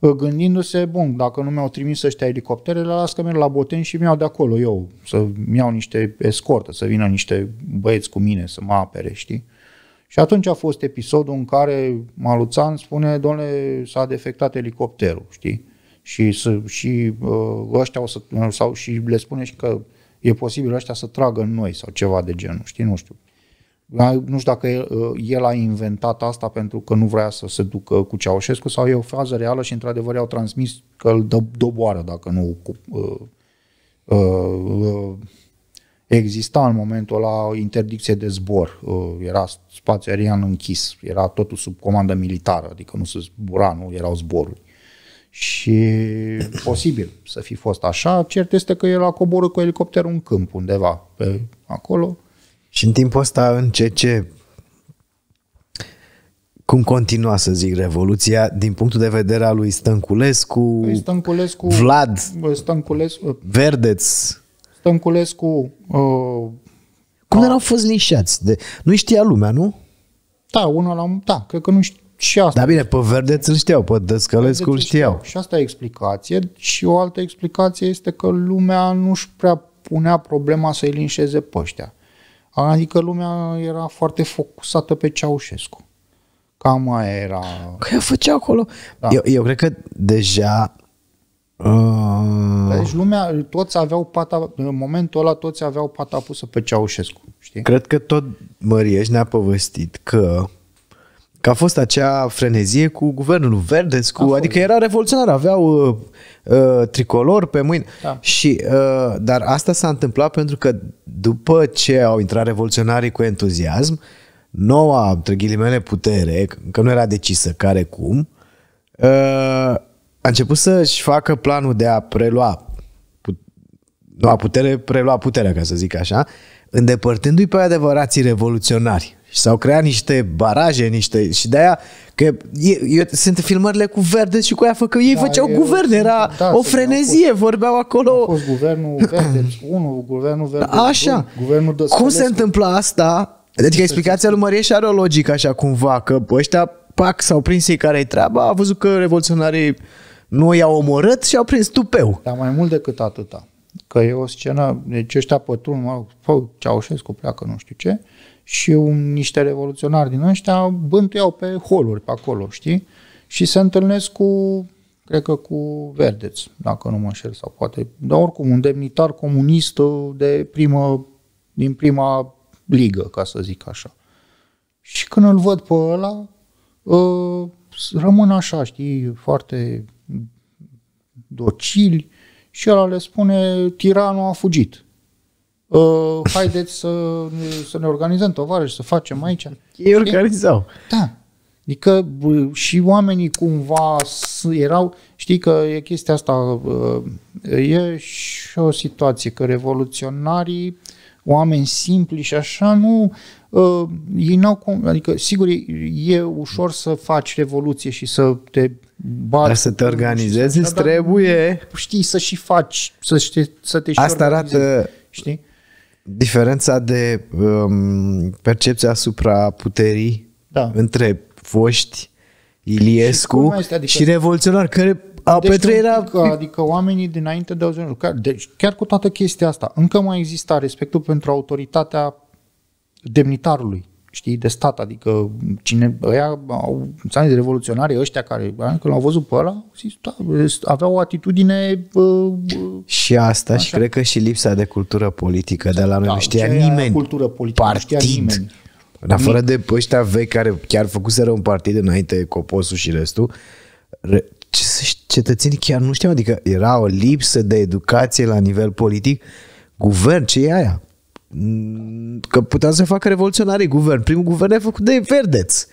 S1: uh, gândindu-se, bun, dacă nu mi-au trimis ăștia elicopterele, las că merg la Boteni și mi-au de acolo eu, să iau niște escortă, să vină niște băieți cu mine să mă apere, știi? Și atunci a fost episodul în care Maluțan spune, domnule, s-a defectat elicopterul, știi? și, să, și uh, ăștia o să, sau și le spune și că e posibil ăștia să tragă în noi sau ceva de genul, știi, nu știu. Nu știu dacă el, uh, el a inventat asta pentru că nu vrea să se ducă cu Ceaușescu sau e o fază reală și într-adevăr i-au transmis că îl dă doboară dacă nu uh, uh, uh, exista în momentul ăla interdicție de zbor, uh, era spațiu aerian închis, era totul sub comandă militară, adică nu se zbura, nu erau zboruri. Și posibil să fi fost așa. Cert este că el a coborât cu elicopterul în câmp undeva pe acolo. Și în timpul ăsta, în ce ce
S2: cum continua, să zic, revoluția din punctul de vedere al lui Stănculescu, Stănculescu Vlad,
S1: Stănculescu,
S2: Verdeț. Stănculescu... Uh, cum a... erau fost linșați? De... Nu știa lumea, nu? Da, unul
S1: la da, cred că nu știa
S2: și asta. Dar bine, pe verde îl știau, pe Dăscălescu îl știau.
S1: Și asta e explicație. Și o altă explicație este că lumea nu își prea punea problema să-i linșeze pe ăștia. Adică lumea era foarte focusată pe Ceaușescu. Cam aia era... Că făcea acolo. Da. Eu, eu cred că deja
S2: uh, deci
S1: lumea, toți aveau pata, în momentul ăla toți aveau pata pusă pe Ceaușescu, știi? Cred că tot Mărieș ne-a povestit că
S2: Că a fost acea frenezie cu guvernul verde, cu, adică era revoluționar, aveau uh, uh, tricolor pe mâini. Da. Și, uh, dar asta s-a întâmplat pentru că după ce au intrat revoluționarii cu entuziasm, noua, între ghilimele, putere, că nu era decisă care cum, uh, a început să-și facă planul de a prelua put- noua putere, prelua puterea, ca să zic așa, îndepărtându-i pe adevărații revoluționari și s-au creat niște baraje, niște... Și de-aia, că e, eu, sunt filmările cu verde și cu aia fă, că ei da, făceau e, guvern, era da, o frenezie, fost, vorbeau acolo... A fost guvernul
S1: verde, unul, guvernul verde, Așa. Doi, guvernul de Cum se
S2: întâmplă asta? Adică explicația lui Mărieș are o logică așa cumva, că ăștia pac, s-au prins ei care-i treaba, a văzut că revoluționarii nu i-au
S1: omorât și au prins tupeu. Dar mai mult decât atâta. Că e o scenă, deci ăștia pătrun, mă, Ceaușescu pleacă, nu știu ce, și un, niște revoluționari din ăștia bântuiau pe holuri pe acolo, știi? Și se întâlnesc cu, cred că cu Verdeț, dacă nu mă înșel, sau poate, dar oricum un demnitar comunist de primă, din prima ligă, ca să zic așa. Și când îl văd pe ăla, ă, rămân așa, știi, foarte docili și ăla le spune, tiranul a fugit uh, haideți să, să ne organizăm, și să facem aici. Ei organizau. Da. Adică și oamenii cumva erau, știi că e chestia asta, uh, e și o situație că revoluționarii, oameni simpli și așa, nu, uh, ei n-au, cum, adică sigur e ușor să faci revoluție și să te bați. Dar să te organizezi îți da, trebuie. Știi, să și faci, să, știi, să te și Asta arată știi?
S2: diferența de um, percepție asupra puterii da. între foști, Iliescu și, adică, și revoluționari, care a deci petrăirea... Adică, adică
S1: oamenii dinainte de auzul deci chiar cu toată chestia asta, încă mai exista respectul pentru autoritatea demnitarului știi, de stat, adică cine, ăia au, ți de revoluționari ăștia care, când l-au văzut pe ăla, zis, da, aveau o atitudine bă,
S2: Și asta așa. și cred că și lipsa de cultură politică de
S1: la noi, da, nu știa nimeni. Cultură politică, partid. nu știa nimeni. În afară
S2: de ăștia vechi care chiar făcuseră un partid înainte, Coposul și restul, cetățenii chiar nu știau, adică era o lipsă de educație la nivel politic, guvern, ce e aia? Că putea să facă revoluționarii guvern. Primul guvern e făcut de verdeți.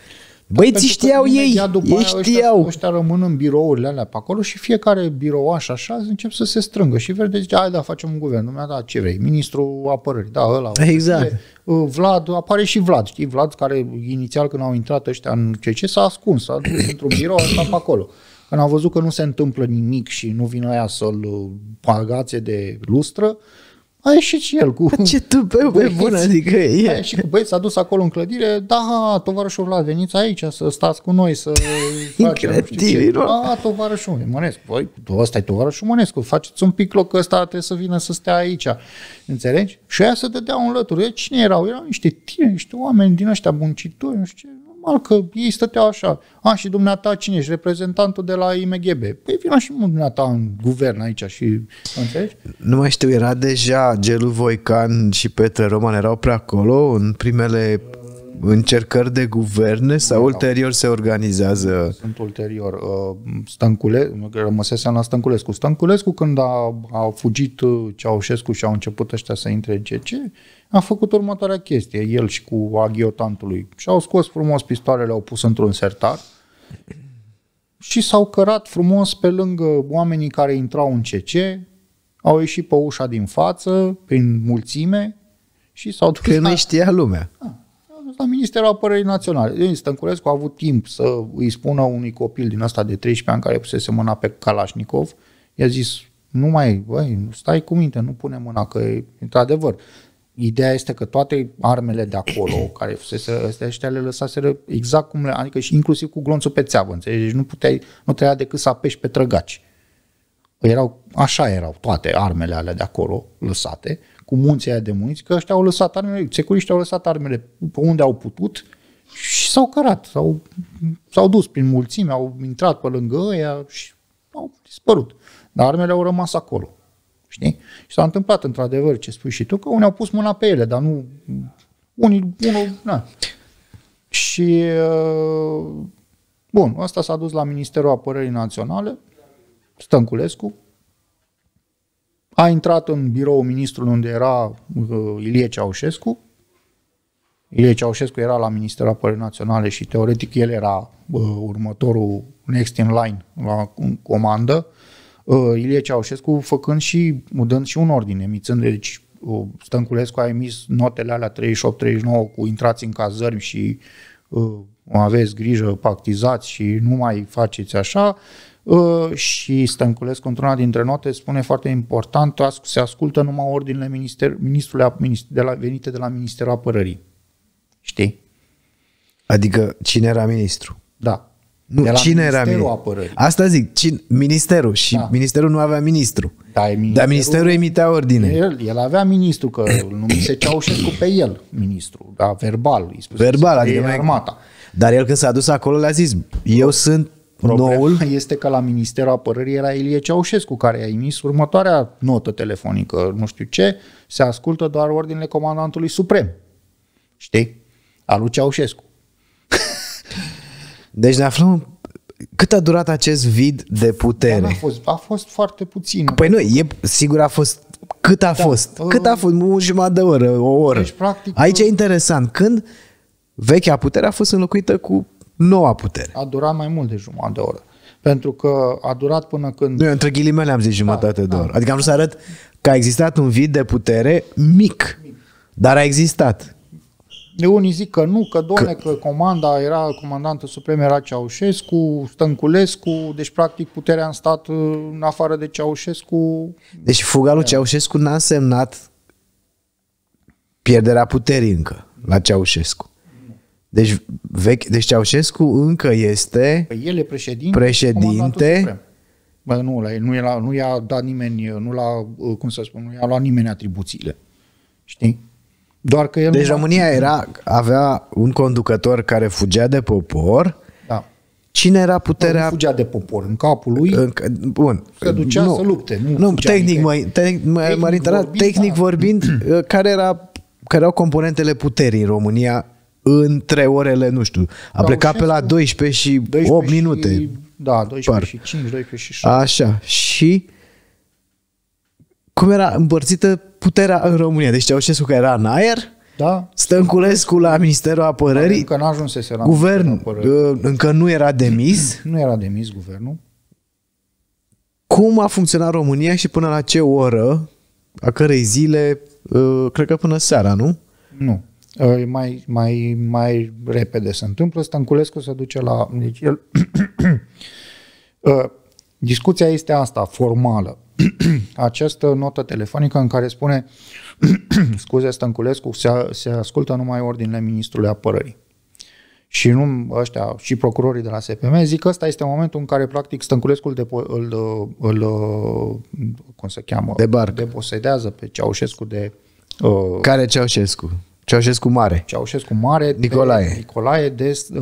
S1: Băieți știau ei, după ei aia, știau. Ăștia, ăștia rămân în birourile alea pe acolo și fiecare birou așa așa încep să se strângă și verde zice, hai da, facem un guvern, nu mi-a da, ce vrei, ministrul apărării, da, ăla. Exact. Vrei. Uh, Vlad, apare și Vlad, știi, Vlad care inițial când au intrat ăștia în CC s-a ascuns, s-a dus într-un birou, a pe acolo. Când a văzut că nu se întâmplă nimic și nu vin aia să-l pagațe uh, de lustră, a ieșit și el cu... Ce tupeu pe bun, adică e... A ieșit cu băieți, s-a dus acolo în clădire, da, tovarășul Vlad, veniți aici să stați cu noi, să facem... nu? Da, tovarășul Mănescu, voi, ăsta e tovarășul Mănescu, faceți un pic loc ăsta, trebuie să vină să stea aici, înțelegi? Și aia să dădea un lături. cine erau? Erau niște tine, niște oameni din ăștia muncitori, nu știu ce, normal că ei stăteau așa. A, și dumneata cine ești? Reprezentantul de la IMGB. Păi vino și dumneata în guvern aici și... Înțelegi?
S2: Nu mai știu, era deja Gelu Voican și Petre Roman erau prea acolo în primele încercări de guverne sau ulterior se organizează?
S1: Sunt ulterior. Uh, Stăncule, rămăsese la Stănculescu. Stănculescu când a, a fugit uh, Ceaușescu și au început ăștia să intre în CC, a făcut următoarea chestie, el și cu aghiotantului. Și au scos frumos pistoarele, au pus într-un sertar și s-au cărat frumos pe lângă oamenii care intrau în CC, au ieșit pe ușa din față, prin mulțime și s-au dus Că nu știa lumea. Ah, dus La Ministerul Apărării Naționale. Deci Stănculescu a avut timp să îi spună unui copil din ăsta de 13 ani care pusese mâna pe Kalashnikov, i-a zis, nu mai, băi, stai cu minte, nu pune mâna, că e într-adevăr. Ideea este că toate armele de acolo, care fusese, astea, ăștia le lăsaseră exact cum le, adică și inclusiv cu glonțul pe țeavă, înțelegi? Deci nu puteai, nu trebuia decât să apeși pe trăgaci. Erau, așa erau toate armele alea de acolo, lăsate, cu munții aia de muniți, că ăștia au lăsat armele, securiștii au lăsat armele pe unde au putut și s-au cărat, s-au, s-au dus prin mulțime, au intrat pe lângă ăia și au dispărut. Dar armele au rămas acolo. Știi? Și s-a întâmplat într-adevăr ce spui și tu, că unii au pus mâna pe ele, dar nu... Unii, unul, na. Și, uh, bun, asta s-a dus la Ministerul Apărării Naționale, Stănculescu, a intrat în birou ministrul unde era uh, Ilie Ceaușescu, Ilie Ceaușescu era la Ministerul Apărării Naționale și teoretic el era uh, următorul next in line la comandă, uh, Ilie Ceaușescu făcând și, dând și un ordine, emițând, deci uh, Stănculescu a emis notele alea 38-39 cu intrați în cazări și uh, aveți grijă, pactizați și nu mai faceți așa uh, și Stănculescu într-una dintre note spune foarte important, se ascultă numai ordinele minister, ministrului, de la, venite de la Ministerul Apărării.
S2: Știi? Adică cine era ministru? Da. Nu, de la cine Ministerul era Apărării. Asta zic, cine, ministerul și da. ministerul nu avea ministru. Da, ministerul, dar ministerul emitea ordine. El, el avea ministru, că îl numise Ceaușescu pe el
S1: ministru,
S2: da, verbal. Îi spus verbal, adică mai armata. Dar el când
S1: s-a dus acolo le-a zis, eu sunt Problema noul... este că la Ministerul Apărării era Ilie Ceaușescu care a emis următoarea notă telefonică, nu știu ce, se ascultă doar ordinele comandantului suprem. Știi? Al lui Ceaușescu.
S2: Deci ne aflăm cât a durat acest vid de putere? a fost, a fost foarte puțin. Păi nu, e, sigur a fost cât a da, fost. Uh, cât a fost? Un jumătate de oră, o oră. Deci, practic, Aici e interesant. Când vechea putere a fost înlocuită cu noua putere. A durat mai mult de jumătate de oră. Pentru că a durat până când... Nu, eu între ghilimele am zis da, jumătate da, de oră. Adică am vrut să arăt că a existat un vid de putere mic, mic. dar a existat.
S1: De unii zic că nu, că doamne, că... că comanda era, comandantul suprem era Ceaușescu, Stănculescu, deci practic puterea în stat în afară de Ceaușescu.
S2: Deci fuga lui da. Ceaușescu n-a însemnat pierderea puterii încă la Ceaușescu. Deci, vechi, deci Ceaușescu încă este
S1: păi el e președinte, președinte Bă, nu, la nu, nu i-a dat nimeni, nu l-a, cum să spun, nu i-a luat nimeni atribuțiile. Știi? Doar că el deci nu... România era,
S2: avea un conducător care fugea de popor. Da. Cine era puterea... Nu fugea de popor, în capul lui în, bun. se ducea nu, să lupte. Nu, nu tehnic, mă, te, tehnic, m-ar da. tehnic da. vorbind, ă, care, era, care erau componentele puterii în România între orele, nu știu, a da, plecat pe la 12 și 12 8 minute. Și, da, 12 Par. și 5, 12 și 6. Așa, și cum era împărțită puterea în România. Deci Ceaușescu că era în aer, da. Stănculescu la Ministerul Apărării. Încă n la Guvern uh, încă nu era demis. Nu era demis guvernul. Cum a funcționat România și până la ce oră, a cărei zile, uh, cred că până
S1: seara, nu? Nu. Uh, mai, mai, mai repede se întâmplă. Stănculescu se duce la... Deci el... Discuția este asta, formală. această notă telefonică în care spune scuze Stănculescu, se, se ascultă numai ordinele Ministrului Apărării. Și nu ăștia, și procurorii de la SPM zic că ăsta este momentul în care practic Stănculescu îl, depo- îl, îl cum se cheamă? Debarcă. Deposedează pe Ceaușescu de... Uh, care Ceaușescu? Ceaușescu Mare. Ceaușescu Mare. Nicolae. Nicolae de uh,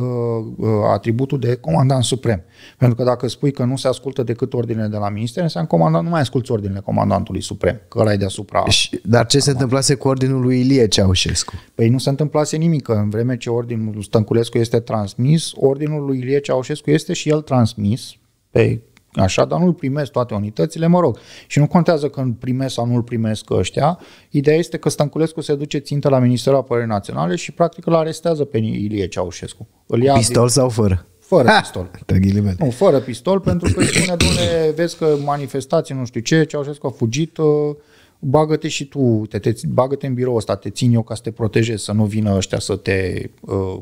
S1: uh, atributul de comandant suprem. Pentru că dacă spui că nu se ascultă decât ordinele de la minister, înseamnă comandant, nu mai asculți ordinele comandantului suprem, că ăla e deasupra. Și, dar ce se întâmplase cu ordinul lui Ilie Ceaușescu? Păi nu se întâmplase nimic, că în vreme ce ordinul Stănculescu este transmis, ordinul lui Ilie Ceaușescu este și el transmis pe așa, dar nu-l primesc toate unitățile, mă rog. Și nu contează că îl primesc sau nu-l primesc ăștia. Ideea este că Stănculescu se duce țintă la Ministerul Apărării Naționale și practic îl arestează pe Ilie Ceaușescu. Îl ia pistol din... sau fără? Fără ha! pistol. Tăghilime. Nu, fără pistol, pentru că îi spune, dumne, vezi că manifestații, nu știu ce, Ceaușescu a fugit, ă, bagă-te și tu, te, te, bagă-te în birou ăsta, te țin eu ca să te protejezi, să nu vină ăștia să te uh,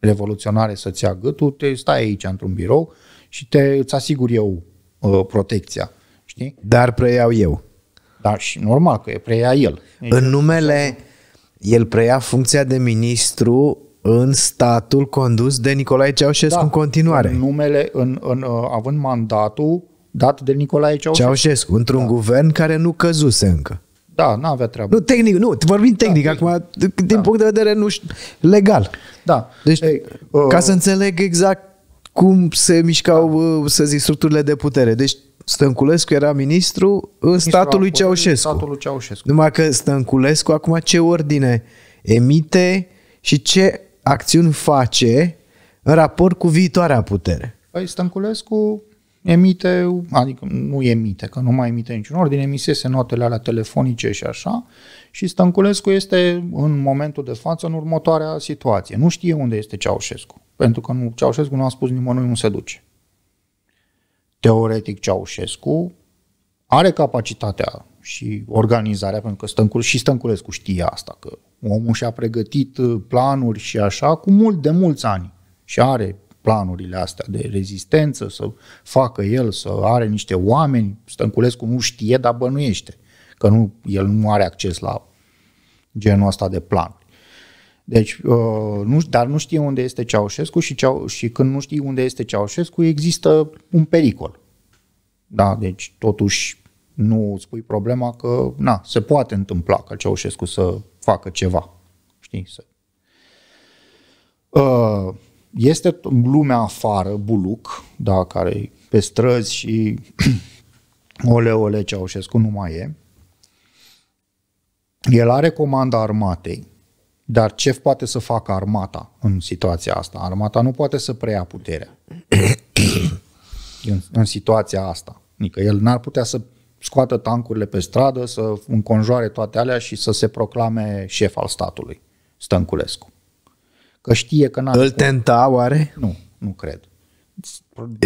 S1: revoluționare să-ți ia gâtul, te stai aici într-un birou, uh, și te, îți asigur eu uh, protecția. Știi? Dar preiau eu. Da, și normal că e preia el. În exact. numele,
S2: el preia funcția de ministru în statul condus de Nicolae Ceaușescu da, în continuare. În
S1: numele, în, în, uh, având mandatul dat de Nicolae Ceaușescu.
S2: Ceaușescu, într-un da. guvern care nu căzuse încă.
S1: Da, nu avea treabă. Nu, tehnic, nu, vorbim da,
S2: tehnic, da, acum, din da. punct de vedere, nu știu, legal. Da. Deci, Ei, ca uh, să înțeleg exact cum se mișcau, uh, să zic, structurile de putere. Deci Stănculescu era ministru în statul lui Ceaușescu. Statul
S1: lui Ceaușescu.
S2: Numai că Stănculescu acum ce ordine emite și ce acțiuni face în
S1: raport cu viitoarea putere? Păi Stănculescu emite, adică nu emite, că nu mai emite niciun ordine, emisese notele alea telefonice și așa, și Stănculescu este în momentul de față în următoarea situație. Nu știe unde este Ceaușescu. Pentru că nu, Ceaușescu nu a spus nimănui nu se duce. Teoretic, Ceaușescu are capacitatea și organizarea, pentru că Stăncul, și Stănculescu știe asta, că omul și-a pregătit uh, planuri și așa cu mult de mulți ani și are planurile astea de rezistență, să facă el, să are niște oameni. Stănculescu nu știe, dar bănuiește că nu, el nu are acces la genul ăsta de plan. Deci, uh, nu, dar nu știe unde este Ceaușescu și, Ceau- și când nu știi unde este Ceaușescu există un pericol. Da, deci totuși nu îți pui problema că na, se poate întâmpla ca Ceaușescu să facă ceva. Știi? Să... Uh, este lumea afară, buluc, da, care pe străzi și ole, ole, Ceaușescu nu mai e. El are comanda armatei, dar ce poate să facă armata în situația asta? Armata nu poate să preia puterea în, în situația asta. Adică el n-ar putea să scoată tancurile pe stradă, să înconjoare toate alea și să se proclame șef al statului, Stănculescu. Că știe că n ar Îl tenta, oare?
S2: Nu, nu cred.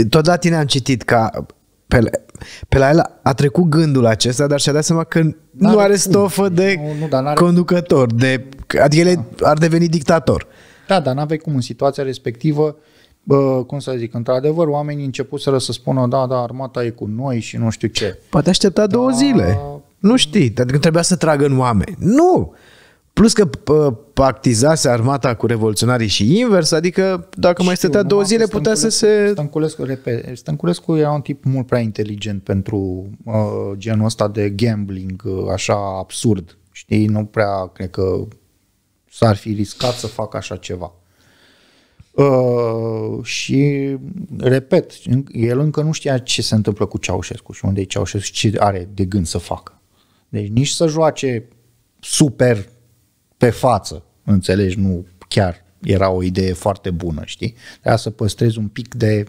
S2: Tot la tine am citit că pe, la, pe la el a trecut gândul acesta, dar și-a dat seama că nu
S1: are stofă cum. de nu, nu, dar are
S2: conducător, de, adică el da.
S1: ar deveni dictator. Da, dar n avei cum în situația respectivă, bă, cum să zic, într-adevăr, oamenii începuseră să spună, da, da, armata e cu noi și nu știu ce.
S2: Poate aștepta da. două zile. Nu
S1: știi, adică
S2: trebuia să tragă în oameni. Nu! Plus că pactizase armata cu revoluționarii și invers, adică dacă mai stătea două zile putea să
S1: se... Stănculescu, repet. Stănculescu era un tip mult prea inteligent pentru uh, genul ăsta de gambling uh, așa absurd, știi? Nu prea cred că s-ar fi riscat să facă așa ceva. Uh, și, repet, el încă nu știa ce se întâmplă cu Ceaușescu și unde e Ceaușescu și ce are de gând să facă. Deci nici să joace super pe față, înțelegi, nu chiar era o idee foarte bună, știi? Trebuia să păstrezi un pic de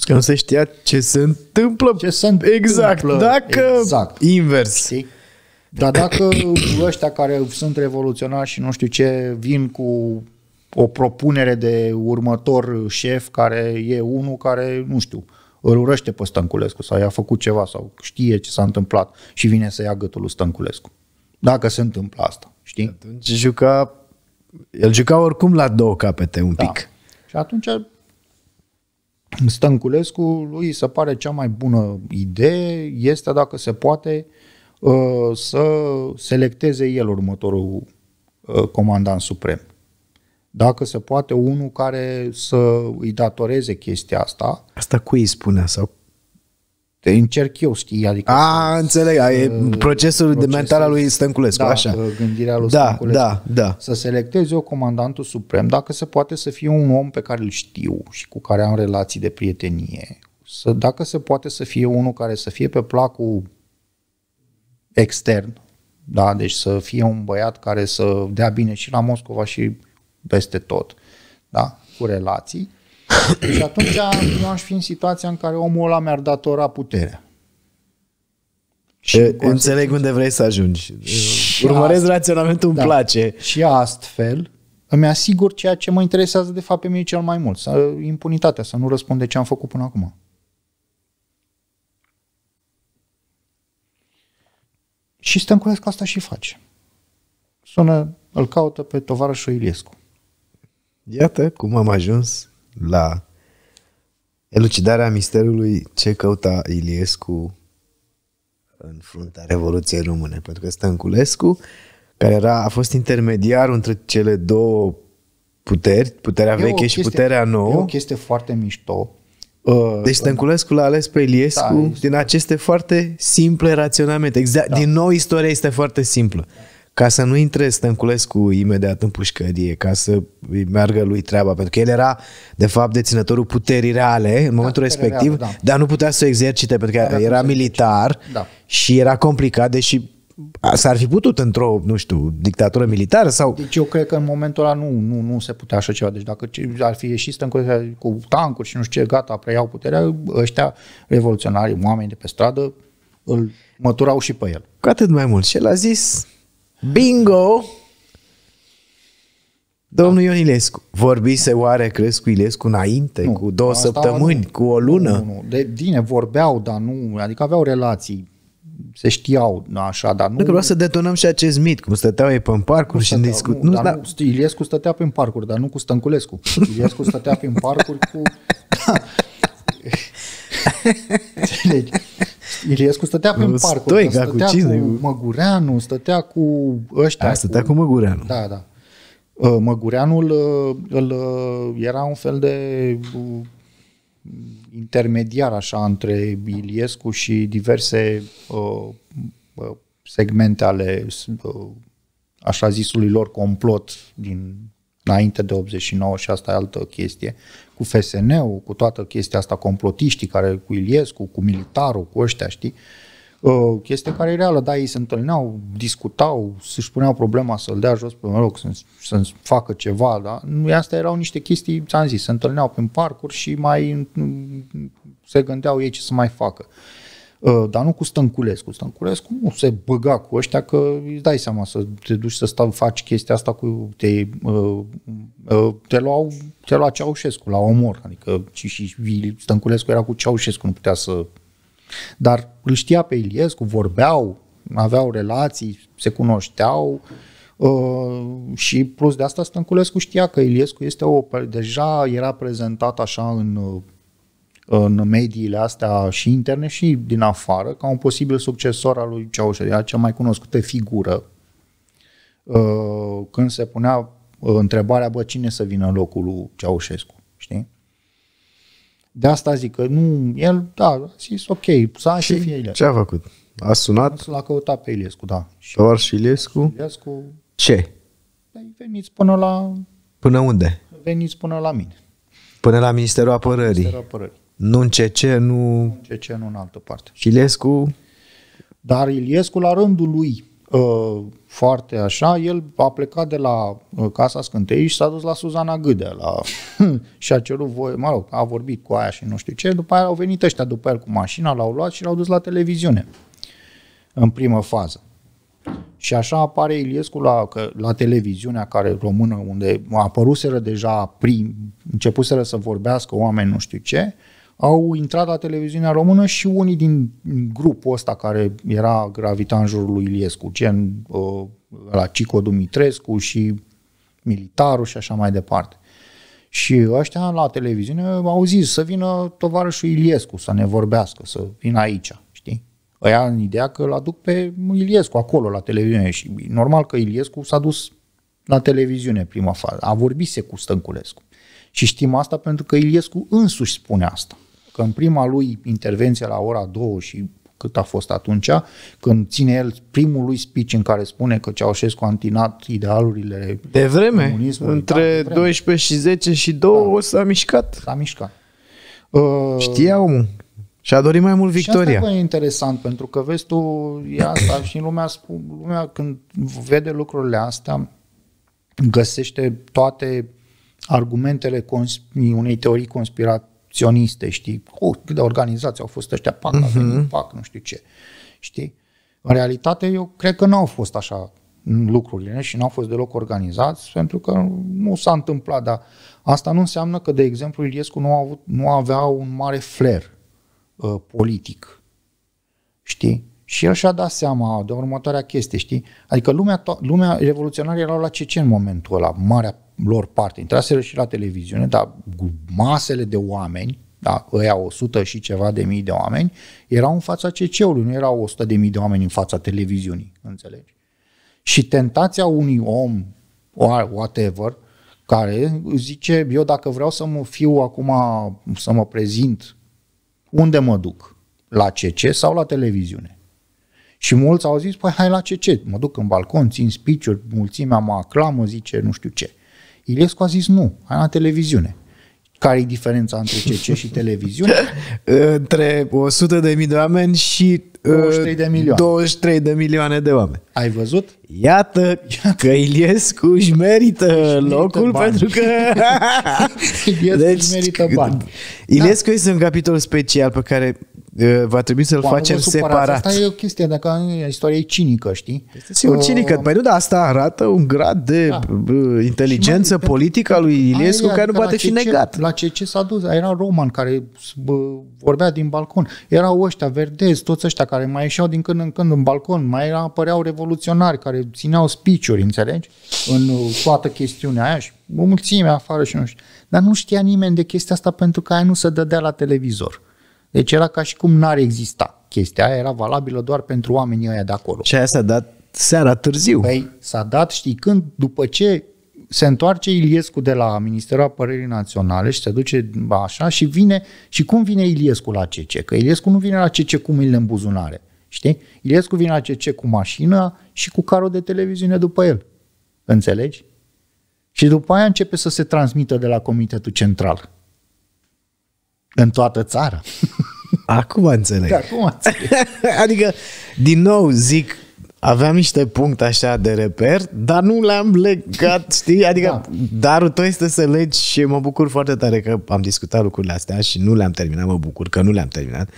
S1: Că nu se știa ce se întâmplă. Ce se întâmplă. Exact. Dacă exact. invers. Știi? Dar dacă ăștia care sunt revoluționari și nu știu ce, vin cu o propunere de următor șef care e unul care, nu știu, îl urăște pe Stănculescu sau i-a făcut ceva sau știe ce s-a întâmplat și vine să ia gâtul lui Stănculescu. Dacă se întâmplă asta. Știi? Atunci juca, el juca oricum la două capete un da. pic. Și atunci Stănculescu lui se pare cea mai bună idee este dacă se poate uh, să selecteze el următorul uh, comandant suprem. Dacă se poate unul care să îi datoreze chestia asta. Asta cui îi spunea sau te încerc eu, știi? Adică A, înțeleg, să, e procesul, de mental al lui Stănculescu, da, așa. Uh, gândirea lui da, Stănculescu. Da, da, Să selectez eu comandantul suprem, dacă se poate să fie un om pe care îl știu și cu care am relații de prietenie, să, dacă se poate să fie unul care să fie pe placul extern, da, deci să fie un băiat care să dea bine și la Moscova și peste tot, da, cu relații, și atunci eu aș fi în situația în care omul ăla mi-ar datora puterea. Și e, înțeleg unde vrei să ajungi.
S2: Și
S1: Urmăresc astfel, raționamentul, da, place. Și astfel îmi asigur ceea ce mă interesează de fapt pe mine cel mai mult. Să, impunitatea, să nu răspund de ce am făcut până acum. Și stăm cu că asta și face. Sună, îl caută pe tovarășul Iliescu.
S2: Iată cum am ajuns la elucidarea misterului ce căuta Iliescu în fruntea Revoluției Române. Pentru că Stănculescu, care era, a fost intermediar între cele două puteri, puterea e veche chestie, și puterea nouă. E o
S1: chestie foarte mișto. Uh, deci Stănculescu
S2: l-a ales pe Iliescu da, din aceste foarte simple raționamente. Exact, da. Din nou, istoria este foarte simplă. Da ca să nu intre Stănculescu imediat în pușcărie, ca să meargă lui treaba, pentru că el era, de fapt, deținătorul puterii reale în da, momentul da, respectiv, reală, da. dar nu putea să o exercite, pentru că da, era militar da. și era complicat, deși s-ar fi putut într-o, nu știu, dictatură
S1: militară sau... Deci eu cred că în momentul ăla nu, nu, nu se putea așa ceva. Deci dacă ar fi ieșit Stănculescu cu tancuri și nu știu ce, gata, preiau puterea, ăștia revoluționari, oameni de pe stradă, îl măturau și pe el. Cu atât mai mult. Și el a zis, Bingo!
S2: Domnul Ion Ilescu, vorbise oare, crezi, cu Ilescu înainte, nu, cu două săptămâni, nu, cu
S1: o lună? Nu, nu, de, bine, vorbeau, dar nu, adică aveau relații, se știau așa, dar nu... Nu că vreau să
S2: detonăm și acest mit, cum stăteau ei pe în
S1: parcuri nu și discut... Nu, nu, dar da. dar... Ilescu stătea pe în parcuri, dar nu cu Stănculescu. Ilescu stătea pe în parcuri cu... Da. Deci, Iliescu stătea pe parcul. Stoica, stătea cu, cine? cu Măgureanu, stătea cu ăștia. A, stătea cu, cu Măgureanu. Da, da. Uh, Măgureanul uh, îl, uh, era un fel de intermediar așa între Iliescu și diverse uh, segmente ale uh, așa zisului lor complot din înainte de 89 și asta e altă chestie, cu FSN-ul, cu toată chestia asta complotiștii care cu Iliescu, cu militarul, cu ăștia, știi? Uh, chestie care e reală, da, ei se întâlneau, discutau, își puneau problema să-l dea jos pe loc, să-mi, să facă ceva, da? Nu, astea erau niște chestii, ți-am zis, se întâlneau prin parcuri și mai se gândeau ei ce să mai facă. Uh, Ă, dar nu cu Stănculescu. Stănculescu nu se băga cu ăștia că îți dai seama să te duci să stau, faci chestia asta cu... Te, ă, ă, te, luau, te lua Ceaușescu la omor. Adică și, și Stănculescu era cu Ceaușescu, nu putea să... Dar îl știa pe Iliescu, vorbeau, aveau relații, se cunoșteau și plus de asta Stănculescu știa că Iliescu este o... Deja era prezentat așa în în mediile astea și interne și din afară ca un posibil succesor al lui Ceaușescu, era cea mai cunoscută figură. Uh, când se punea uh, întrebarea, bă, cine să vină în locul lui Ceaușescu, știi? De asta zic că nu, el, da, a zis ok, să și, și fie Ce a făcut? A sunat? L-a căutat pe Iliescu, da. Și Doar și Iliescu? Iliescu. Ce? Păi veniți până la...
S2: Până unde?
S1: Veniți până la mine. Până la Ministerul Apărării. Ministerul Apărării. Nu în CC, nu... În CC, nu în altă parte. Și Iliescu? Dar Iliescu, la rândul lui, ă, foarte așa, el a plecat de la ă, Casa Scântei și s-a dus la Suzana Gâdea la... și a cerut voie, mă rog, a vorbit cu aia și nu știu ce, după aia au venit ăștia după el cu mașina, l-au luat și l-au dus la televiziune în primă fază. Și așa apare Iliescu la, că, la televiziunea care română, unde apăruseră deja, prim, începuseră să vorbească oameni nu știu ce, uh, au intrat la televiziunea română și unii din grupul ăsta care era gravita în jurul lui Iliescu, gen uh, la Cico Dumitrescu și militarul și așa mai departe. Și ăștia la televiziune au zis să vină tovarășul Iliescu să ne vorbească, să vină aici, știi? Aia în ideea că îl aduc pe Iliescu acolo la televiziune și normal că Iliescu s-a dus la televiziune prima fază, a vorbit cu Stănculescu. Și știm asta pentru că Iliescu însuși spune asta că în prima lui intervenție la ora 2 și cât a fost atunci, când ține el primul lui speech în care spune că Ceaușescu a întinat idealurile de vreme,
S2: între da, de vreme. 12 și 10 și 2 da. s-a mișcat.
S1: S-a mișcat. Uh, Știa
S2: omul. Și a dorit mai mult victoria. Și asta e
S1: interesant, pentru că vezi tu, e asta și lumea, lumea când vede lucrurile astea, găsește toate argumentele consp- unei teorii conspirat sioniste, știi, oh, cât de organizați au fost ăștia, pac, uh-huh. venit, mhm. pac, nu știu ce, știi? În realitate, eu cred că nu au fost așa lucrurile și nu au fost deloc organizați, pentru că nu s-a întâmplat, dar asta nu înseamnă că, de exemplu, Iliescu nu, a avut, nu avea un mare flair uh, politic, știi? Și el și-a dat seama de următoarea chestie, știi? Adică lumea, lumea revoluționară era la CC în momentul ăla, marea lor parte. Intraseră și la televiziune, dar masele de oameni, da, ăia 100 și ceva de mii de oameni, erau în fața CC-ului, nu erau 100 de mii de oameni în fața televiziunii, înțelegi? Și tentația unui om, whatever, care zice, eu dacă vreau să mă fiu acum, să mă prezint, unde mă duc? La CC sau la televiziune? Și mulți au zis, păi hai la ce ce? mă duc în balcon, țin speech mulțimea mă aclamă, zice nu știu ce. Ilescu a zis nu, hai la televiziune. care e diferența între CC și televiziune? între 100 de mii de oameni și
S2: 23 uh, de milioane. 23 de milioane de oameni. Ai văzut? Iată, Iată. că Iliescu își merită își locul merită pentru că... Iliescu deci, își merită bani. Iliescu da. este un capitol special pe care va trebui să-l facem separat. Asta
S1: e o chestie, dacă istoria e cinică, știi? Este sigur cinică.
S2: Păi nu, dar asta arată un grad de da. inteligență mai, politică a
S1: lui Iliescu aia, care nu poate adică fi negat. La ce ce s-a dus? Era Roman care bă, vorbea din balcon. Erau ăștia, verdezi, toți ăștia care mai ieșeau din când în când în balcon. Mai era, apăreau revoluționari care țineau speech-uri, înțelegi? În uh, toată chestiunea aia și o mulțime afară și nu știu. Dar nu știa nimeni de chestia asta pentru că aia nu se dădea la televizor. Deci era ca și cum n-ar exista chestia aia, era valabilă doar pentru oamenii ăia de acolo. Și aia s-a dat seara târziu. Păi s-a dat, știi când, după ce se întoarce Iliescu de la Ministerul Apărării Naționale și se duce așa și vine, și cum vine Iliescu la CC? Că Iliescu nu vine la CC cu mâinile în buzunare, știi? Iliescu vine la CC cu mașină și cu carul de televiziune după el. Înțelegi? Și după aia începe să se transmită de la Comitetul Central. În toată țara. Acum înțeleg. Da, acum înțeleg.
S2: adică, din nou, zic, aveam niște puncte așa de reper, dar nu le-am legat, știi? Adică da. darul tău este să legi și mă bucur foarte tare că am discutat lucrurile astea și nu le-am terminat, mă bucur că nu le-am terminat.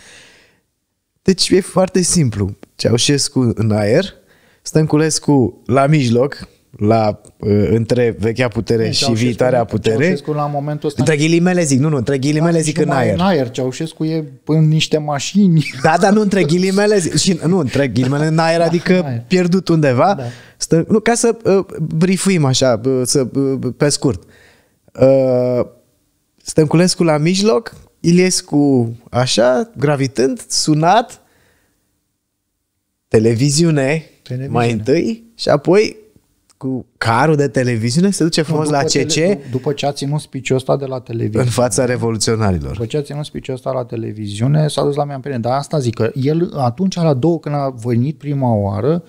S2: Deci e foarte simplu. Ceaușescu în aer, Stănculescu la mijloc, la, uh, între vechea putere Ceaușescu, și viitoarea putere. Ceaușescu
S1: la momentul ăsta... Între ghilimele
S2: zic, nu, nu, între ghilimele da, zic în aer. În
S1: aer, Ceaușescu e în niște mașini. Da, dar nu între ghilimele
S2: zic, și, nu, între ghilimele în aer, da, adică în aer. pierdut undeva. Da. Stă, nu, ca să uh, brifuim așa, uh, să, uh, pe scurt. Uh, Stănculescu la mijloc, Iliescu așa, gravitând, sunat, televiziune, televiziune. mai întâi și apoi cu
S1: carul de televiziune, se duce frumos nu, la CC. Tele, după ce a ținut spiciul ăsta de la televiziune. În fața revoluționarilor. După ce a ținut spiciul ăsta la televiziune, s-a dus la mea în Dar asta zic că el atunci la două când a venit prima oară,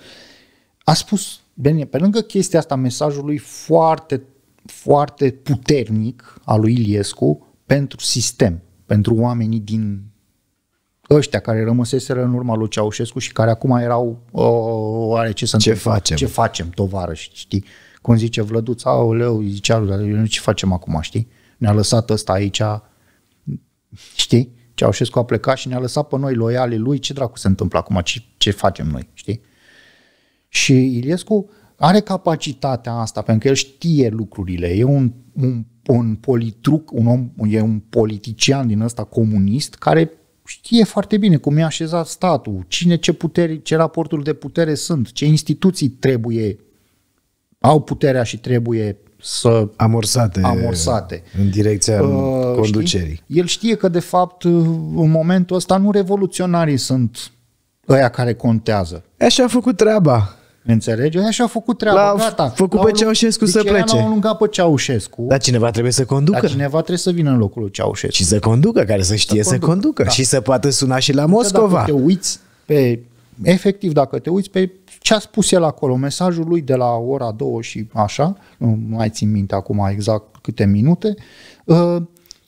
S1: a spus, bine, pe lângă chestia asta, mesajul lui foarte, foarte puternic al lui Iliescu pentru sistem, pentru oamenii din ăștia care rămăseseră în urma lui Ceaușescu și care acum erau, o, oare ce să Ce întâmplă? facem? Ce facem, tovarăși, știi? Cum zice Vlăduț, aoleu, zicea, ce facem acum, știi? Ne-a lăsat ăsta aici, știi? Ceaușescu a plecat și ne-a lăsat pe noi loiali lui, ce dracu se întâmplă acum, ce, ce facem noi, știi? Și Iliescu are capacitatea asta, pentru că el știe lucrurile, e un, un, un politruc, un om, e un politician din ăsta comunist care știe foarte bine cum e așezat statul, cine ce puteri, ce raporturi de putere sunt, ce instituții trebuie, au puterea și trebuie
S2: să amorsate, amorsate. în direcția uh, conducerii.
S1: Știi? El știe că de fapt în momentul ăsta nu revoluționarii sunt ăia care contează. Așa a făcut treaba. Înțelegi? Așa a făcut treaba, L-a gata. făcut pe Ceaușescu deci să plece. L-a lungat pe Ceaușescu. Dar cineva trebuie să conducă. Dar cineva trebuie să vină în locul lui
S2: Ceaușescu. Și să conducă, care să știe să conducă. Să conducă. Da. Și să poată suna și la Moscova. Dacă te
S1: uiți pe efectiv, dacă te uiți pe ce a spus el acolo, mesajul lui de la ora 2 și așa, nu mai țin minte acum exact câte minute, uh,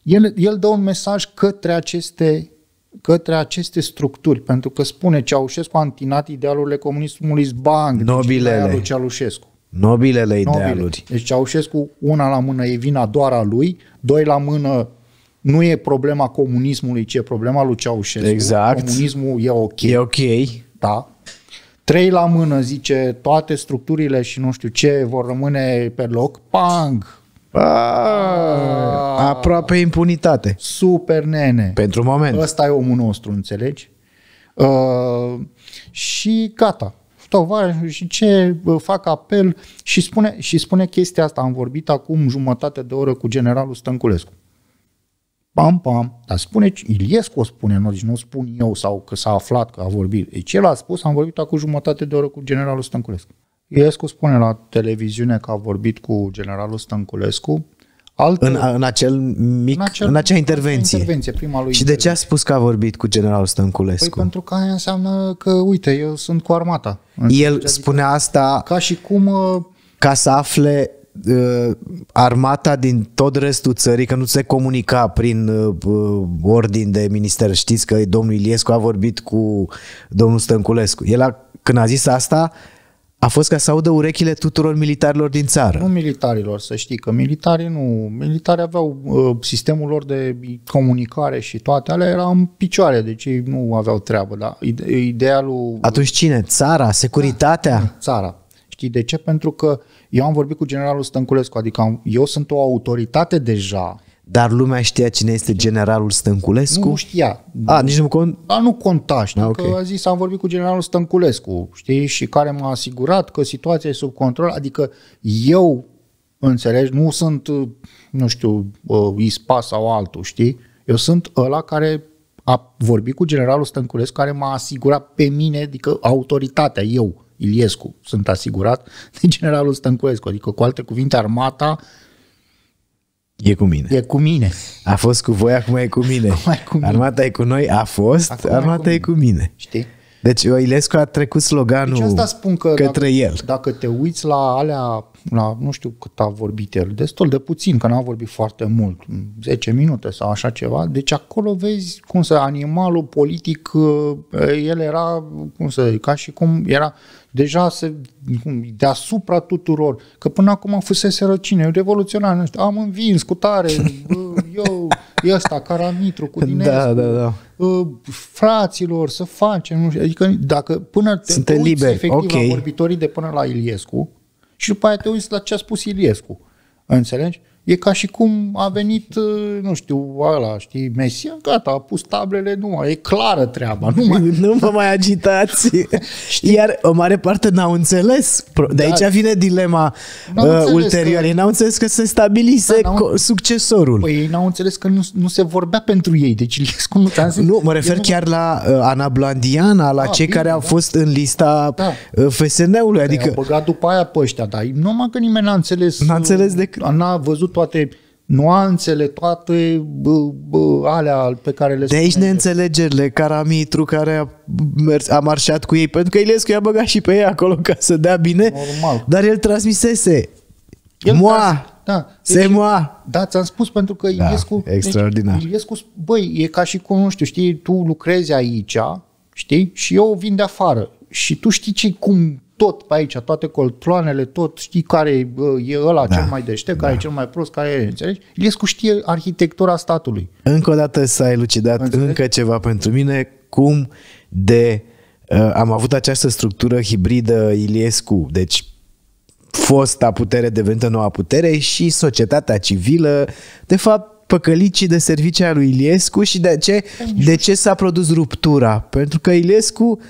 S1: el, el dă un mesaj către aceste către aceste structuri, pentru că spune Ceaușescu a întinat idealurile comunismului zbang, deci nobilele deci lui Ceaușescu. Nobilele idealuri. Nobile. Deci Ceaușescu, una la mână e vina doar a lui, doi la mână nu e problema comunismului, ci e problema lui Ceaușescu. Exact. Comunismul e ok. E ok. Da. Trei la mână, zice, toate structurile și nu știu ce vor rămâne pe loc. Pang! Ah. aproape impunitate. Super nene. Pentru moment. Ăsta e omul nostru, înțelegi? Uh, și gata. Tovară și ce fac apel și spune, și spune chestia asta. Am vorbit acum jumătate de oră cu generalul Stănculescu. Pam, pam. Dar spune, Iliescu o spune, nu, deci nu spun eu sau că s-a aflat că a vorbit. Deci el a spus, am vorbit acum jumătate de oră cu generalul Stănculescu. Iescu spune la televiziune că a vorbit cu generalul Stănculescu. Altă, în, în acel mic, în, acel, în acea intervenție. intervenție prima lui și de
S2: ce a spus că a vorbit cu generalul Stănculescu? Păi
S1: pentru că aia înseamnă că, uite, eu sunt cu armata. El adică spune asta... Ca și cum... Uh, ca să
S2: afle uh, armata din tot restul țării, că nu se comunica prin uh, ordin de minister. Știți că domnul Iliescu a vorbit cu domnul Stănculescu. El, a, când a zis asta, a fost ca să audă urechile tuturor militarilor
S1: din țară. Nu militarilor, să știi că militarii nu. Militarii aveau uh, sistemul lor de comunicare și toate alea era în picioare, deci ei nu aveau treabă, dar ide- idealul... Atunci cine? Țara? Securitatea? Da, țara. Știi de ce? Pentru că eu am vorbit cu generalul Stănculescu, adică am, eu sunt o autoritate deja, dar lumea știa cine este generalul Stănculescu? Nu știa. A, nici nu cont? A, nu conta, știi, a, okay. că a zis, am vorbit cu generalul Stănculescu, știi, și care m-a asigurat că situația e sub control, adică eu, înțelegi, nu sunt, nu știu, uh, ispa sau altul, știi? Eu sunt ăla care a vorbit cu generalul Stănculescu, care m-a asigurat pe mine, adică autoritatea, eu, Iliescu, sunt asigurat de generalul Stănculescu, adică cu alte cuvinte, armata E cu mine. E cu mine. A fost
S2: cu voi, acum e cu mine. Acum e cu mine. Armata e cu noi, a fost, acum armata e cu mine. E cu mine. Știi?
S1: Deci Oilescu a trecut sloganul deci asta spun că către dacă, el. Dacă te uiți la alea, la, nu știu cât a vorbit el, destul de puțin, că n-a vorbit foarte mult, 10 minute sau așa ceva, deci acolo vezi cum să animalul politic, eh, el era, cum să ca și cum era deja se, deasupra tuturor, că până acum fusese răcine, revoluționar, am învins cu tare, eu e ăsta, Caramitru, cu da, Dinescu, da, da, da. fraților, să facem, nu știu, adică dacă până te Sunt uiți liberi. efectiv okay. la vorbitorii de până la Iliescu și după aia te uiți la ce a spus Iliescu, înțelegi? E ca și cum a venit, uh, nu știu, ăla, știi, Mesia, gata, a pus tablele, nu e clară treaba. Nu, mai... nu mă mai agitați.
S2: știi? Iar o mare parte n-au înțeles. De da. aici da. vine dilema n-au uh, ulterior. Că... Ei n-au înțeles că se stabilise da, succesorul.
S1: Păi ei n-au înțeles că nu, nu se vorbea pentru ei. Deci, cum nu zis? Nu, mă refer chiar nu...
S2: la uh, Ana Blandiana,
S1: la da, cei bine, care au da. fost în lista da. Uh, FSN-ului. Adică... Au băgat după aia pe ăștia, dar numai că nimeni n-a înțeles. N-a înțeles decât. N-a văzut văzut toate nuanțele, toate bă, bă, alea pe care le De aici
S2: neînțelegerile, Caramitru care a, mers, a marșat cu ei, pentru că Ilescu i-a băgat și pe ei acolo ca să dea bine, Normal. dar el transmisese.
S1: El Moa! Da. Deci, Se moa! Da, ți-am spus pentru că da, Ilescu... Deci, extraordinar. Deci, Ilescu, băi, e ca și cum, nu știu, știi, tu lucrezi aici, știi, și eu vin de afară. Și tu știi ce, cum tot pe aici, toate coltroanele, tot știi care e ăla da. cel mai deștept, da. care e da. cel mai prost, care e, înțelegi? Iliescu știe arhitectura statului.
S2: Încă o dată s-a elucidat înțelegi? încă ceva pentru mine, cum de uh, am avut această structură hibridă Iliescu, deci fosta putere devenită noua putere și societatea civilă, de fapt păcălicii de servicii a lui Iliescu și de ce, de ce s-a produs ruptura? Pentru că Iliescu uh,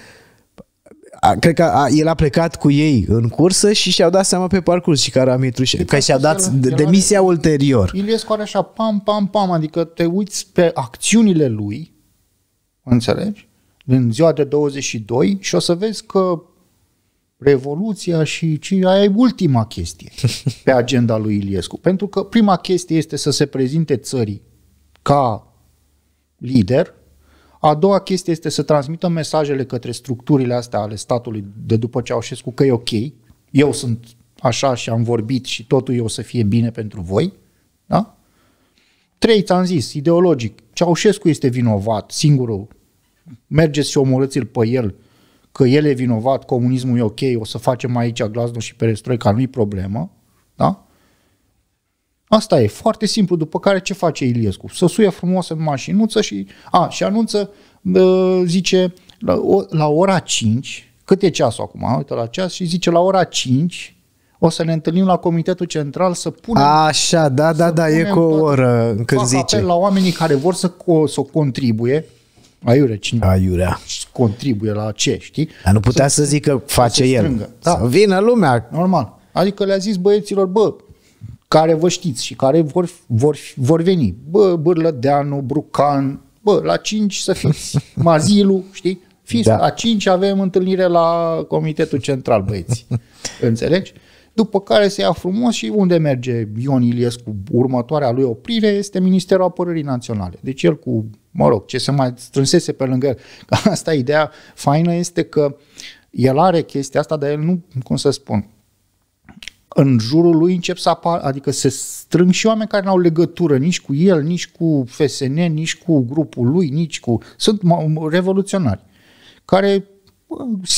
S2: a, cred că a, el a plecat cu ei în cursă și și-au dat seama pe parcurs și care a mitrușe. că și-a dat demisia ulterior.
S1: Iliescu are așa pam, pam, pam, adică te uiți pe acțiunile lui, înțelegi? Din ziua de 22 și o să vezi că Revoluția și ce aia e ultima chestie pe agenda lui Iliescu. Pentru că prima chestie este să se prezinte țării ca lider, a doua chestie este să transmită mesajele către structurile astea ale statului de după Ceaușescu că e ok, eu sunt așa și am vorbit și totul o să fie bine pentru voi. Da? Trei, ți-am zis, ideologic, Ceaușescu este vinovat, singurul. Mergeți și omorâți-l pe el, că el e vinovat, comunismul e ok, o să facem aici glasnul și perestroica, nu-i problemă. Da? Asta e, foarte simplu, după care ce face Iliescu? Să suie frumos în mașinuță și, a, și anunță, zice, la, la ora 5, cât e ceasul acum? Uite la ceas și zice, la ora 5 o să ne întâlnim la Comitetul Central să punem... Așa, da, da, da, e cu o oră când zice. la oamenii care vor să, să contribuie, Aiurea, cine Aiurea. contribuie la ce, știi? Dar nu putea să, să zică face să el. Da. Să vină lumea. Normal. Adică le-a zis băieților, bă, care vă știți și care vor, vor, vor veni. Bă, Bârlădeanu, Brucan, bă, la 5 să fiți Mazilu, știi? Fiți, da. la 5 avem întâlnire la Comitetul Central, băieți. Înțelegi? După care se ia frumos și unde merge Ion Iliescu? Următoarea lui oprire este Ministerul Apărării Naționale. Deci el cu, mă rog, ce se mai strânsese pe lângă el. Asta ideea faină este că el are chestia asta, dar el nu, cum să spun, în jurul lui încep să apară, adică se strâng și oameni care nu au legătură nici cu el, nici cu FSN, nici cu grupul lui, nici cu... Sunt revoluționari care uh,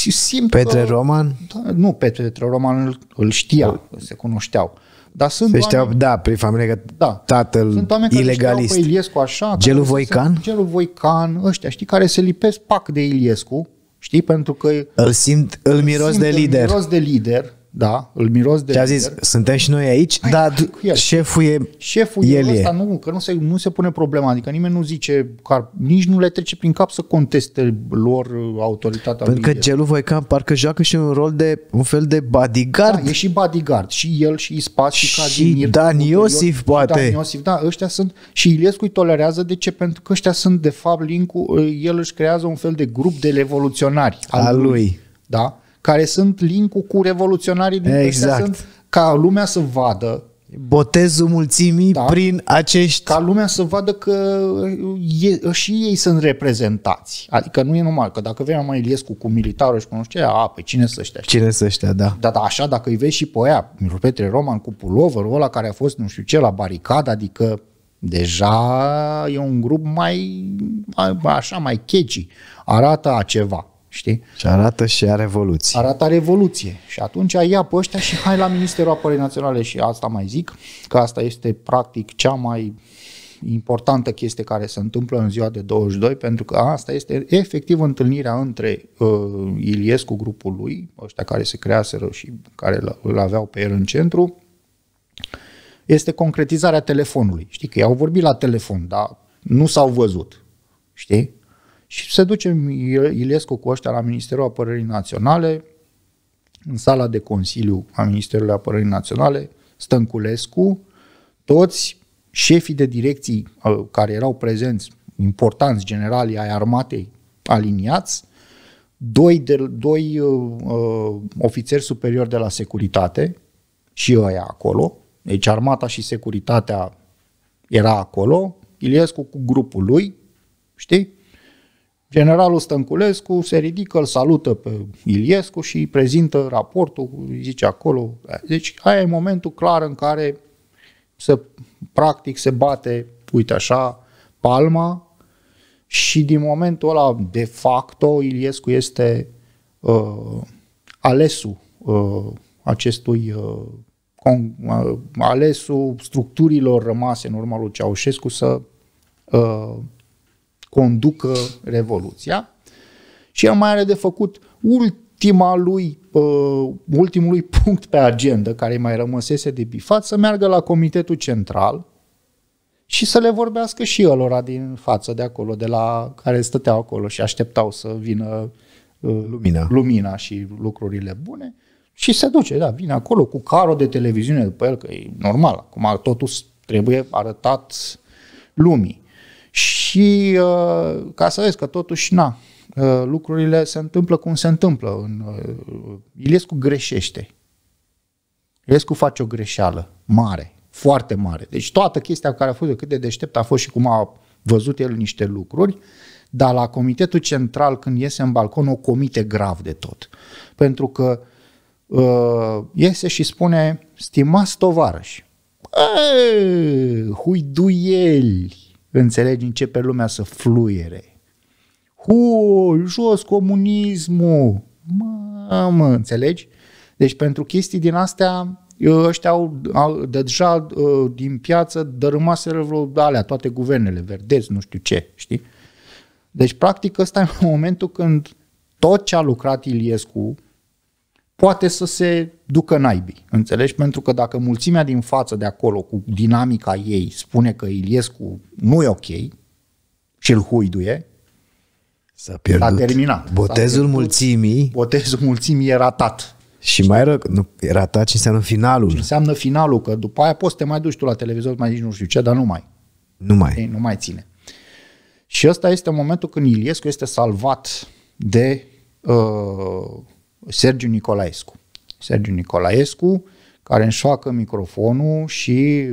S1: simt Petre că, Roman? Da, nu, Petre Roman îl, îl știa, se cunoșteau. Dar sunt se știau, oameni, da, prin familie că da, tatăl sunt oameni ilegalist. Știau Iliescu așa. Gelu Voican? Se, Gelu Voican, ăștia, știi, care se lipesc pac de Iliescu, știi, pentru că... Îl simt, îl miros simt, de lider. Îl miros de lider, da, îl miros de... Ce-a zis, lider. suntem și noi aici, hai, dar hai el. șeful e Șeful el e ăsta, nu, că nu se, nu se pune problema, adică nimeni nu zice, că nici nu le trece prin cap să conteste lor uh, autoritatea Pentru că Gelu Voican parcă joacă și un rol de, un fel de bodyguard. Da, e și bodyguard, și el, și Ispas, și, și Casimir. Dan Iosif, poate. Dan Iosif, da, ăștia sunt, și Iliescu îi tolerează, de ce? Pentru că ăștia sunt, de fapt, link uh, el își creează un fel de grup de revoluționari. Al, al lui. lui. Da? care sunt link cu revoluționarii din exact. sunt ca lumea să vadă Botezul mulțimii da? prin acești... Ca lumea să vadă că e, și ei sunt reprezentați. Adică nu e normal, că dacă vei mai Iliescu cu militarul și cu nu știu ce, a, pe păi cine să ăștia? Cine să ăștia, da. Da, da, așa, dacă îi vezi și pe aia, Petre Roman cu puloverul ăla care a fost nu știu ce la baricadă, adică deja e un grup mai, așa, mai catchy. Arată a ceva. Știi? Și arată și are revoluție. Arată revoluție. Și atunci ia pe ăștia și hai la Ministerul Apărării Naționale și asta mai zic, că asta este practic cea mai importantă chestie care se întâmplă în ziua de 22, pentru că asta este efectiv întâlnirea între uh, Iliescu, grupul lui, ăștia care se creaseră și care îl aveau pe el în centru, este concretizarea telefonului. Știi că i-au vorbit la telefon, dar nu s-au văzut. Știi? Și se duce Ilescu cu ăștia la Ministerul Apărării Naționale, în sala de Consiliu a Ministerului Apărării Naționale, Stănculescu, toți șefii de direcții uh, care erau prezenți, importanți generali ai armatei aliniați, doi, de, doi uh, uh, ofițeri superiori de la securitate și ăia acolo, deci armata și securitatea era acolo, Iliescu cu grupul lui, știi? Generalul Stănculescu se ridică, îl salută pe Iliescu și îi prezintă raportul, zice acolo. Deci aia e momentul clar în care se, practic se bate, uite așa, palma și din momentul ăla, de facto, Iliescu este uh, alesul uh, acestui uh, con, uh, alesul structurilor rămase în urma lui Ceaușescu să uh, conducă revoluția și el mai are de făcut ultima lui, uh, ultimului punct pe agenda care mai rămăsese de bifat, să meargă la Comitetul Central și să le vorbească și ălora din față de acolo, de la care stăteau acolo și așteptau să vină uh, lumina, lumina și lucrurile bune. Și se duce, da, vine acolo cu carul de televiziune după el, că e normal, acum totul trebuie arătat lumii. Și uh, ca să vezi că totuși, na, uh, lucrurile se întâmplă cum se întâmplă. Uh, Iliescu greșește. Iliescu face o greșeală mare, foarte mare. Deci toată chestia care a fost, cât de deștept a fost și cum a văzut el niște lucruri, dar la comitetul central, când iese în balcon, o comite grav de tot. Pentru că uh, iese și spune, stimați tovarăși, ă, huiduieli, Înțelegi? Începe lumea să fluiere. Hu, jos comunismul! Mamă, înțelegi? Deci pentru chestii din astea, ăștia au, au deja ă, din piață dărâmaseră vreo alea, toate guvernele, verdeți, nu știu ce, știi? Deci practic ăsta e momentul când tot ce a lucrat Iliescu, poate să se ducă naibii, înțelegi? Pentru că dacă mulțimea din față de acolo cu dinamica ei spune că Iliescu nu e ok și îl huiduie, S-a pierdut. S-a terminat. Botezul S-a pierdut. mulțimii. Botezul mulțimii e ratat. Și mai rău, nu, era ta ce înseamnă finalul. Ce înseamnă finalul, că după aia poți să te mai duci tu la televizor, mai zici nu știu ce, dar nu mai. Nu mai. Ei, nu mai ține. Și ăsta este momentul când Iliescu este salvat de uh, Sergiu Nicolaescu. Sergiu Nicolaescu, care înșoacă microfonul și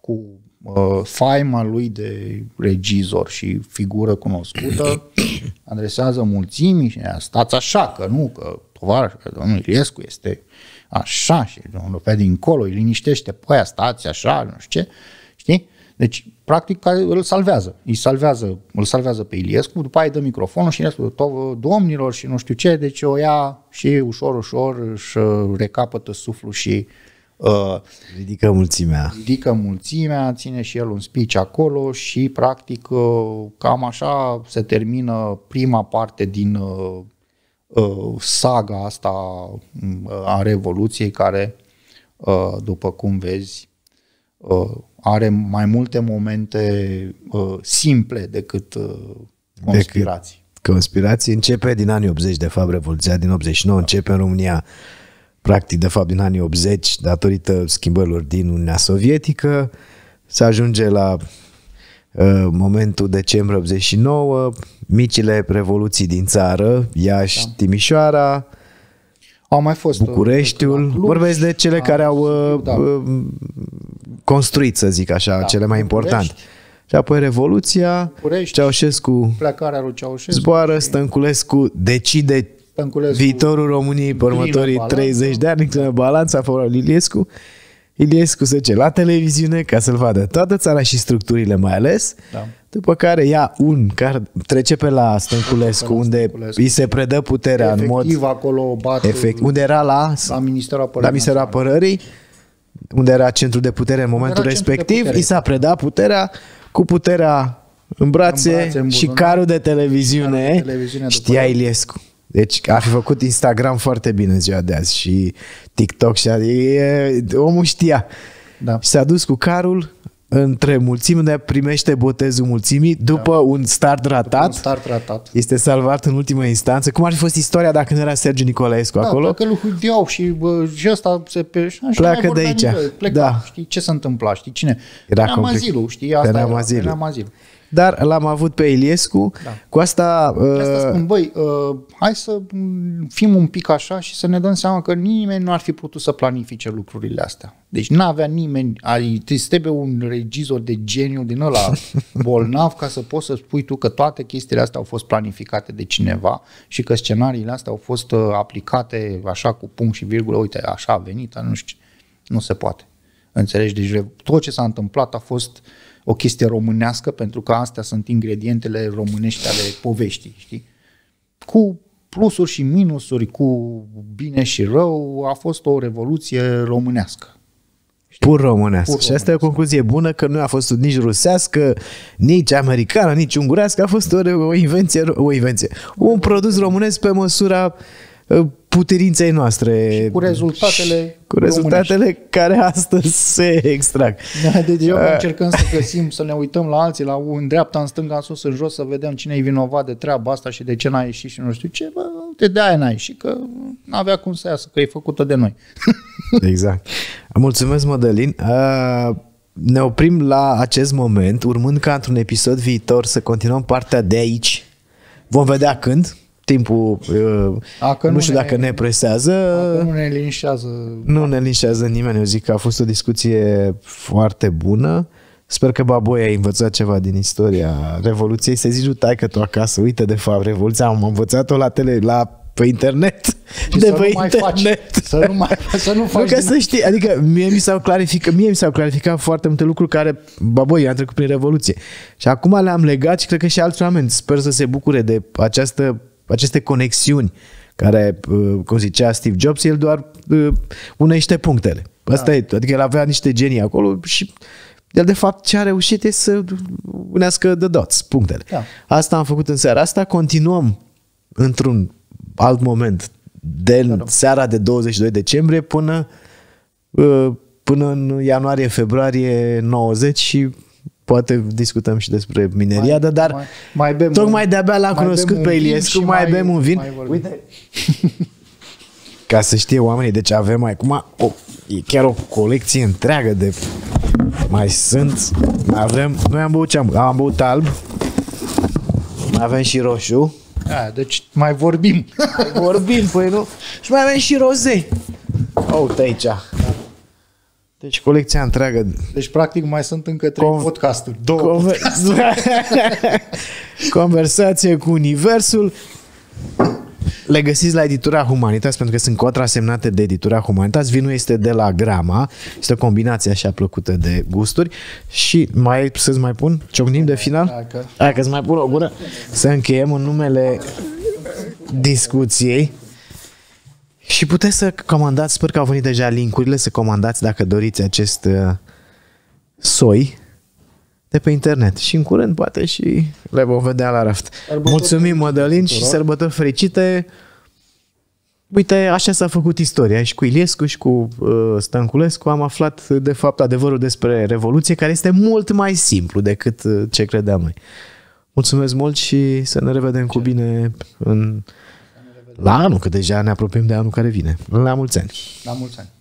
S1: cu uh, faima lui de regizor și figură cunoscută, adresează mulțimii și ne stați așa, că nu, că tovarăș, că domnul Iliescu este așa și domnul pe dincolo îi liniștește, păi stați așa, nu știu ce, știi? Deci, practic, îl salvează. Îi salvează, îl salvează pe Iliescu, după aia dă microfonul și restul tot domnilor și nu știu ce, deci o ia și ușor, ușor își uh, recapătă suflu și uh, ridică mulțimea. Ridică mulțimea, ține și el un speech acolo și practic uh, cam așa se termină prima parte din uh, uh, saga asta mm, a Revoluției care, uh, după cum vezi, uh, are mai multe momente uh, simple decât uh, conspirații.
S2: conspirații începe din anii 80, de fapt, Revoluția din 89 da. începe în România, practic, de fapt, din anii 80, datorită schimbărilor din Uniunea Sovietică, se ajunge la uh, momentul decembrie 89, micile revoluții din țară, Iași, da. Timișoara, uh, au mai fost uh, Bucureștiul, Cluj, vorbesc de cele da, care au da. Uh, uh, construit, să zic așa, da. cele mai importante. Și apoi Revoluția, București, Ceaușescu, plecarea lui Ceaușescu, zboară, Stănculescu decide
S1: Stănculescu, viitorul României pe următorii 30
S2: de ani, în balanța, fără Liliescu. Iliescu se duce la televiziune ca să-l vadă toată țara și structurile mai ales, da. după care ia un care trece pe la Stănculescu, unde Stânculescu. îi se predă puterea efectiv, în mod... Efectiv,
S1: acolo bat Efect, unde era la... La Ministerul Apărării. La Ministerul
S2: Apărării, unde era Centrul de putere în momentul respectiv, i s-a predat puterea cu puterea în brațe, în brațe în și carul de televiziune, de televiziune știa Iliescu. Deci a fi făcut Instagram foarte bine ziua de azi și TikTok și e, omul știa. Da. Și s-a dus cu carul între mulțimi, unde primește botezul mulțimii după da. un start ratat. un start ratat. Este salvat în ultimă instanță. Cum ar fi fost istoria dacă nu era Sergiu Nicolaescu da, acolo?
S1: Pleacă lui Hudiau și bă, și ăsta se pe... Și pleacă de aici.
S2: Pleacă, da. Știi ce se întâmpla, știi cine? Era Neamazilul, știi? Asta era, era, era,
S1: era dar l-am avut pe Iliescu. Da. Cu
S2: asta... Uh... asta spun,
S1: băi, uh, hai să fim un pic așa și să ne dăm seama că nimeni nu ar fi putut să planifice lucrurile astea. Deci n-avea nimeni, ai, trebuie un regizor de geniu din ăla bolnav ca să poți să spui tu că toate chestiile astea au fost planificate de cineva și că scenariile astea au fost uh, aplicate așa cu punct și virgulă, uite, așa a venit, nu știu, nu se poate. Înțelegi? Deci tot ce s-a întâmplat a fost uh, o chestie românească, pentru că astea sunt ingredientele românești ale poveștii, știi? Cu plusuri și minusuri, cu bine și rău, a fost o revoluție românească.
S2: Știi? Pur românească. Pur și asta e o concluzie bună că nu a fost nici rusească, nici americană, nici ungurească, a fost o, o invenție, o invenție, un produs românesc pe măsura puterinței noastre. Și cu
S1: rezultatele Cu rezultatele
S2: românești. care astăzi se extrag. Da, deci eu uh, încercăm
S1: să găsim, să ne uităm la alții, la în dreapta, în stânga, în sus, în jos, să vedem cine e vinovat de treaba asta și de ce n-a ieșit și nu știu ce. Bă, uite, de-aia n-a ieșit, că n-avea cum să iasă, că e făcută de noi. exact.
S2: Mulțumesc, Mădălin. Uh... Ne oprim la acest moment, urmând ca într-un episod viitor să continuăm partea de aici. Vom vedea când, timpul, uh, A, nu, nu știu ne, dacă ne presează.
S1: A, nu ne linșează.
S2: Nu ne linșează nimeni, eu zic că a fost o discuție foarte bună. Sper că Baboi a învățat ceva din istoria Revoluției. Să zici, tai că tu acasă, uite de fapt Revoluția, am învățat-o la tele, la pe internet. de să pe nu internet. Mai
S1: faci, să nu mai să nu faci. Nu, ca să
S2: știi, adică mie mi s-au clarificat, mie mi s-au clarificat foarte multe lucruri care, baboi, am trecut prin revoluție. Și acum le-am legat și cred că și alți oameni sper să se bucure de această aceste conexiuni care, uh, cum zicea Steve Jobs, el doar uh, unește punctele. Da. Asta da. e, adică el avea niște genii acolo și el de fapt ce a reușit e să unească the dots, punctele. Da. Asta am făcut în seara asta, continuăm într-un alt moment de da, da, seara de 22 decembrie până uh, până în ianuarie-februarie 90 și poate discutăm și despre mineria, mai, dar mai, mai bem tocmai un, de-abia l-am cunoscut pe Iliescu, mai, mai bem un vin. Uite, ca să știe oamenii, deci avem acum o, e chiar o colecție întreagă de mai sunt, avem, noi am băut ce am, am băut alb, avem și roșu. A, deci mai vorbim. Mai vorbim, păi nu? Și mai avem și roze. Uite aici. Da, da. Deci colecția întreagă. Deci practic mai sunt încă trei Con... podcasturi, două Conver... podcasturi. Conversație cu Universul. Le găsiți la editura Humanitas pentru că sunt cotra semnate de editura Humanitas. Vinul este de la Grama. Este o combinație așa plăcută de gusturi. Și mai să-ți mai pun? Ciocnim de final? Dacă... că mai pun o gură? Să încheiem în numele discuției. Și puteți să comandați, sper că au venit deja linkurile, să comandați dacă doriți acest uh, soi de pe internet. Și în curând poate și le vom vedea la raft. Sărbători Mulțumim, Mădălin, și sărbători fericite! Uite, așa s-a făcut istoria și cu Iliescu și cu uh, Stănculescu am aflat de fapt adevărul despre Revoluție, care este mult mai simplu decât uh, ce credeam noi. Mulțumesc mult și să ne revedem cu bine în la anul, că deja ne apropiem de anul care vine. La mulți ani!
S1: La mulți ani!